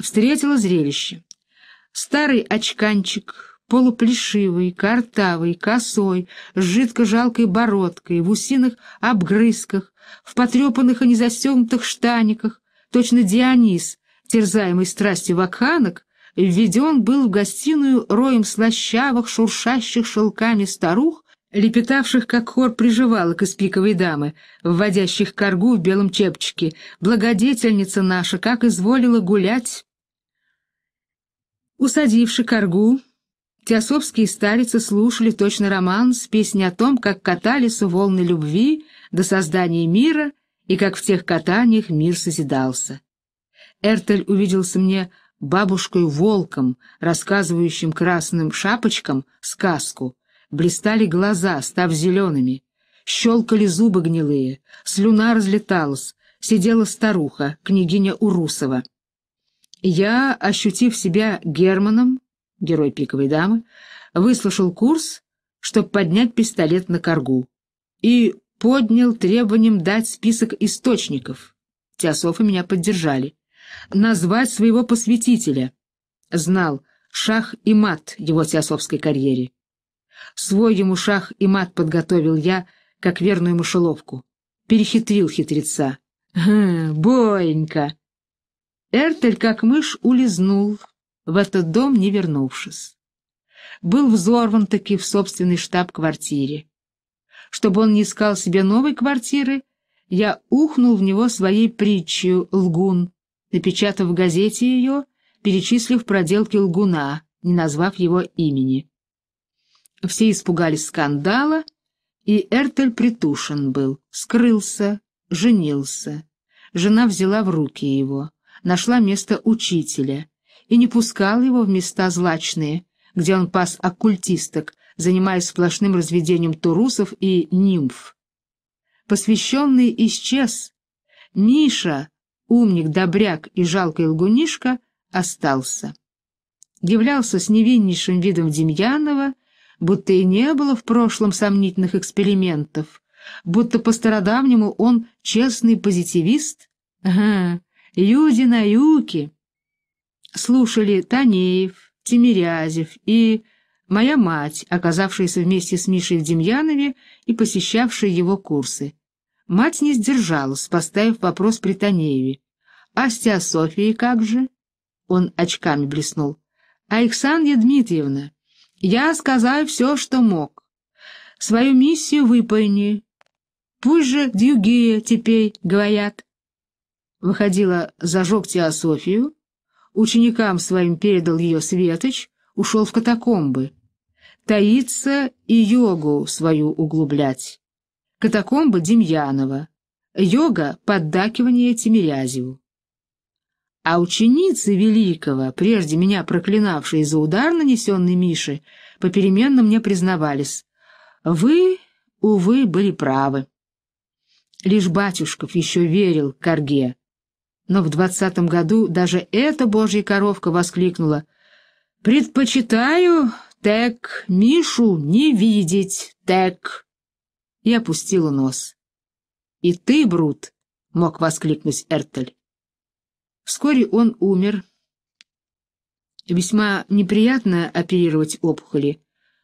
Встретило зрелище. Старый очканчик, полуплешивый, картавый, косой, с жидко-жалкой бородкой, в усиных обгрызках, в потрепанных и незастегнутых штаниках, точно Дионис, терзаемый страстью вакханок, введен был в гостиную роем слащавых, шуршащих шелками старух, лепетавших, как хор приживалок из пиковой дамы, вводящих коргу в белом чепчике, благодетельница наша, как изволила гулять. Усадивши коргу, теософские старицы слушали точно роман с песней о том, как катались у волны любви до создания мира и как в тех катаниях мир созидался. Эртель увиделся мне бабушкой-волком, рассказывающим красным шапочкам сказку — Блистали глаза, став зелеными. Щелкали зубы гнилые, слюна разлеталась, сидела старуха, княгиня Урусова. Я, ощутив себя Германом, герой пиковой дамы, выслушал курс, чтобы поднять пистолет на коргу, и поднял требованием дать список источников. Теософы меня поддержали. Назвать своего посвятителя. Знал, шах и мат его теософской карьере. Свой ему шах и мат подготовил я, как верную мышеловку. Перехитрил хитреца. Хм, «Боенька!» Эртель, как мышь, улизнул, в этот дом не вернувшись. Был взорван таки в собственный штаб-квартире. Чтобы он не искал себе новой квартиры, я ухнул в него своей притчей «Лгун», напечатав в газете ее, перечислив проделки лгуна, не назвав его имени. Все испугались скандала, и Эртель притушен был, скрылся, женился. Жена взяла в руки его, нашла место учителя и не пускала его в места злачные, где он пас оккультисток, занимаясь сплошным разведением турусов и нимф. Посвященный исчез. Миша, умник, добряк и жалкий лгунишка, остался. Являлся с невиннейшим видом Демьянова будто и не было в прошлом сомнительных экспериментов, будто по-стародавнему он честный позитивист? Ага, люди на юке. Слушали Танеев, Тимирязев и моя мать, оказавшаяся вместе с Мишей в Демьянове и посещавшая его курсы. Мать не сдержалась, поставив вопрос при Танееве. «А с теософией как же?» Он очками блеснул. «Александра Дмитриевна, я сказал все, что мог. Свою миссию выполни. Пусть же дюгие теперь говорят. Выходила, зажег теософию, ученикам своим передал ее светоч, ушел в катакомбы. Таиться и йогу свою углублять. Катакомбы Демьянова. Йога — поддакивание Тимирязеву. А ученицы великого, прежде меня проклинавшие за удар, нанесенный Мише, попеременно мне признавались. Вы, увы, были правы. Лишь Батюшков еще верил Карге, Но в двадцатом году даже эта божья коровка воскликнула. «Предпочитаю, так, Мишу не видеть, так!» И опустила нос. «И ты, Брут!» — мог воскликнуть Эртель. Вскоре он умер. Весьма неприятно оперировать опухоли.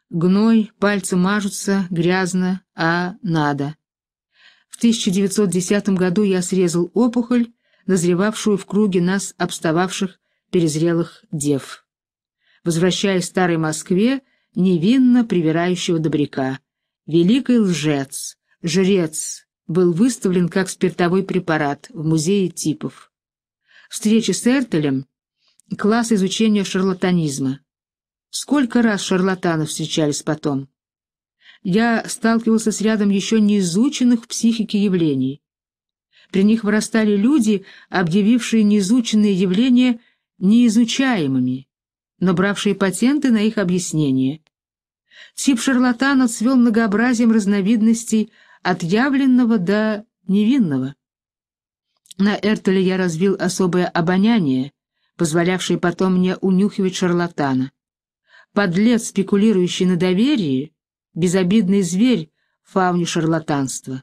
Гной, пальцы мажутся, грязно, а надо. В 1910 году я срезал опухоль, назревавшую в круге нас обстававших перезрелых дев. Возвращаясь старой Москве, невинно привирающего добряка. Великий лжец, жрец, был выставлен как спиртовой препарат в музее типов встречи с Эртелем — класс изучения шарлатанизма. Сколько раз шарлатанов встречались потом? Я сталкивался с рядом еще неизученных изученных в психике явлений. При них вырастали люди, объявившие неизученные явления неизучаемыми, набравшие патенты на их объяснение. Тип шарлатана свел многообразием разновидностей от явленного до невинного. На Эртеле я развил особое обоняние, позволявшее потом мне унюхивать шарлатана. Подлец, спекулирующий на доверии, безобидный зверь в фауне шарлатанства.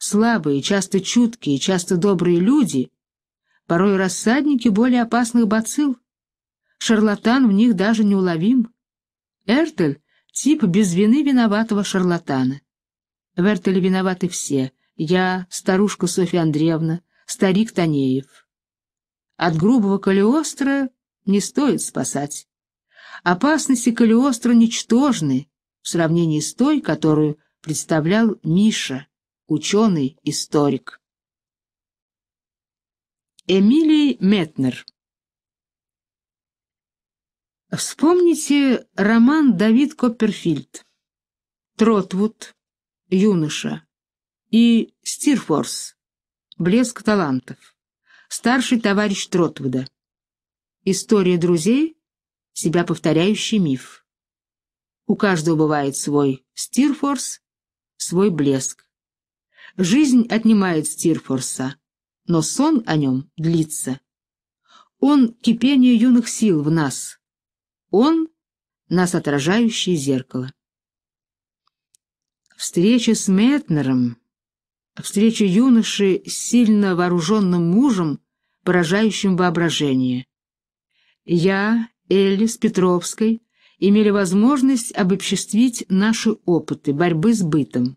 Слабые, часто чуткие, часто добрые люди, порой рассадники более опасных бацил, Шарлатан в них даже не уловим. Эртель — тип без вины виноватого шарлатана. В Эртеле виноваты все — я, старушка Софья Андреевна, старик Танеев. От грубого калиостро не стоит спасать. Опасности калиостро ничтожны в сравнении с той, которую представлял Миша, ученый-историк. Эмилий Метнер Вспомните роман Давид Копперфильд, Тротвуд, юноша и Стирфорс, Блеск талантов. Старший товарищ Тротвуда. История друзей, себя повторяющий миф. У каждого бывает свой стирфорс, свой блеск. Жизнь отнимает стирфорса, но сон о нем длится. Он — кипение юных сил в нас. Он — нас отражающее зеркало. Встреча с Метнером встреча юноши с сильно вооруженным мужем, поражающим воображение. Я, Элли с Петровской имели возможность обобществить наши опыты борьбы с бытом.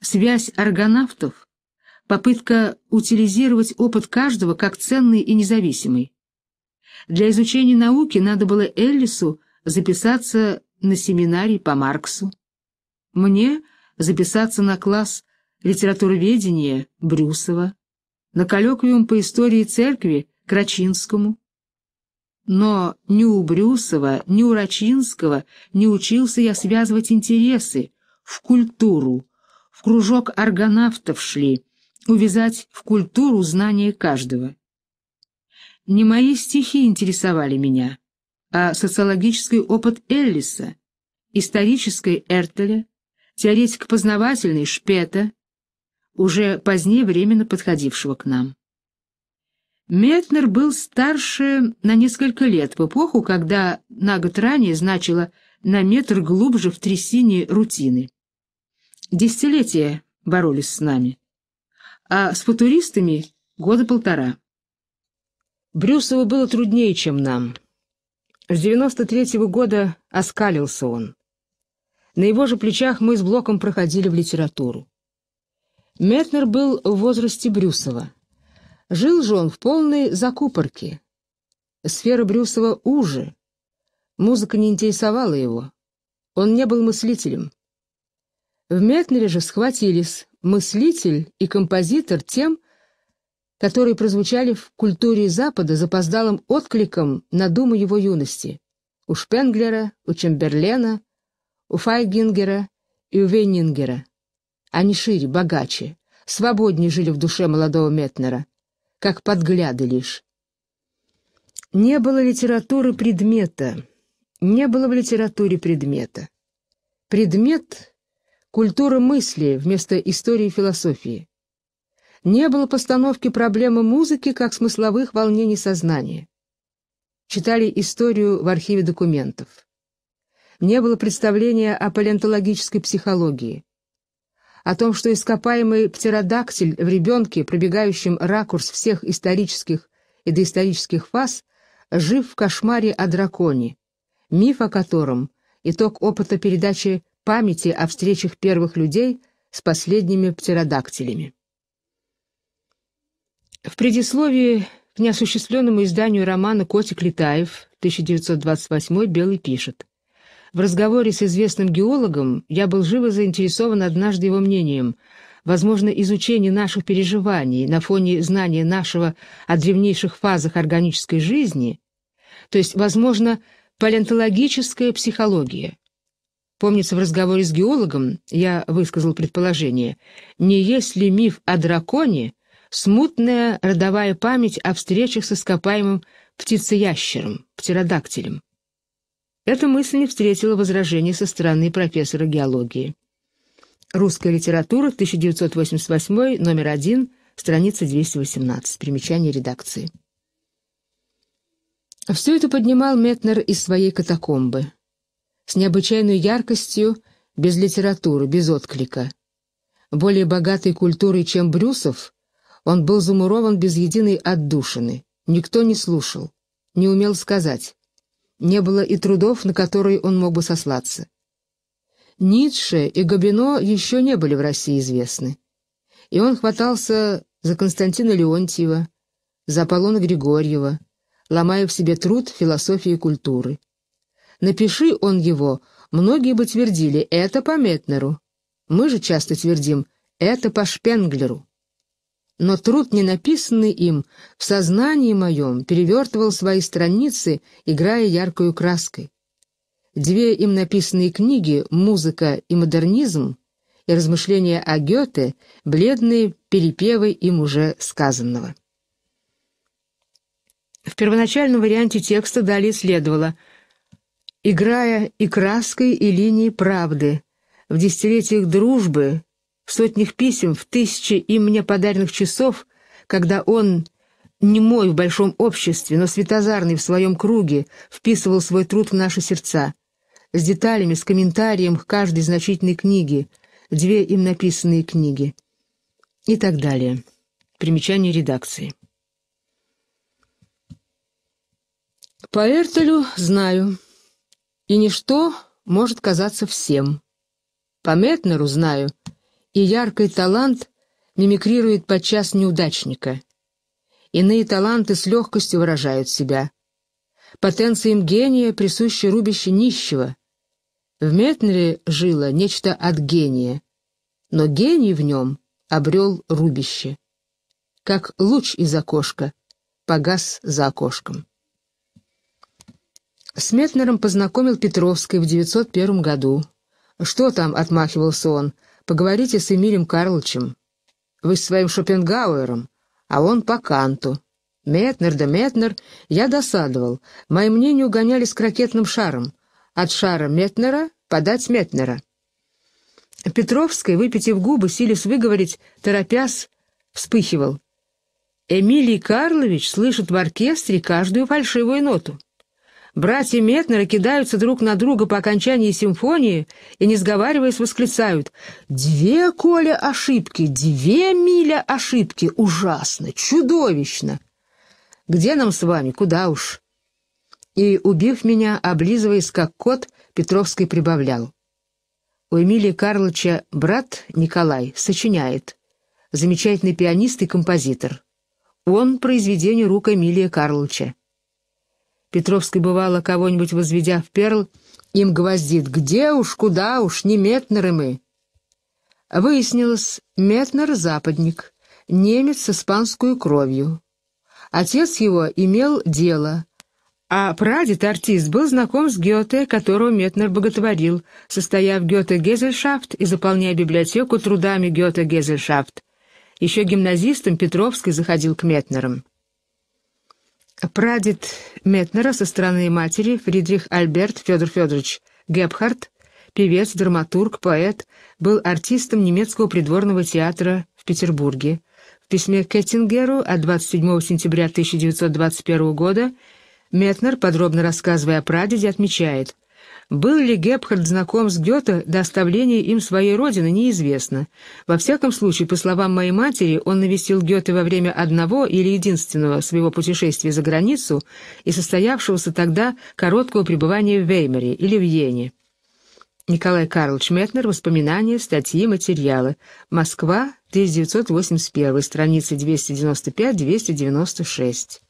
Связь аргонавтов — попытка утилизировать опыт каждого как ценный и независимый. Для изучения науки надо было Эллису записаться на семинарий по Марксу. Мне записаться на класс литературоведение Брюсова, на коллоквиум по истории церкви Крачинскому. Но ни у Брюсова, ни у Рачинского не учился я связывать интересы в культуру, в кружок аргонавтов шли, увязать в культуру знания каждого. Не мои стихи интересовали меня, а социологический опыт Эллиса, исторической Эртеля, теоретик-познавательный Шпета, уже позднее временно подходившего к нам. Метнер был старше на несколько лет, в эпоху, когда на год ранее значило на метр глубже в трясине рутины. Десятилетия боролись с нами, а с футуристами года полтора. Брюсову было труднее, чем нам. С 93-го года оскалился он. На его же плечах мы с Блоком проходили в литературу. Метнер был в возрасте Брюсова. Жил же он в полной закупорке. Сфера Брюсова уже. Музыка не интересовала его. Он не был мыслителем. В Метнере же схватились мыслитель и композитор тем, которые прозвучали в культуре Запада запоздалым откликом на думу его юности. У Шпенглера, у Чемберлена, у Файгингера и у Вейнингера. Они шире, богаче, свободнее жили в душе молодого Метнера, как подгляды лишь. Не было литературы предмета, не было в литературе предмета. Предмет — культура мысли вместо истории и философии. Не было постановки проблемы музыки как смысловых волнений сознания. Читали историю в архиве документов. Не было представления о палеонтологической психологии о том, что ископаемый птеродактиль в ребенке, пробегающем ракурс всех исторических и доисторических фаз, жив в кошмаре о драконе, миф о котором – итог опыта передачи памяти о встречах первых людей с последними птеродактилями. В предисловии к неосуществленному изданию романа «Котик Летаев» 1928 Белый пишет – в разговоре с известным геологом я был живо заинтересован однажды его мнением. Возможно, изучение наших переживаний на фоне знания нашего о древнейших фазах органической жизни, то есть, возможно, палеонтологическая психология. Помнится, в разговоре с геологом я высказал предположение, не есть ли миф о драконе смутная родовая память о встречах с ископаемым птицеящером, птеродактилем. Эта мысль не встретила возражений со стороны профессора геологии. Русская литература, 1988, номер 1, страница 218, примечание редакции. Все это поднимал Метнер из своей катакомбы. С необычайной яркостью, без литературы, без отклика. Более богатой культурой, чем Брюсов, он был замурован без единой отдушины. Никто не слушал, не умел сказать не было и трудов, на которые он мог бы сослаться. Ницше и Габино еще не были в России известны, и он хватался за Константина Леонтьева, за Аполлона Григорьева, ломая в себе труд философии и культуры. Напиши он его, многие бы твердили «это по Метнеру». Мы же часто твердим «это по Шпенглеру» но труд, не написанный им, в сознании моем перевертывал свои страницы, играя яркую краской. Две им написанные книги «Музыка и модернизм» и «Размышления о Гёте» — бледные перепевы им уже сказанного. В первоначальном варианте текста далее следовало «Играя и краской, и линией правды», в десятилетиях дружбы в сотнях писем, в тысячи им мне подаренных часов, когда он, не мой в большом обществе, но светозарный в своем круге, вписывал свой труд в наши сердца. С деталями, с комментарием к каждой значительной книге, две им написанные книги. И так далее. Примечание редакции. По Эртелю знаю, и ничто может казаться всем. По Метнеру знаю — и яркий талант мимикрирует подчас неудачника. Иные таланты с легкостью выражают себя. Потенциям гения присуще рубище нищего. В Метнере жило нечто от гения, но гений в нем обрел рубище. Как луч из окошка, погас за окошком. С Метнером познакомил Петровский в 901 году. «Что там?» — отмахивался он. Поговорите с Эмилием Карловичем. Вы с своим Шопенгауэром, а он по канту. Метнер да Метнер, я досадовал. Мои мнения угонялись к ракетным шаром. От шара Метнера подать Метнера. Петровский, выпитив губы, сились выговорить, торопясь, вспыхивал. Эмилий Карлович слышит в оркестре каждую фальшивую ноту. Братья Метнеры кидаются друг на друга по окончании симфонии и, не сговариваясь, восклицают «Две, Коля, ошибки! Две миля ошибки! Ужасно! Чудовищно!» «Где нам с вами? Куда уж?» И, убив меня, облизываясь как кот, Петровский прибавлял. У Эмилия Карловича брат Николай сочиняет. Замечательный пианист и композитор. Он произведение рук Эмилия Карловича. Петровский бывало, кого-нибудь возведя в перл, им гвоздит «Где уж, куда уж, не метнеры мы!» Выяснилось, метнер — западник, немец с испанскую кровью. Отец его имел дело, а прадед, артист, был знаком с Гёте, которого Метнер боготворил, состояв Гёте-Гезельшафт и заполняя библиотеку трудами Гёте-Гезельшафт. Еще гимназистом Петровский заходил к Метнерам. Прадед Метнера со стороны матери Фридрих Альберт Федор Федорович Гепхард, певец, драматург, поэт, был артистом немецкого придворного театра в Петербурге. В письме к Кеттингеру от 27 сентября 1921 года Метнер, подробно рассказывая о прадеде, отмечает – был ли Гепхард знаком с Гёте до оставления им своей родины, неизвестно. Во всяком случае, по словам моей матери, он навестил Гёте во время одного или единственного своего путешествия за границу и состоявшегося тогда короткого пребывания в Веймаре или в Йене. Николай Карлович Метнер. Воспоминания, статьи, материалы. Москва, 1981, страницы 295-296.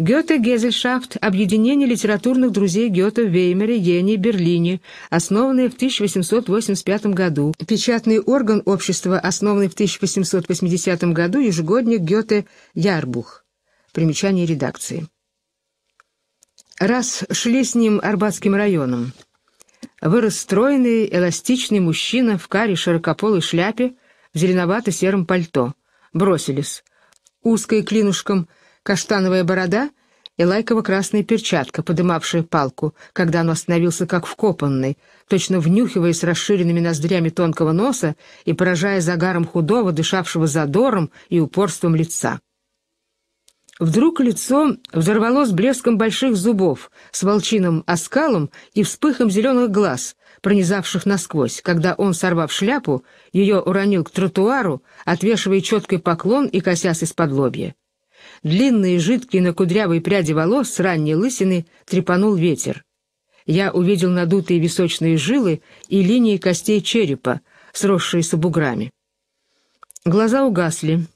Гёте-Гезельшафт – объединение литературных друзей Гёте в Веймере, Йене, Берлине, основанное в 1885 году. Печатный орган общества, основанный в 1880 году, ежегодник Гёте-Ярбух. Примечание редакции. Раз шли с ним Арбатским районом. Вырос стройный, эластичный мужчина в каре широкополой шляпе в зеленовато-сером пальто. Бросились. Узкой клинушком – каштановая борода и лайково-красная перчатка, подымавшая палку, когда он остановился как вкопанный, точно внюхиваясь расширенными ноздрями тонкого носа и поражая загаром худого, дышавшего задором и упорством лица. Вдруг лицо взорвалось блеском больших зубов, с волчиным оскалом и вспыхом зеленых глаз, пронизавших насквозь, когда он, сорвав шляпу, ее уронил к тротуару, отвешивая четкий поклон и косясь из-под лобья. Длинные жидкие на кудрявой пряди волос с ранней лысины трепанул ветер. Я увидел надутые височные жилы и линии костей черепа, сросшиеся буграми. Глаза угасли.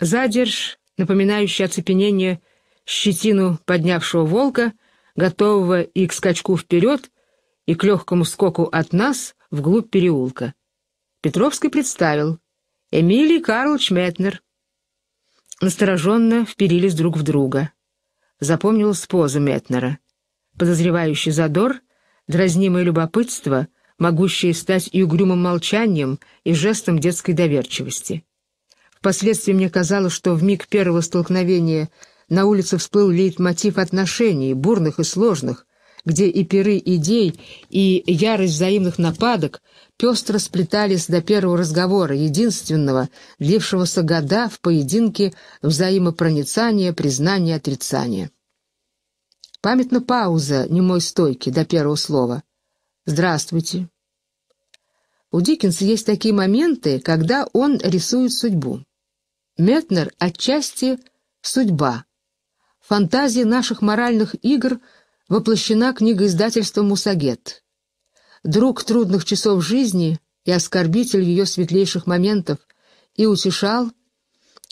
Задерж, напоминающий оцепенение, щетину поднявшего волка, готового и к скачку вперед, и к легкому скоку от нас вглубь переулка. Петровский представил. Эмилий Карлович Метнер настороженно вперились друг в друга. Запомнилась поза Метнера. Подозревающий задор, дразнимое любопытство, могущее стать и угрюмым молчанием, и жестом детской доверчивости. Впоследствии мне казалось, что в миг первого столкновения на улице всплыл лейтмотив отношений, бурных и сложных, где и перы идей, и ярость взаимных нападок пестро сплетались до первого разговора, единственного, длившегося года в поединке взаимопроницания, признания, отрицания. Памятна пауза немой стойки до первого слова. «Здравствуйте». У Диккенса есть такие моменты, когда он рисует судьбу. Метнер отчасти «Судьба». Фантазия наших моральных игр воплощена книгоиздательством «Мусагет» друг трудных часов жизни и оскорбитель ее светлейших моментов, и утешал,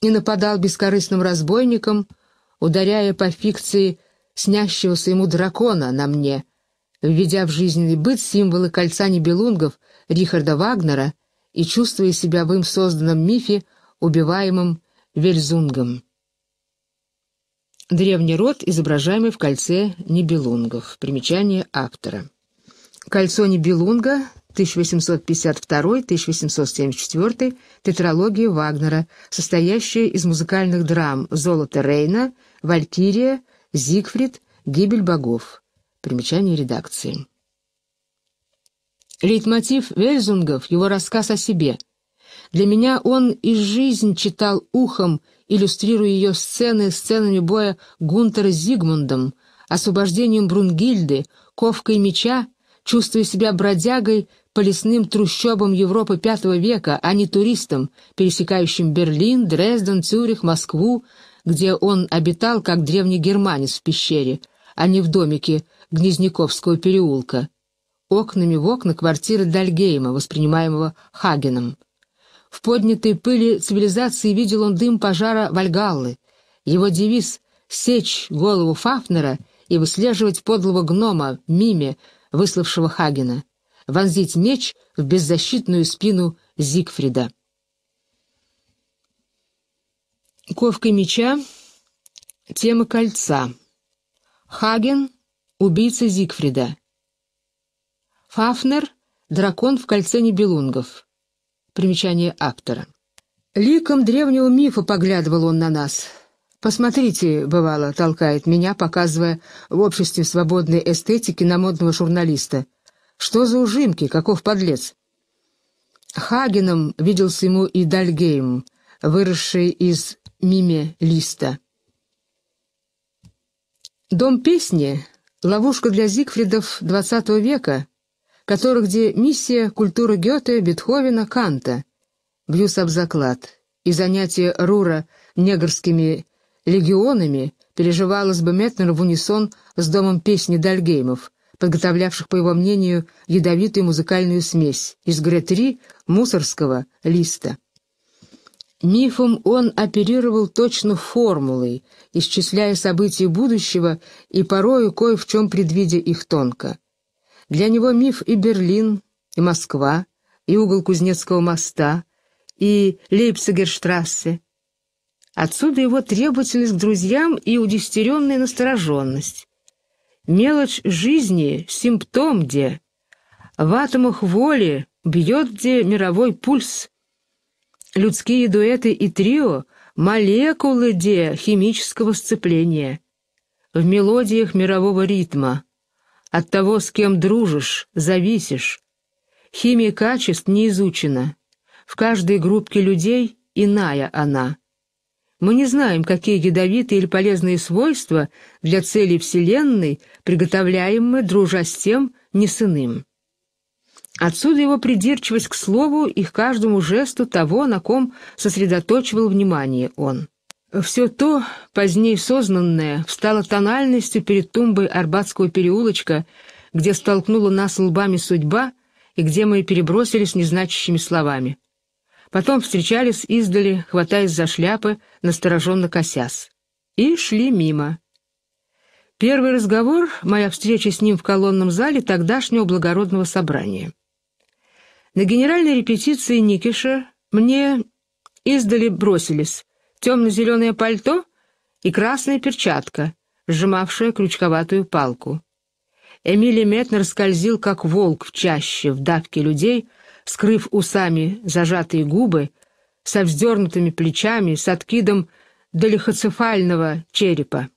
и нападал бескорыстным разбойником, ударяя по фикции снящегося ему дракона на мне, введя в жизненный быт символы кольца небелунгов Рихарда Вагнера и чувствуя себя в им созданном мифе убиваемым Вельзунгом. Древний род, изображаемый в кольце небелунгов. Примечание автора. Кольцо Нибелунга, 1852-1874, тетралогия Вагнера, состоящая из музыкальных драм «Золото Рейна», «Валькирия», «Зигфрид», «Гибель богов». Примечание редакции. Лейтмотив Вельзунгов — его рассказ о себе. Для меня он и жизнь читал ухом, иллюстрируя ее сцены сценами боя Гунтера с Зигмундом, освобождением Брунгильды, ковкой меча — чувствуя себя бродягой по лесным трущобам Европы V века, а не туристом, пересекающим Берлин, Дрезден, Цюрих, Москву, где он обитал как древний германец в пещере, а не в домике Гнезняковского переулка, окнами в окна квартиры Дальгейма, воспринимаемого Хагеном. В поднятой пыли цивилизации видел он дым пожара Вальгаллы. Его девиз «Сечь голову Фафнера» и выслеживать подлого гнома, Миме, выславшего Хагена, вонзить меч в беззащитную спину Зигфрида. Ковка меча — тема кольца. Хаген — убийца Зигфрида. Фафнер — дракон в кольце небелунгов. Примечание автора. Ликом древнего мифа поглядывал он на нас, «Посмотрите, бывало», — толкает меня, показывая в обществе свободной эстетики на модного журналиста. «Что за ужимки? Каков подлец?» Хагеном виделся ему и Дальгейм, выросший из миме листа. «Дом песни» — ловушка для Зигфридов XX века, которых где миссия культуры Гёте, Бетховена, Канта. Бьюсь об заклад. И занятие Рура негрскими легионами переживалось бы Метнер в унисон с домом песни Дальгеймов, подготовлявших, по его мнению, ядовитую музыкальную смесь из Гретри мусорского листа. Мифом он оперировал точно формулой, исчисляя события будущего и порою кое в чем предвидя их тонко. Для него миф и Берлин, и Москва, и угол Кузнецкого моста, и Лейпцигерштрассе, Отсюда его требовательность к друзьям и удестеренная настороженность. Мелочь жизни — симптом где. В атомах воли бьет где мировой пульс. Людские дуэты и трио — молекулы где химического сцепления. В мелодиях мирового ритма. От того, с кем дружишь, зависишь. Химия качеств не изучена. В каждой группке людей иная она — мы не знаем, какие ядовитые или полезные свойства для целей Вселенной приготовляем мы, дружа с тем, не с иным. Отсюда его придирчивость к слову и к каждому жесту того, на ком сосредоточивал внимание он. Все то, позднее сознанное, встало тональностью перед тумбой Арбатского переулочка, где столкнула нас лбами судьба и где мы перебросились незначащими словами. Потом встречались издали, хватаясь за шляпы, настороженно косясь. И шли мимо. Первый разговор — моя встреча с ним в колонном зале тогдашнего благородного собрания. На генеральной репетиции Никиша мне издали бросились темно-зеленое пальто и красная перчатка, сжимавшая крючковатую палку. Эмили Метнер скользил, как волк в чаще, в давке людей — скрыв усами зажатые губы, со вздернутыми плечами, с откидом долихоцефального черепа.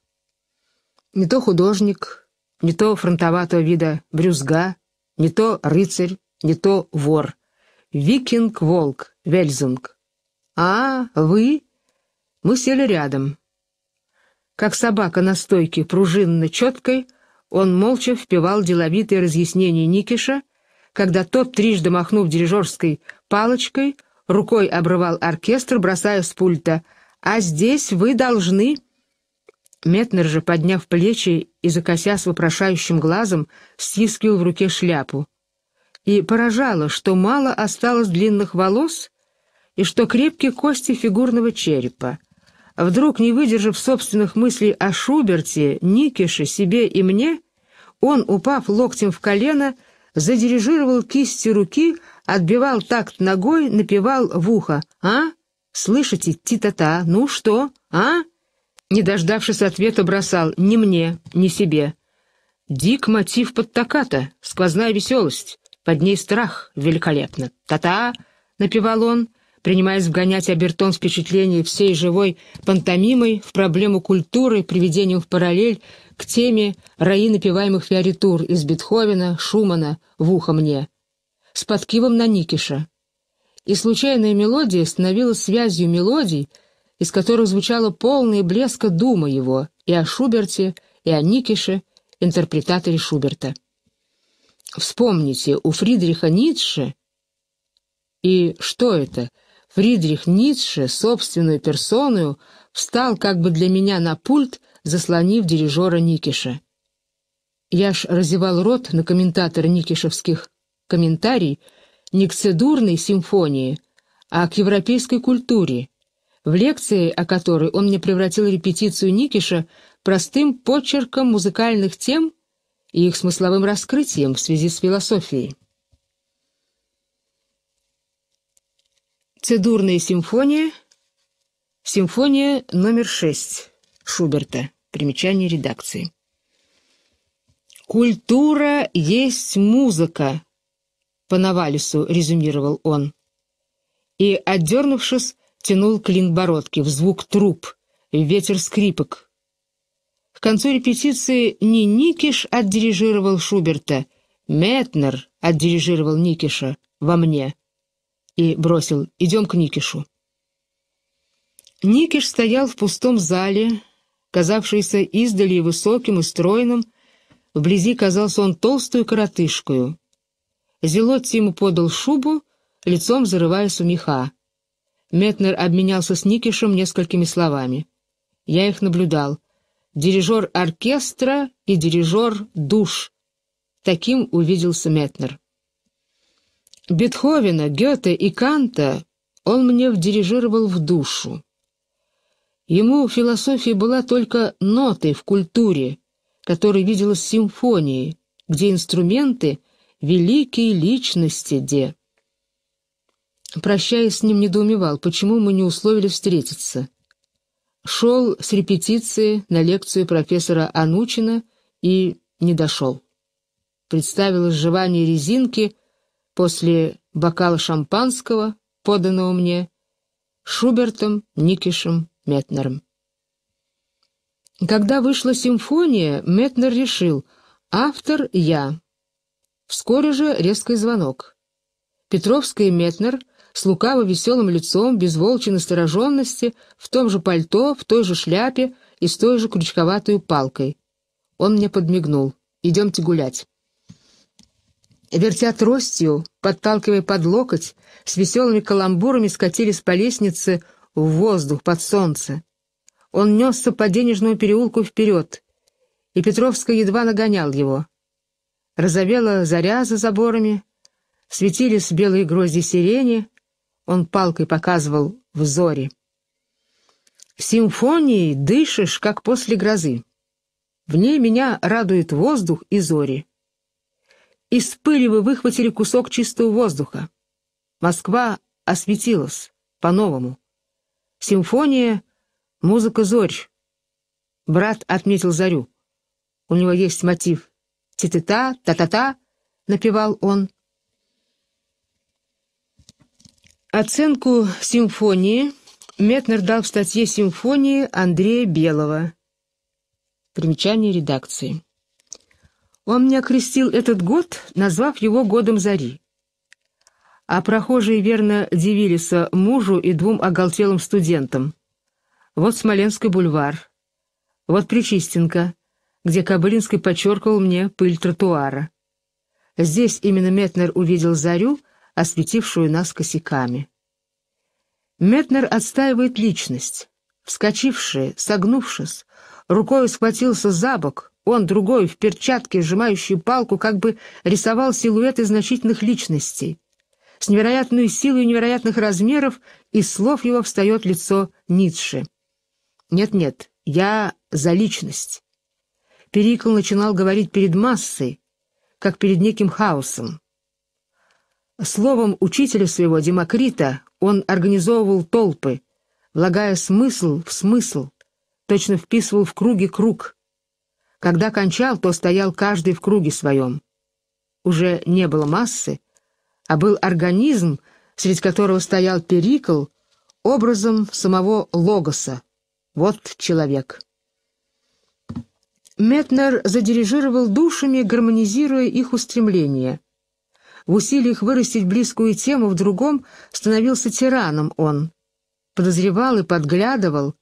Не то художник, не то фронтоватого вида брюзга, не то рыцарь, не то вор. Викинг-волк, Вельзунг. «А, вы?» Мы сели рядом. Как собака на стойке, пружинно-четкой, он молча впивал деловитые разъяснения Никиша — когда тот, трижды махнув дирижерской палочкой, рукой обрывал оркестр, бросая с пульта «А здесь вы должны...» Метнер же, подняв плечи и с вопрошающим глазом, стискивал в руке шляпу. И поражало, что мало осталось длинных волос и что крепкие кости фигурного черепа. Вдруг, не выдержав собственных мыслей о Шуберте, Никише, себе и мне, он, упав локтем в колено, задирижировал кистью руки, отбивал такт ногой, напевал в ухо. «А? Слышите, ти-та-та, ну что? А?» Не дождавшись ответа, бросал «Ни мне, ни себе». Дик мотив под токата, сквозная веселость, под ней страх великолепно. «Та-та!» — напевал он, принимаясь вгонять обертон впечатлений всей живой пантомимой в проблему культуры, приведению в параллель к теме «Раи напеваемых фиоритур» из Бетховена, Шумана «В ухо мне» с подкивом на Никиша. И случайная мелодия становилась связью мелодий, из которых звучала полная блеска дума его и о Шуберте, и о Никише, интерпретаторе Шуберта. Вспомните, у Фридриха Ницше... И что это? Фридрих Ницше собственную персоную встал как бы для меня на пульт — заслонив дирижера Никиша. Яш разевал рот на комментатор никишевских комментарий не к цедурной симфонии, а к европейской культуре, в лекции о которой он мне превратил репетицию Никиша простым почерком музыкальных тем и их смысловым раскрытием в связи с философией. Цедурная симфония, симфония номер шесть. Шуберта. Примечание редакции. «Культура есть музыка», — по Навалису резюмировал он. И, отдернувшись, тянул клин бородки в звук труп, в ветер скрипок. К концу репетиции не Никиш отдирижировал Шуберта, Метнер отдирижировал Никиша во мне и бросил «Идем к Никишу». Никиш стоял в пустом зале, казавшийся издали высоким и стройным, вблизи казался он толстую коротышкою. Зелотти ему подал шубу, лицом зарываясь у меха. Метнер обменялся с Никишем несколькими словами. Я их наблюдал. Дирижер оркестра и дирижер душ. Таким увиделся Метнер. Бетховена, Гёте и Канта он мне вдирижировал в душу. Ему философия была только нотой в культуре, которая виделась симфонией, где инструменты — великие личности де. Прощаясь с ним, недоумевал, почему мы не условили встретиться. Шел с репетиции на лекцию профессора Анучина и не дошел. Представилось жевание резинки после бокала шампанского, поданного мне, Шубертом Никишем Метнером. Когда вышла симфония, Метнер решил «Автор я». Вскоре же резкий звонок. Петровский Метнер с лукаво-веселым лицом, без волчьей настороженности, в том же пальто, в той же шляпе и с той же крючковатой палкой. Он мне подмигнул. «Идемте гулять». Вертя тростью, подталкивая под локоть, с веселыми каламбурами скатились по лестнице в воздух, под солнце. Он несся по денежному переулку вперед, и Петровская едва нагонял его. Разовела заря за заборами, светились белые грозди сирени, он палкой показывал в взоре. Симфонией дышишь, как после грозы. В ней меня радует воздух и зори. Из пыли вы выхватили кусок чистого воздуха. Москва осветилась по-новому. Симфония — музыка зорь. Брат отметил зарю. У него есть мотив. Ти-ти-та, та-та-та, напевал он. Оценку симфонии Метнер дал в статье «Симфонии» Андрея Белого. Примечание редакции. Он мне окрестил этот год, назвав его «Годом зари» а прохожие верно дивилися мужу и двум оголтелым студентам. Вот Смоленский бульвар, вот Причистенка, где Кобылинский подчеркивал мне пыль тротуара. Здесь именно Метнер увидел зарю, осветившую нас косяками. Метнер отстаивает личность. Вскочивший, согнувшись, рукой схватился за бок — он, другой, в перчатке, сжимающий палку, как бы рисовал силуэты значительных личностей. С невероятной силой невероятных размеров из слов его встает лицо Ницше. «Нет-нет, я за личность». Перикл начинал говорить перед массой, как перед неким хаосом. Словом учителя своего, Демокрита, он организовывал толпы, влагая смысл в смысл, точно вписывал в круги круг. Когда кончал, то стоял каждый в круге своем. Уже не было массы, а был организм, среди которого стоял Перикл, образом самого Логоса. Вот человек. Метнер задирижировал душами, гармонизируя их устремления. В усилиях вырастить близкую тему в другом становился тираном он. Подозревал и подглядывал,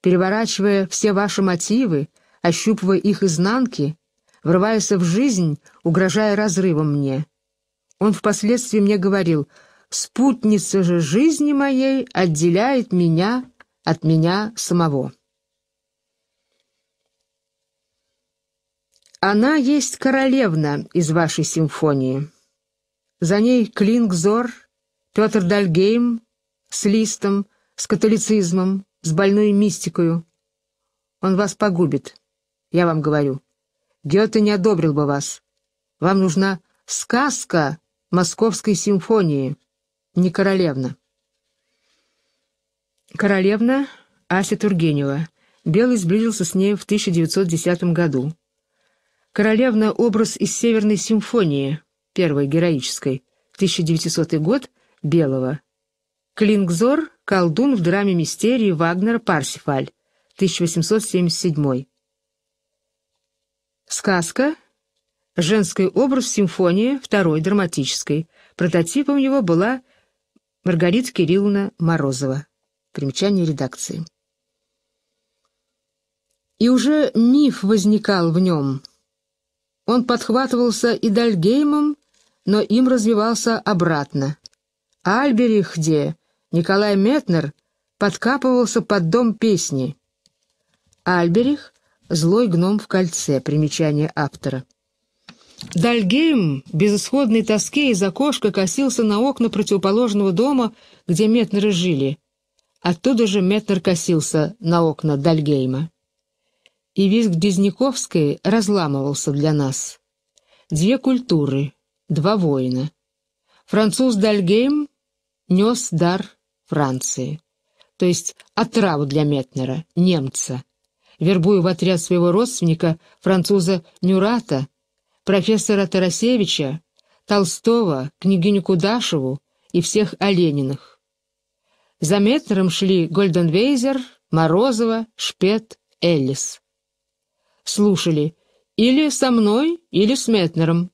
переворачивая все ваши мотивы, ощупывая их изнанки, врываясь в жизнь, угрожая разрывом мне. Он впоследствии мне говорил, «Спутница же жизни моей отделяет меня от меня самого». Она есть королевна из вашей симфонии. За ней Клингзор, Петр Дальгейм с листом, с католицизмом, с больной мистикою. Он вас погубит, я вам говорю. Гёте не одобрил бы вас. Вам нужна сказка Московской симфонии, не королевна. Королевна Ася Тургенева. Белый сблизился с ней в 1910 году. Королевна – образ из Северной симфонии, первой героической, 1900 год, Белого. Клингзор – колдун в драме мистерии Вагнера «Парсифаль», 1877. Сказка Женский образ в симфонии второй драматической. Прототипом его была Маргарита Кирилловна Морозова. Примечание редакции. И уже миф возникал в нем. Он подхватывался и Дальгеймом, но им развивался обратно. Альберих, где Николай Метнер подкапывался под дом песни. Альберих — злой гном в кольце, примечание автора. Дальгейм, безысходной тоске из окошка, косился на окна противоположного дома, где Метнеры жили. Оттуда же Метнер косился на окна Дальгейма. И визг Дизниковской разламывался для нас. Две культуры, два воина. Француз Дальгейм нес дар Франции, то есть отраву для Метнера, немца. Вербуя в отряд своего родственника, француза Нюрата — профессора Тарасевича, Толстого, княгиню Кудашеву и всех Олениных. За метром шли Гольденвейзер, Морозова, Шпет, Эллис. Слушали или со мной, или с Метнером,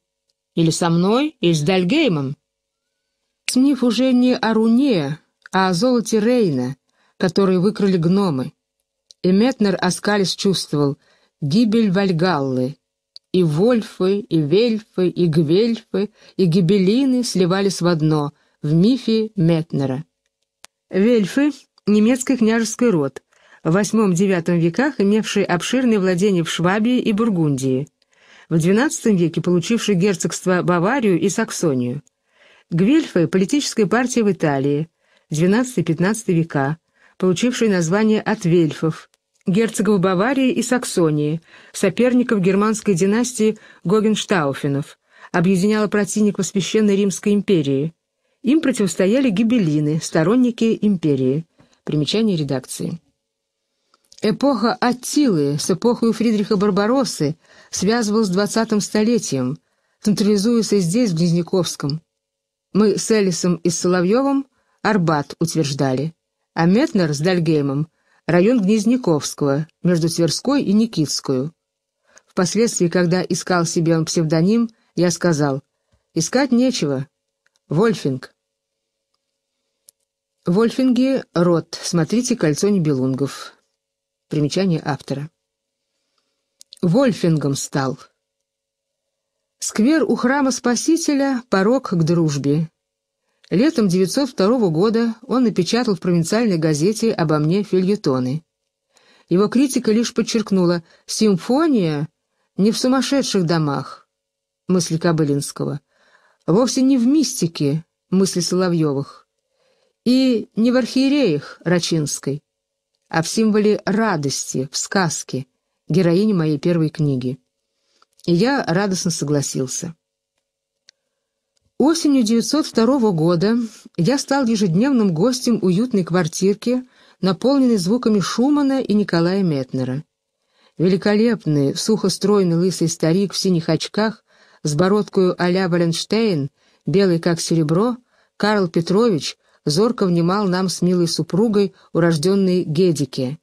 или со мной, или с Дальгеймом. Снив уже не о руне, а о золоте Рейна, который выкрали гномы. И Метнер Аскалис чувствовал гибель Вальгаллы, и вольфы, и вельфы, и гвельфы, и гибелины сливались в одно, в мифе Метнера. Вельфы — немецкий княжеский род, в VIII-IX веках имевший обширные владения в Швабии и Бургундии, в XII веке получивший герцогство Баварию и Саксонию. Гвельфы – политическая партия в Италии, XII-XV века, получившая название от вельфов, герцогов Баварии и Саксонии, соперников германской династии Гогенштауфенов, объединяла противников Священной Римской империи. Им противостояли гибелины, сторонники империи. Примечание редакции. Эпоха Аттилы с эпохой Фридриха Барбароссы связывалась с двадцатым столетием, централизуясь здесь, в Гнезняковском. Мы с Элисом и Соловьевым Арбат утверждали, а Метнер с Дальгеймом район Гнезняковского, между Тверской и Никитскую. Впоследствии, когда искал себе он псевдоним, я сказал, «Искать нечего. Вольфинг». Вольфинги — род. Смотрите «Кольцо небелунгов». Примечание автора. Вольфингом стал. Сквер у храма Спасителя — порог к дружбе. Летом 902 года он напечатал в провинциальной газете «Обо мне» фельетоны. Его критика лишь подчеркнула «Симфония не в сумасшедших домах» мысли Кабылинского, вовсе не в мистике мысли Соловьевых и не в архиереях Рачинской, а в символе радости, в сказке, героини моей первой книги. И я радостно согласился. Осенью 1902 года я стал ежедневным гостем уютной квартирки, наполненной звуками Шумана и Николая Метнера. Великолепный, сухостройный лысый старик в синих очках, с бородкою а-ля Валенштейн, белый как серебро, Карл Петрович зорко внимал нам с милой супругой, урожденной Гедике.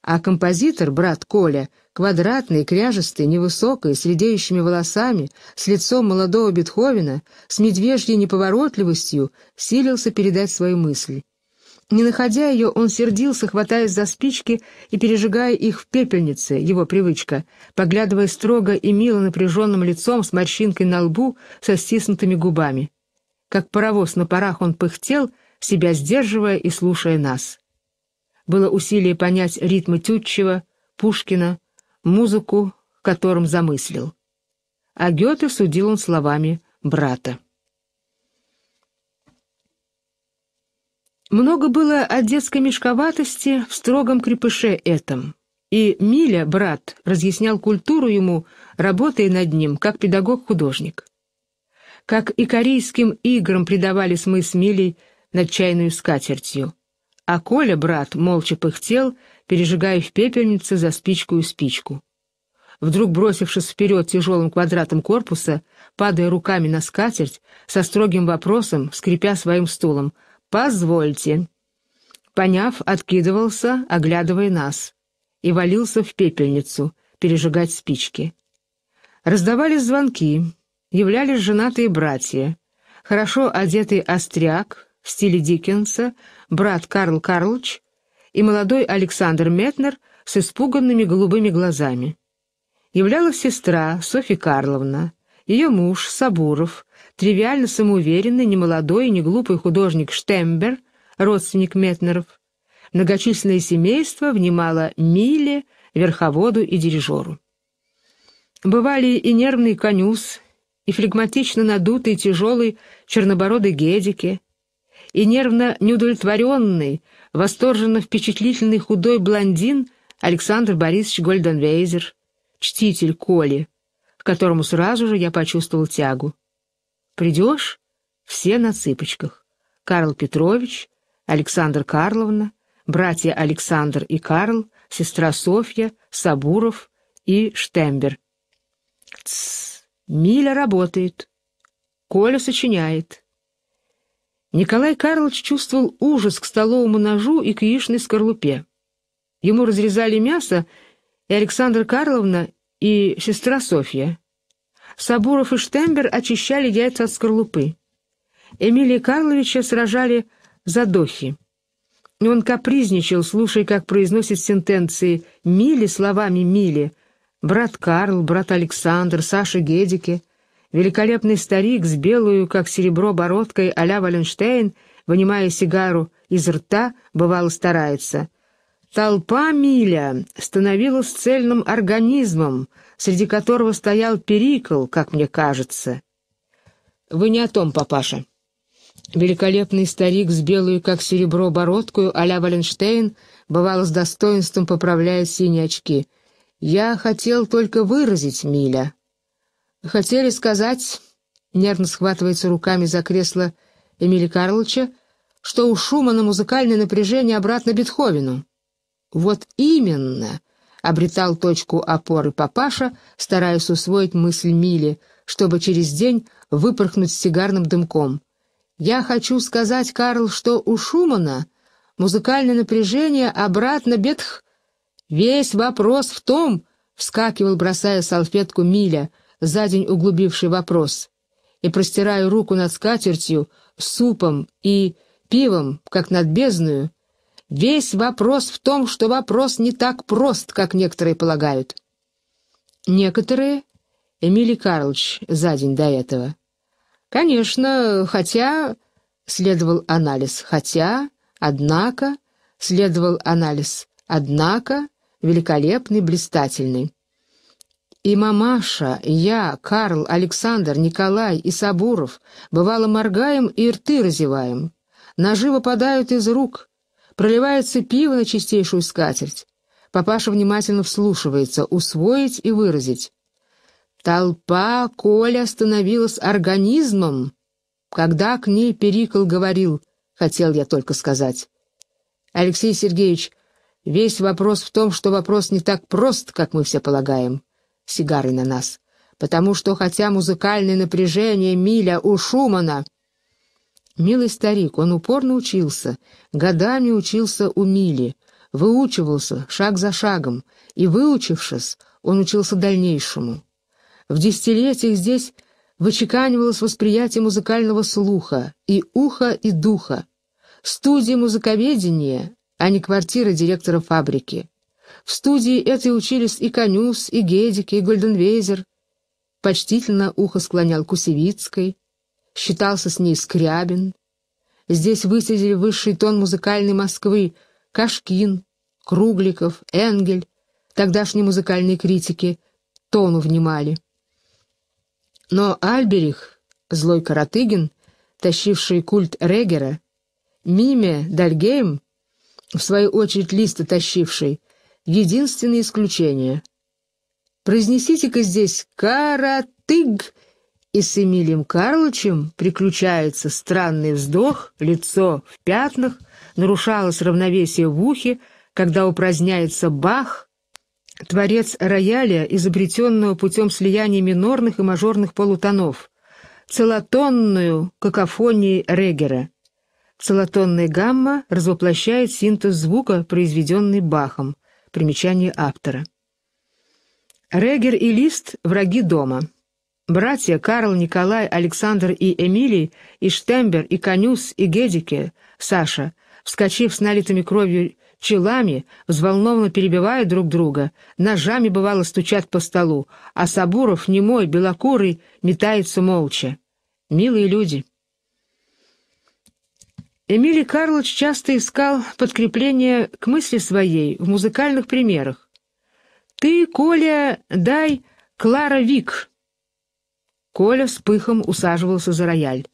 А композитор, брат Коля, Квадратный, кряжестый, невысокий, с редеющими волосами, с лицом молодого Бетховена, с медвежьей неповоротливостью, силился передать свою мысль. Не находя ее, он сердился, хватаясь за спички и пережигая их в пепельнице, его привычка, поглядывая строго и мило напряженным лицом с морщинкой на лбу, со стиснутыми губами. Как паровоз на парах он пыхтел, себя сдерживая и слушая нас. Было усилие понять ритмы Тютчева, Пушкина, музыку, которым замыслил. А Гёте судил он словами брата. Много было от детской мешковатости в строгом крепыше этом. И Миля, брат, разъяснял культуру ему, работая над ним, как педагог-художник. Как и корейским играм придавались мы с Милей над чайную скатертью. А Коля, брат, молча пыхтел — пережигая в пепельнице за спичку и спичку. Вдруг, бросившись вперед тяжелым квадратом корпуса, падая руками на скатерть, со строгим вопросом, скрипя своим стулом, «Позвольте!» Поняв, откидывался, оглядывая нас, и валился в пепельницу, пережигать спички. Раздавались звонки, являлись женатые братья, хорошо одетый остряк в стиле Диккенса, брат Карл Карлович и молодой Александр Метнер с испуганными голубыми глазами. Являлась сестра Софья Карловна, ее муж Сабуров, тривиально самоуверенный, немолодой и неглупый художник Штембер, родственник Метнеров. Многочисленное семейство внимало Миле, верховоду и дирижеру. Бывали и нервный конюс, и флегматично надутый тяжелый чернобородый Гедики, и нервно неудовлетворенный, восторженно впечатлительный худой блондин Александр Борисович Гольденвейзер, чтитель Коли, к которому сразу же я почувствовал тягу. «Придешь?» Все на цыпочках. Карл Петрович, Александр Карловна, братья Александр и Карл, сестра Софья, Сабуров и Штембер. Тсс, Миля работает. Коля сочиняет. Николай Карлович чувствовал ужас к столовому ножу и к яичной скорлупе. Ему разрезали мясо и Александра Карловна, и сестра Софья. Сабуров и Штембер очищали яйца от скорлупы. Эмилия Карловича сражали задохи. И он капризничал, слушая, как произносит сентенции «Мили» словами «Мили», «Брат Карл», «Брат Александр», «Саша Гедике», Великолепный старик с белую, как серебро, бородкой а-ля Валенштейн, вынимая сигару из рта, бывало старается. Толпа Миля становилась цельным организмом, среди которого стоял Перикл, как мне кажется. «Вы не о том, папаша». Великолепный старик с белую, как серебро, бородкою а-ля Валенштейн, бывало с достоинством поправляя синие очки. «Я хотел только выразить Миля». Хотели сказать, нервно схватывается руками за кресло Эмили Карловича, что у Шумана музыкальное напряжение обратно Бетховену. Вот именно, обретал точку опоры папаша, стараясь усвоить мысль Мили, чтобы через день выпорхнуть с сигарным дымком. Я хочу сказать, Карл, что у Шумана музыкальное напряжение обратно Бетх... Весь вопрос в том, вскакивал, бросая салфетку Миля — за день углубивший вопрос, и простираю руку над скатертью, супом и пивом, как над бездную, весь вопрос в том, что вопрос не так прост, как некоторые полагают. Некоторые — Эмилий Карлович за день до этого. Конечно, хотя — следовал анализ, хотя, однако, следовал анализ, однако, великолепный, блистательный. И мамаша, я, Карл, Александр, Николай и Сабуров, бывало моргаем и рты разеваем. Ножи выпадают из рук, проливается пиво на чистейшую скатерть. Папаша внимательно вслушивается, усвоить и выразить. Толпа Коля становилась организмом, когда к ней Перикл говорил, хотел я только сказать. Алексей Сергеевич, весь вопрос в том, что вопрос не так прост, как мы все полагаем. Сигары на нас, потому что, хотя музыкальное напряжение миля у Шумана... Милый старик, он упорно учился, годами учился у Мили, выучивался шаг за шагом, и, выучившись, он учился дальнейшему. В десятилетиях здесь вычеканивалось восприятие музыкального слуха и уха, и духа. Студия музыковедения, а не квартира директора фабрики. В студии этой учились и Конюс, и Гедики и Гольденвейзер. Почтительно ухо склонял Кусевицкой, считался с ней Скрябин. Здесь высадили высший тон музыкальной Москвы Кашкин, Кругликов, Энгель, тогдашние музыкальные критики, тону внимали. Но Альберих, злой Каратыгин, тащивший культ Регера, Миме Дальгейм, в свою очередь Листа тащивший — единственное исключение. Произнесите-ка здесь «каратыг», и с Эмилием Карловичем приключается странный вздох, лицо в пятнах, нарушалось равновесие в ухе, когда упраздняется бах, творец рояля, изобретенного путем слияния минорных и мажорных полутонов, целотонную какофонии регера. Целотонная гамма развоплощает синтез звука, произведенный бахом. Примечание автора. Регер и Лист – враги дома. Братья Карл, Николай, Александр и Эмилий, и Штембер, и Конюс, и Гедике, Саша, вскочив с налитыми кровью челами, взволнованно перебивая друг друга, ножами, бывало, стучат по столу, а Сабуров, немой, белокурый, метается молча. Милые люди. Эмили Карлович часто искал подкрепление к мысли своей в музыкальных примерах. «Ты, Коля, дай Клара Вик!» Коля с пыхом усаживался за рояль.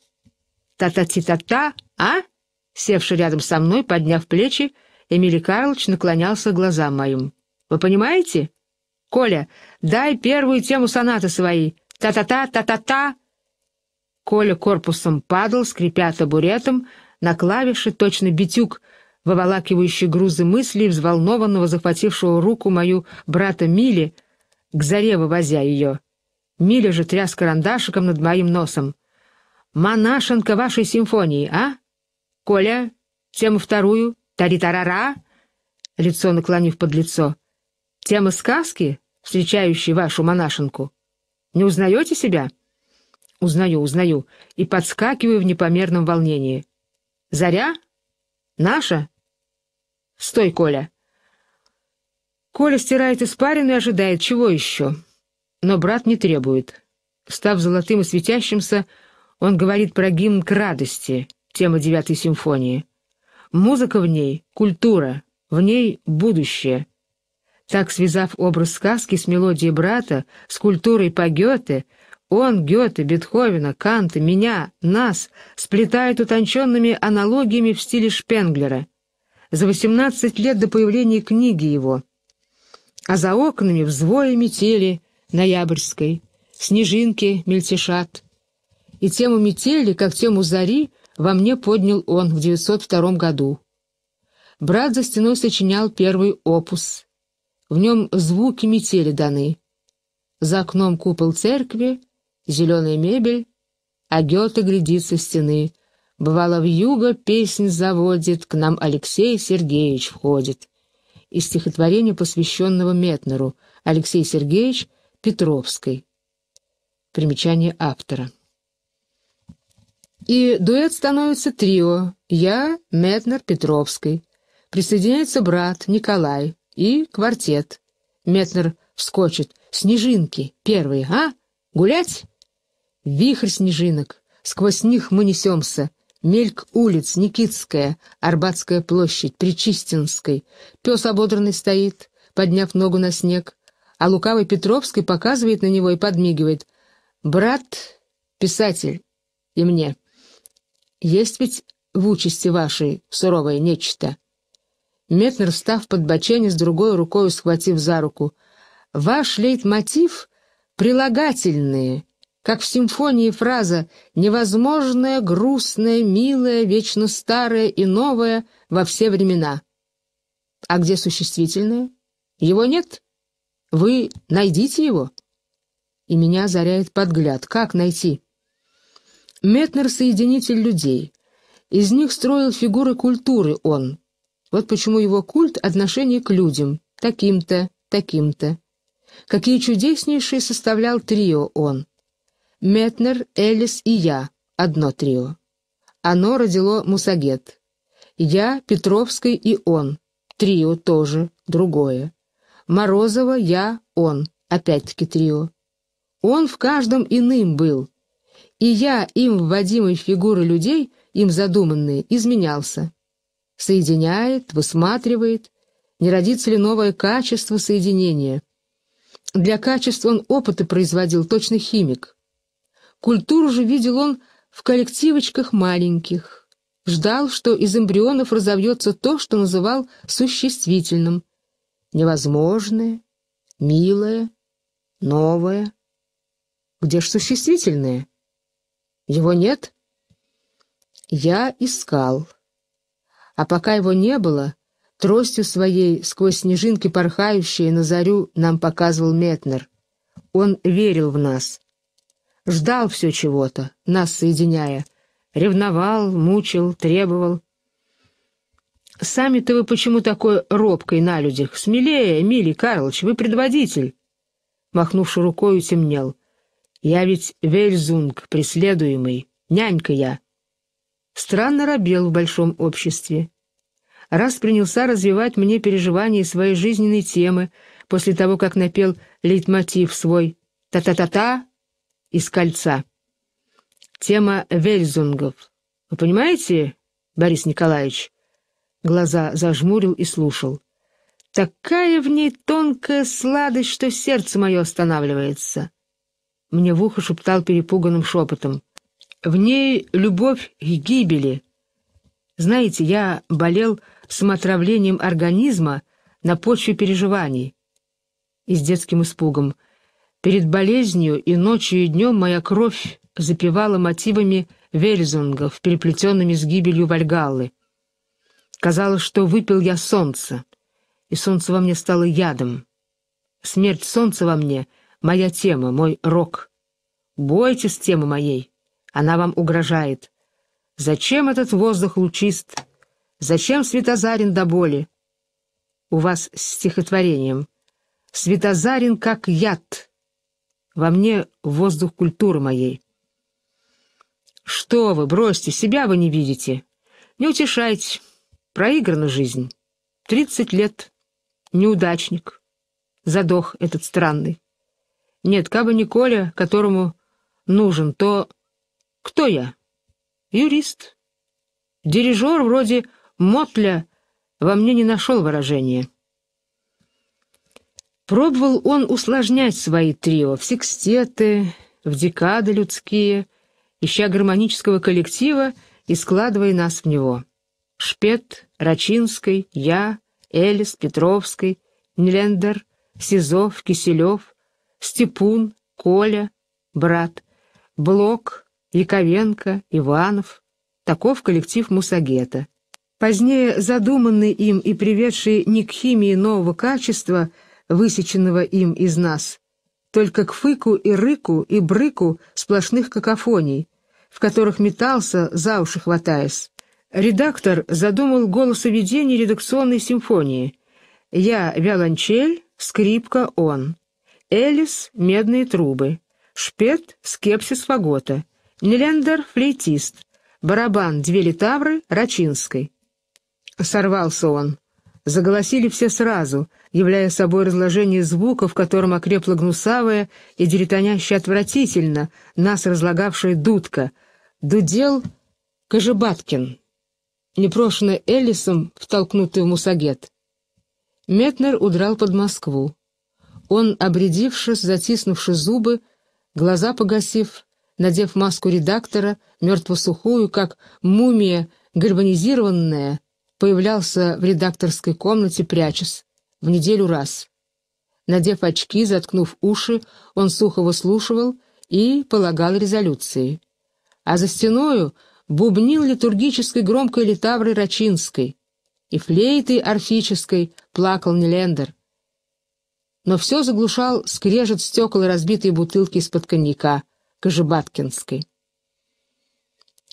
«Та-та-ти-та-та, а?» Севший рядом со мной, подняв плечи, Эмили Карлович наклонялся к глазам моим. «Вы понимаете? Коля, дай первую тему сонаты своей. Та-та-та, та-та-та!» Коля корпусом падал, скрипя табуретом, на клавиши, точно битюк, выволакивающий грузы мыслей, взволнованного, захватившего руку мою брата Мили, к заре вывозя ее. Миля же тряс карандашиком над моим носом. «Монашенка вашей симфонии, а? Коля, тему вторую, тари-тарара?» Лицо наклонив под лицо. «Тема сказки, встречающей вашу монашенку? Не узнаете себя?» Узнаю, узнаю, и подскакиваю в непомерном волнении. Заря? Наша? Стой, Коля. Коля стирает испарину и ожидает, чего еще. Но брат не требует. Став золотым и светящимся, он говорит про гимн к радости, тема девятой симфонии. Музыка в ней — культура, в ней — будущее. Так, связав образ сказки с мелодией брата, с культурой по Гёте — он, Гёте, Бетховена, Канта, меня, нас сплетает утонченными аналогиями в стиле Шпенглера. За 18 лет до появления книги его. А за окнами взвоя метели ноябрьской, снежинки мельтешат. И тему метели, как тему зари, во мне поднял он в 902 году. Брат за стеной сочинял первый опус. В нем звуки метели даны. За окном купол церкви — зеленая мебель, а Гёте глядит со стены. Бывало, в юго песнь заводит, к нам Алексей Сергеевич входит. Из стихотворения, посвященного Метнеру, Алексей Сергеевич Петровской. Примечание автора. И дуэт становится трио. Я, Метнер, Петровской. Присоединяется брат, Николай. И квартет. Метнер вскочит. «Снежинки, первые, а? Гулять?» Вихрь снежинок, сквозь них мы несемся. Мельк улиц, Никитская, Арбатская площадь, Причистинской. Пес ободранный стоит, подняв ногу на снег, а лукавый Петровский показывает на него и подмигивает. «Брат, писатель, и мне. Есть ведь в участи вашей суровое нечто». Метнер, встав под бочене, с другой рукой схватив за руку. «Ваш лейтмотив — прилагательные, как в симфонии фраза «невозможное, грустное, милое, вечно старое и новое во все времена». А где существительное? Его нет? Вы найдите его. И меня озаряет подгляд. Как найти? Метнер — соединитель людей. Из них строил фигуры культуры он. Вот почему его культ — отношение к людям. Таким-то, таким-то. Какие чудеснейшие составлял трио он. Метнер, Элис и я — одно трио. Оно родило Мусагет. Я, Петровский и он. Трио тоже, другое. Морозова, я, он. Опять-таки трио. Он в каждом иным был. И я, им вводимой фигуры людей, им задуманные, изменялся. Соединяет, высматривает. Не родится ли новое качество соединения? Для качеств он опыты производил, точно химик. Культуру же видел он в коллективочках маленьких. Ждал, что из эмбрионов разовьется то, что называл существительным. Невозможное, милое, новое. Где ж существительное? Его нет? Я искал. А пока его не было, тростью своей сквозь снежинки порхающие на зарю нам показывал Метнер. Он верил в нас ждал все чего-то, нас соединяя. Ревновал, мучил, требовал. «Сами-то вы почему такой робкой на людях? Смелее, Эмилий Карлович, вы предводитель!» Махнувши рукой, утемнел. «Я ведь Вельзунг, преследуемый, нянька я!» Странно робел в большом обществе. Раз принялся развивать мне переживания своей жизненной темы, после того, как напел лейтмотив свой «Та-та-та-та, из кольца. Тема Вельзунгов. Вы понимаете, Борис Николаевич? Глаза зажмурил и слушал. Такая в ней тонкая сладость, что сердце мое останавливается. Мне в ухо шептал перепуганным шепотом. В ней любовь к гибели. Знаете, я болел самоотравлением организма на почве переживаний и с детским испугом — Перед болезнью и ночью, и днем моя кровь запевала мотивами вельзунгов, переплетенными с гибелью Вальгаллы. Казалось, что выпил я солнце, и солнце во мне стало ядом. Смерть солнца во мне — моя тема, мой рок. Бойтесь темы моей, она вам угрожает. Зачем этот воздух лучист? Зачем Светозарин до боли? У вас стихотворением. Светозарин как яд — во мне воздух культуры моей. Что вы, бросьте, себя вы не видите. Не утешайте. Проиграна жизнь. Тридцать лет. Неудачник. Задох этот странный. Нет, кабы не Коля, которому нужен, то... Кто я? Юрист. Дирижер вроде Мотля во мне не нашел выражения. Пробовал он усложнять свои трио в секстеты, в декады людские, ища гармонического коллектива и складывая нас в него. Шпет, Рачинский, я, Элис, Петровской, Нелендер, Сизов, Киселев, Степун, Коля, брат, Блок, Яковенко, Иванов. Таков коллектив Мусагета. Позднее задуманный им и приведший не к химии нового качества – высеченного им из нас, только к фыку и рыку и брыку сплошных какофоний, в которых метался, за уши хватаясь. Редактор задумал голосоведение редакционной симфонии. Я — виолончель, скрипка — он. Элис — медные трубы. Шпет — скепсис фагота. Нелендер — флейтист. Барабан — две литавры, Рачинской. Сорвался он. Заголосили все сразу, являя собой разложение звука, в котором окрепла гнусавая и деретонящая отвратительно нас разлагавшая дудка. Дудел Кожебаткин, непрошенный Эллисом, втолкнутый в мусагет. Метнер удрал под Москву. Он, обредившись, затиснувши зубы, глаза погасив, надев маску редактора, мертво-сухую, как мумия гармонизированная, появлялся в редакторской комнате, прячась в неделю раз. Надев очки, заткнув уши, он сухо выслушивал и полагал резолюции. А за стеною бубнил литургической громкой литаврой Рачинской, и флейтой орфической плакал Нелендер. Но все заглушал скрежет стекол и разбитые бутылки из-под коньяка Кожебаткинской.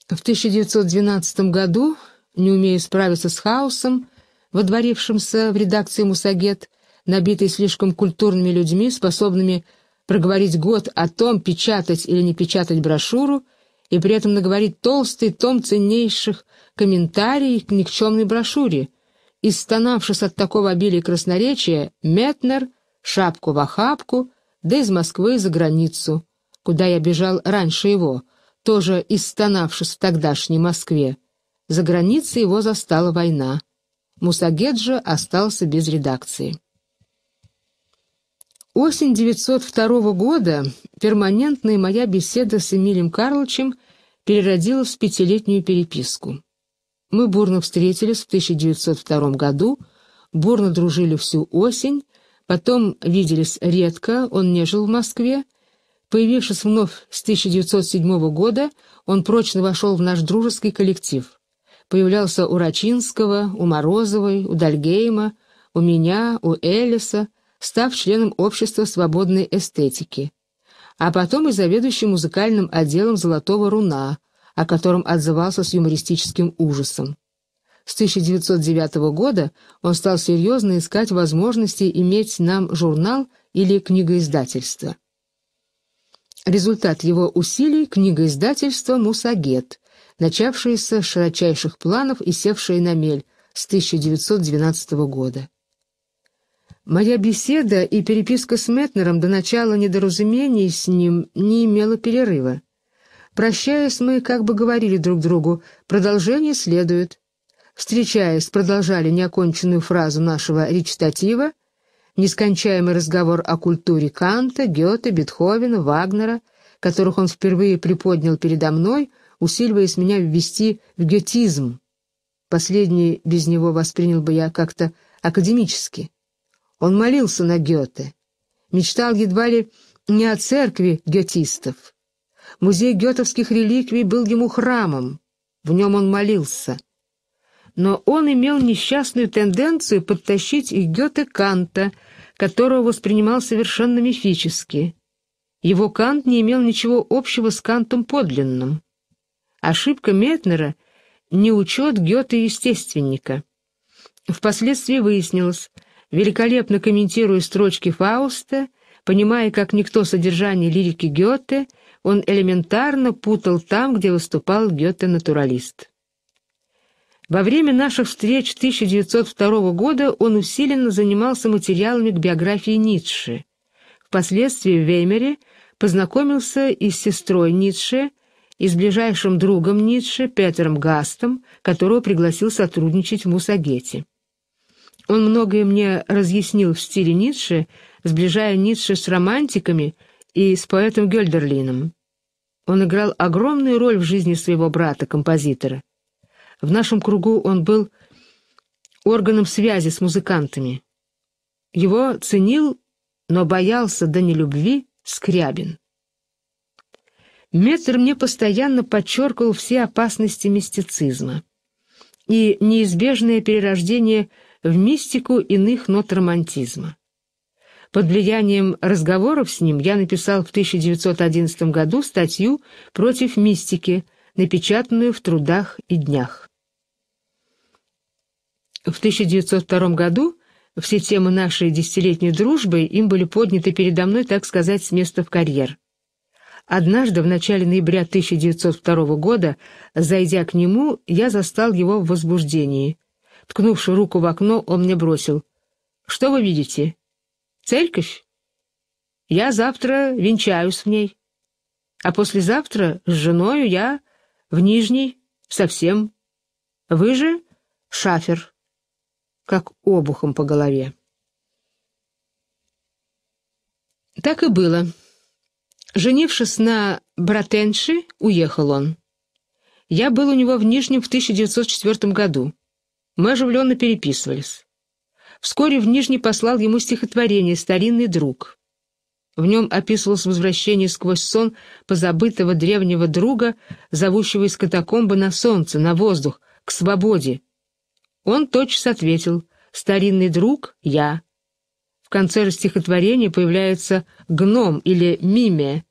В 1912 году, не умея справиться с хаосом, водворившемся в редакции «Мусагет», набитой слишком культурными людьми, способными проговорить год о том, печатать или не печатать брошюру, и при этом наговорить толстый том ценнейших комментариев к никчемной брошюре. И, от такого обилия красноречия, Метнер, шапку в охапку, да из Москвы за границу, куда я бежал раньше его, тоже истонавшись в тогдашней Москве. За границей его застала война. Мусагеджа остался без редакции. Осень 902 года перманентная моя беседа с Эмилием Карловичем переродилась в пятилетнюю переписку. Мы бурно встретились в 1902 году, бурно дружили всю осень, потом виделись редко, он не жил в Москве. Появившись вновь с 1907 года, он прочно вошел в наш дружеский коллектив появлялся у Рачинского, у Морозовой, у Дальгейма, у меня, у Элиса, став членом Общества свободной эстетики, а потом и заведующим музыкальным отделом «Золотого руна», о котором отзывался с юмористическим ужасом. С 1909 года он стал серьезно искать возможности иметь нам журнал или книгоиздательство. Результат его усилий – книгоиздательство «Мусагет», начавшиеся с широчайших планов и севшие на мель с 1912 года. Моя беседа и переписка с Метнером до начала недоразумений с ним не имела перерыва. Прощаясь, мы как бы говорили друг другу, продолжение следует. Встречаясь, продолжали неоконченную фразу нашего речитатива, нескончаемый разговор о культуре Канта, Гёте, Бетховена, Вагнера, которых он впервые приподнял передо мной — усиливаясь меня ввести в гетизм. Последний без него воспринял бы я как-то академически. Он молился на Гёте, мечтал едва ли не о церкви гетистов. Музей гетовских реликвий был ему храмом, в нем он молился. Но он имел несчастную тенденцию подтащить и Гёте Канта, которого воспринимал совершенно мифически. Его Кант не имел ничего общего с Кантом подлинным. Ошибка Метнера — неучет Гёте-естественника. Впоследствии выяснилось, великолепно комментируя строчки Фауста, понимая, как никто содержание лирики Гёте, он элементарно путал там, где выступал Гёте-натуралист. Во время наших встреч 1902 года он усиленно занимался материалами к биографии Ницше. Впоследствии в Веймере познакомился и с сестрой Ницше и с ближайшим другом Ницше, Петером Гастом, которого пригласил сотрудничать в Мусагете. Он многое мне разъяснил в стиле Ницше, сближая Ницше с романтиками и с поэтом Гёльдерлином. Он играл огромную роль в жизни своего брата-композитора. В нашем кругу он был органом связи с музыкантами. Его ценил, но боялся до нелюбви Скрябин. Мецер мне постоянно подчеркивал все опасности мистицизма и неизбежное перерождение в мистику иных нот романтизма. Под влиянием разговоров с ним я написал в 1911 году статью «Против мистики», напечатанную в «Трудах и днях». В 1902 году все темы нашей десятилетней дружбы им были подняты передо мной, так сказать, с места в карьер. Однажды, в начале ноября 1902 года, зайдя к нему, я застал его в возбуждении. Ткнувши руку в окно, он мне бросил. «Что вы видите? Церковь? Я завтра венчаюсь в ней. А послезавтра с женою я в Нижней совсем. Вы же шафер». Как обухом по голове. Так и было. Женившись на Братенши, уехал он. Я был у него в Нижнем в 1904 году. Мы оживленно переписывались. Вскоре в Нижний послал ему стихотворение «Старинный друг». В нем описывалось возвращение сквозь сон позабытого древнего друга, зовущего из катакомбы на солнце, на воздух, к свободе. Он тотчас ответил «Старинный друг, я». В конце же стихотворения появляется гном или мимия,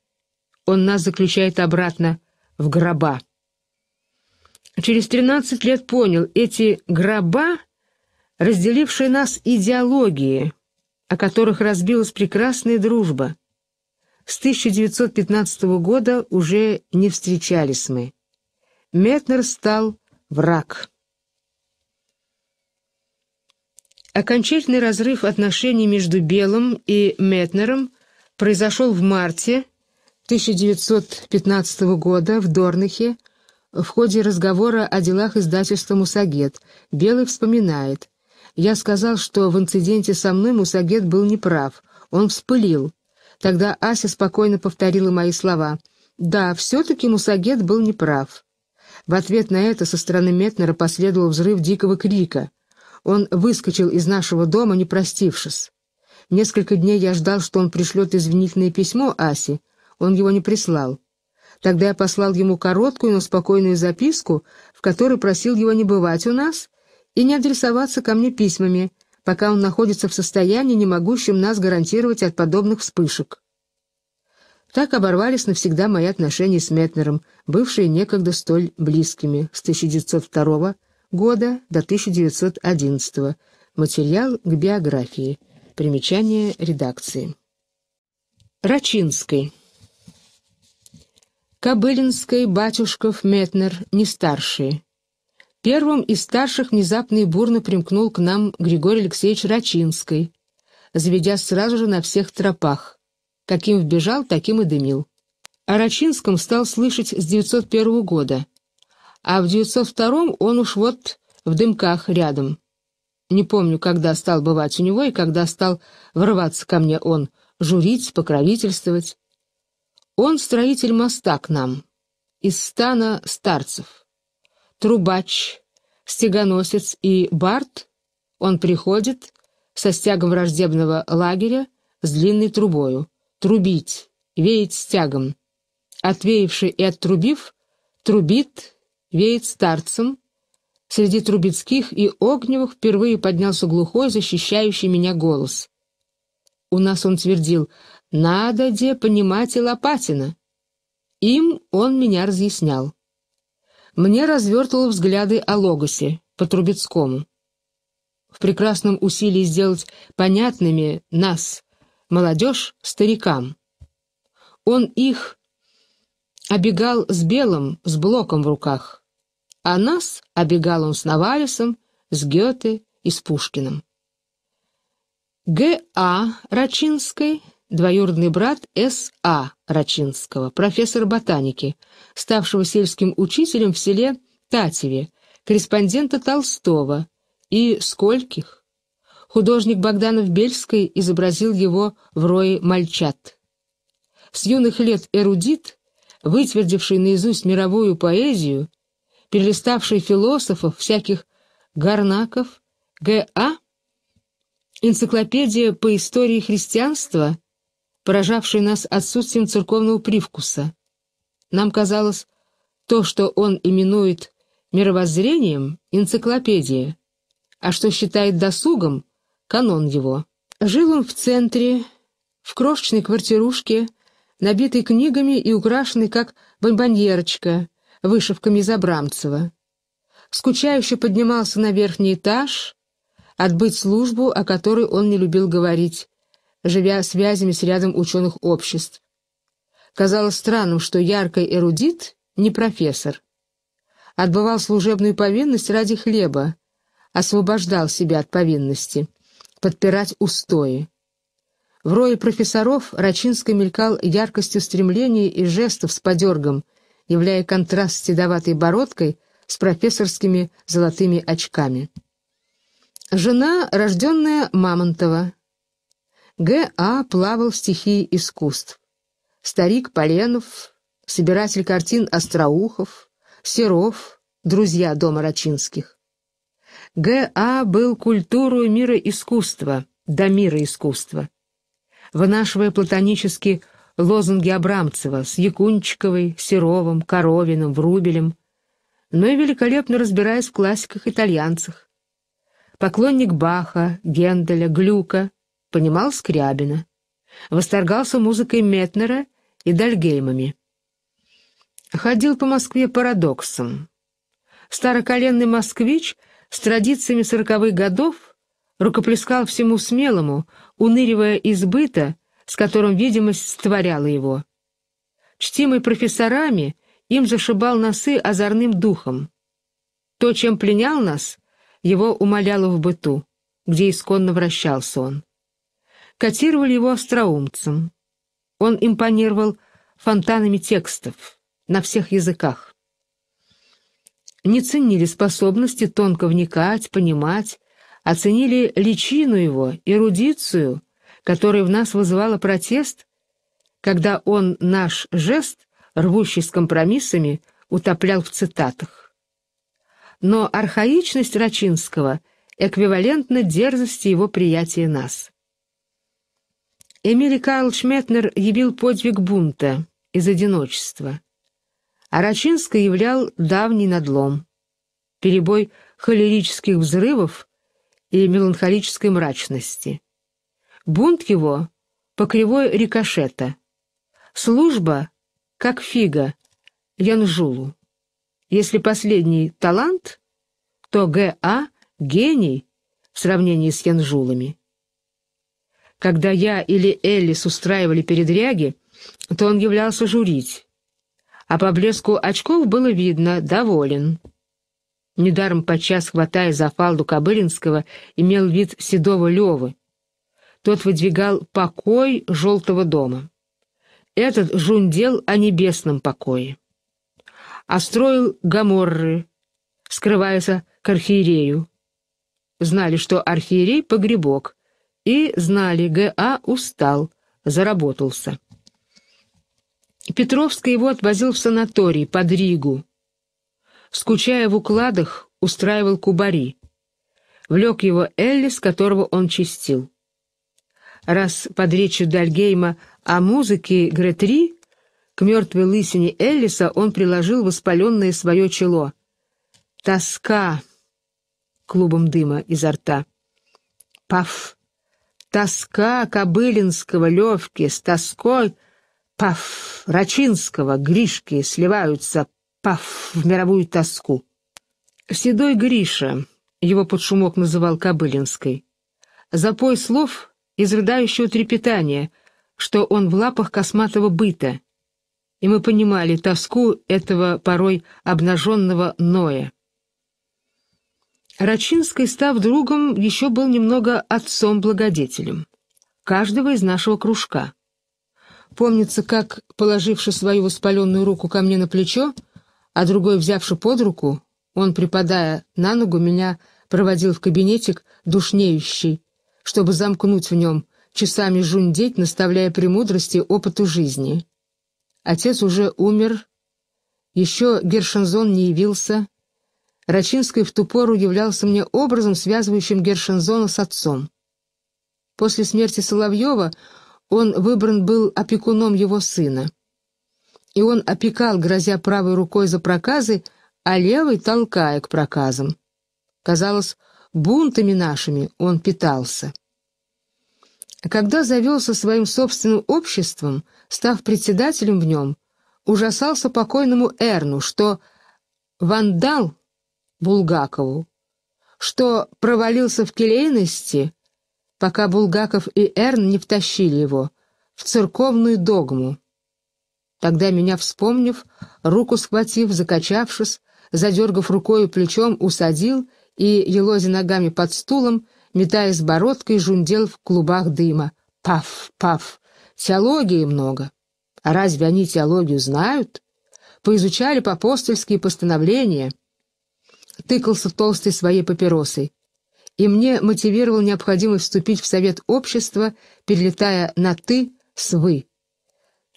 он нас заключает обратно в гроба. Через 13 лет понял, эти гроба, разделившие нас идеологии, о которых разбилась прекрасная дружба. С 1915 года уже не встречались мы. Метнер стал враг. Окончательный разрыв отношений между Белым и Метнером произошел в марте 1915 года в Дорнахе в ходе разговора о делах издательства «Мусагет» Белый вспоминает. «Я сказал, что в инциденте со мной Мусагет был неправ. Он вспылил. Тогда Ася спокойно повторила мои слова. «Да, все-таки Мусагет был неправ». В ответ на это со стороны Метнера последовал взрыв дикого крика. Он выскочил из нашего дома, не простившись. Несколько дней я ждал, что он пришлет извинительное письмо Асе, он его не прислал. Тогда я послал ему короткую, но спокойную записку, в которой просил его не бывать у нас и не адресоваться ко мне письмами, пока он находится в состоянии, не могущем нас гарантировать от подобных вспышек. Так оборвались навсегда мои отношения с Метнером, бывшие некогда столь близкими, с 1902 года до 1911. Материал к биографии. Примечание редакции. Рачинской. Кобылинской, Батюшков, Метнер, не старшие. Первым из старших внезапно и бурно примкнул к нам Григорий Алексеевич Рачинский, заведя сразу же на всех тропах. Каким вбежал, таким и дымил. О Рачинском стал слышать с 901 года, а в 902 он уж вот в дымках рядом. Не помню, когда стал бывать у него и когда стал врываться ко мне он, журить, покровительствовать. Он строитель моста к нам, из стана старцев. Трубач, стегоносец и бард, он приходит со стягом враждебного лагеря с длинной трубою. Трубить, веять стягом. Отвеявший и оттрубив, трубит, веет старцем. Среди трубецких и огневых впервые поднялся глухой, защищающий меня голос. У нас он твердил — надо де понимать и Лопатина. Им он меня разъяснял. Мне развертывал взгляды о Логосе по Трубецкому. В прекрасном усилии сделать понятными нас, молодежь, старикам. Он их обегал с белым, с блоком в руках, а нас обегал он с Наварисом, с Гёте и с Пушкиным. Г.А. Рачинской двоюродный брат С.А. Рачинского, профессора ботаники, ставшего сельским учителем в селе Татеве, корреспондента Толстого и скольких. Художник Богданов-Бельский изобразил его в рое мальчат. С юных лет эрудит, вытвердивший наизусть мировую поэзию, перелиставший философов всяких Гарнаков, Г.А., энциклопедия по истории христианства поражавший нас отсутствием церковного привкуса. Нам казалось, то, что он именует мировоззрением, энциклопедия, а что считает досугом, канон его. Жил он в центре, в крошечной квартирушке, набитой книгами и украшенной, как бомбоньерочка, вышивками из Абрамцева. Скучающе поднимался на верхний этаж, отбыть службу, о которой он не любил говорить, живя связями с рядом ученых обществ. Казалось странным, что яркий эрудит не профессор. Отбывал служебную повинность ради хлеба, освобождал себя от повинности, подпирать устои. В рое профессоров Рачинский мелькал яркостью стремлений и жестов с подергом, являя контраст с седоватой бородкой с профессорскими золотыми очками. Жена, рожденная Мамонтова, Г.А. плавал в стихии искусств. Старик Поленов, собиратель картин Остроухов, Серов, друзья дома Рачинских. Г.А. был культуру мира искусства, до мира искусства. Вынашивая платонически лозунги Абрамцева с Якунчиковой, Серовым, Коровиным, Врубелем, но и великолепно разбираясь в классиках-итальянцах. Поклонник Баха, Генделя, Глюка, понимал Скрябина, восторгался музыкой Метнера и Дальгеймами. Ходил по Москве парадоксом. Староколенный москвич с традициями сороковых годов рукоплескал всему смелому, уныривая из с которым видимость створяла его. Чтимый профессорами, им зашибал носы озорным духом. То, чем пленял нас, его умоляло в быту, где исконно вращался он котировали его остроумцем. Он импонировал фонтанами текстов на всех языках. Не ценили способности тонко вникать, понимать, оценили а личину его, эрудицию, которая в нас вызывала протест, когда он наш жест, рвущий с компромиссами, утоплял в цитатах. Но архаичность Рачинского эквивалентна дерзости его приятия нас. Эмили Карл Метнер явил подвиг бунта из одиночества. А Рачинский являл давний надлом, перебой холерических взрывов и меланхолической мрачности. Бунт его по кривой рикошета. Служба, как фига, Янжулу. Если последний талант, то Г.А. — гений в сравнении с Янжулами. Когда я или Эллис устраивали передряги, то он являлся журить. А по блеску очков было видно, доволен. Недаром подчас, хватая за фалду Кобылинского, имел вид седого Левы. Тот выдвигал покой желтого дома. Этот жундел о небесном покое. Остроил а гаморры, скрываясь к архиерею. Знали, что архиерей — погребок, и знали, Г.А. устал, заработался. Петровский его отвозил в санаторий под Ригу. Скучая в укладах, устраивал кубари. Влек его Эллис, которого он чистил. Раз под речью Дальгейма о музыке Гретри, к мертвой лысине Эллиса он приложил воспаленное свое чело. «Тоска!» — клубом дыма изо рта. «Паф!» Тоска Кобылинского Левки с тоской Паф Рачинского Гришки сливаются Паф в мировую тоску. Седой Гриша, его под шумок называл Кобылинской, запой слов из рыдающего трепетания, что он в лапах косматого быта — и мы понимали тоску этого порой обнаженного Ноя. Рачинский, став другом, еще был немного отцом-благодетелем. Каждого из нашего кружка. Помнится, как, положивши свою воспаленную руку ко мне на плечо, а другой, взявши под руку, он, припадая на ногу, меня проводил в кабинетик душнеющий, чтобы замкнуть в нем, часами жундеть, наставляя премудрости опыту жизни. Отец уже умер, еще Гершензон не явился, Рачинский в ту пору являлся мне образом, связывающим Гершензона с отцом. После смерти Соловьева он выбран был опекуном его сына. И он опекал, грозя правой рукой за проказы, а левой толкая к проказам. Казалось, бунтами нашими он питался. Когда завелся своим собственным обществом, став председателем в нем, ужасался покойному Эрну, что вандал Булгакову, что провалился в келейности, пока Булгаков и Эрн не втащили его в церковную догму. Тогда меня, вспомнив, руку схватив, закачавшись, задергав рукой и плечом, усадил и, елозя ногами под стулом, метаясь бородкой, жундел в клубах дыма. Паф, паф, теологии много. А разве они теологию знают? Поизучали апостольские постановления — тыкался в толстой своей папиросой. И мне мотивировал необходимость вступить в совет общества, перелетая на «ты» с «вы».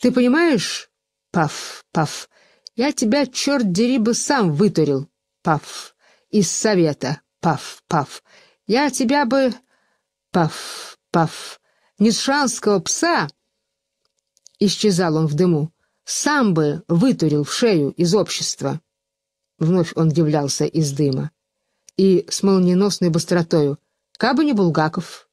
«Ты понимаешь?» «Паф, паф, я тебя, черт дери бы, сам вытурил!» «Паф, из совета!» «Паф, паф, я тебя бы...» «Паф, паф, нишанского пса!» Исчезал он в дыму. «Сам бы вытурил в шею из общества!» Вновь он являлся из дыма. И с молниеносной быстротою. Кабы не Булгаков.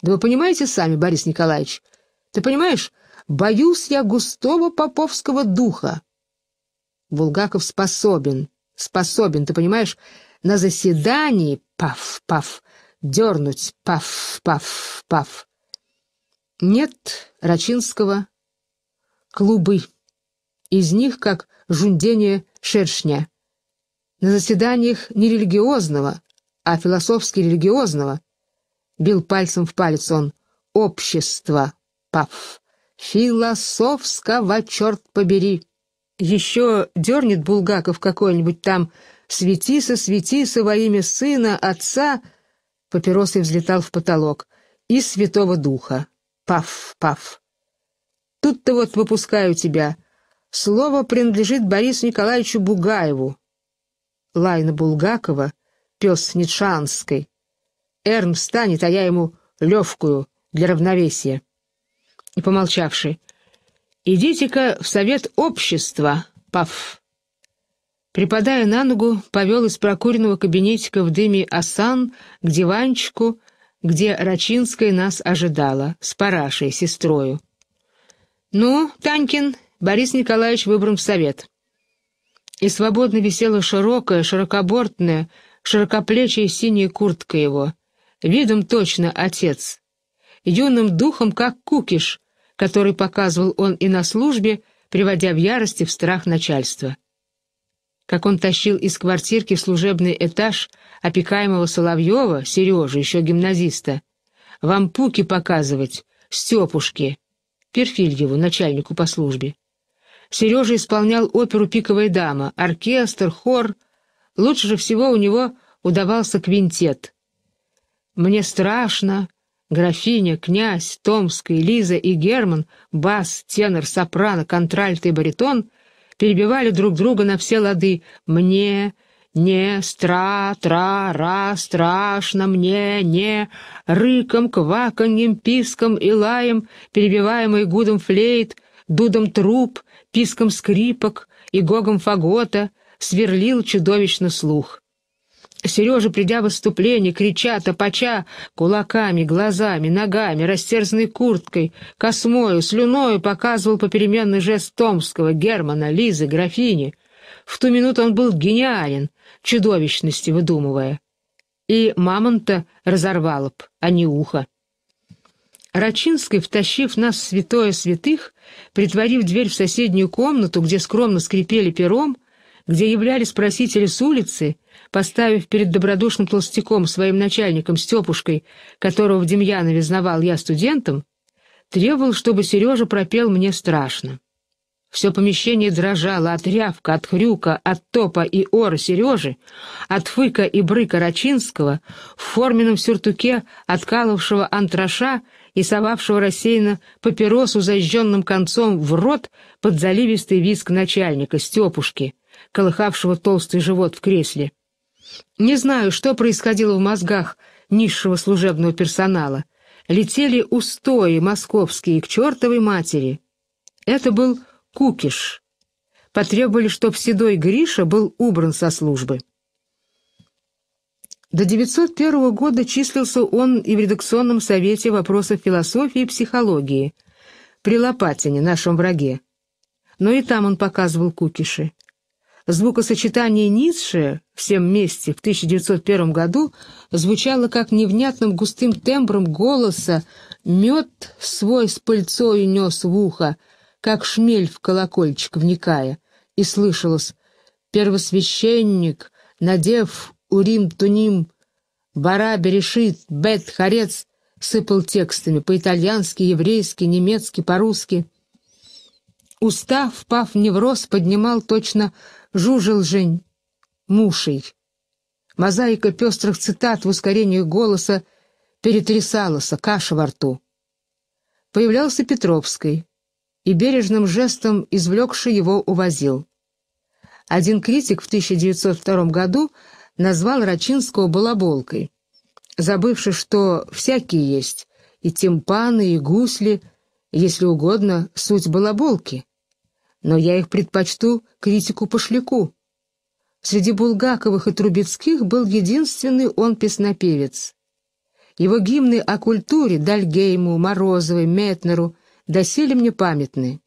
Да вы понимаете сами, Борис Николаевич, ты понимаешь, боюсь я густого поповского духа. Булгаков способен, способен, ты понимаешь, на заседании паф-паф, дернуть паф-паф-паф. Нет Рачинского клубы. Из них как жундение шершня на заседаниях не религиозного, а философски-религиозного, бил пальцем в палец он, общество. паф, философского, черт побери. Еще дернет Булгаков какой-нибудь там «Светиса, светиса во имя сына, отца», папиросой взлетал в потолок, «и святого духа, паф, паф». Тут-то вот выпускаю тебя. Слово принадлежит Борису Николаевичу Бугаеву, Лайна Булгакова, пес Нитшанской. Эрн встанет, а я ему легкую для равновесия. И помолчавший. «Идите-ка в совет общества, паф!» Припадая на ногу, повел из прокуренного кабинетика в дыме Осан к диванчику, где Рачинская нас ожидала, с парашей, сестрою. «Ну, Танькин, Борис Николаевич выбран в совет» и свободно висела широкая, широкобортная, широкоплечья синяя куртка его. Видом точно отец. Юным духом, как кукиш, который показывал он и на службе, приводя в ярости, в страх начальства. Как он тащил из квартирки в служебный этаж опекаемого Соловьева, Сережу, еще гимназиста, вам пуки показывать, Степушке, Перфильеву, начальнику по службе. Сережа исполнял оперу «Пиковая дама», оркестр, хор. Лучше же всего у него удавался квинтет. «Мне страшно», Графиня, князь, Томская, Лиза и Герман, бас, тенор, сопрано, контральт и баритон перебивали друг друга на все лады «мне», «не», «стра», «тра», «ра», «страшно», «мне», «не», рыком, кваканьем, писком и лаем, перебиваемый гудом флейт, дудом труб, писком скрипок и гогом фагота сверлил чудовищно слух. Сережа, придя в выступление, крича, топача, кулаками, глазами, ногами, растерзанной курткой, космою, слюною показывал попеременный жест Томского, Германа, Лизы, графини. В ту минуту он был гениален, чудовищности выдумывая. И мамонта разорвало б, а не ухо. Рачинский, втащив нас в святое святых, притворив дверь в соседнюю комнату, где скромно скрипели пером, где являлись просители с улицы, поставив перед добродушным толстяком своим начальником Степушкой, которого в Демьянове знавал я студентом, требовал, чтобы Сережа пропел «Мне страшно». Все помещение дрожало от рявка, от хрюка, от топа и ора Сережи, от фыка и брыка Рачинского, в форменном сюртуке откалывшего антраша и совавшего рассеянно папиросу зажженным концом в рот под заливистый виск начальника, Степушки, колыхавшего толстый живот в кресле. Не знаю, что происходило в мозгах низшего служебного персонала. Летели устои московские к чертовой матери. Это был кукиш. Потребовали, чтоб седой Гриша был убран со службы. До 901 года числился он и в редакционном совете вопросов философии и психологии при Лопатине, нашем враге. Но и там он показывал кукиши. Звукосочетание Ницше «Всем вместе» в 1901 году звучало как невнятным густым тембром голоса «Мед свой с пыльцой нес в ухо», как шмель в колокольчик вникая, и слышалось «Первосвященник, надев Урим, Туним, Бара, Берешит, Бет, Харец сыпал текстами по-итальянски, еврейски, немецки, по-русски. Уста, впав в невроз, поднимал точно жужел жень мушей. Мозаика пестрых цитат в ускорении голоса перетрясалась, каша во рту. Появлялся Петровский и бережным жестом извлекший его увозил. Один критик в 1902 году назвал Рачинского балаболкой, забывши, что всякие есть, и тимпаны, и гусли, если угодно, суть балаболки. Но я их предпочту критику-пошляку. Среди Булгаковых и Трубецких был единственный он песнопевец. Его гимны о культуре Дальгейму, Морозовой, Метнеру досели мне памятны.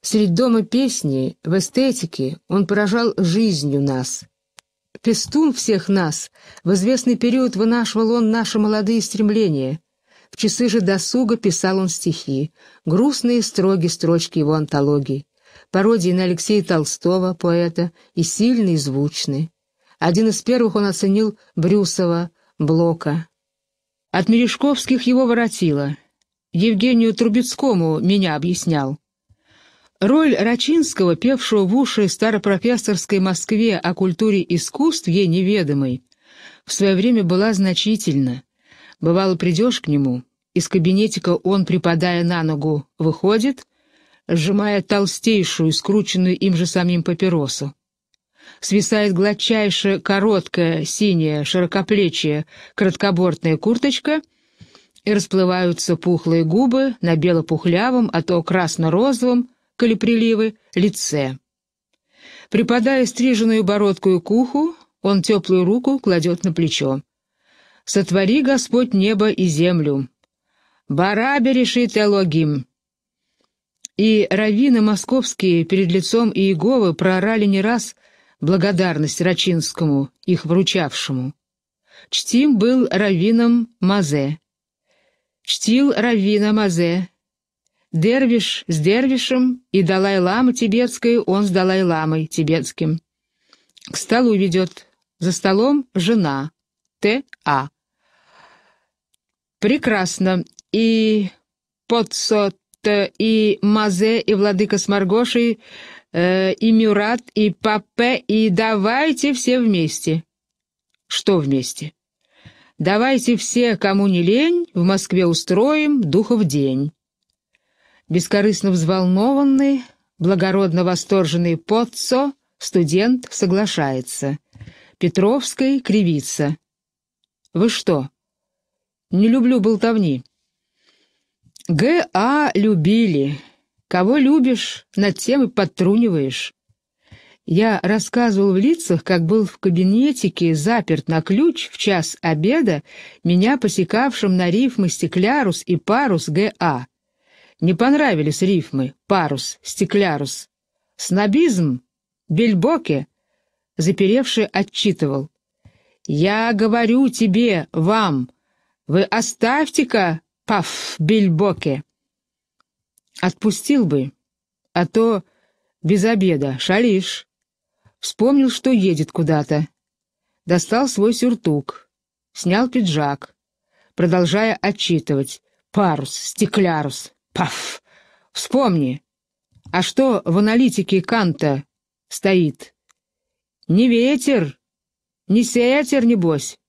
Средь дома песни, в эстетике он поражал жизнью нас — Пестун всех нас. В известный период вынашивал он наши молодые стремления. В часы же досуга писал он стихи, грустные строгие строчки его антологии, пародии на Алексея Толстого, поэта, и сильные, и звучные. Один из первых он оценил Брюсова, Блока. От Мережковских его воротило. Евгению Трубецкому меня объяснял. Роль Рачинского, певшего в уши старопрофессорской Москве о культуре искусств, ей неведомой, в свое время была значительна. Бывало, придешь к нему, из кабинетика он, припадая на ногу, выходит, сжимая толстейшую, скрученную им же самим папиросу. Свисает гладчайшая, короткая, синяя, широкоплечья, краткобортная курточка — и расплываются пухлые губы на белопухлявом, а то красно-розовом, коли приливы, лице. Припадая стриженную бородку и к он теплую руку кладет на плечо. «Сотвори, Господь, небо и землю!» «Барабе решит Элогим!» И раввины московские перед лицом Иеговы проорали не раз благодарность Рачинскому, их вручавшему. Чтим был раввином Мазе. Чтил раввина Мазе, Дервиш с Дервишем и Далай-Лама тибетская, он с Далай-Ламой тибетским. К столу ведет. За столом жена. Т.А. Прекрасно. И Потсот, и Мазе, и Владыка с Маргошей, э, и Мюрат, и Папе, и давайте все вместе. Что вместе? Давайте все, кому не лень, в Москве устроим духов день. Бескорыстно взволнованный, благородно восторженный Потцо, студент, соглашается. Петровской кривится. «Вы что?» «Не люблю болтовни». «Г.А. любили. Кого любишь, над тем и подтруниваешь». Я рассказывал в лицах, как был в кабинетике, заперт на ключ в час обеда, меня посекавшим на рифмы стеклярус и парус Г.А не понравились рифмы «парус», «стеклярус». «Снобизм», «бельбоке», заперевший отчитывал. «Я говорю тебе, вам, вы оставьте-ка, паф, бельбоке». Отпустил бы, а то без обеда, шалишь. Вспомнил, что едет куда-то. Достал свой сюртук, снял пиджак, продолжая отчитывать. «Парус, стеклярус, Паф! Вспомни! А что в аналитике Канта стоит? Не ветер, не сетер, небось.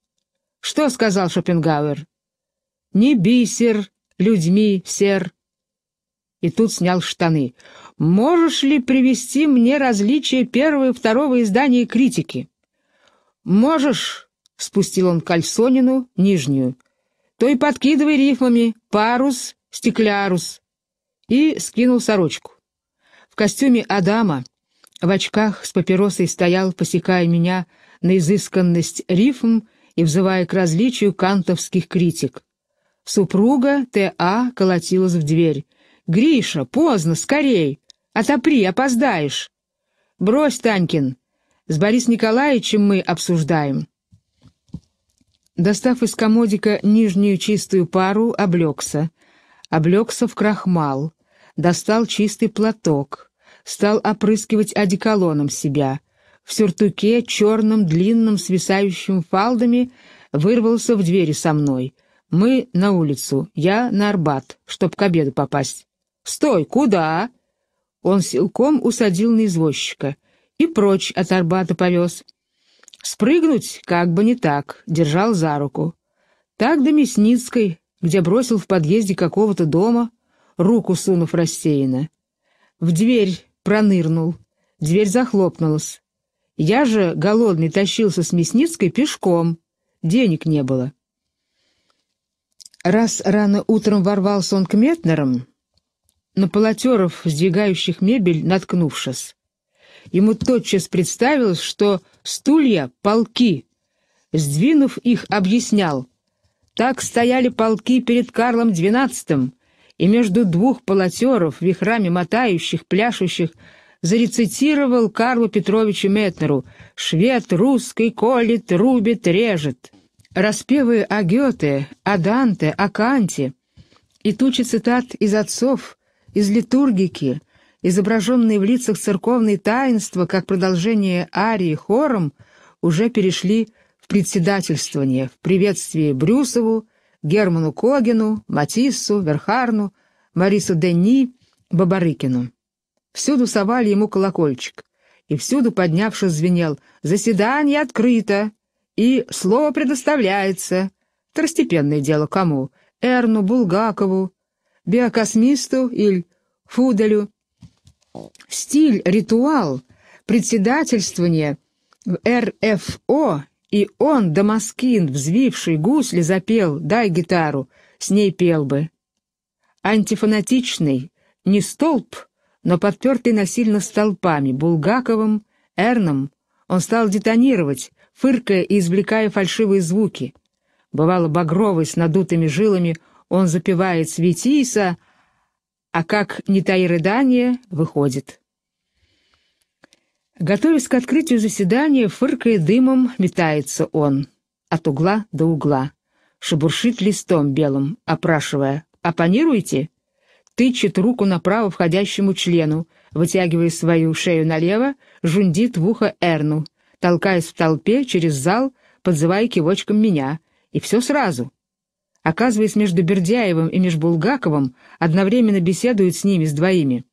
Что сказал Шопенгауэр? Не бисер людьми сер. И тут снял штаны. Можешь ли привести мне различие первого и второго издания критики? Можешь, спустил он кальсонину нижнюю. То и подкидывай рифмами парус, стеклярус, и скинул сорочку. В костюме Адама, в очках с папиросой стоял, посекая меня на изысканность рифм и взывая к различию кантовских критик. Супруга Т.А. колотилась в дверь. «Гриша, поздно, скорей! Отопри, опоздаешь!» «Брось, Танькин! С Борисом Николаевичем мы обсуждаем!» Достав из комодика нижнюю чистую пару, облегся — облегся в крахмал, достал чистый платок, стал опрыскивать одеколоном себя. В сюртуке, черном, длинном, свисающим фалдами, вырвался в двери со мной. Мы на улицу, я на Арбат, чтоб к обеду попасть. «Стой, куда?» Он силком усадил на извозчика и прочь от Арбата повез. Спрыгнуть как бы не так, держал за руку. Так до Мясницкой, где бросил в подъезде какого-то дома, руку сунув рассеянно. В дверь пронырнул, дверь захлопнулась. Я же, голодный, тащился с Мясницкой пешком, денег не было. Раз рано утром ворвался он к Метнерам, на полотеров, сдвигающих мебель, наткнувшись. Ему тотчас представилось, что стулья — полки. Сдвинув их, объяснял — так стояли полки перед Карлом XII, и между двух полотеров, вихрами мотающих, пляшущих, зарецитировал Карлу Петровичу Метнеру «Швед русский колет, рубит, режет». Распевы о Гёте, о Данте, о Канте и тучи цитат из отцов, из литургики, изображенные в лицах церковные таинства как продолжение арии хором, уже перешли председательствование в приветствии Брюсову, Герману Когину, Матиссу, Верхарну, Марису Денни, Бабарыкину. Всюду совали ему колокольчик, и всюду, поднявшись, звенел «Заседание открыто!» и «Слово предоставляется!» Второстепенное дело кому? Эрну, Булгакову, биокосмисту или Фуделю. Стиль, ритуал, председательствование в РФО и он, Дамаскин, взвивший гусли, запел «Дай гитару», с ней пел бы. Антифанатичный, не столб, но подпертый насильно столпами, Булгаковым, Эрном, он стал детонировать, фыркая и извлекая фальшивые звуки. Бывало, багровый, с надутыми жилами, он запевает «Светиса», а как не таи рыдания, выходит. Готовясь к открытию заседания, фыркая дымом, метается он. От угла до угла. Шебуршит листом белым, опрашивая. «Оппонируете?» Тычет руку направо входящему члену, вытягивая свою шею налево, жундит в ухо Эрну, толкаясь в толпе через зал, подзывая кивочком меня. И все сразу. Оказываясь между Бердяевым и между Булгаковым, одновременно беседует с ними, с двоими.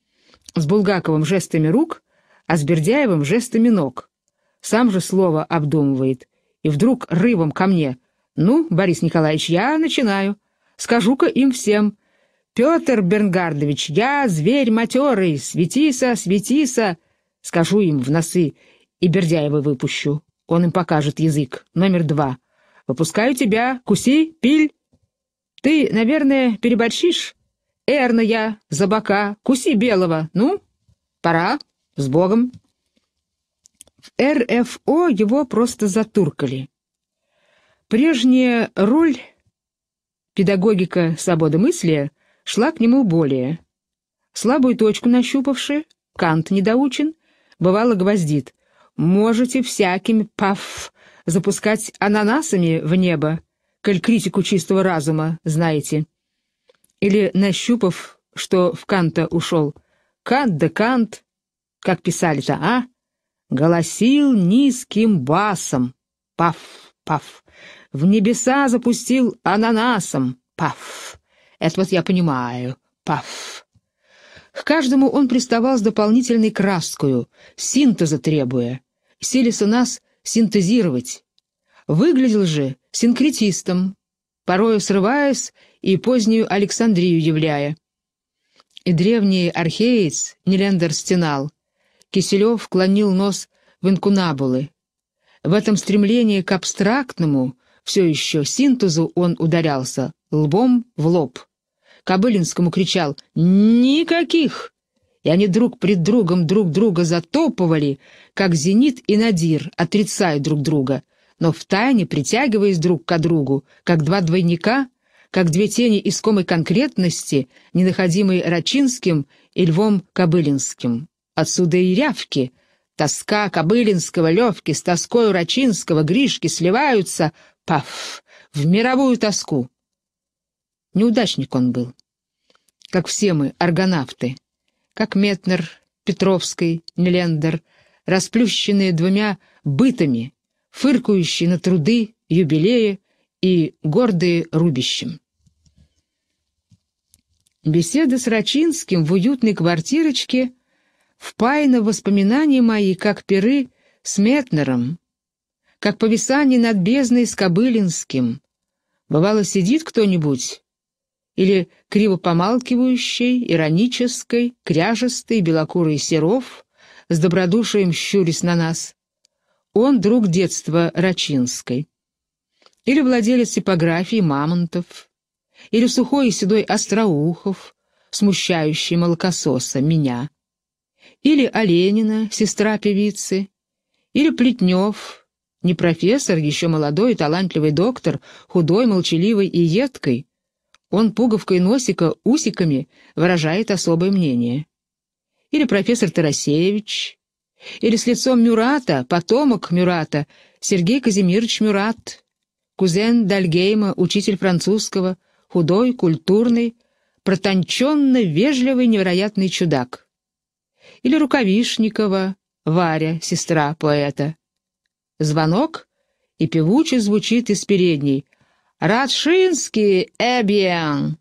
С Булгаковым жестами рук, а с Бердяевым жестами ног. Сам же слово обдумывает. И вдруг рывом ко мне. «Ну, Борис Николаевич, я начинаю. Скажу-ка им всем. Петр Бернгардович, я зверь матерый, светиса, светиса!» Скажу им в носы и Бердяева выпущу. Он им покажет язык. Номер два. Выпускаю тебя, куси, пиль. Ты, наверное, переборщишь? Эрна я, за бока, куси белого. Ну, пора. С Богом. В РФО его просто затуркали. Прежняя роль педагогика свободы мысли шла к нему более. Слабую точку нащупавши, Кант недоучен, бывало гвоздит. «Можете всяким паф запускать ананасами в небо, коль критику чистого разума знаете». Или, нащупав, что в Канта ушел, «Кант да Кант, как писали-то, а? Голосил низким басом. Паф, паф. В небеса запустил ананасом. Паф. Это вот я понимаю. Паф. К каждому он приставал с дополнительной краскую, синтеза требуя, сились у нас синтезировать. Выглядел же синкретистом, порою срываясь и позднюю Александрию являя. И древний археец Нелендер стенал. Киселев клонил нос в инкунабулы. В этом стремлении к абстрактному, все еще синтезу, он ударялся лбом в лоб. Кобылинскому кричал «Никаких!» И они друг пред другом друг друга затопывали, как Зенит и Надир, отрицая друг друга, но втайне притягиваясь друг к другу, как два двойника, как две тени искомой конкретности, ненаходимые Рачинским и Львом Кобылинским. Отсюда и рявки. Тоска Кобылинского, Левки с тоской Урачинского, Гришки сливаются, паф, в мировую тоску. Неудачник он был. Как все мы, аргонавты. Как Метнер, Петровский, Нелендер, расплющенные двумя бытами, фыркающие на труды, юбилеи и гордые рубищем. Беседа с Рачинским в уютной квартирочке — впаяно в воспоминания мои, как перы с Метнером, как повисание над бездной с Кобылинским. Бывало, сидит кто-нибудь, или криво помалкивающий, иронической кряжестый, белокурый Серов, с добродушием щурясь на нас. Он друг детства Рачинской. Или владелец типографии Мамонтов, или сухой и седой Остроухов, смущающий молокососа, меня — или Оленина, сестра певицы, или Плетнев, не профессор, еще молодой и талантливый доктор, худой, молчаливый и едкой. Он пуговкой носика, усиками выражает особое мнение. Или профессор Тарасевич, или с лицом Мюрата, потомок Мюрата, Сергей Казимирович Мюрат, кузен Дальгейма, учитель французского, худой, культурный, протонченно-вежливый невероятный чудак или Рукавишникова, Варя, сестра поэта. Звонок, и певуче звучит из передней. «Радшинский, эбиен!»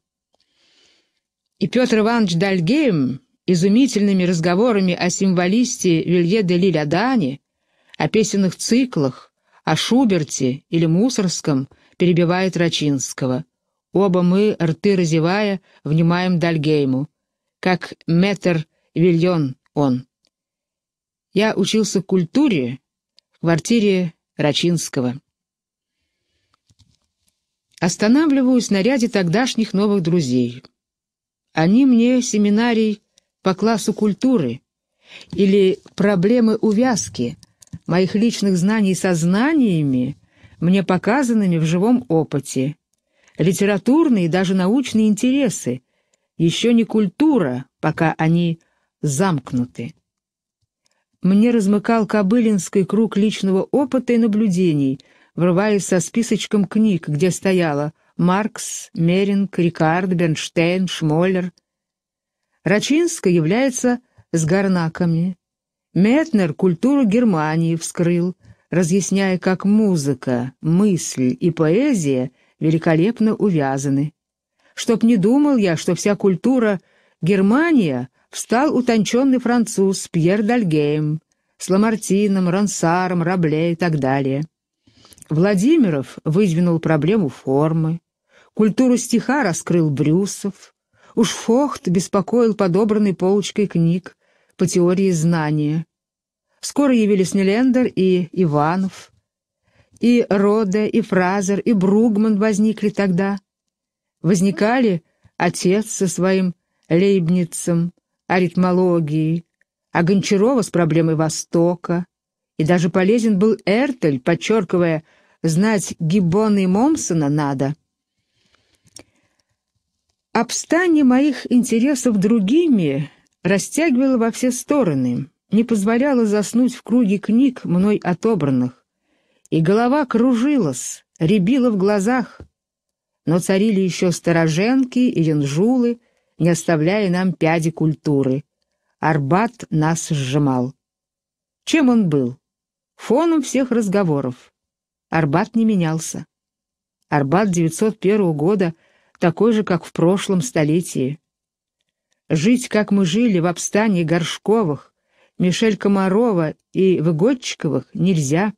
И Петр Иванович Дальгейм изумительными разговорами о символисте Вилье де Лилядане, о песенных циклах, о Шуберте или Мусорском перебивает Рачинского. Оба мы, рты разевая, внимаем Дальгейму. Как метр Вильон он. «Я учился в культуре в квартире Рачинского. Останавливаюсь на ряде тогдашних новых друзей. Они мне семинарий по классу культуры или проблемы увязки моих личных знаний со знаниями, мне показанными в живом опыте, литературные и даже научные интересы, еще не культура, пока они замкнуты. Мне размыкал Кобылинский круг личного опыта и наблюдений, врываясь со списочком книг, где стояло Маркс, Меринг, Рикард, Бернштейн, Шмоллер. Рачинская является с горнаками. Метнер культуру Германии вскрыл, разъясняя, как музыка, мысль и поэзия великолепно увязаны. Чтоб не думал я, что вся культура Германия встал утонченный француз Пьер Дальгейм с Ламартином, Рансаром, Рабле и так далее. Владимиров выдвинул проблему формы, культуру стиха раскрыл Брюсов, уж Фохт беспокоил подобранной полочкой книг по теории знания. Скоро явились Нелендер и Иванов. И Роде, и Фразер, и Бругман возникли тогда. Возникали отец со своим лейбницем, аритмологии, а Гончарова с проблемой Востока. И даже полезен был Эртель, подчеркивая, знать Гиббона и Момсона надо. Обстание моих интересов другими растягивало во все стороны, не позволяло заснуть в круге книг, мной отобранных. И голова кружилась, рябила в глазах. Но царили еще стороженки и янжулы — не оставляя нам пяди культуры. Арбат нас сжимал. Чем он был? Фоном всех разговоров. Арбат не менялся. Арбат 901 года такой же, как в прошлом столетии. Жить, как мы жили в обстании Горшковых, Мишель Комарова и Выгодчиковых нельзя.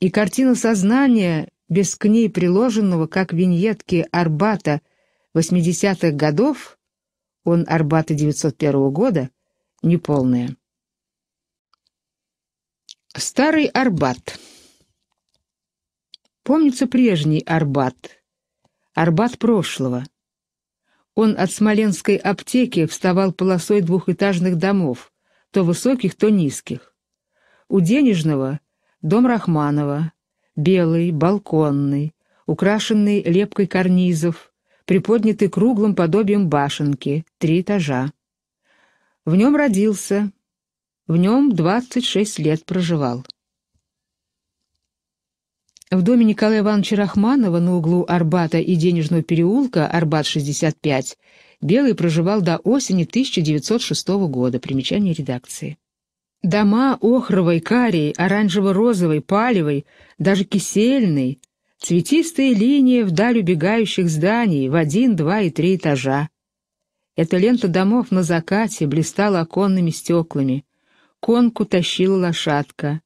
И картина сознания, без к ней приложенного, как виньетки Арбата – 80-х годов, он Арбата 901 года, неполная. Старый Арбат. Помнится прежний Арбат, Арбат прошлого. Он от Смоленской аптеки вставал полосой двухэтажных домов, то высоких, то низких. У Денежного — дом Рахманова, белый, балконный, украшенный лепкой карнизов, приподнятый круглым подобием башенки, три этажа. В нем родился, в нем 26 лет проживал. В доме Николая Ивановича Рахманова на углу Арбата и Денежного переулка, Арбат-65, Белый проживал до осени 1906 года, примечание редакции. Дома охровой, карий, оранжево-розовой, палевой, даже кисельной – Цветистые линии вдаль убегающих зданий в один, два и три этажа. Эта лента домов на закате блистала оконными стеклами. Конку тащила лошадка.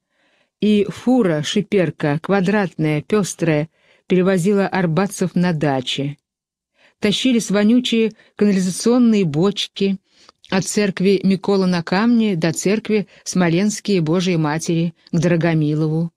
И фура, шиперка, квадратная, пестрая, перевозила арбатцев на даче. Тащились вонючие канализационные бочки от церкви Микола на камне до церкви Смоленские Божьей Матери к Драгомилову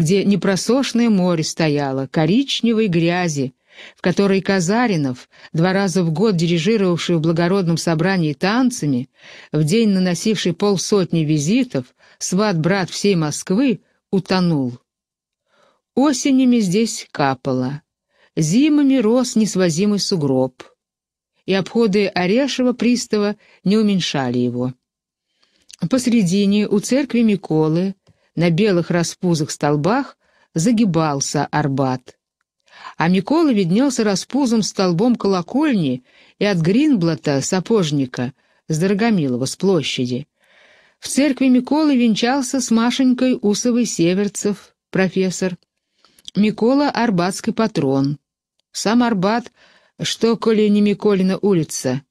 где непросошное море стояло, коричневой грязи, в которой Казаринов, два раза в год дирижировавший в благородном собрании танцами, в день наносивший полсотни визитов, сват-брат всей Москвы, утонул. Осенями здесь капало, зимами рос несвозимый сугроб, и обходы Орешева пристава не уменьшали его. Посредине у церкви Миколы на белых распузых столбах загибался Арбат. А Микола виднелся распузом столбом колокольни и от Гринблата, сапожника, с Дорогомилова, с площади. В церкви Миколы венчался с Машенькой Усовой Северцев, профессор. Микола — арбатский патрон. Сам Арбат, что, коли не Миколина улица.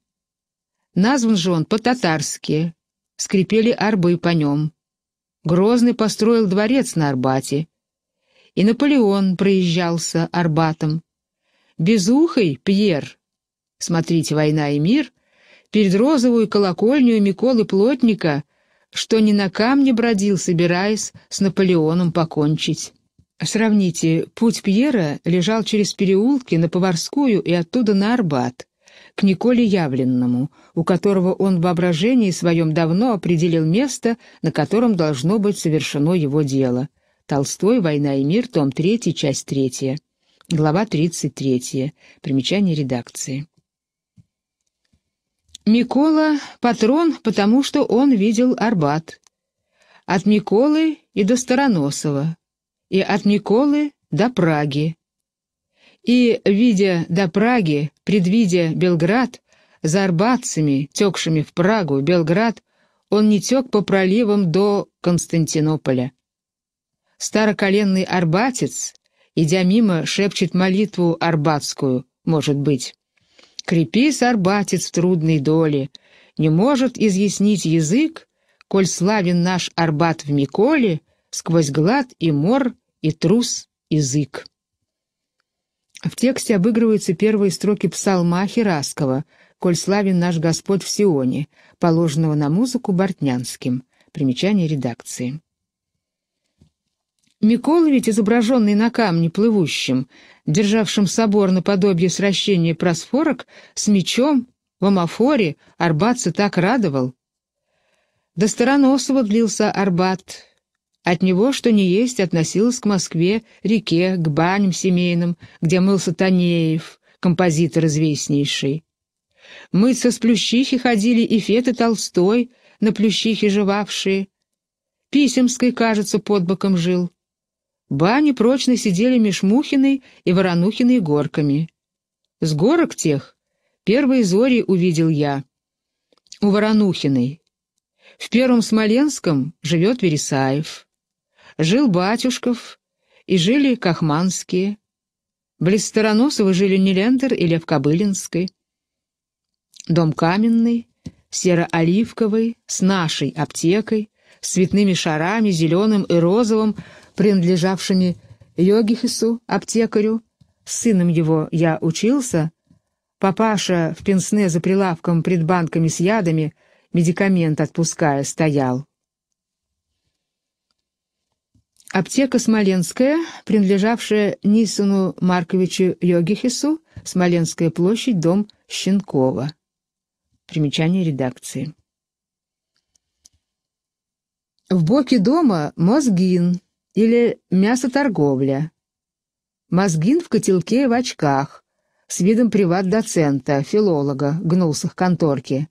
Назван же он по-татарски. Скрипели арбы по нем. Грозный построил дворец на Арбате. И Наполеон проезжался Арбатом. Безухой Пьер, смотрите «Война и мир», перед розовую колокольню Миколы Плотника, что не на камне бродил, собираясь с Наполеоном покончить. Сравните, путь Пьера лежал через переулки на Поварскую и оттуда на Арбат к Николе Явленному, у которого он в воображении своем давно определил место, на котором должно быть совершено его дело. Толстой, «Война и мир», том 3, часть 3, глава 33, примечание редакции. Микола — патрон, потому что он видел Арбат. От Миколы и до Староносова, и от Миколы до Праги. И, видя до Праги, Предвидя Белград, за арбатцами, текшими в Прагу, Белград, он не тек по проливам до Константинополя. Староколенный арбатец, идя мимо, шепчет молитву арбатскую, может быть. «Крепись, арбатец, в трудной доле, не может изъяснить язык, коль славен наш арбат в Миколе, сквозь глад и мор и трус язык». В тексте обыгрываются первые строки псалма Хераскова «Коль славен наш Господь в Сионе», положенного на музыку Бортнянским. Примечание редакции. Микола изображенный на камне плывущим, державшим собор наподобие сращения просфорок, с мечом, в амафоре, Арбатца так радовал. До стороносова длился Арбат, от него, что не есть, относилась к Москве, реке, к баням семейным, где мылся Танеев, композитор известнейший. Мыться с плющихи ходили и Феты Толстой, на плющихе живавшие. Писемской, кажется, под боком жил. Бани прочно сидели меж Мухиной и Воронухиной горками. С горок тех первые зори увидел я. У Воронухиной. В первом Смоленском живет Вересаев. Жил Батюшков и жили Кахманские. Близ Староносова жили Нелендер и Лев Кобылинский. Дом каменный, серо-оливковый, с нашей аптекой, с цветными шарами, зеленым и розовым, принадлежавшими Йогихису, аптекарю. С сыном его я учился. Папаша в пенсне за прилавком пред банками с ядами, медикамент отпуская, стоял. Аптека Смоленская, принадлежавшая Нисону Марковичу Йогихису, Смоленская площадь, дом Щенкова. Примечание редакции. В боке дома мозгин или мясоторговля. Мозгин в котелке и в очках, с видом приват-доцента, филолога, гнулся к конторке.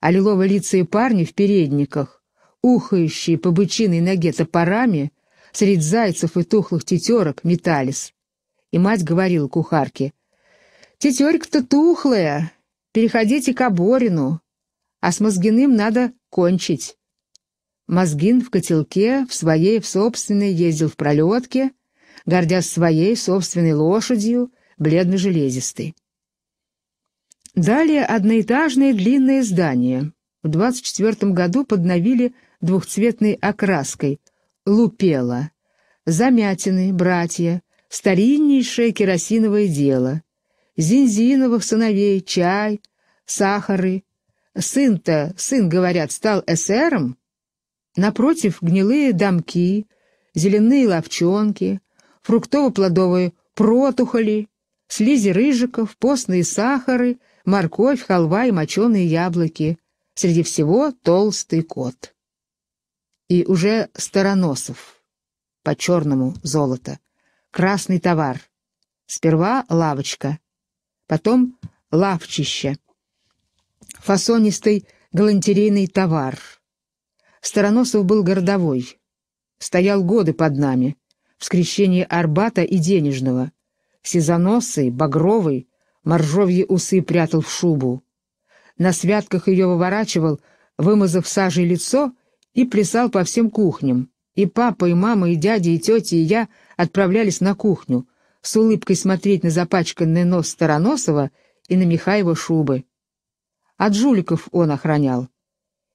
А лилово-лицые парни в передниках, ухающие по бычиной ноге топорами, Средь зайцев и тухлых тетерок метались. И мать говорила кухарке, «Тетерка-то тухлая, переходите к Оборину, а с Мозгиным надо кончить». Мозгин в котелке, в своей, в собственной, ездил в пролетке, гордясь своей собственной лошадью, бледно-железистой. Далее одноэтажное длинное здание. В 24 году подновили двухцветной окраской — Лупела, Замятины, братья, стариннейшее керосиновое дело, Зинзиновых сыновей, чай, сахары. Сын-то, сын, говорят, стал эсером. Напротив гнилые домки, зеленые ловчонки, фруктово-плодовые протухоли, слизи рыжиков, постные сахары, морковь, халва и моченые яблоки. Среди всего толстый кот. И уже Староносов. По-черному золото. Красный товар. Сперва лавочка. Потом лавчище. Фасонистый галантерейный товар. Староносов был городовой. Стоял годы под нами. В скрещении Арбата и Денежного. Сизоносый, багровый, моржовьи усы прятал в шубу. На святках ее выворачивал, вымазав сажей лицо и плясал по всем кухням. И папа, и мама, и дядя, и тетя, и я отправлялись на кухню, с улыбкой смотреть на запачканный нос Староносова и на Михаева шубы. От жуликов он охранял.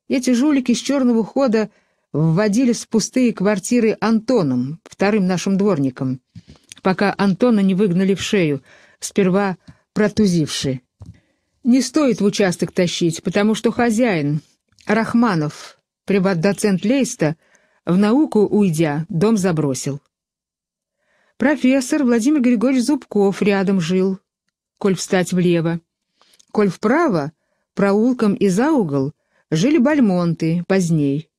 Эти жулики с черного хода вводились в пустые квартиры Антоном, вторым нашим дворником, пока Антона не выгнали в шею, сперва протузивши. Не стоит в участок тащить, потому что хозяин, Рахманов, Приват-доцент Лейста, в науку уйдя, дом забросил. Профессор Владимир Григорьевич Зубков рядом жил, коль встать влево. Коль вправо, проулком и за угол, жили бальмонты, поздней.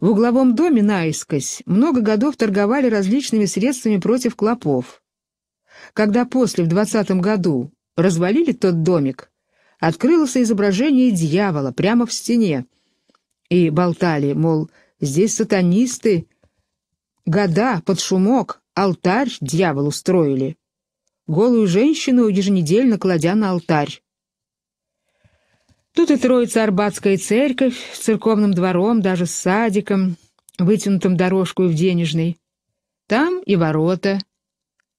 В угловом доме наискось много годов торговали различными средствами против клопов. Когда после, в двадцатом году, развалили тот домик, открылось изображение дьявола прямо в стене, и болтали, мол, здесь сатанисты года под шумок алтарь дьявол устроили. Голую женщину еженедельно кладя на алтарь. Тут и троица Арбатская церковь с церковным двором, даже с садиком, вытянутым дорожку в денежный. Там и ворота.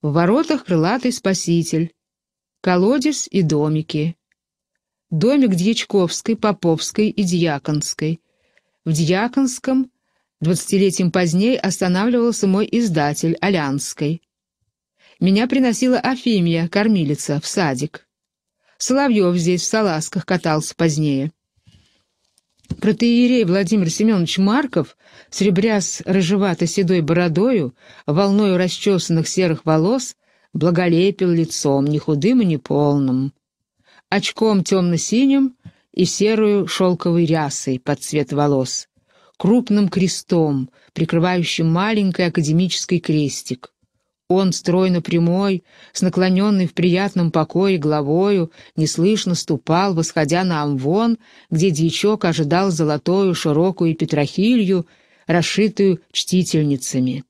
В воротах крылатый спаситель. Колодец и домики. Домик Дьячковской, Поповской и Дьяконской — в Дьяконском, двадцатилетием позднее останавливался мой издатель, Алянской. Меня приносила Афимия, кормилица, в садик. Соловьев здесь в Саласках катался позднее. Протеерей Владимир Семенович Марков, сребряс рыжевато-седой бородою, волною расчесанных серых волос, благолепил лицом, ни худым и ни полным. Очком темно-синим, и серую шелковой рясой под цвет волос, крупным крестом, прикрывающим маленький академический крестик. Он, стройно прямой, с наклоненной в приятном покое головою, неслышно ступал, восходя на амвон, где дьячок ожидал золотую широкую петрохилью, расшитую чтительницами.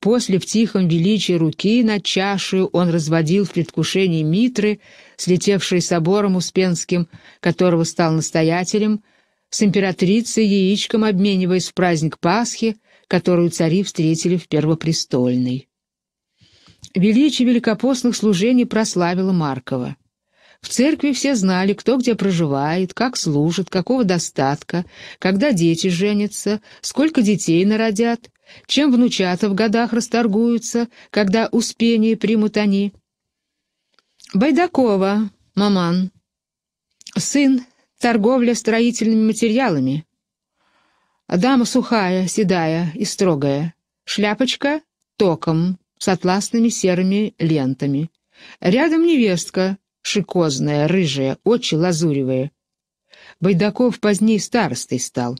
После в тихом величии руки над чашей он разводил в предвкушении Митры, слетевшей собором Успенским, которого стал настоятелем, с императрицей яичком обмениваясь в праздник Пасхи, которую цари встретили в Первопрестольной. Величие великопостных служений прославило Маркова. В церкви все знали, кто где проживает, как служит, какого достатка, когда дети женятся, сколько детей народят, чем внучата в годах расторгуются, когда успение примут они. Байдакова, маман. Сын, торговля строительными материалами. Дама сухая, седая и строгая. Шляпочка током с атласными серыми лентами. Рядом невестка, шикозная, рыжая, очи лазуревые. Байдаков поздней старостой стал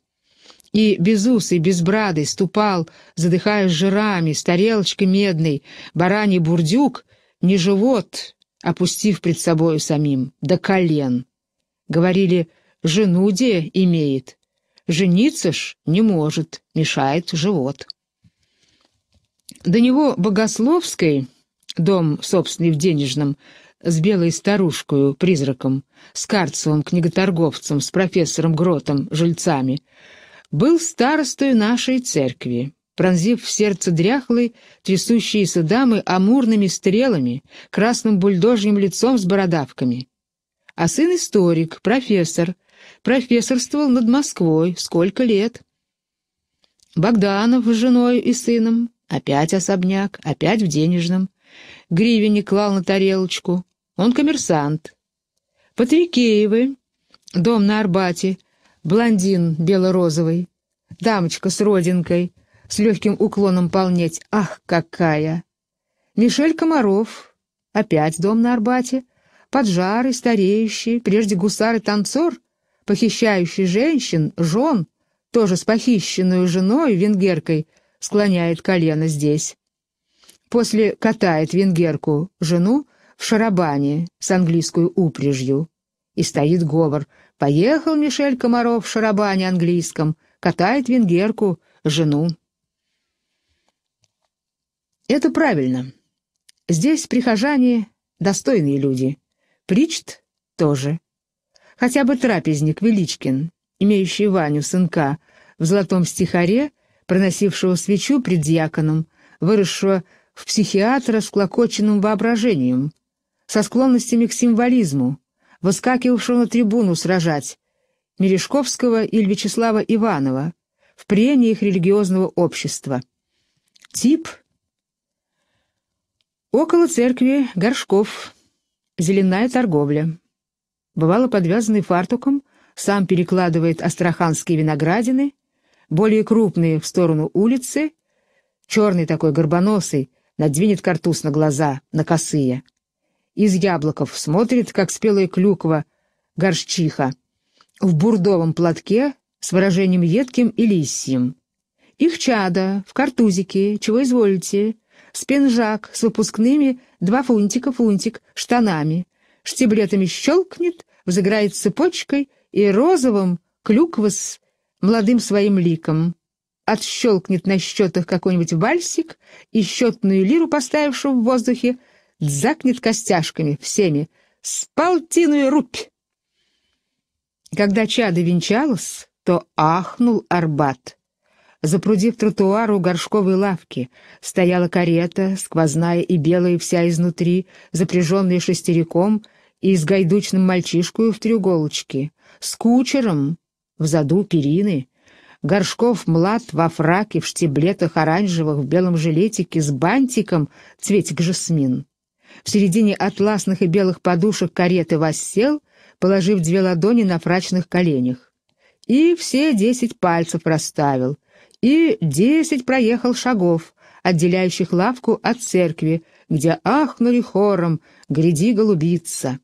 и без усы, без безбрадый ступал, задыхаясь жирами, с тарелочкой медной, бараний бурдюк, не живот, опустив пред собою самим, до колен. Говорили, жену де имеет, жениться ж не может, мешает живот. До него Богословской, дом собственный в Денежном, с белой старушкою, призраком, с Карцевым, книготорговцем, с профессором Гротом, жильцами — был старостою нашей церкви, пронзив в сердце дряхлой, трясущиеся дамы амурными стрелами, красным бульдожьим лицом с бородавками. А сын историк, профессор, профессорствовал над Москвой сколько лет. Богданов с женой и сыном, опять особняк, опять в денежном. Гривень клал на тарелочку, он коммерсант. Патрикеевы, дом на Арбате, блондин бело-розовый, дамочка с родинкой, с легким уклоном полнеть, ах, какая! Мишель Комаров, опять дом на Арбате, поджарый, стареющий, прежде гусар и танцор, похищающий женщин, жен, тоже с похищенную женой, венгеркой, склоняет колено здесь. После катает венгерку, жену, в шарабане с английскую упряжью. И стоит говор — Поехал Мишель Комаров в шарабане английском, катает венгерку, жену. Это правильно. Здесь прихожане достойные люди. Причт тоже. Хотя бы трапезник Величкин, имеющий Ваню, сынка, в золотом стихаре, проносившего свечу пред дьяконом, выросшего в психиатра с клокоченным воображением, со склонностями к символизму, выскакивавшего на трибуну сражать, Мережковского и Вячеслава Иванова, в прениях религиозного общества. Тип Около церкви горшков, зеленая торговля. Бывало подвязанный фартуком, сам перекладывает астраханские виноградины, более крупные в сторону улицы, черный такой горбоносый, надвинет картуз на глаза, на косые из яблоков, смотрит, как спелая клюква, горшчиха, в бурдовом платке с выражением едким и лисьим. Их чада, в картузике, чего изволите, спинжак с выпускными, два фунтика, фунтик, штанами, штиблетами щелкнет, взыграет цепочкой и розовым клюква с молодым своим ликом. Отщелкнет на счетах какой-нибудь вальсик и счетную лиру, поставившую в воздухе, дзакнет костяшками всеми. С полтиной рубь! Когда чадо венчалось, то ахнул Арбат. Запрудив тротуар у горшковой лавки, стояла карета, сквозная и белая вся изнутри, запряженная шестериком и с гайдучным мальчишкою в треуголочке, с кучером в заду перины, Горшков млад во фраке, в штиблетах оранжевых, в белом жилетике, с бантиком, цветик жасмин. В середине атласных и белых подушек кареты воссел, положив две ладони на прачных коленях. И все десять пальцев расставил, и десять проехал шагов, отделяющих лавку от церкви, где ахнули хором «Гряди, голубица!».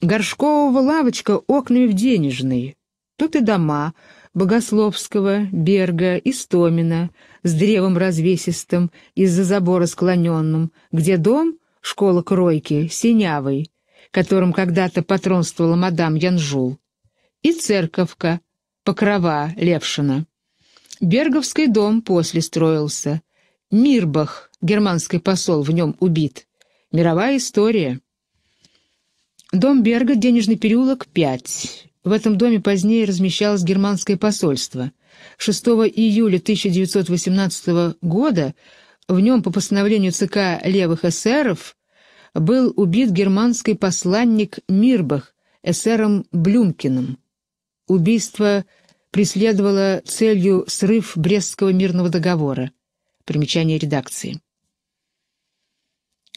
Горшкового лавочка окнами в денежные. Тут и дома Богословского, Берга, Истомина, с древом развесистым, из-за забора склоненным, где дом, школа кройки, синявый, которым когда-то патронствовала мадам Янжул, и церковка, покрова Левшина. Берговский дом после строился. Мирбах, германский посол, в нем убит. Мировая история. Дом Берга, денежный переулок, 5. В этом доме позднее размещалось германское посольство — 6 июля 1918 года в нем по постановлению ЦК левых эсеров был убит германский посланник Мирбах эсером Блюмкиным. Убийство преследовало целью срыв Брестского мирного договора. Примечание редакции.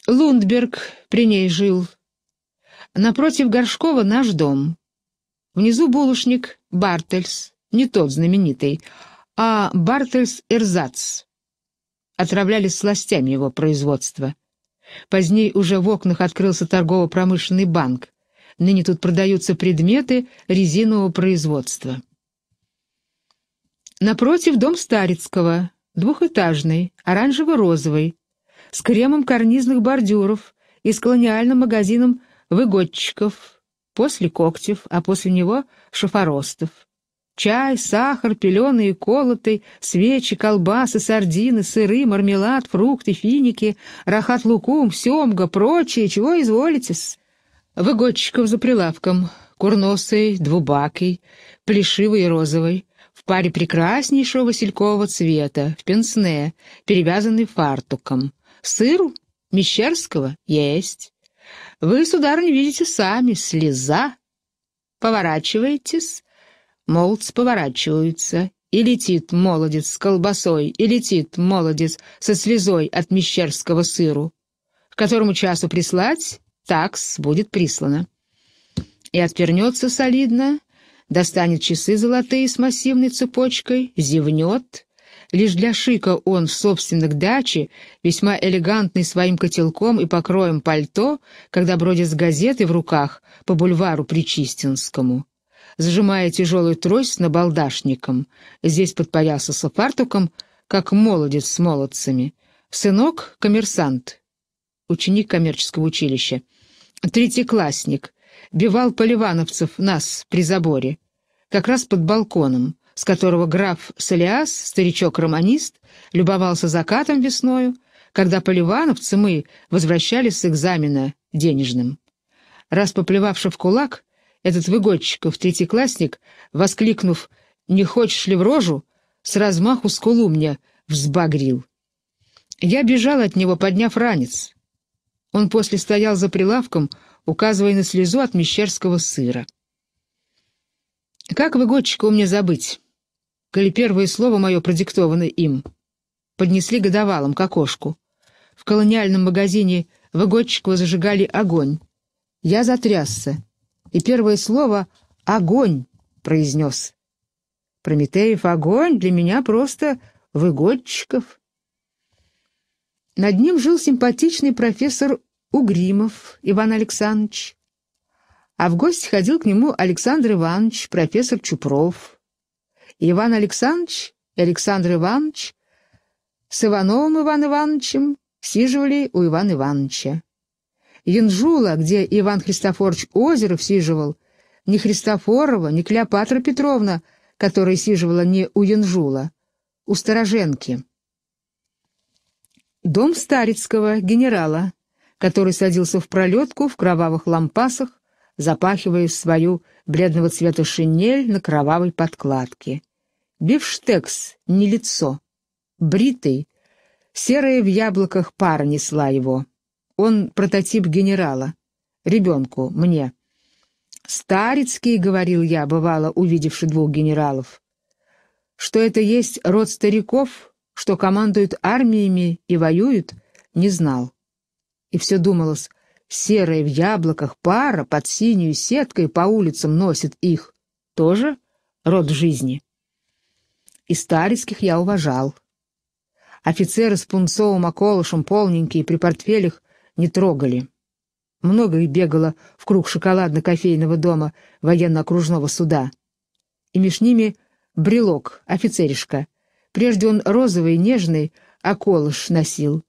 Лундберг при ней жил. Напротив Горшкова наш дом. Внизу булочник Бартельс не тот знаменитый, а Бартельс Эрзац. Отравляли сластями его производства. Поздней уже в окнах открылся торгово-промышленный банк. Ныне тут продаются предметы резинового производства. Напротив дом Старицкого, двухэтажный, оранжево-розовый, с кремом карнизных бордюров и с колониальным магазином выгодчиков, после Когтев, а после него — Шафоростов. Чай, сахар, пеленый и колотый, свечи, колбасы, сардины, сыры, мармелад, фрукты, финики, рахат-лукум, семга, прочее, чего изволитесь. Выгодчиков за прилавком, курносый, двубакий, плешивый и розовый, в паре прекраснейшего василькового цвета, в пенсне, перевязанный фартуком. Сыру мещерского есть. Вы, сударыня, видите сами, слеза. Поворачиваетесь Молодц поворачивается, и летит молодец с колбасой, и летит молодец со слезой от мещерского сыру. К которому часу прислать, такс будет прислано. И отвернется солидно, достанет часы золотые с массивной цепочкой, зевнет. Лишь для шика он в собственных даче, весьма элегантный своим котелком и покроем пальто, когда бродит с газеты в руках по бульвару Причистинскому сжимая тяжелую трость с набалдашником. Здесь подпоясался фартуком, как молодец с молодцами. Сынок — коммерсант, ученик коммерческого училища. Третьеклассник. Бивал поливановцев нас при заборе. Как раз под балконом, с которого граф Солиас, старичок-романист, любовался закатом весною, когда поливановцы мы возвращались с экзамена денежным. Раз поплевавши в кулак, этот выгодчиков третьеклассник, воскликнув «Не хочешь ли в рожу?», с размаху скулу мне взбагрил. Я бежал от него, подняв ранец. Он после стоял за прилавком, указывая на слезу от мещерского сыра. Как выгодчика мне забыть, коли первое слово мое продиктовано им? Поднесли годовалом к окошку. В колониальном магазине Выгодчикова зажигали огонь. Я затрясся и первое слово «огонь» произнес. Прометеев огонь для меня просто выгодчиков. Над ним жил симпатичный профессор Угримов Иван Александрович. А в гости ходил к нему Александр Иванович, профессор Чупров. И Иван Александрович и Александр Иванович с Ивановым Иван Ивановичем сиживали у Ивана Ивановича. Янжула, где Иван Христофорович Озеров сиживал, ни Христофорова, ни Клеопатра Петровна, которая сиживала не у Янжула, у Стороженки. Дом Старицкого, генерала, который садился в пролетку в кровавых лампасах, запахивая свою бледного цвета шинель на кровавой подкладке. Бифштекс, не лицо, бритый, серая в яблоках пара несла его. Он прототип генерала. Ребенку, мне. «Старицкий», — говорил я, бывало, увидевши двух генералов, что это есть род стариков, что командуют армиями и воюют, не знал. И все думалось, серая в яблоках пара под синюю сеткой по улицам носит их. Тоже род жизни. И старицких я уважал. Офицеры с пунцовым околышем полненькие при портфелях не трогали. Много их бегало в круг шоколадно-кофейного дома военно-окружного суда. И меж ними брелок, офицеришка. Прежде он розовый, нежный, а колыш носил.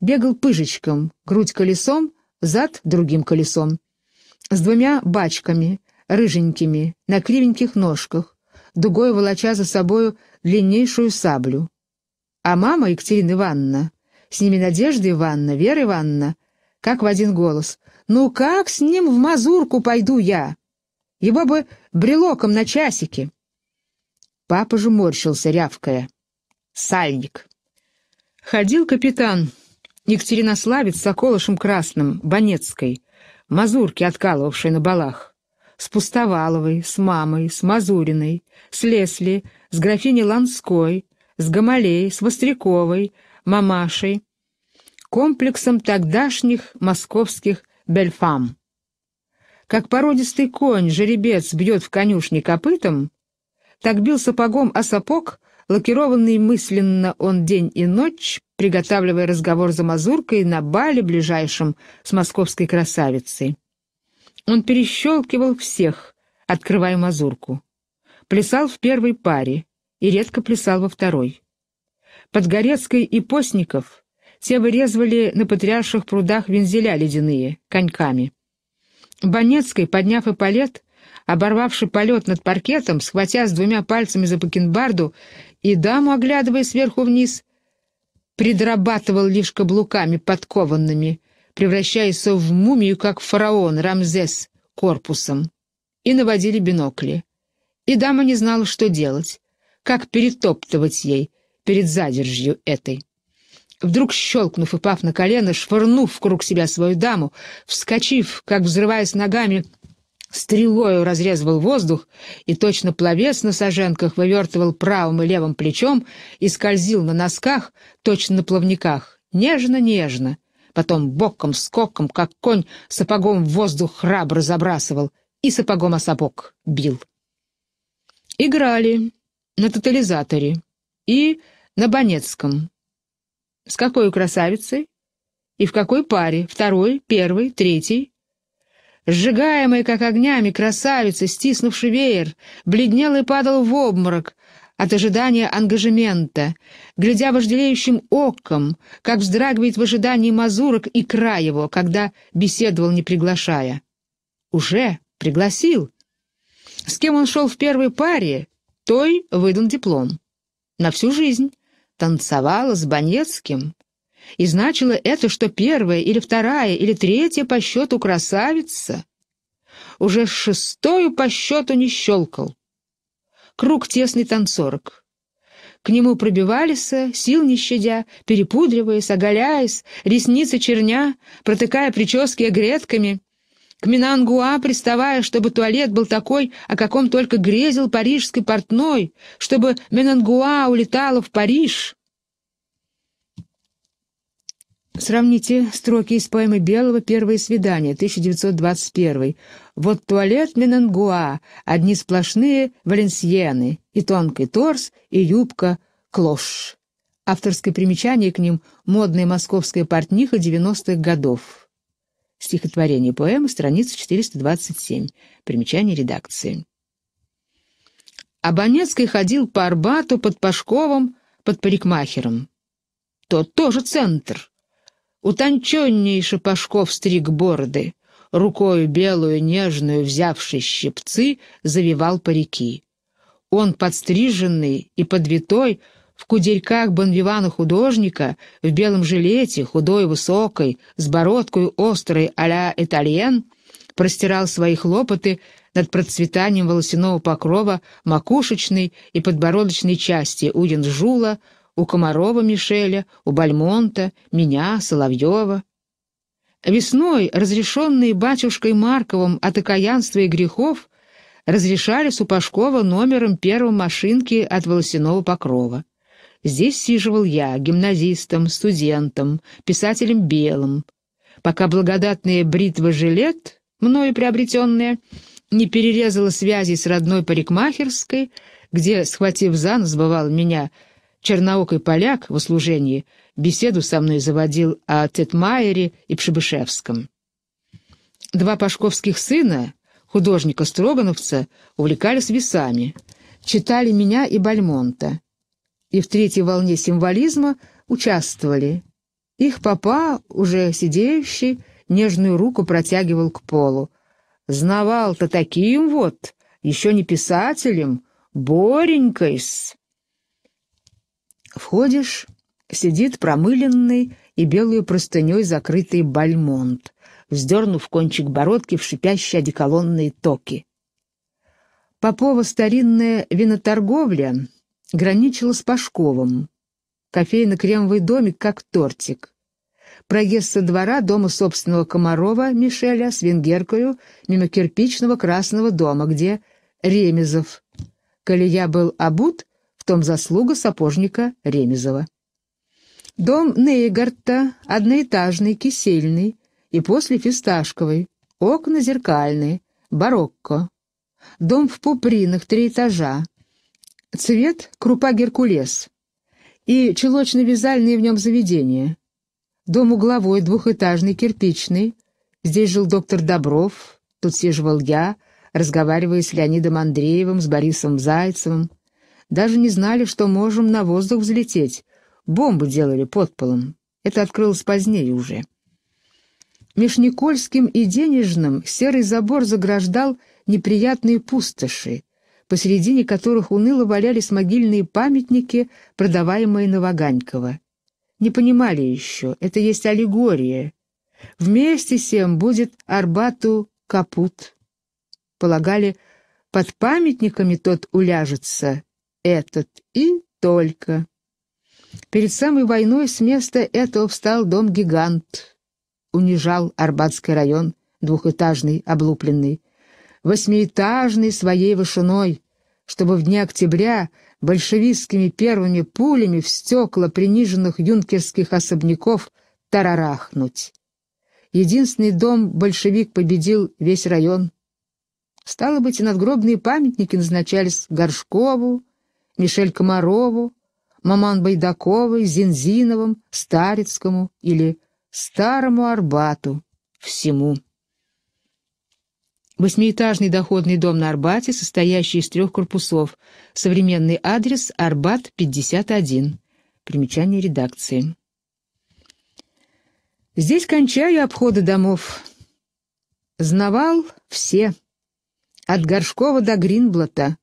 Бегал пыжечком, грудь колесом, зад другим колесом. С двумя бачками, рыженькими, на кривеньких ножках, дугой волоча за собою длиннейшую саблю. А мама Екатерина Ивановна, с ними Надежда Ивановна, Вера Ивановна — как в один голос. «Ну как с ним в мазурку пойду я? Его бы брелоком на часики!» Папа же морщился, рявкая. «Сальник!» Ходил капитан Екатеринославец с околышем красным, Бонецкой, мазурки, откалывавшей на балах, с Пустоваловой, с мамой, с Мазуриной, с Лесли, с графиней Ланской, с Гамалей, с Востряковой, мамашей, комплексом тогдашних московских бельфам. Как породистый конь жеребец бьет в конюшне копытом, так бил сапогом о сапог, лакированный мысленно он день и ночь, приготавливая разговор за мазуркой на бале ближайшем с московской красавицей. Он перещелкивал всех, открывая мазурку. Плясал в первой паре и редко плясал во второй. Под Горецкой и Постников те вырезывали на потрясших прудах вензеля ледяные, коньками. Бонецкой, подняв и палет, оборвавший полет над паркетом, схватя с двумя пальцами за бакенбарду и даму, оглядывая сверху вниз, придрабатывал лишь каблуками подкованными, превращаясь в мумию, как фараон Рамзес, корпусом. И наводили бинокли. И дама не знала, что делать, как перетоптывать ей перед задержью этой. Вдруг, щелкнув и пав на колено, швырнув вокруг себя свою даму, вскочив, как взрываясь ногами, стрелою разрезывал воздух и точно пловец на саженках вывертывал правым и левым плечом и скользил на носках, точно на плавниках, нежно-нежно. Потом боком, скоком, как конь, сапогом в воздух храбро забрасывал и сапогом о сапог бил. Играли на тотализаторе и на Бонецком, с какой красавицей? И в какой паре? Второй, первый, третий? Сжигаемая, как огнями, красавица, стиснувший веер, бледнел и падал в обморок от ожидания ангажемента, глядя вожделеющим оком, как вздрагивает в ожидании мазурок и край его, когда беседовал, не приглашая. Уже пригласил. С кем он шел в первой паре, той выдан диплом. На всю жизнь танцевала с Банецким, и значило это, что первая или вторая или третья по счету красавица уже шестую по счету не щелкал. Круг тесный танцорок. К нему пробивались, э, сил не щадя, перепудриваясь, оголяясь, ресницы черня, протыкая прически гретками — к Минангуа, приставая, чтобы туалет был такой, о каком только грезил парижский портной, чтобы Минангуа улетала в Париж. Сравните строки из поэмы Белого «Первое свидание» 1921. «Вот туалет Минангуа, одни сплошные валенсиены, и тонкий торс, и юбка клош». Авторское примечание к ним «Модная московская портниха 90-х годов». Стихотворение поэмы, страница 427. Примечание редакции. Абонецкий ходил по Арбату под Пашковым, под парикмахером. Тот тоже центр. Утонченнейший Пашков стриг бороды, рукою белую нежную взявший щипцы, завивал парики. Он подстриженный и подвитой, в кудельках Бонвивана художника, в белом жилете, худой, высокой, с бородкой острой а-ля итальен, простирал свои хлопоты над процветанием волосяного покрова макушечной и подбородочной части у Янжула, у Комарова Мишеля, у Бальмонта, меня, Соловьева. Весной, разрешенные батюшкой Марковым от окаянства и грехов, разрешали Супашкова номером первой машинки от волосяного покрова. Здесь сиживал я, гимназистом, студентом, писателем белым, пока благодатная бритва-жилет, мною приобретенная, не перерезала связи с родной парикмахерской, где, схватив за нос, бывал меня, черноокой поляк в услужении, беседу со мной заводил о Тетмайере и Пшебышевском. Два пашковских сына, художника-строгановца, увлекались весами, читали меня и Бальмонта и в третьей волне символизма участвовали. Их папа, уже сидеющий, нежную руку протягивал к полу. «Знавал-то таким вот, еще не писателем, Боренькой-с!» Входишь, сидит промыленный и белую простыней закрытый бальмонт, вздернув кончик бородки в шипящие одеколонные токи. Попова старинная виноторговля граничила с Пашковым. Кофейно-кремовый домик, как тортик. Проезд со двора дома собственного Комарова Мишеля с венгеркою мимо кирпичного красного дома, где Ремезов. Колея был обут, в том заслуга сапожника Ремезова. Дом Нейгарта, одноэтажный, кисельный, и после фисташковый, окна зеркальные, барокко. Дом в Пупринах, три этажа, Цвет — крупа Геркулес и челочно-вязальные в нем заведения. Дом угловой, двухэтажный, кирпичный. Здесь жил доктор Добров, тут сиживал я, разговаривая с Леонидом Андреевым, с Борисом Зайцевым. Даже не знали, что можем на воздух взлететь. Бомбы делали под полом. Это открылось позднее уже. Меж Никольским и Денежным серый забор заграждал неприятные пустоши, посередине которых уныло валялись могильные памятники, продаваемые Новоганькова Не понимали еще, это есть аллегория. Вместе с тем будет Арбату капут. Полагали, под памятниками тот уляжется, этот и только. Перед самой войной с места этого встал дом-гигант. Унижал Арбатский район, двухэтажный, облупленный восьмиэтажный своей вышиной, чтобы в дни октября большевистскими первыми пулями в стекла приниженных юнкерских особняков тарарахнуть. Единственный дом большевик победил весь район. Стало быть, и надгробные памятники назначались Горшкову, Мишель Комарову, Маман Байдаковой, Зинзиновым, Старицкому или Старому Арбату, всему. Восьмиэтажный доходный дом на Арбате, состоящий из трех корпусов. Современный адрес Арбат, 51. Примечание редакции. Здесь кончаю обходы домов. Знавал все. От Горшкова до Гринблота.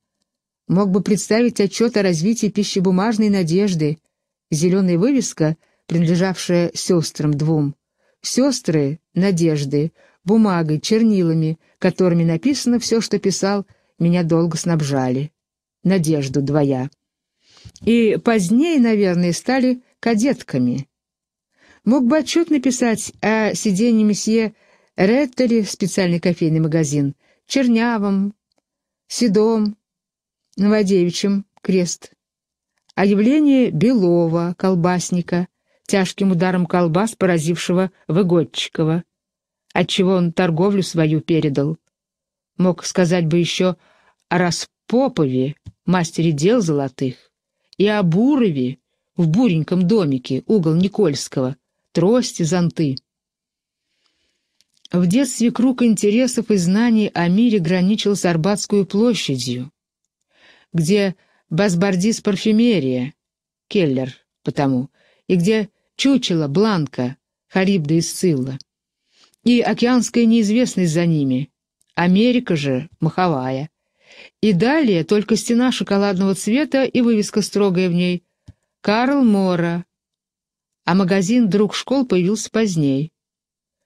Мог бы представить отчет о развитии пищебумажной надежды. Зеленая вывеска, принадлежавшая сестрам двум. Сестры надежды, бумагой, чернилами, которыми написано все, что писал, меня долго снабжали. Надежду двоя. И позднее, наверное, стали кадетками. Мог бы отчет написать о сидении месье Реттеле, специальный кофейный магазин, Чернявом, Седом, Новодевичем, Крест, о явлении Белова, колбасника, тяжким ударом колбас, поразившего Выгодчикова, отчего он торговлю свою передал. Мог сказать бы еще о Распопове, мастере дел золотых, и о Бурове в буреньком домике, угол Никольского, трости, зонты. В детстве круг интересов и знаний о мире граничил с Арбатскую площадью, где басбардис парфюмерия, Келлер потому, и где чучело, бланка, харибда и сцилла и океанская неизвестность за ними. Америка же маховая. И далее только стена шоколадного цвета и вывеска строгая в ней «Карл Мора». А магазин «Друг школ» появился поздней.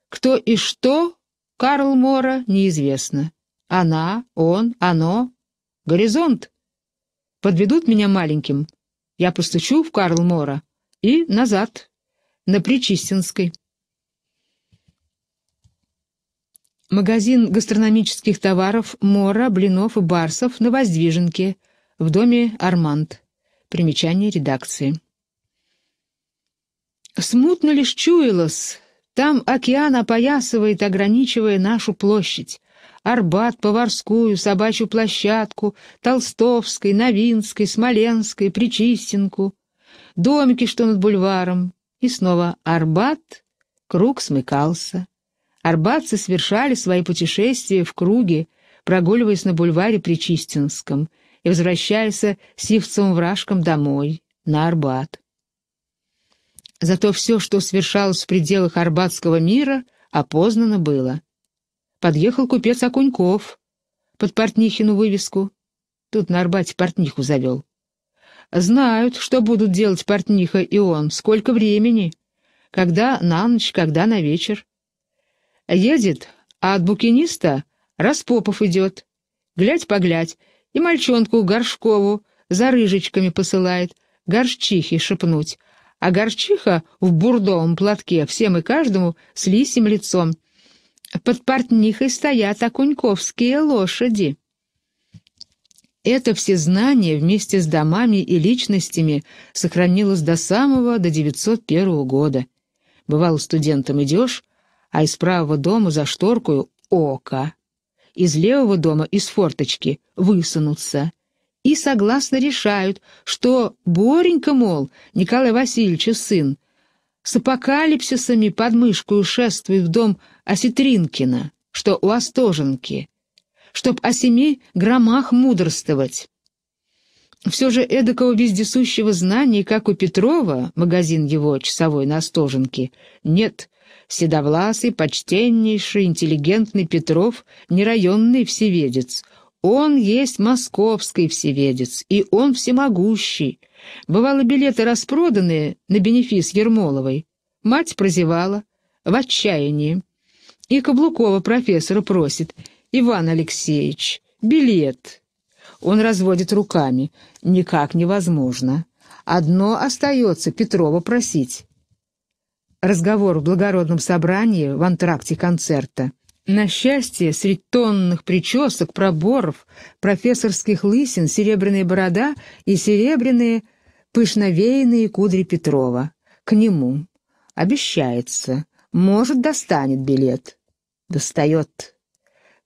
Кто и что Карл Мора, неизвестно. Она, он, оно. Горизонт. Подведут меня маленьким. Я постучу в Карл Мора и назад, на Причистинской. магазин гастрономических товаров «Мора», «Блинов» и «Барсов» на Воздвиженке, в доме «Арманд». Примечание редакции. Смутно лишь чуялось, там океан опоясывает, ограничивая нашу площадь. Арбат, Поварскую, Собачью площадку, Толстовской, Новинской, Смоленской, Причистенку. Домики, что над бульваром. И снова Арбат, круг смыкался. Арбатцы совершали свои путешествия в круге, прогуливаясь на бульваре Причистинском и возвращаясь с Евцом Вражком домой, на Арбат. Зато все, что совершалось в пределах арбатского мира, опознано было. Подъехал купец Окуньков под Портнихину вывеску. Тут на Арбате Портниху завел. Знают, что будут делать Портниха и он, сколько времени, когда на ночь, когда на вечер едет, а от букиниста Распопов идет. Глядь-поглядь, и мальчонку Горшкову за рыжечками посылает, горчихи шепнуть. А горчиха в бурдовом платке всем и каждому с лисим лицом. Под портнихой стоят окуньковские лошади. Это всезнание вместе с домами и личностями сохранилось до самого, до 901 года. Бывало, студентом идешь, а из правого дома за шторкою — око. Из левого дома из форточки высунутся. И согласно решают, что Боренька, мол, Николай Васильевич сын, с апокалипсисами под мышку шествует в дом Осетринкина, что у Остоженки, чтоб о семи громах мудрствовать. Все же эдакого вездесущего знания, как у Петрова, магазин его часовой на Остоженке, нет седовласый, почтеннейший, интеллигентный Петров, нерайонный всеведец. Он есть московский всеведец, и он всемогущий. Бывало, билеты распроданы на бенефис Ермоловой. Мать прозевала, в отчаянии. И Каблукова профессора просит, «Иван Алексеевич, билет». Он разводит руками, «Никак невозможно. Одно остается Петрова просить» разговор в благородном собрании в антракте концерта. На счастье, среди тонных причесок, проборов, профессорских лысин, серебряная борода и серебряные пышновеянные кудри Петрова. К нему. Обещается. Может, достанет билет. Достает.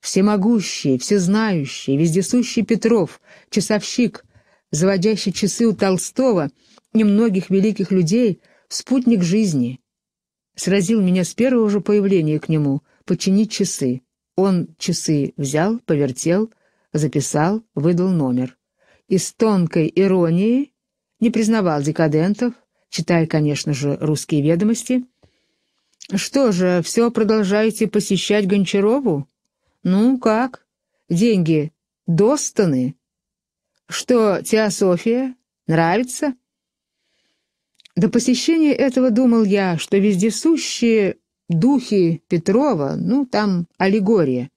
Всемогущий, всезнающий, вездесущий Петров, часовщик, заводящий часы у Толстого и многих великих людей, спутник жизни — сразил меня с первого же появления к нему, починить часы. Он часы взял, повертел, записал, выдал номер. И с тонкой иронией не признавал декадентов, читая, конечно же, русские ведомости. «Что же, все продолжаете посещать Гончарову? Ну, как? Деньги достаны? Что, Теософия? Нравится?» До посещения этого думал я, что вездесущие духи Петрова, ну, там аллегория,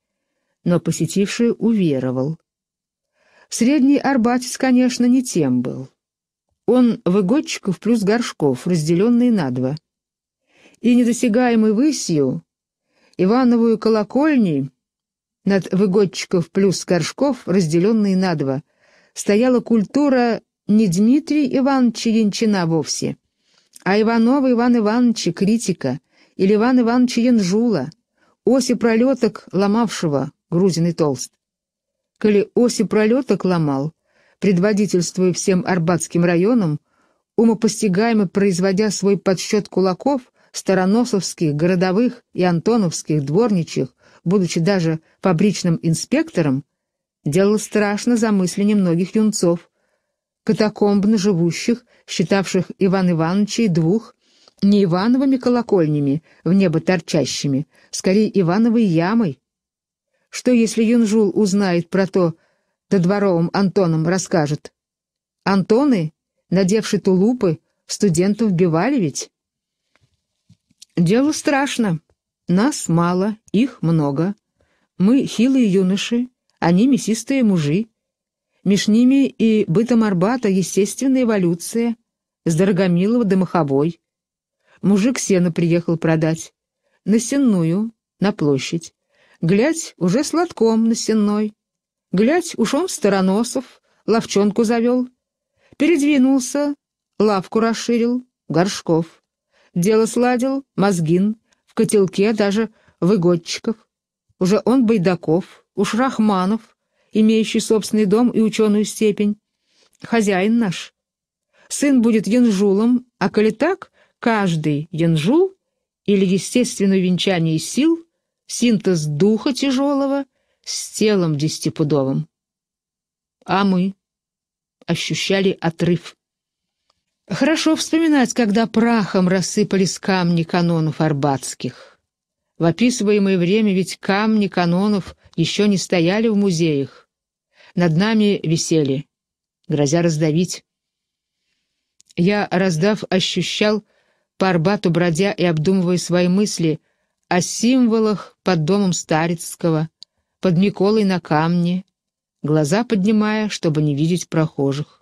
но посетивший уверовал. Средний арбатец, конечно, не тем был. Он выгодчиков плюс горшков, разделенные на два. И недосягаемый высью, Ивановую колокольней, над выгодчиков плюс горшков, разделенные на два, стояла культура не Дмитрия Ивановича Янчина вовсе, а Иванова Иван Ивановича Критика или Иван Ивановича Янжула, оси пролеток ломавшего Грузин и Толст. Коли оси пролеток ломал, предводительствуя всем Арбатским районам, умопостигаемо производя свой подсчет кулаков, староносовских, городовых и антоновских, дворничьих, будучи даже фабричным инспектором, делал страшно за многих юнцов, катакомбно живущих, считавших Иван Ивановича двух, не Ивановыми колокольнями, в небо торчащими, скорее Ивановой ямой. Что, если Юнжул узнает про то, да дворовым Антоном расскажет? Антоны, надевши тулупы, студентов бивали ведь? Дело страшно. Нас мало, их много. Мы хилые юноши, они мясистые мужи, Меж ними и бытом Арбата естественная эволюция, с Дорогомилова до Маховой. Мужик сено приехал продать. На сенную, на площадь. Глядь, уже сладком на сенной. Глядь, уж он Стороносов, ловчонку завел. Передвинулся, лавку расширил, Горшков. Дело сладил, Мозгин, в котелке даже Выгодчиков. Уже он Байдаков, уж Рахманов — имеющий собственный дом и ученую степень. Хозяин наш. Сын будет янжулом, а коли так, каждый янжул или естественное венчание сил, синтез духа тяжелого с телом десятипудовым. А мы ощущали отрыв. Хорошо вспоминать, когда прахом рассыпались камни канонов арбатских. В описываемое время ведь камни канонов еще не стояли в музеях над нами висели, грозя раздавить. Я, раздав, ощущал, по Арбату бродя и обдумывая свои мысли о символах под домом Старицкого, под Миколой на камне, глаза поднимая, чтобы не видеть прохожих.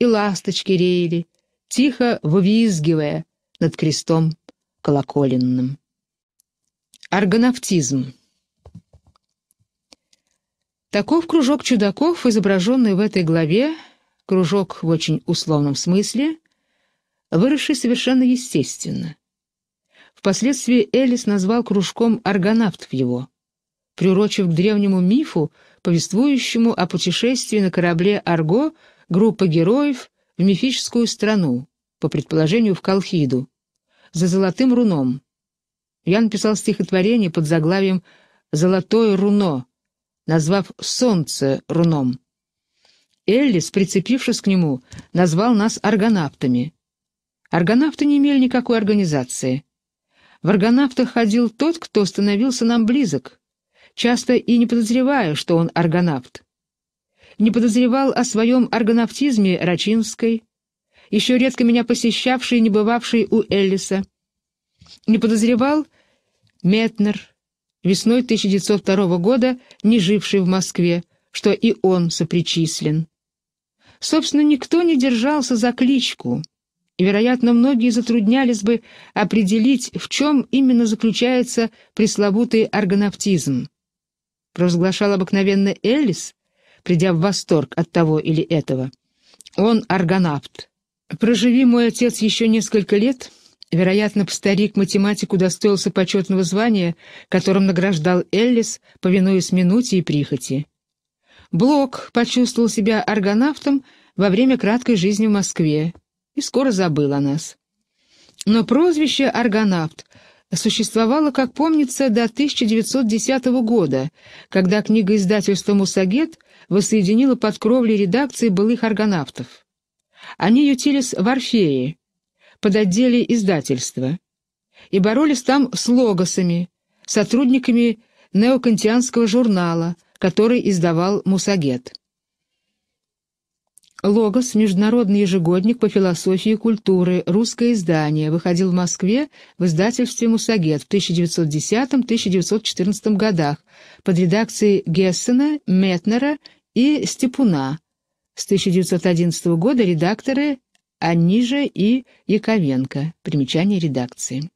И ласточки реяли, тихо вывизгивая над крестом колоколенным. Аргонавтизм Таков кружок чудаков, изображенный в этой главе, кружок в очень условном смысле, выросший совершенно естественно. Впоследствии Элис назвал кружком аргонавтов его, приурочив к древнему мифу, повествующему о путешествии на корабле «Арго» группа героев в мифическую страну, по предположению в Колхиду, за золотым руном. Ян писал стихотворение под заглавием «Золотое руно», назвав солнце руном. Эллис, прицепившись к нему, назвал нас аргонавтами. Аргонавты не имели никакой организации. В аргонавтах ходил тот, кто становился нам близок, часто и не подозревая, что он аргонавт. Не подозревал о своем аргонавтизме Рачинской, еще редко меня посещавший и не бывавший у Эллиса. Не подозревал Метнер, весной 1902 года не живший в Москве, что и он сопричислен. Собственно, никто не держался за кличку, и, вероятно, многие затруднялись бы определить, в чем именно заключается пресловутый органавтизм. Провозглашал обыкновенно Эллис, придя в восторг от того или этого. Он аргонавт. Проживи мой отец еще несколько лет — Вероятно, старик математику удостоился почетного звания, которым награждал Эллис, повинуясь минуте и прихоти. Блок почувствовал себя аргонавтом во время краткой жизни в Москве и скоро забыл о нас. Но прозвище «аргонавт» существовало, как помнится, до 1910 года, когда книга издательства «Мусагет» воссоединила под кровлей редакции былых аргонавтов. Они ютились в «Орфее», подотделе издательства и боролись там с логосами, сотрудниками неокантианского журнала, который издавал Мусагет. «Логос. Международный ежегодник по философии и культуре. Русское издание. Выходил в Москве в издательстве «Мусагет» в 1910-1914 годах под редакцией Гессена, Метнера и Степуна. С 1911 года редакторы а ниже и Яковенко. Примечание редакции.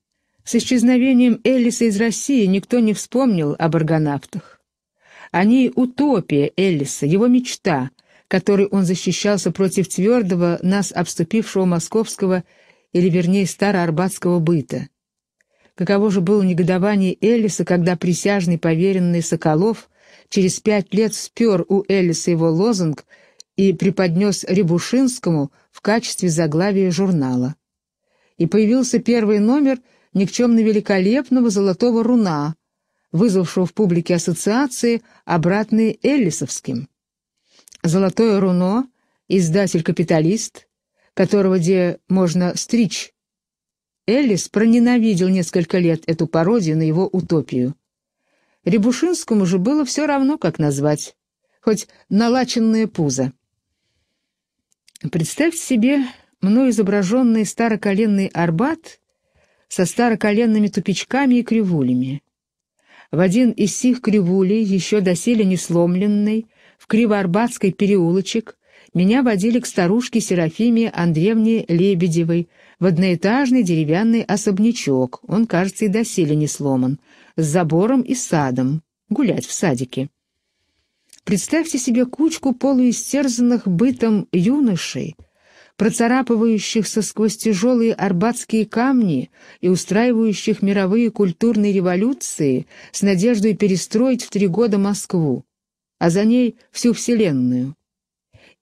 С исчезновением Эллиса из России никто не вспомнил об аргонавтах. Они — утопия Эллиса, его мечта, которой он защищался против твердого, нас обступившего московского или, вернее, староарбатского быта. Каково же было негодование Эллиса, когда присяжный поверенный Соколов через пять лет спер у Эллиса его лозунг и преподнес Рябушинскому — в качестве заглавия журнала. И появился первый номер никчемно великолепного «Золотого руна», вызвавшего в публике ассоциации, обратные Эллисовским. «Золотое руно» — издатель-капиталист, которого где можно стричь. Эллис проненавидел несколько лет эту пародию на его утопию. Рябушинскому же было все равно, как назвать, хоть налаченное пузо. Представьте себе мной изображенный староколенный Арбат со староколенными тупичками и кривулями. В один из сих кривулей, еще доселе не сломленный, в Кривоарбатской переулочек, меня водили к старушке Серафиме Андреевне Лебедевой в одноэтажный деревянный особнячок, он, кажется, и доселе не сломан, с забором и садом, гулять в садике. Представьте себе кучку полуистерзанных бытом юношей, процарапывающихся сквозь тяжелые арбатские камни и устраивающих мировые культурные революции с надеждой перестроить в три года Москву, а за ней всю Вселенную.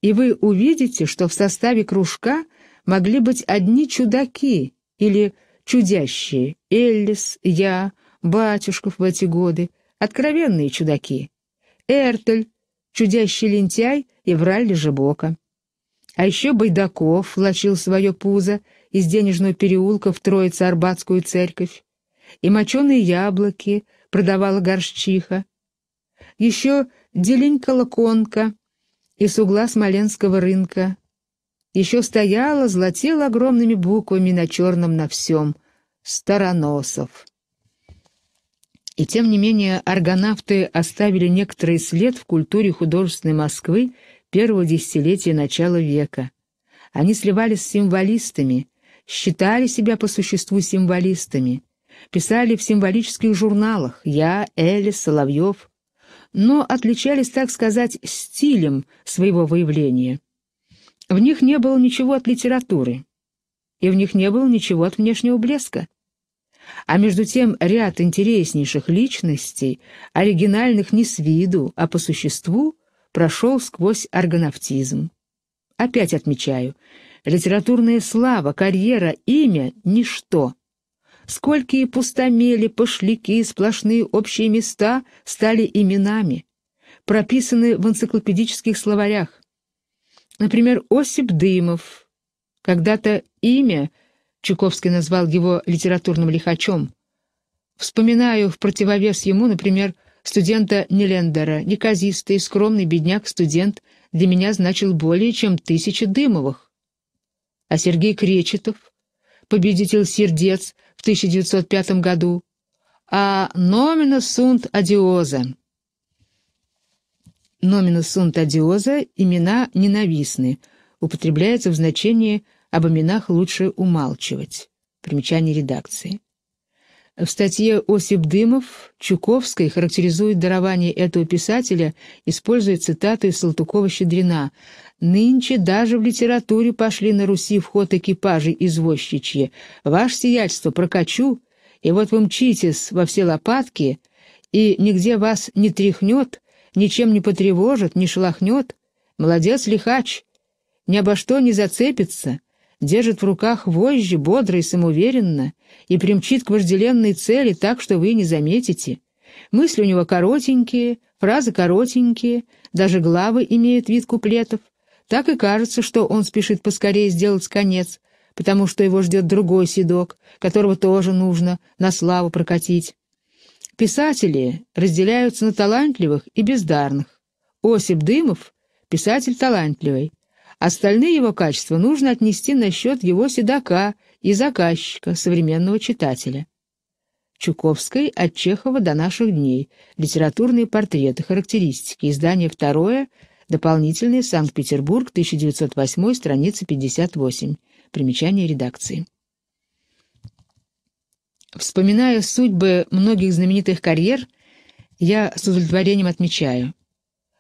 И вы увидите, что в составе кружка могли быть одни чудаки или чудящие — Эллис, я, Батюшков в эти годы, откровенные чудаки — Эртель, чудящий лентяй Евраль Лежебока. А еще Байдаков влачил свое пузо из денежного переулка в Троице-Арбатскую церковь, и моченые яблоки продавала горщиха. Еще деленька лаконка из угла Смоленского рынка. Еще стояла, златела огромными буквами на черном на всем «Староносов». И тем не менее аргонавты оставили некоторый след в культуре художественной Москвы первого десятилетия начала века. Они сливались с символистами, считали себя по существу символистами, писали в символических журналах «Я», «Эли», «Соловьев», но отличались, так сказать, стилем своего выявления. В них не было ничего от литературы, и в них не было ничего от внешнего блеска. А между тем ряд интереснейших личностей, оригинальных не с виду, а по существу, прошел сквозь органовтизм. Опять отмечаю, литературная слава, карьера, имя — ничто. Сколькие пустомели, пошляки, сплошные общие места стали именами, прописаны в энциклопедических словарях. Например, Осип Дымов. Когда-то имя — Чуковский назвал его литературным лихачом. Вспоминаю в противовес ему, например, студента Нелендера, неказистый, скромный бедняк-студент, для меня значил более чем тысячи Дымовых. А Сергей Кречетов, победитель сердец в 1905 году, а номина сунт адиоза. Номина сунт адиоза – имена ненавистны, употребляется в значении – об именах лучше умалчивать. Примечание редакции. В статье Осип Дымов Чуковской характеризует дарование этого писателя, используя цитату из Салтыкова-Щедрина «Нынче даже в литературе пошли на Руси в ход экипажи извозчичьи. Ваше сиятельство прокачу, и вот вы мчитесь во все лопатки, и нигде вас не тряхнет, ничем не потревожит, не шелохнет. Молодец, лихач, ни обо что не зацепится, держит в руках вожжи бодро и самоуверенно и примчит к вожделенной цели так, что вы не заметите. Мысли у него коротенькие, фразы коротенькие, даже главы имеют вид куплетов. Так и кажется, что он спешит поскорее сделать конец, потому что его ждет другой седок, которого тоже нужно на славу прокатить. Писатели разделяются на талантливых и бездарных. Осип Дымов — писатель талантливый, Остальные его качества нужно отнести на счет его седока и заказчика, современного читателя. Чуковской от Чехова до наших дней. Литературные портреты, характеристики. Издание второе. Дополнительный Санкт-Петербург, 1908, страница 58. Примечание редакции. Вспоминая судьбы многих знаменитых карьер, я с удовлетворением отмечаю.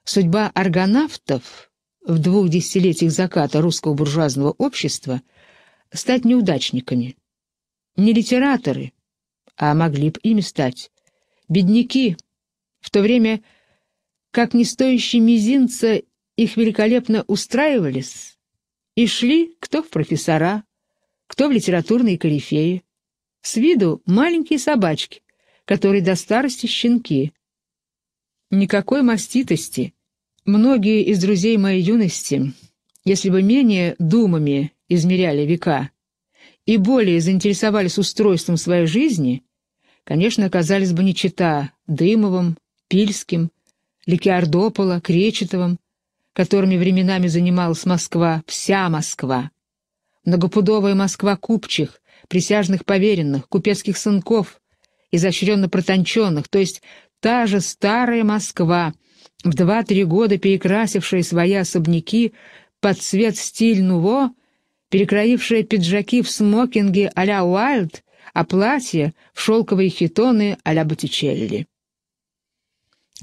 Судьба аргонавтов в двух десятилетиях заката русского буржуазного общества стать неудачниками. Не литераторы, а могли бы ими стать, бедняки, в то время как не стоящие мизинца их великолепно устраивались и шли кто в профессора, кто в литературные корифеи. С виду маленькие собачки, которые до старости щенки. Никакой маститости, Многие из друзей моей юности, если бы менее думами измеряли века и более заинтересовались устройством своей жизни, конечно, оказались бы не чита Дымовым, Пильским, Ликиардополо, Кречетовым, которыми временами занималась Москва, вся Москва. Многопудовая Москва купчих, присяжных поверенных, купецких сынков, изощренно протонченных, то есть та же старая Москва — в два-три года перекрасившие свои особняки под цвет стиль нуво, перекроившая пиджаки в смокинге а-ля Уайлд, а платье в шелковые хитоны а-ля Боттичелли.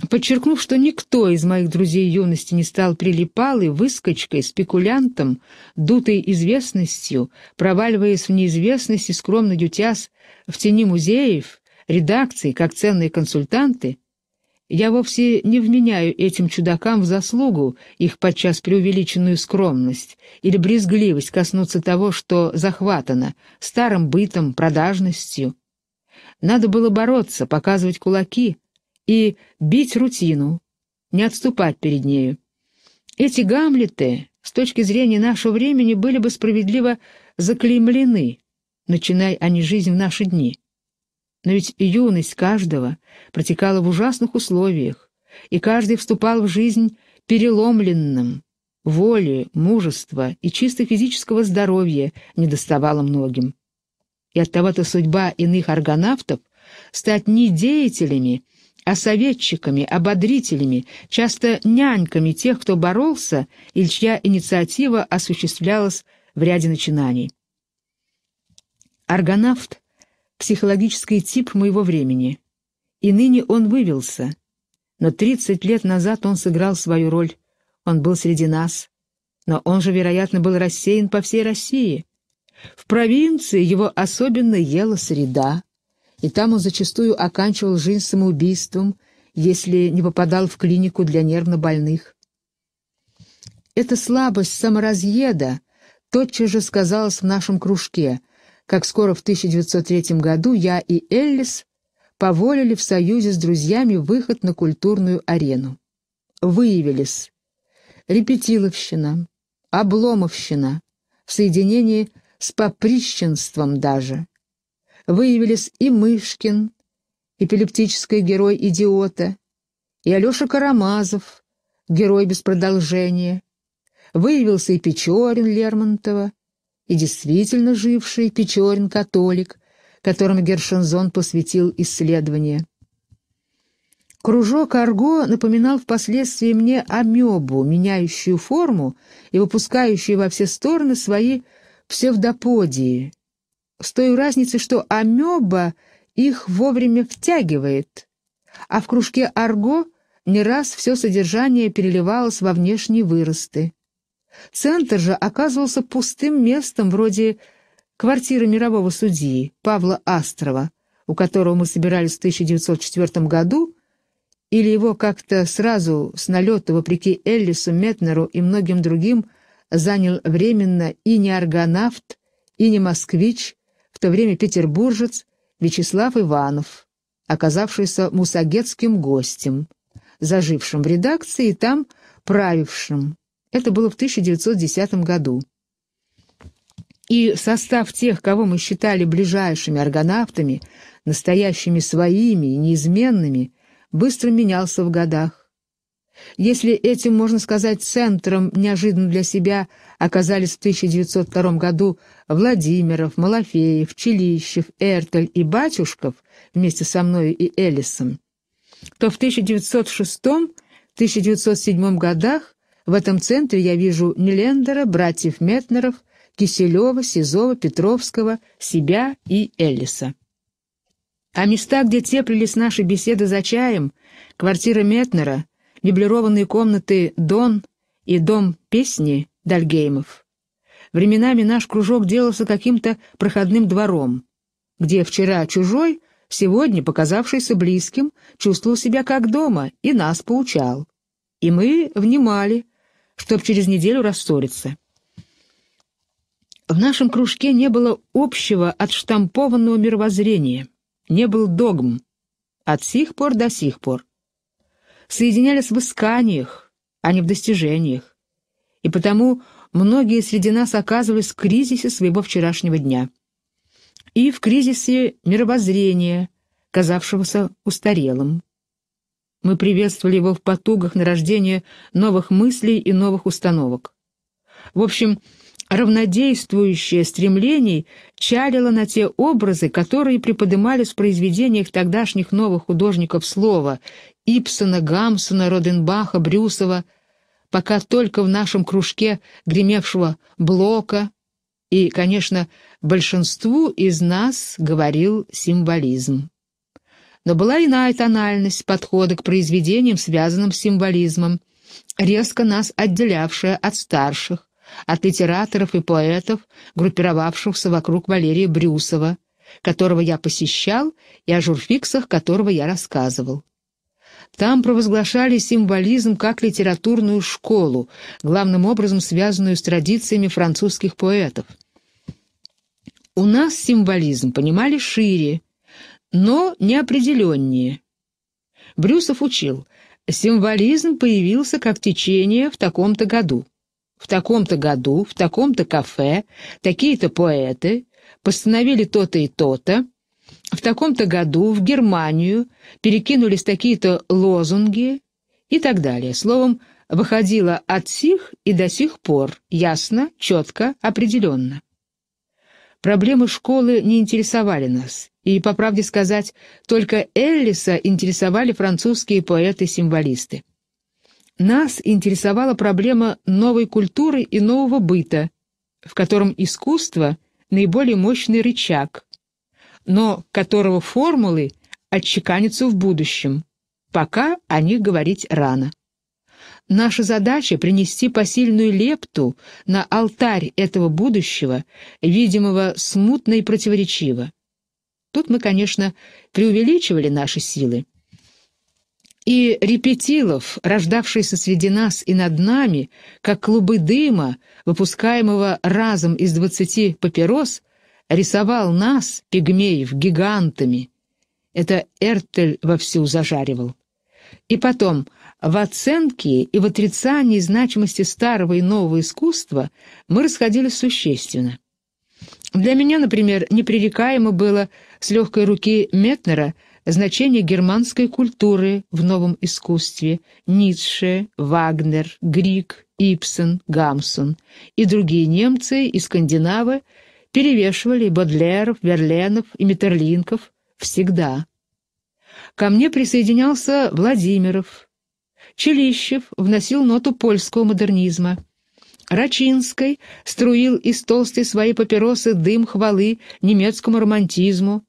Подчеркнув, что никто из моих друзей юности не стал прилипалой, выскочкой, спекулянтом, дутой известностью, проваливаясь в неизвестности, и скромно дютясь в тени музеев, редакций, как ценные консультанты, я вовсе не вменяю этим чудакам в заслугу их подчас преувеличенную скромность или брезгливость коснуться того, что захватано, старым бытом, продажностью. Надо было бороться, показывать кулаки и бить рутину, не отступать перед нею. Эти гамлеты, с точки зрения нашего времени, были бы справедливо заклеймлены, начиная они жизнь в наши дни. Но ведь юность каждого — протекала в ужасных условиях, и каждый вступал в жизнь переломленным. Воли, мужества и чисто физического здоровья недоставало многим. И оттого-то судьба иных аргонавтов стать не деятелями, а советчиками, ободрителями, часто няньками тех, кто боролся или чья инициатива осуществлялась в ряде начинаний. Аргонавт — психологический тип моего времени. И ныне он вывелся. Но тридцать лет назад он сыграл свою роль. Он был среди нас. Но он же, вероятно, был рассеян по всей России. В провинции его особенно ела среда. И там он зачастую оканчивал жизнь самоубийством, если не попадал в клинику для нервнобольных. Эта слабость саморазъеда тотчас же сказалась в нашем кружке, как скоро в 1903 году я и Эллис поволили в союзе с друзьями выход на культурную арену. Выявились репетиловщина, обломовщина, в соединении с поприщенством даже. Выявились и Мышкин, эпилептический герой идиота, и Алеша Карамазов, герой без продолжения. Выявился и Печорин Лермонтова, и действительно живший Печорин-католик, которым Гершензон посвятил исследование. Кружок арго напоминал впоследствии мне амебу, меняющую форму и выпускающую во все стороны свои псевдоподии, с той разницей, что амеба их вовремя втягивает, а в кружке арго не раз все содержание переливалось во внешние выросты. Центр же оказывался пустым местом вроде Квартира мирового судьи Павла Астрова, у которого мы собирались в 1904 году, или его как-то сразу с налета, вопреки Эллису, Метнеру и многим другим, занял временно и не аргонавт, и не москвич, в то время петербуржец Вячеслав Иванов, оказавшийся мусагетским гостем, зажившим в редакции и там правившим. Это было в 1910 году и состав тех, кого мы считали ближайшими аргонавтами, настоящими своими и неизменными, быстро менялся в годах. Если этим, можно сказать, центром неожиданно для себя оказались в 1902 году Владимиров, Малафеев, Челищев, Эртель и Батюшков вместе со мной и Элисом, то в 1906-1907 годах в этом центре я вижу Нелендера, братьев Метнеров, Киселева, Сизова, Петровского, себя и Эллиса. А места, где теплились наши беседы за чаем, квартира Метнера, меблированные комнаты «Дон» и «Дом песни» Дальгеймов. Временами наш кружок делался каким-то проходным двором, где вчера чужой, сегодня показавшийся близким, чувствовал себя как дома и нас поучал. И мы внимали, чтоб через неделю рассориться. В нашем кружке не было общего отштампованного мировоззрения, не был догм. От сих пор до сих пор. Соединялись в исканиях, а не в достижениях. И потому многие среди нас оказывались в кризисе своего вчерашнего дня. И в кризисе мировоззрения, казавшегося устарелым. Мы приветствовали его в потугах на рождение новых мыслей и новых установок. В общем, равнодействующее стремлений чалило на те образы, которые преподымались в произведениях тогдашних новых художников слова — Ипсона, Гамсона, Роденбаха, Брюсова, пока только в нашем кружке гремевшего Блока и, конечно, большинству из нас говорил символизм. Но была иная тональность подхода к произведениям, связанным с символизмом, резко нас отделявшая от старших, от литераторов и поэтов, группировавшихся вокруг Валерия Брюсова, которого я посещал и о журфиксах которого я рассказывал. Там провозглашали символизм как литературную школу, главным образом связанную с традициями французских поэтов. У нас символизм понимали шире, но неопределеннее. Брюсов учил, символизм появился как течение в таком-то году в таком-то году, в таком-то кафе, такие-то поэты постановили то-то и то-то, в таком-то году в Германию перекинулись такие-то лозунги и так далее. Словом, выходило от сих и до сих пор, ясно, четко, определенно. Проблемы школы не интересовали нас, и, по правде сказать, только Эллиса интересовали французские поэты-символисты. Нас интересовала проблема новой культуры и нового быта, в котором искусство — наиболее мощный рычаг, но которого формулы отчеканятся в будущем. Пока о них говорить рано. Наша задача — принести посильную лепту на алтарь этого будущего, видимого смутно и противоречиво. Тут мы, конечно, преувеличивали наши силы. И Репетилов, рождавшийся среди нас и над нами, как клубы дыма, выпускаемого разом из двадцати папирос, рисовал нас, пигмеев, гигантами. Это Эртель вовсю зажаривал. И потом, в оценке и в отрицании значимости старого и нового искусства мы расходились существенно. Для меня, например, непререкаемо было с легкой руки Метнера – значение германской культуры в новом искусстве Ницше, Вагнер, Грик, Ипсон, Гамсон и другие немцы и скандинавы перевешивали Бодлеров, Верленов и Метерлинков всегда. Ко мне присоединялся Владимиров. Челищев вносил ноту польского модернизма. Рачинской струил из толстой своей папиросы дым хвалы немецкому романтизму,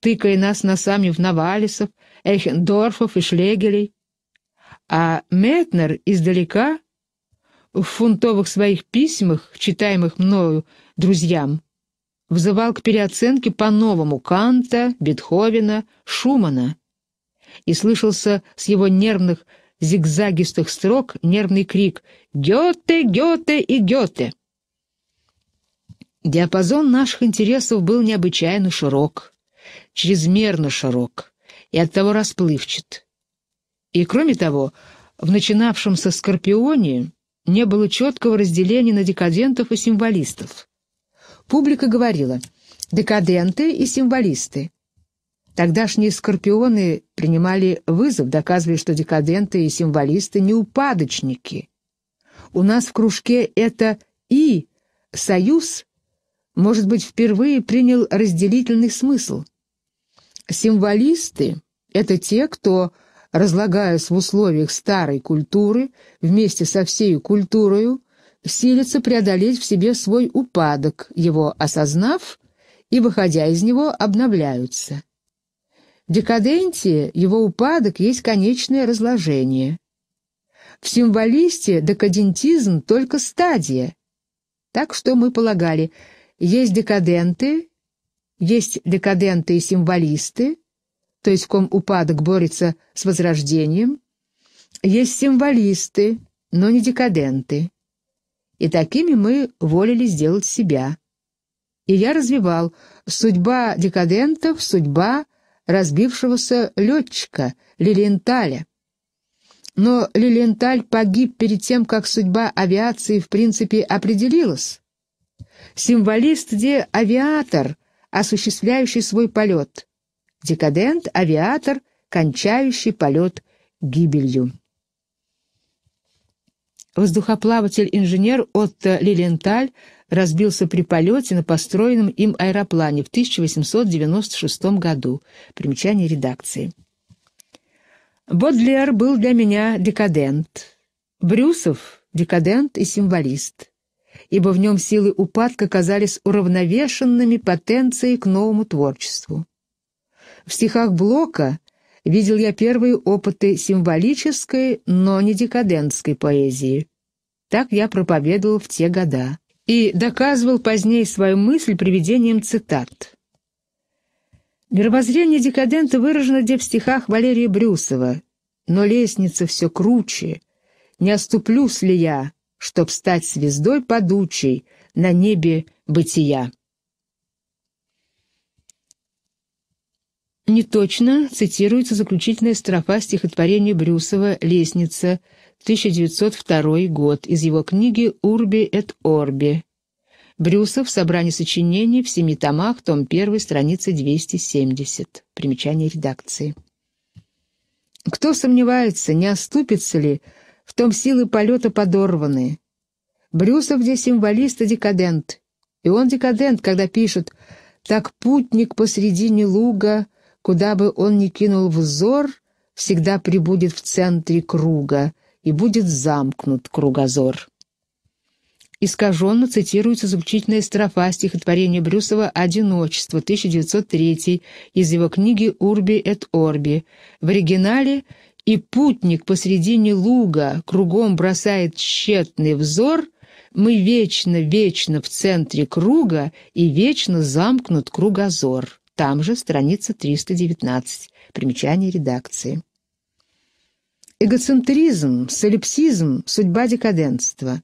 тыкая нас носами в Навалисов, Эхендорфов и Шлегелей. А Метнер издалека, в фунтовых своих письмах, читаемых мною друзьям, взывал к переоценке по-новому Канта, Бетховена, Шумана. И слышался с его нервных зигзагистых строк нервный крик «Гёте, Гёте и Гёте!». Диапазон наших интересов был необычайно широк чрезмерно широк и оттого расплывчат. И, кроме того, в начинавшемся «Скорпионе» не было четкого разделения на декадентов и символистов. Публика говорила «декаденты и символисты». Тогдашние «Скорпионы» принимали вызов, доказывая что декаденты и символисты не упадочники. У нас в кружке это «и» союз, может быть, впервые принял разделительный смысл. Символисты — это те, кто, разлагаясь в условиях старой культуры, вместе со всей культурою, силится преодолеть в себе свой упадок, его осознав и, выходя из него, обновляются. В декаденте его упадок есть конечное разложение. В символисте декадентизм только стадия. Так что мы полагали, есть декаденты, есть декаденты и символисты, то есть в ком упадок борется с возрождением. Есть символисты, но не декаденты. И такими мы волили сделать себя. И я развивал судьба декадентов, судьба разбившегося летчика Лилиенталя. Но Лилиенталь погиб перед тем, как судьба авиации в принципе определилась. Символист, где авиатор — осуществляющий свой полет, декадент, авиатор, кончающий полет гибелью. Воздухоплаватель-инженер Отто Лиленталь разбился при полете на построенном им аэроплане в 1896 году. Примечание редакции. Бодлер был для меня декадент. Брюсов — декадент и символист ибо в нем силы упадка казались уравновешенными потенцией к новому творчеству. В стихах Блока видел я первые опыты символической, но не декадентской поэзии. Так я проповедовал в те года и доказывал позднее свою мысль приведением цитат. Мировоззрение декадента выражено где в стихах Валерия Брюсова, но лестница все круче, не оступлюсь ли я, чтоб стать звездой падучей на небе бытия. Неточно цитируется заключительная строфа стихотворения Брюсова «Лестница», 1902 год, из его книги «Урби эт Орби». Брюсов, собрание сочинений в семи томах, том 1, страница 270. Примечание редакции. Кто сомневается, не оступится ли в том силы полета подорваны. Брюсов здесь символист и декадент. И он декадент, когда пишет «Так путник посредине луга, куда бы он ни кинул взор, всегда прибудет в центре круга и будет замкнут кругозор». Искаженно цитируется заключительная строфа стихотворения Брюсова «Одиночество» 1903 из его книги «Урби эт Орби». В оригинале и путник посредине луга кругом бросает тщетный взор, мы вечно-вечно в центре круга и вечно замкнут кругозор. Там же страница 319, примечание редакции. Эгоцентризм, солипсизм, судьба декаденства.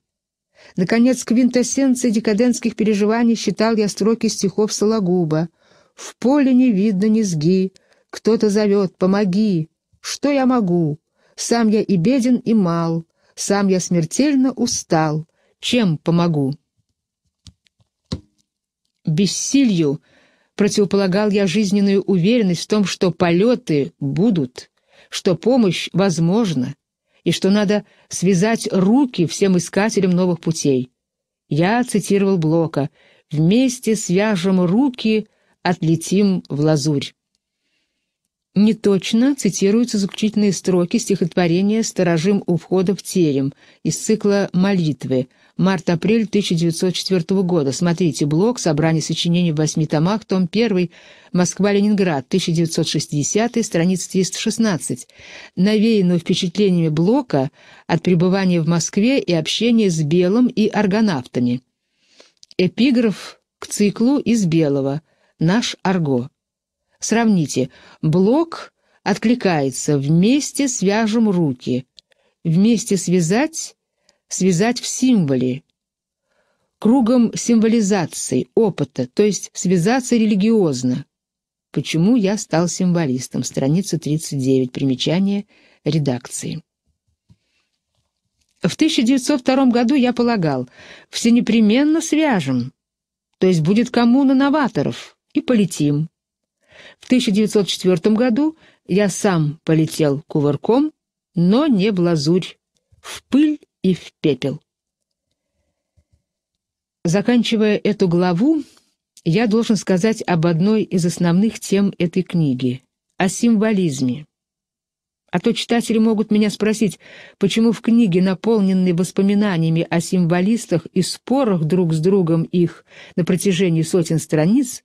Наконец, квинтэссенцией декадентских переживаний считал я строки стихов Сологуба. «В поле не видно низги, кто-то зовет, помоги, что я могу? Сам я и беден, и мал, сам я смертельно устал. Чем помогу? Бессилью противополагал я жизненную уверенность в том, что полеты будут, что помощь возможна, и что надо связать руки всем искателям новых путей. Я цитировал Блока «Вместе свяжем руки, отлетим в лазурь». Неточно цитируются заключительные строки стихотворения «Сторожим у входа в терем» из цикла «Молитвы» март-апрель 1904 года. Смотрите блок «Собрание сочинений в восьми томах», том 1, Москва-Ленинград, 1960, страница 316. Навеянную впечатлениями блока от пребывания в Москве и общения с Белым и аргонавтами. Эпиграф к циклу из Белого «Наш арго». Сравните. Блок откликается «вместе свяжем руки». «Вместе связать» — связать в символе. Кругом символизации, опыта, то есть связаться религиозно. Почему я стал символистом? Страница 39, примечание редакции. В 1902 году я полагал, все непременно свяжем, то есть будет коммуна новаторов, и полетим. В 1904 году я сам полетел кувырком, но не в лазурь, в пыль и в пепел. Заканчивая эту главу, я должен сказать об одной из основных тем этой книги — о символизме. А то читатели могут меня спросить, почему в книге, наполненной воспоминаниями о символистах и спорах друг с другом их на протяжении сотен страниц,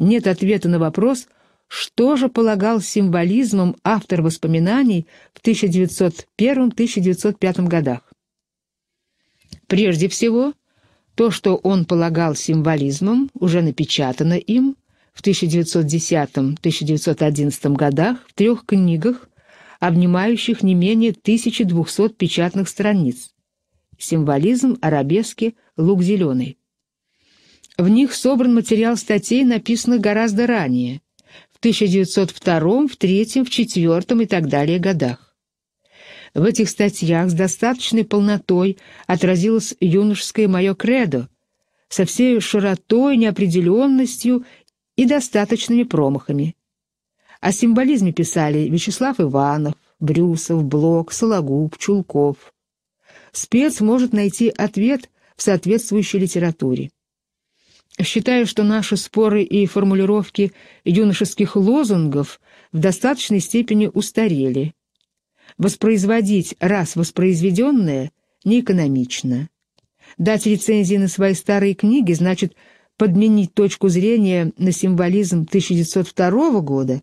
нет ответа на вопрос — что же полагал символизмом автор воспоминаний в 1901-1905 годах. Прежде всего, то, что он полагал символизмом, уже напечатано им в 1910-1911 годах в трех книгах, обнимающих не менее 1200 печатных страниц. Символизм, арабески, лук зеленый. В них собран материал статей, написанных гораздо ранее, 1902, в 3, в 4 и так далее годах. В этих статьях с достаточной полнотой отразилось юношеское мое кредо, со всей широтой, неопределенностью и достаточными промахами. О символизме писали Вячеслав Иванов, Брюсов, Блок, Сологуб, Чулков. Спец может найти ответ в соответствующей литературе. Считаю, что наши споры и формулировки юношеских лозунгов в достаточной степени устарели. Воспроизводить раз воспроизведенное неэкономично. Дать рецензии на свои старые книги значит подменить точку зрения на символизм 1902 года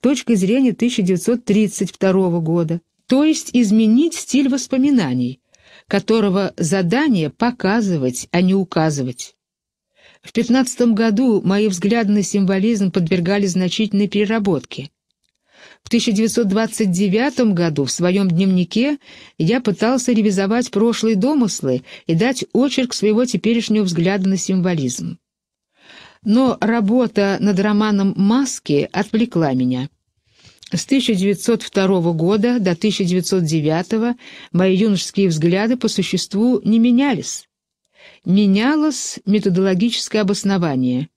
точкой зрения 1932 года, то есть изменить стиль воспоминаний, которого задание показывать, а не указывать. В 15 году мои взгляды на символизм подвергали значительной переработке. В 1929 году в своем дневнике я пытался ревизовать прошлые домыслы и дать очерк своего теперешнего взгляда на символизм. Но работа над романом «Маски» отвлекла меня. С 1902 года до 1909 мои юношеские взгляды по существу не менялись менялось методологическое обоснование.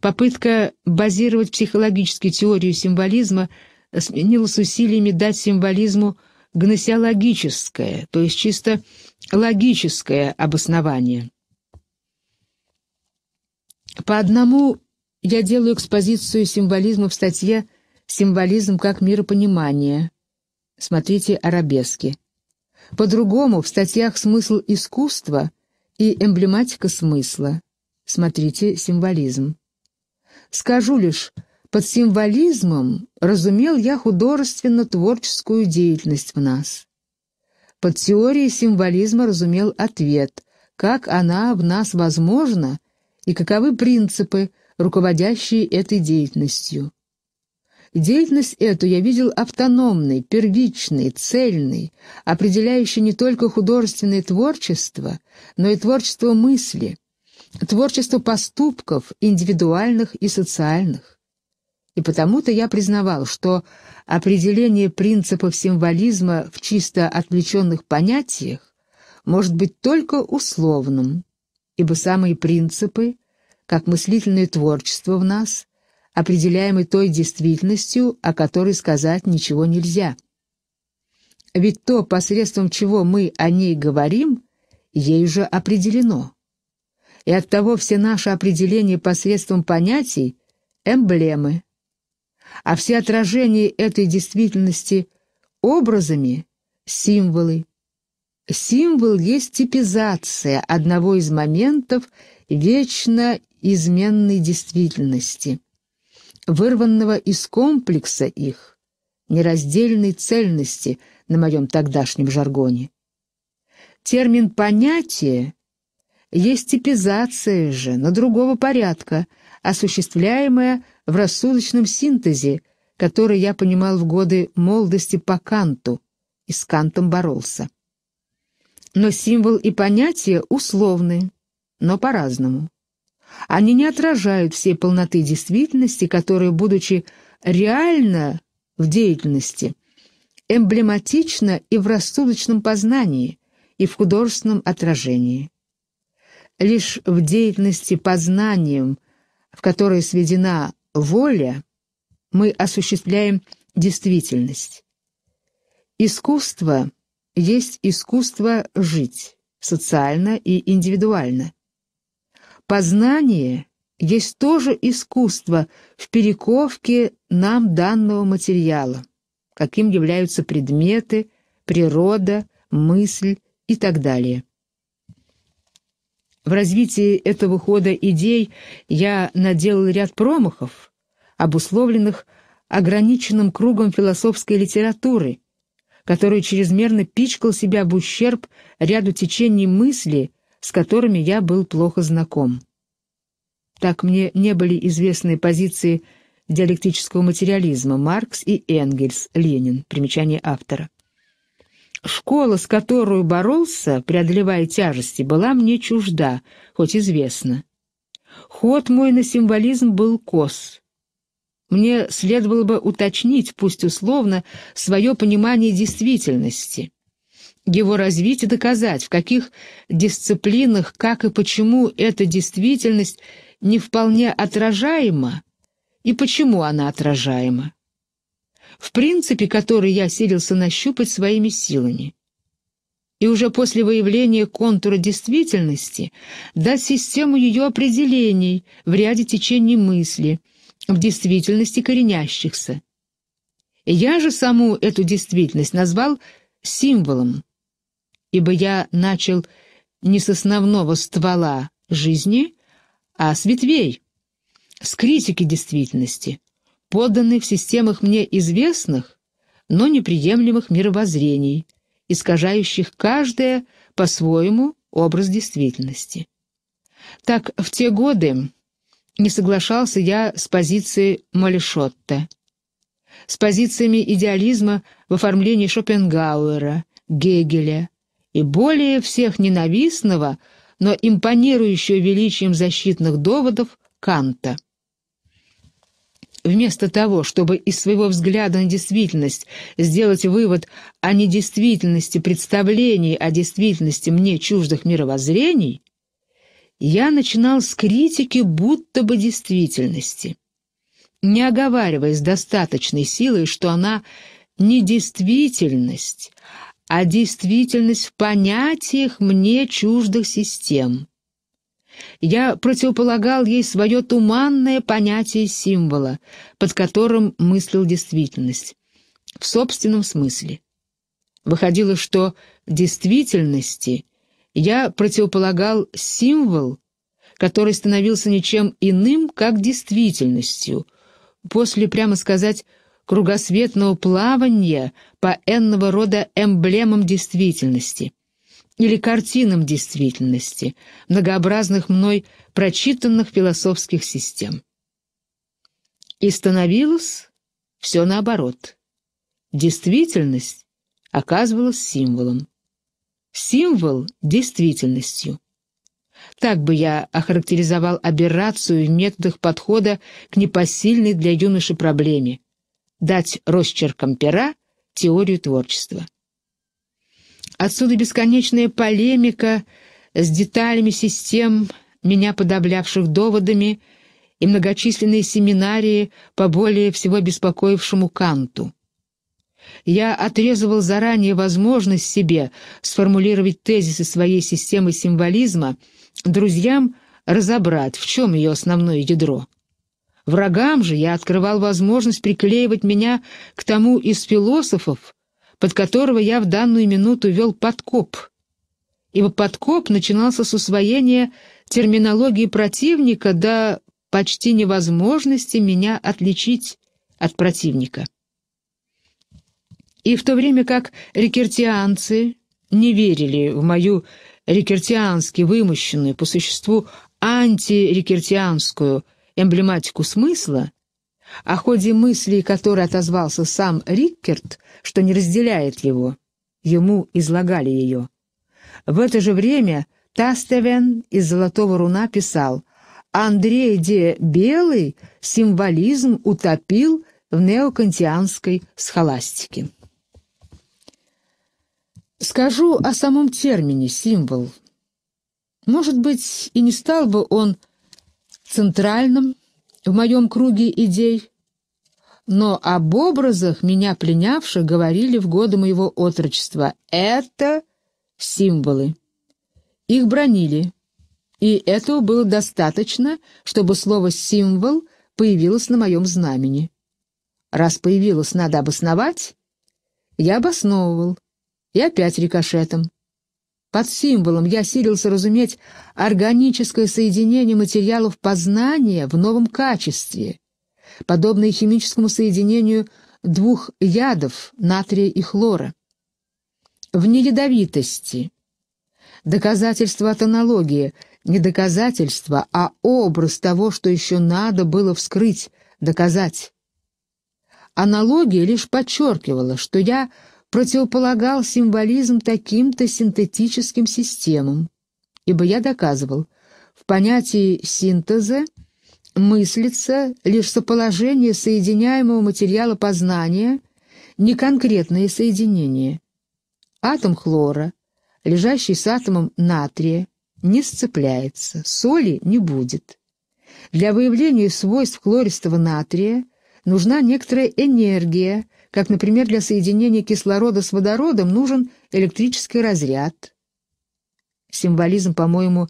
Попытка базировать психологически теорию символизма сменилась усилиями дать символизму гносеологическое, то есть чисто логическое обоснование. По одному я делаю экспозицию символизма в статье «Символизм как миропонимание». Смотрите «Арабески». По-другому в статьях «Смысл искусства» и эмблематика смысла. Смотрите символизм. Скажу лишь, под символизмом разумел я художественно-творческую деятельность в нас. Под теорией символизма разумел ответ, как она в нас возможна и каковы принципы, руководящие этой деятельностью. Деятельность эту я видел автономной, первичной, цельной, определяющей не только художественное творчество, но и творчество мысли, творчество поступков индивидуальных и социальных. И потому-то я признавал, что определение принципов символизма в чисто отвлеченных понятиях может быть только условным, ибо самые принципы, как мыслительное творчество в нас – определяемый той действительностью, о которой сказать ничего нельзя. Ведь то, посредством чего мы о ней говорим, ей уже определено. И оттого все наши определения посредством понятий — эмблемы. А все отражения этой действительности образами — символы. Символ есть типизация одного из моментов вечно изменной действительности вырванного из комплекса их, нераздельной цельности на моем тогдашнем жаргоне. Термин «понятие» есть типизация же, но другого порядка, осуществляемая в рассудочном синтезе, который я понимал в годы молодости по Канту и с Кантом боролся. Но символ и понятие условны, но по-разному. Они не отражают всей полноты действительности, которая, будучи реально в деятельности, эмблематична и в рассудочном познании, и в художественном отражении. Лишь в деятельности познанием, в которой сведена воля, мы осуществляем действительность. Искусство есть искусство жить, социально и индивидуально. Познание есть тоже искусство в перековке нам данного материала, каким являются предметы, природа, мысль и так далее. В развитии этого хода идей я наделал ряд промахов, обусловленных ограниченным кругом философской литературы, который чрезмерно пичкал себя в ущерб ряду течений мысли – с которыми я был плохо знаком. Так мне не были известны позиции диалектического материализма Маркс и Энгельс, Ленин, примечание автора. Школа, с которой боролся, преодолевая тяжести, была мне чужда, хоть известна. Ход мой на символизм был кос. Мне следовало бы уточнить, пусть условно, свое понимание действительности его развить и доказать, в каких дисциплинах, как и почему эта действительность не вполне отражаема и почему она отражаема. В принципе, который я силился нащупать своими силами. И уже после выявления контура действительности дать систему ее определений в ряде течений мысли, в действительности коренящихся. Я же саму эту действительность назвал символом, ибо я начал не с основного ствола жизни, а с ветвей, с критики действительности, поданной в системах мне известных, но неприемлемых мировоззрений, искажающих каждое по-своему образ действительности. Так в те годы не соглашался я с позицией Малишотта, с позициями идеализма в оформлении Шопенгауэра, Гегеля, и более всех ненавистного, но импонирующего величием защитных доводов Канта. Вместо того, чтобы из своего взгляда на действительность сделать вывод о недействительности представлений о действительности мне чуждых мировоззрений, я начинал с критики будто бы действительности, не оговариваясь достаточной силой, что она не действительность, а действительность в понятиях мне чуждых систем. Я противополагал ей свое туманное понятие символа, под которым мыслил действительность, в собственном смысле. Выходило, что действительности я противополагал символ, который становился ничем иным, как действительностью, после, прямо сказать, кругосветного плавания по энного рода эмблемам действительности или картинам действительности, многообразных мной прочитанных философских систем. И становилось все наоборот. Действительность оказывалась символом. Символ — действительностью. Так бы я охарактеризовал аберрацию в методах подхода к непосильной для юноши проблеме, дать росчерком пера теорию творчества. Отсюда бесконечная полемика с деталями систем, меня подавлявших доводами, и многочисленные семинарии по более всего беспокоившему Канту. Я отрезывал заранее возможность себе сформулировать тезисы своей системы символизма, друзьям разобрать, в чем ее основное ядро. Врагам же я открывал возможность приклеивать меня к тому из философов, под которого я в данную минуту вел подкоп. Ибо подкоп начинался с усвоения терминологии противника до почти невозможности меня отличить от противника. И в то время как рекертианцы не верили в мою рекертиански вымощенную, по существу антирекертианскую эмблематику смысла, о ходе мыслей которой отозвался сам Риккерт, что не разделяет его. Ему излагали ее. В это же время Тастевен из «Золотого руна» писал «Андрей де Белый символизм утопил в неокантианской схоластике». Скажу о самом термине «символ». Может быть, и не стал бы он центральным в моем круге идей, но об образах, меня пленявших, говорили в годы моего отрочества. Это символы. Их бронили, и этого было достаточно, чтобы слово «символ» появилось на моем знамени. Раз появилось, надо обосновать, я обосновывал, и опять рикошетом. Под символом я силился разуметь органическое соединение материалов познания в новом качестве, подобное химическому соединению двух ядов натрия и хлора. В неядовитости. Доказательство от аналогии. Не доказательство, а образ того, что еще надо было вскрыть, доказать. Аналогия лишь подчеркивала, что я противополагал символизм таким-то синтетическим системам, ибо я доказывал, в понятии синтеза мыслится лишь соположение соединяемого материала познания, не конкретное соединение. Атом хлора, лежащий с атомом натрия, не сцепляется, соли не будет. Для выявления свойств хлористого натрия нужна некоторая энергия, как, например, для соединения кислорода с водородом нужен электрический разряд. Символизм, по-моему,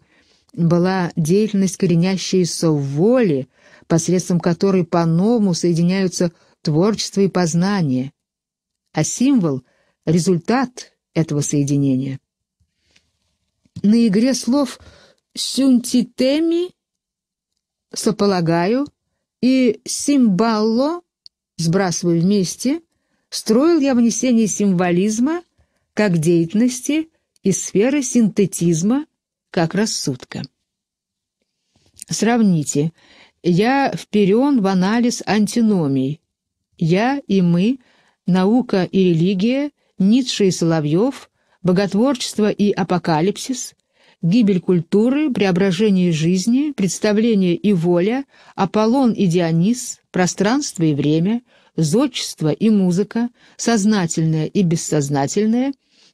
была деятельность, коренящаяся в воле, посредством которой по-новому соединяются творчество и познание, а символ — результат этого соединения. На игре слов «сюнтитеми» — «сополагаю» и «симбалло» — «сбрасываю вместе» строил я внесение символизма как деятельности и сферы синтетизма как рассудка. Сравните. Я вперен в анализ антиномий. Я и мы, наука и религия, Ницше и Соловьев, боготворчество и апокалипсис, гибель культуры, преображение жизни, представление и воля, Аполлон и Дионис, пространство и время — зодчество и музыка, сознательное и бессознательное,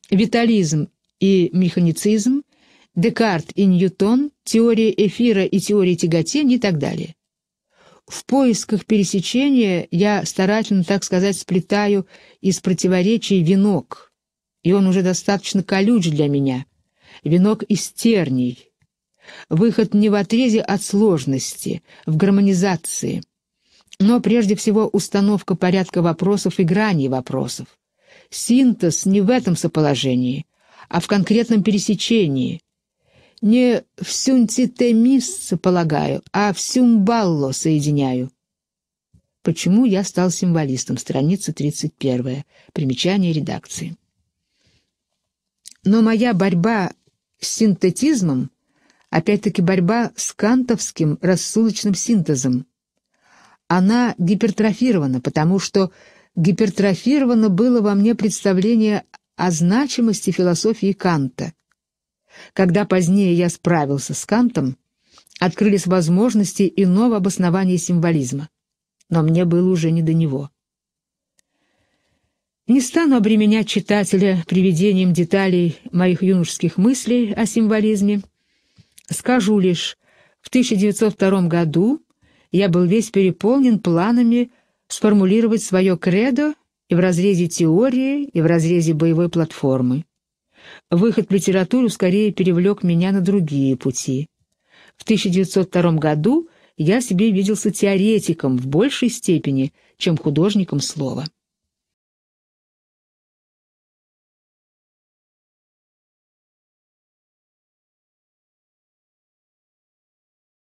витализм и механицизм, Декарт и Ньютон, теория эфира и теория тяготения и так далее. В поисках пересечения я старательно, так сказать, сплетаю из противоречий венок, и он уже достаточно колюч для меня. Венок из терний. Выход не в отрезе от сложности, в гармонизации но прежде всего установка порядка вопросов и граней вопросов. Синтез не в этом соположении, а в конкретном пересечении. Не в сюнтитемис полагаю, а в сюмбалло соединяю. Почему я стал символистом? Страница 31. Примечание редакции. Но моя борьба с синтетизмом, опять-таки борьба с кантовским рассудочным синтезом, она гипертрофирована, потому что гипертрофировано было во мне представление о значимости философии Канта. Когда позднее я справился с Кантом, открылись возможности иного обоснования символизма. Но мне было уже не до него. Не стану обременять читателя приведением деталей моих юношеских мыслей о символизме. Скажу лишь, в 1902 году я был весь переполнен планами сформулировать свое кредо и в разрезе теории, и в разрезе боевой платформы. Выход в литературу скорее перевлек меня на другие пути. В 1902 году я себе виделся теоретиком в большей степени, чем художником слова.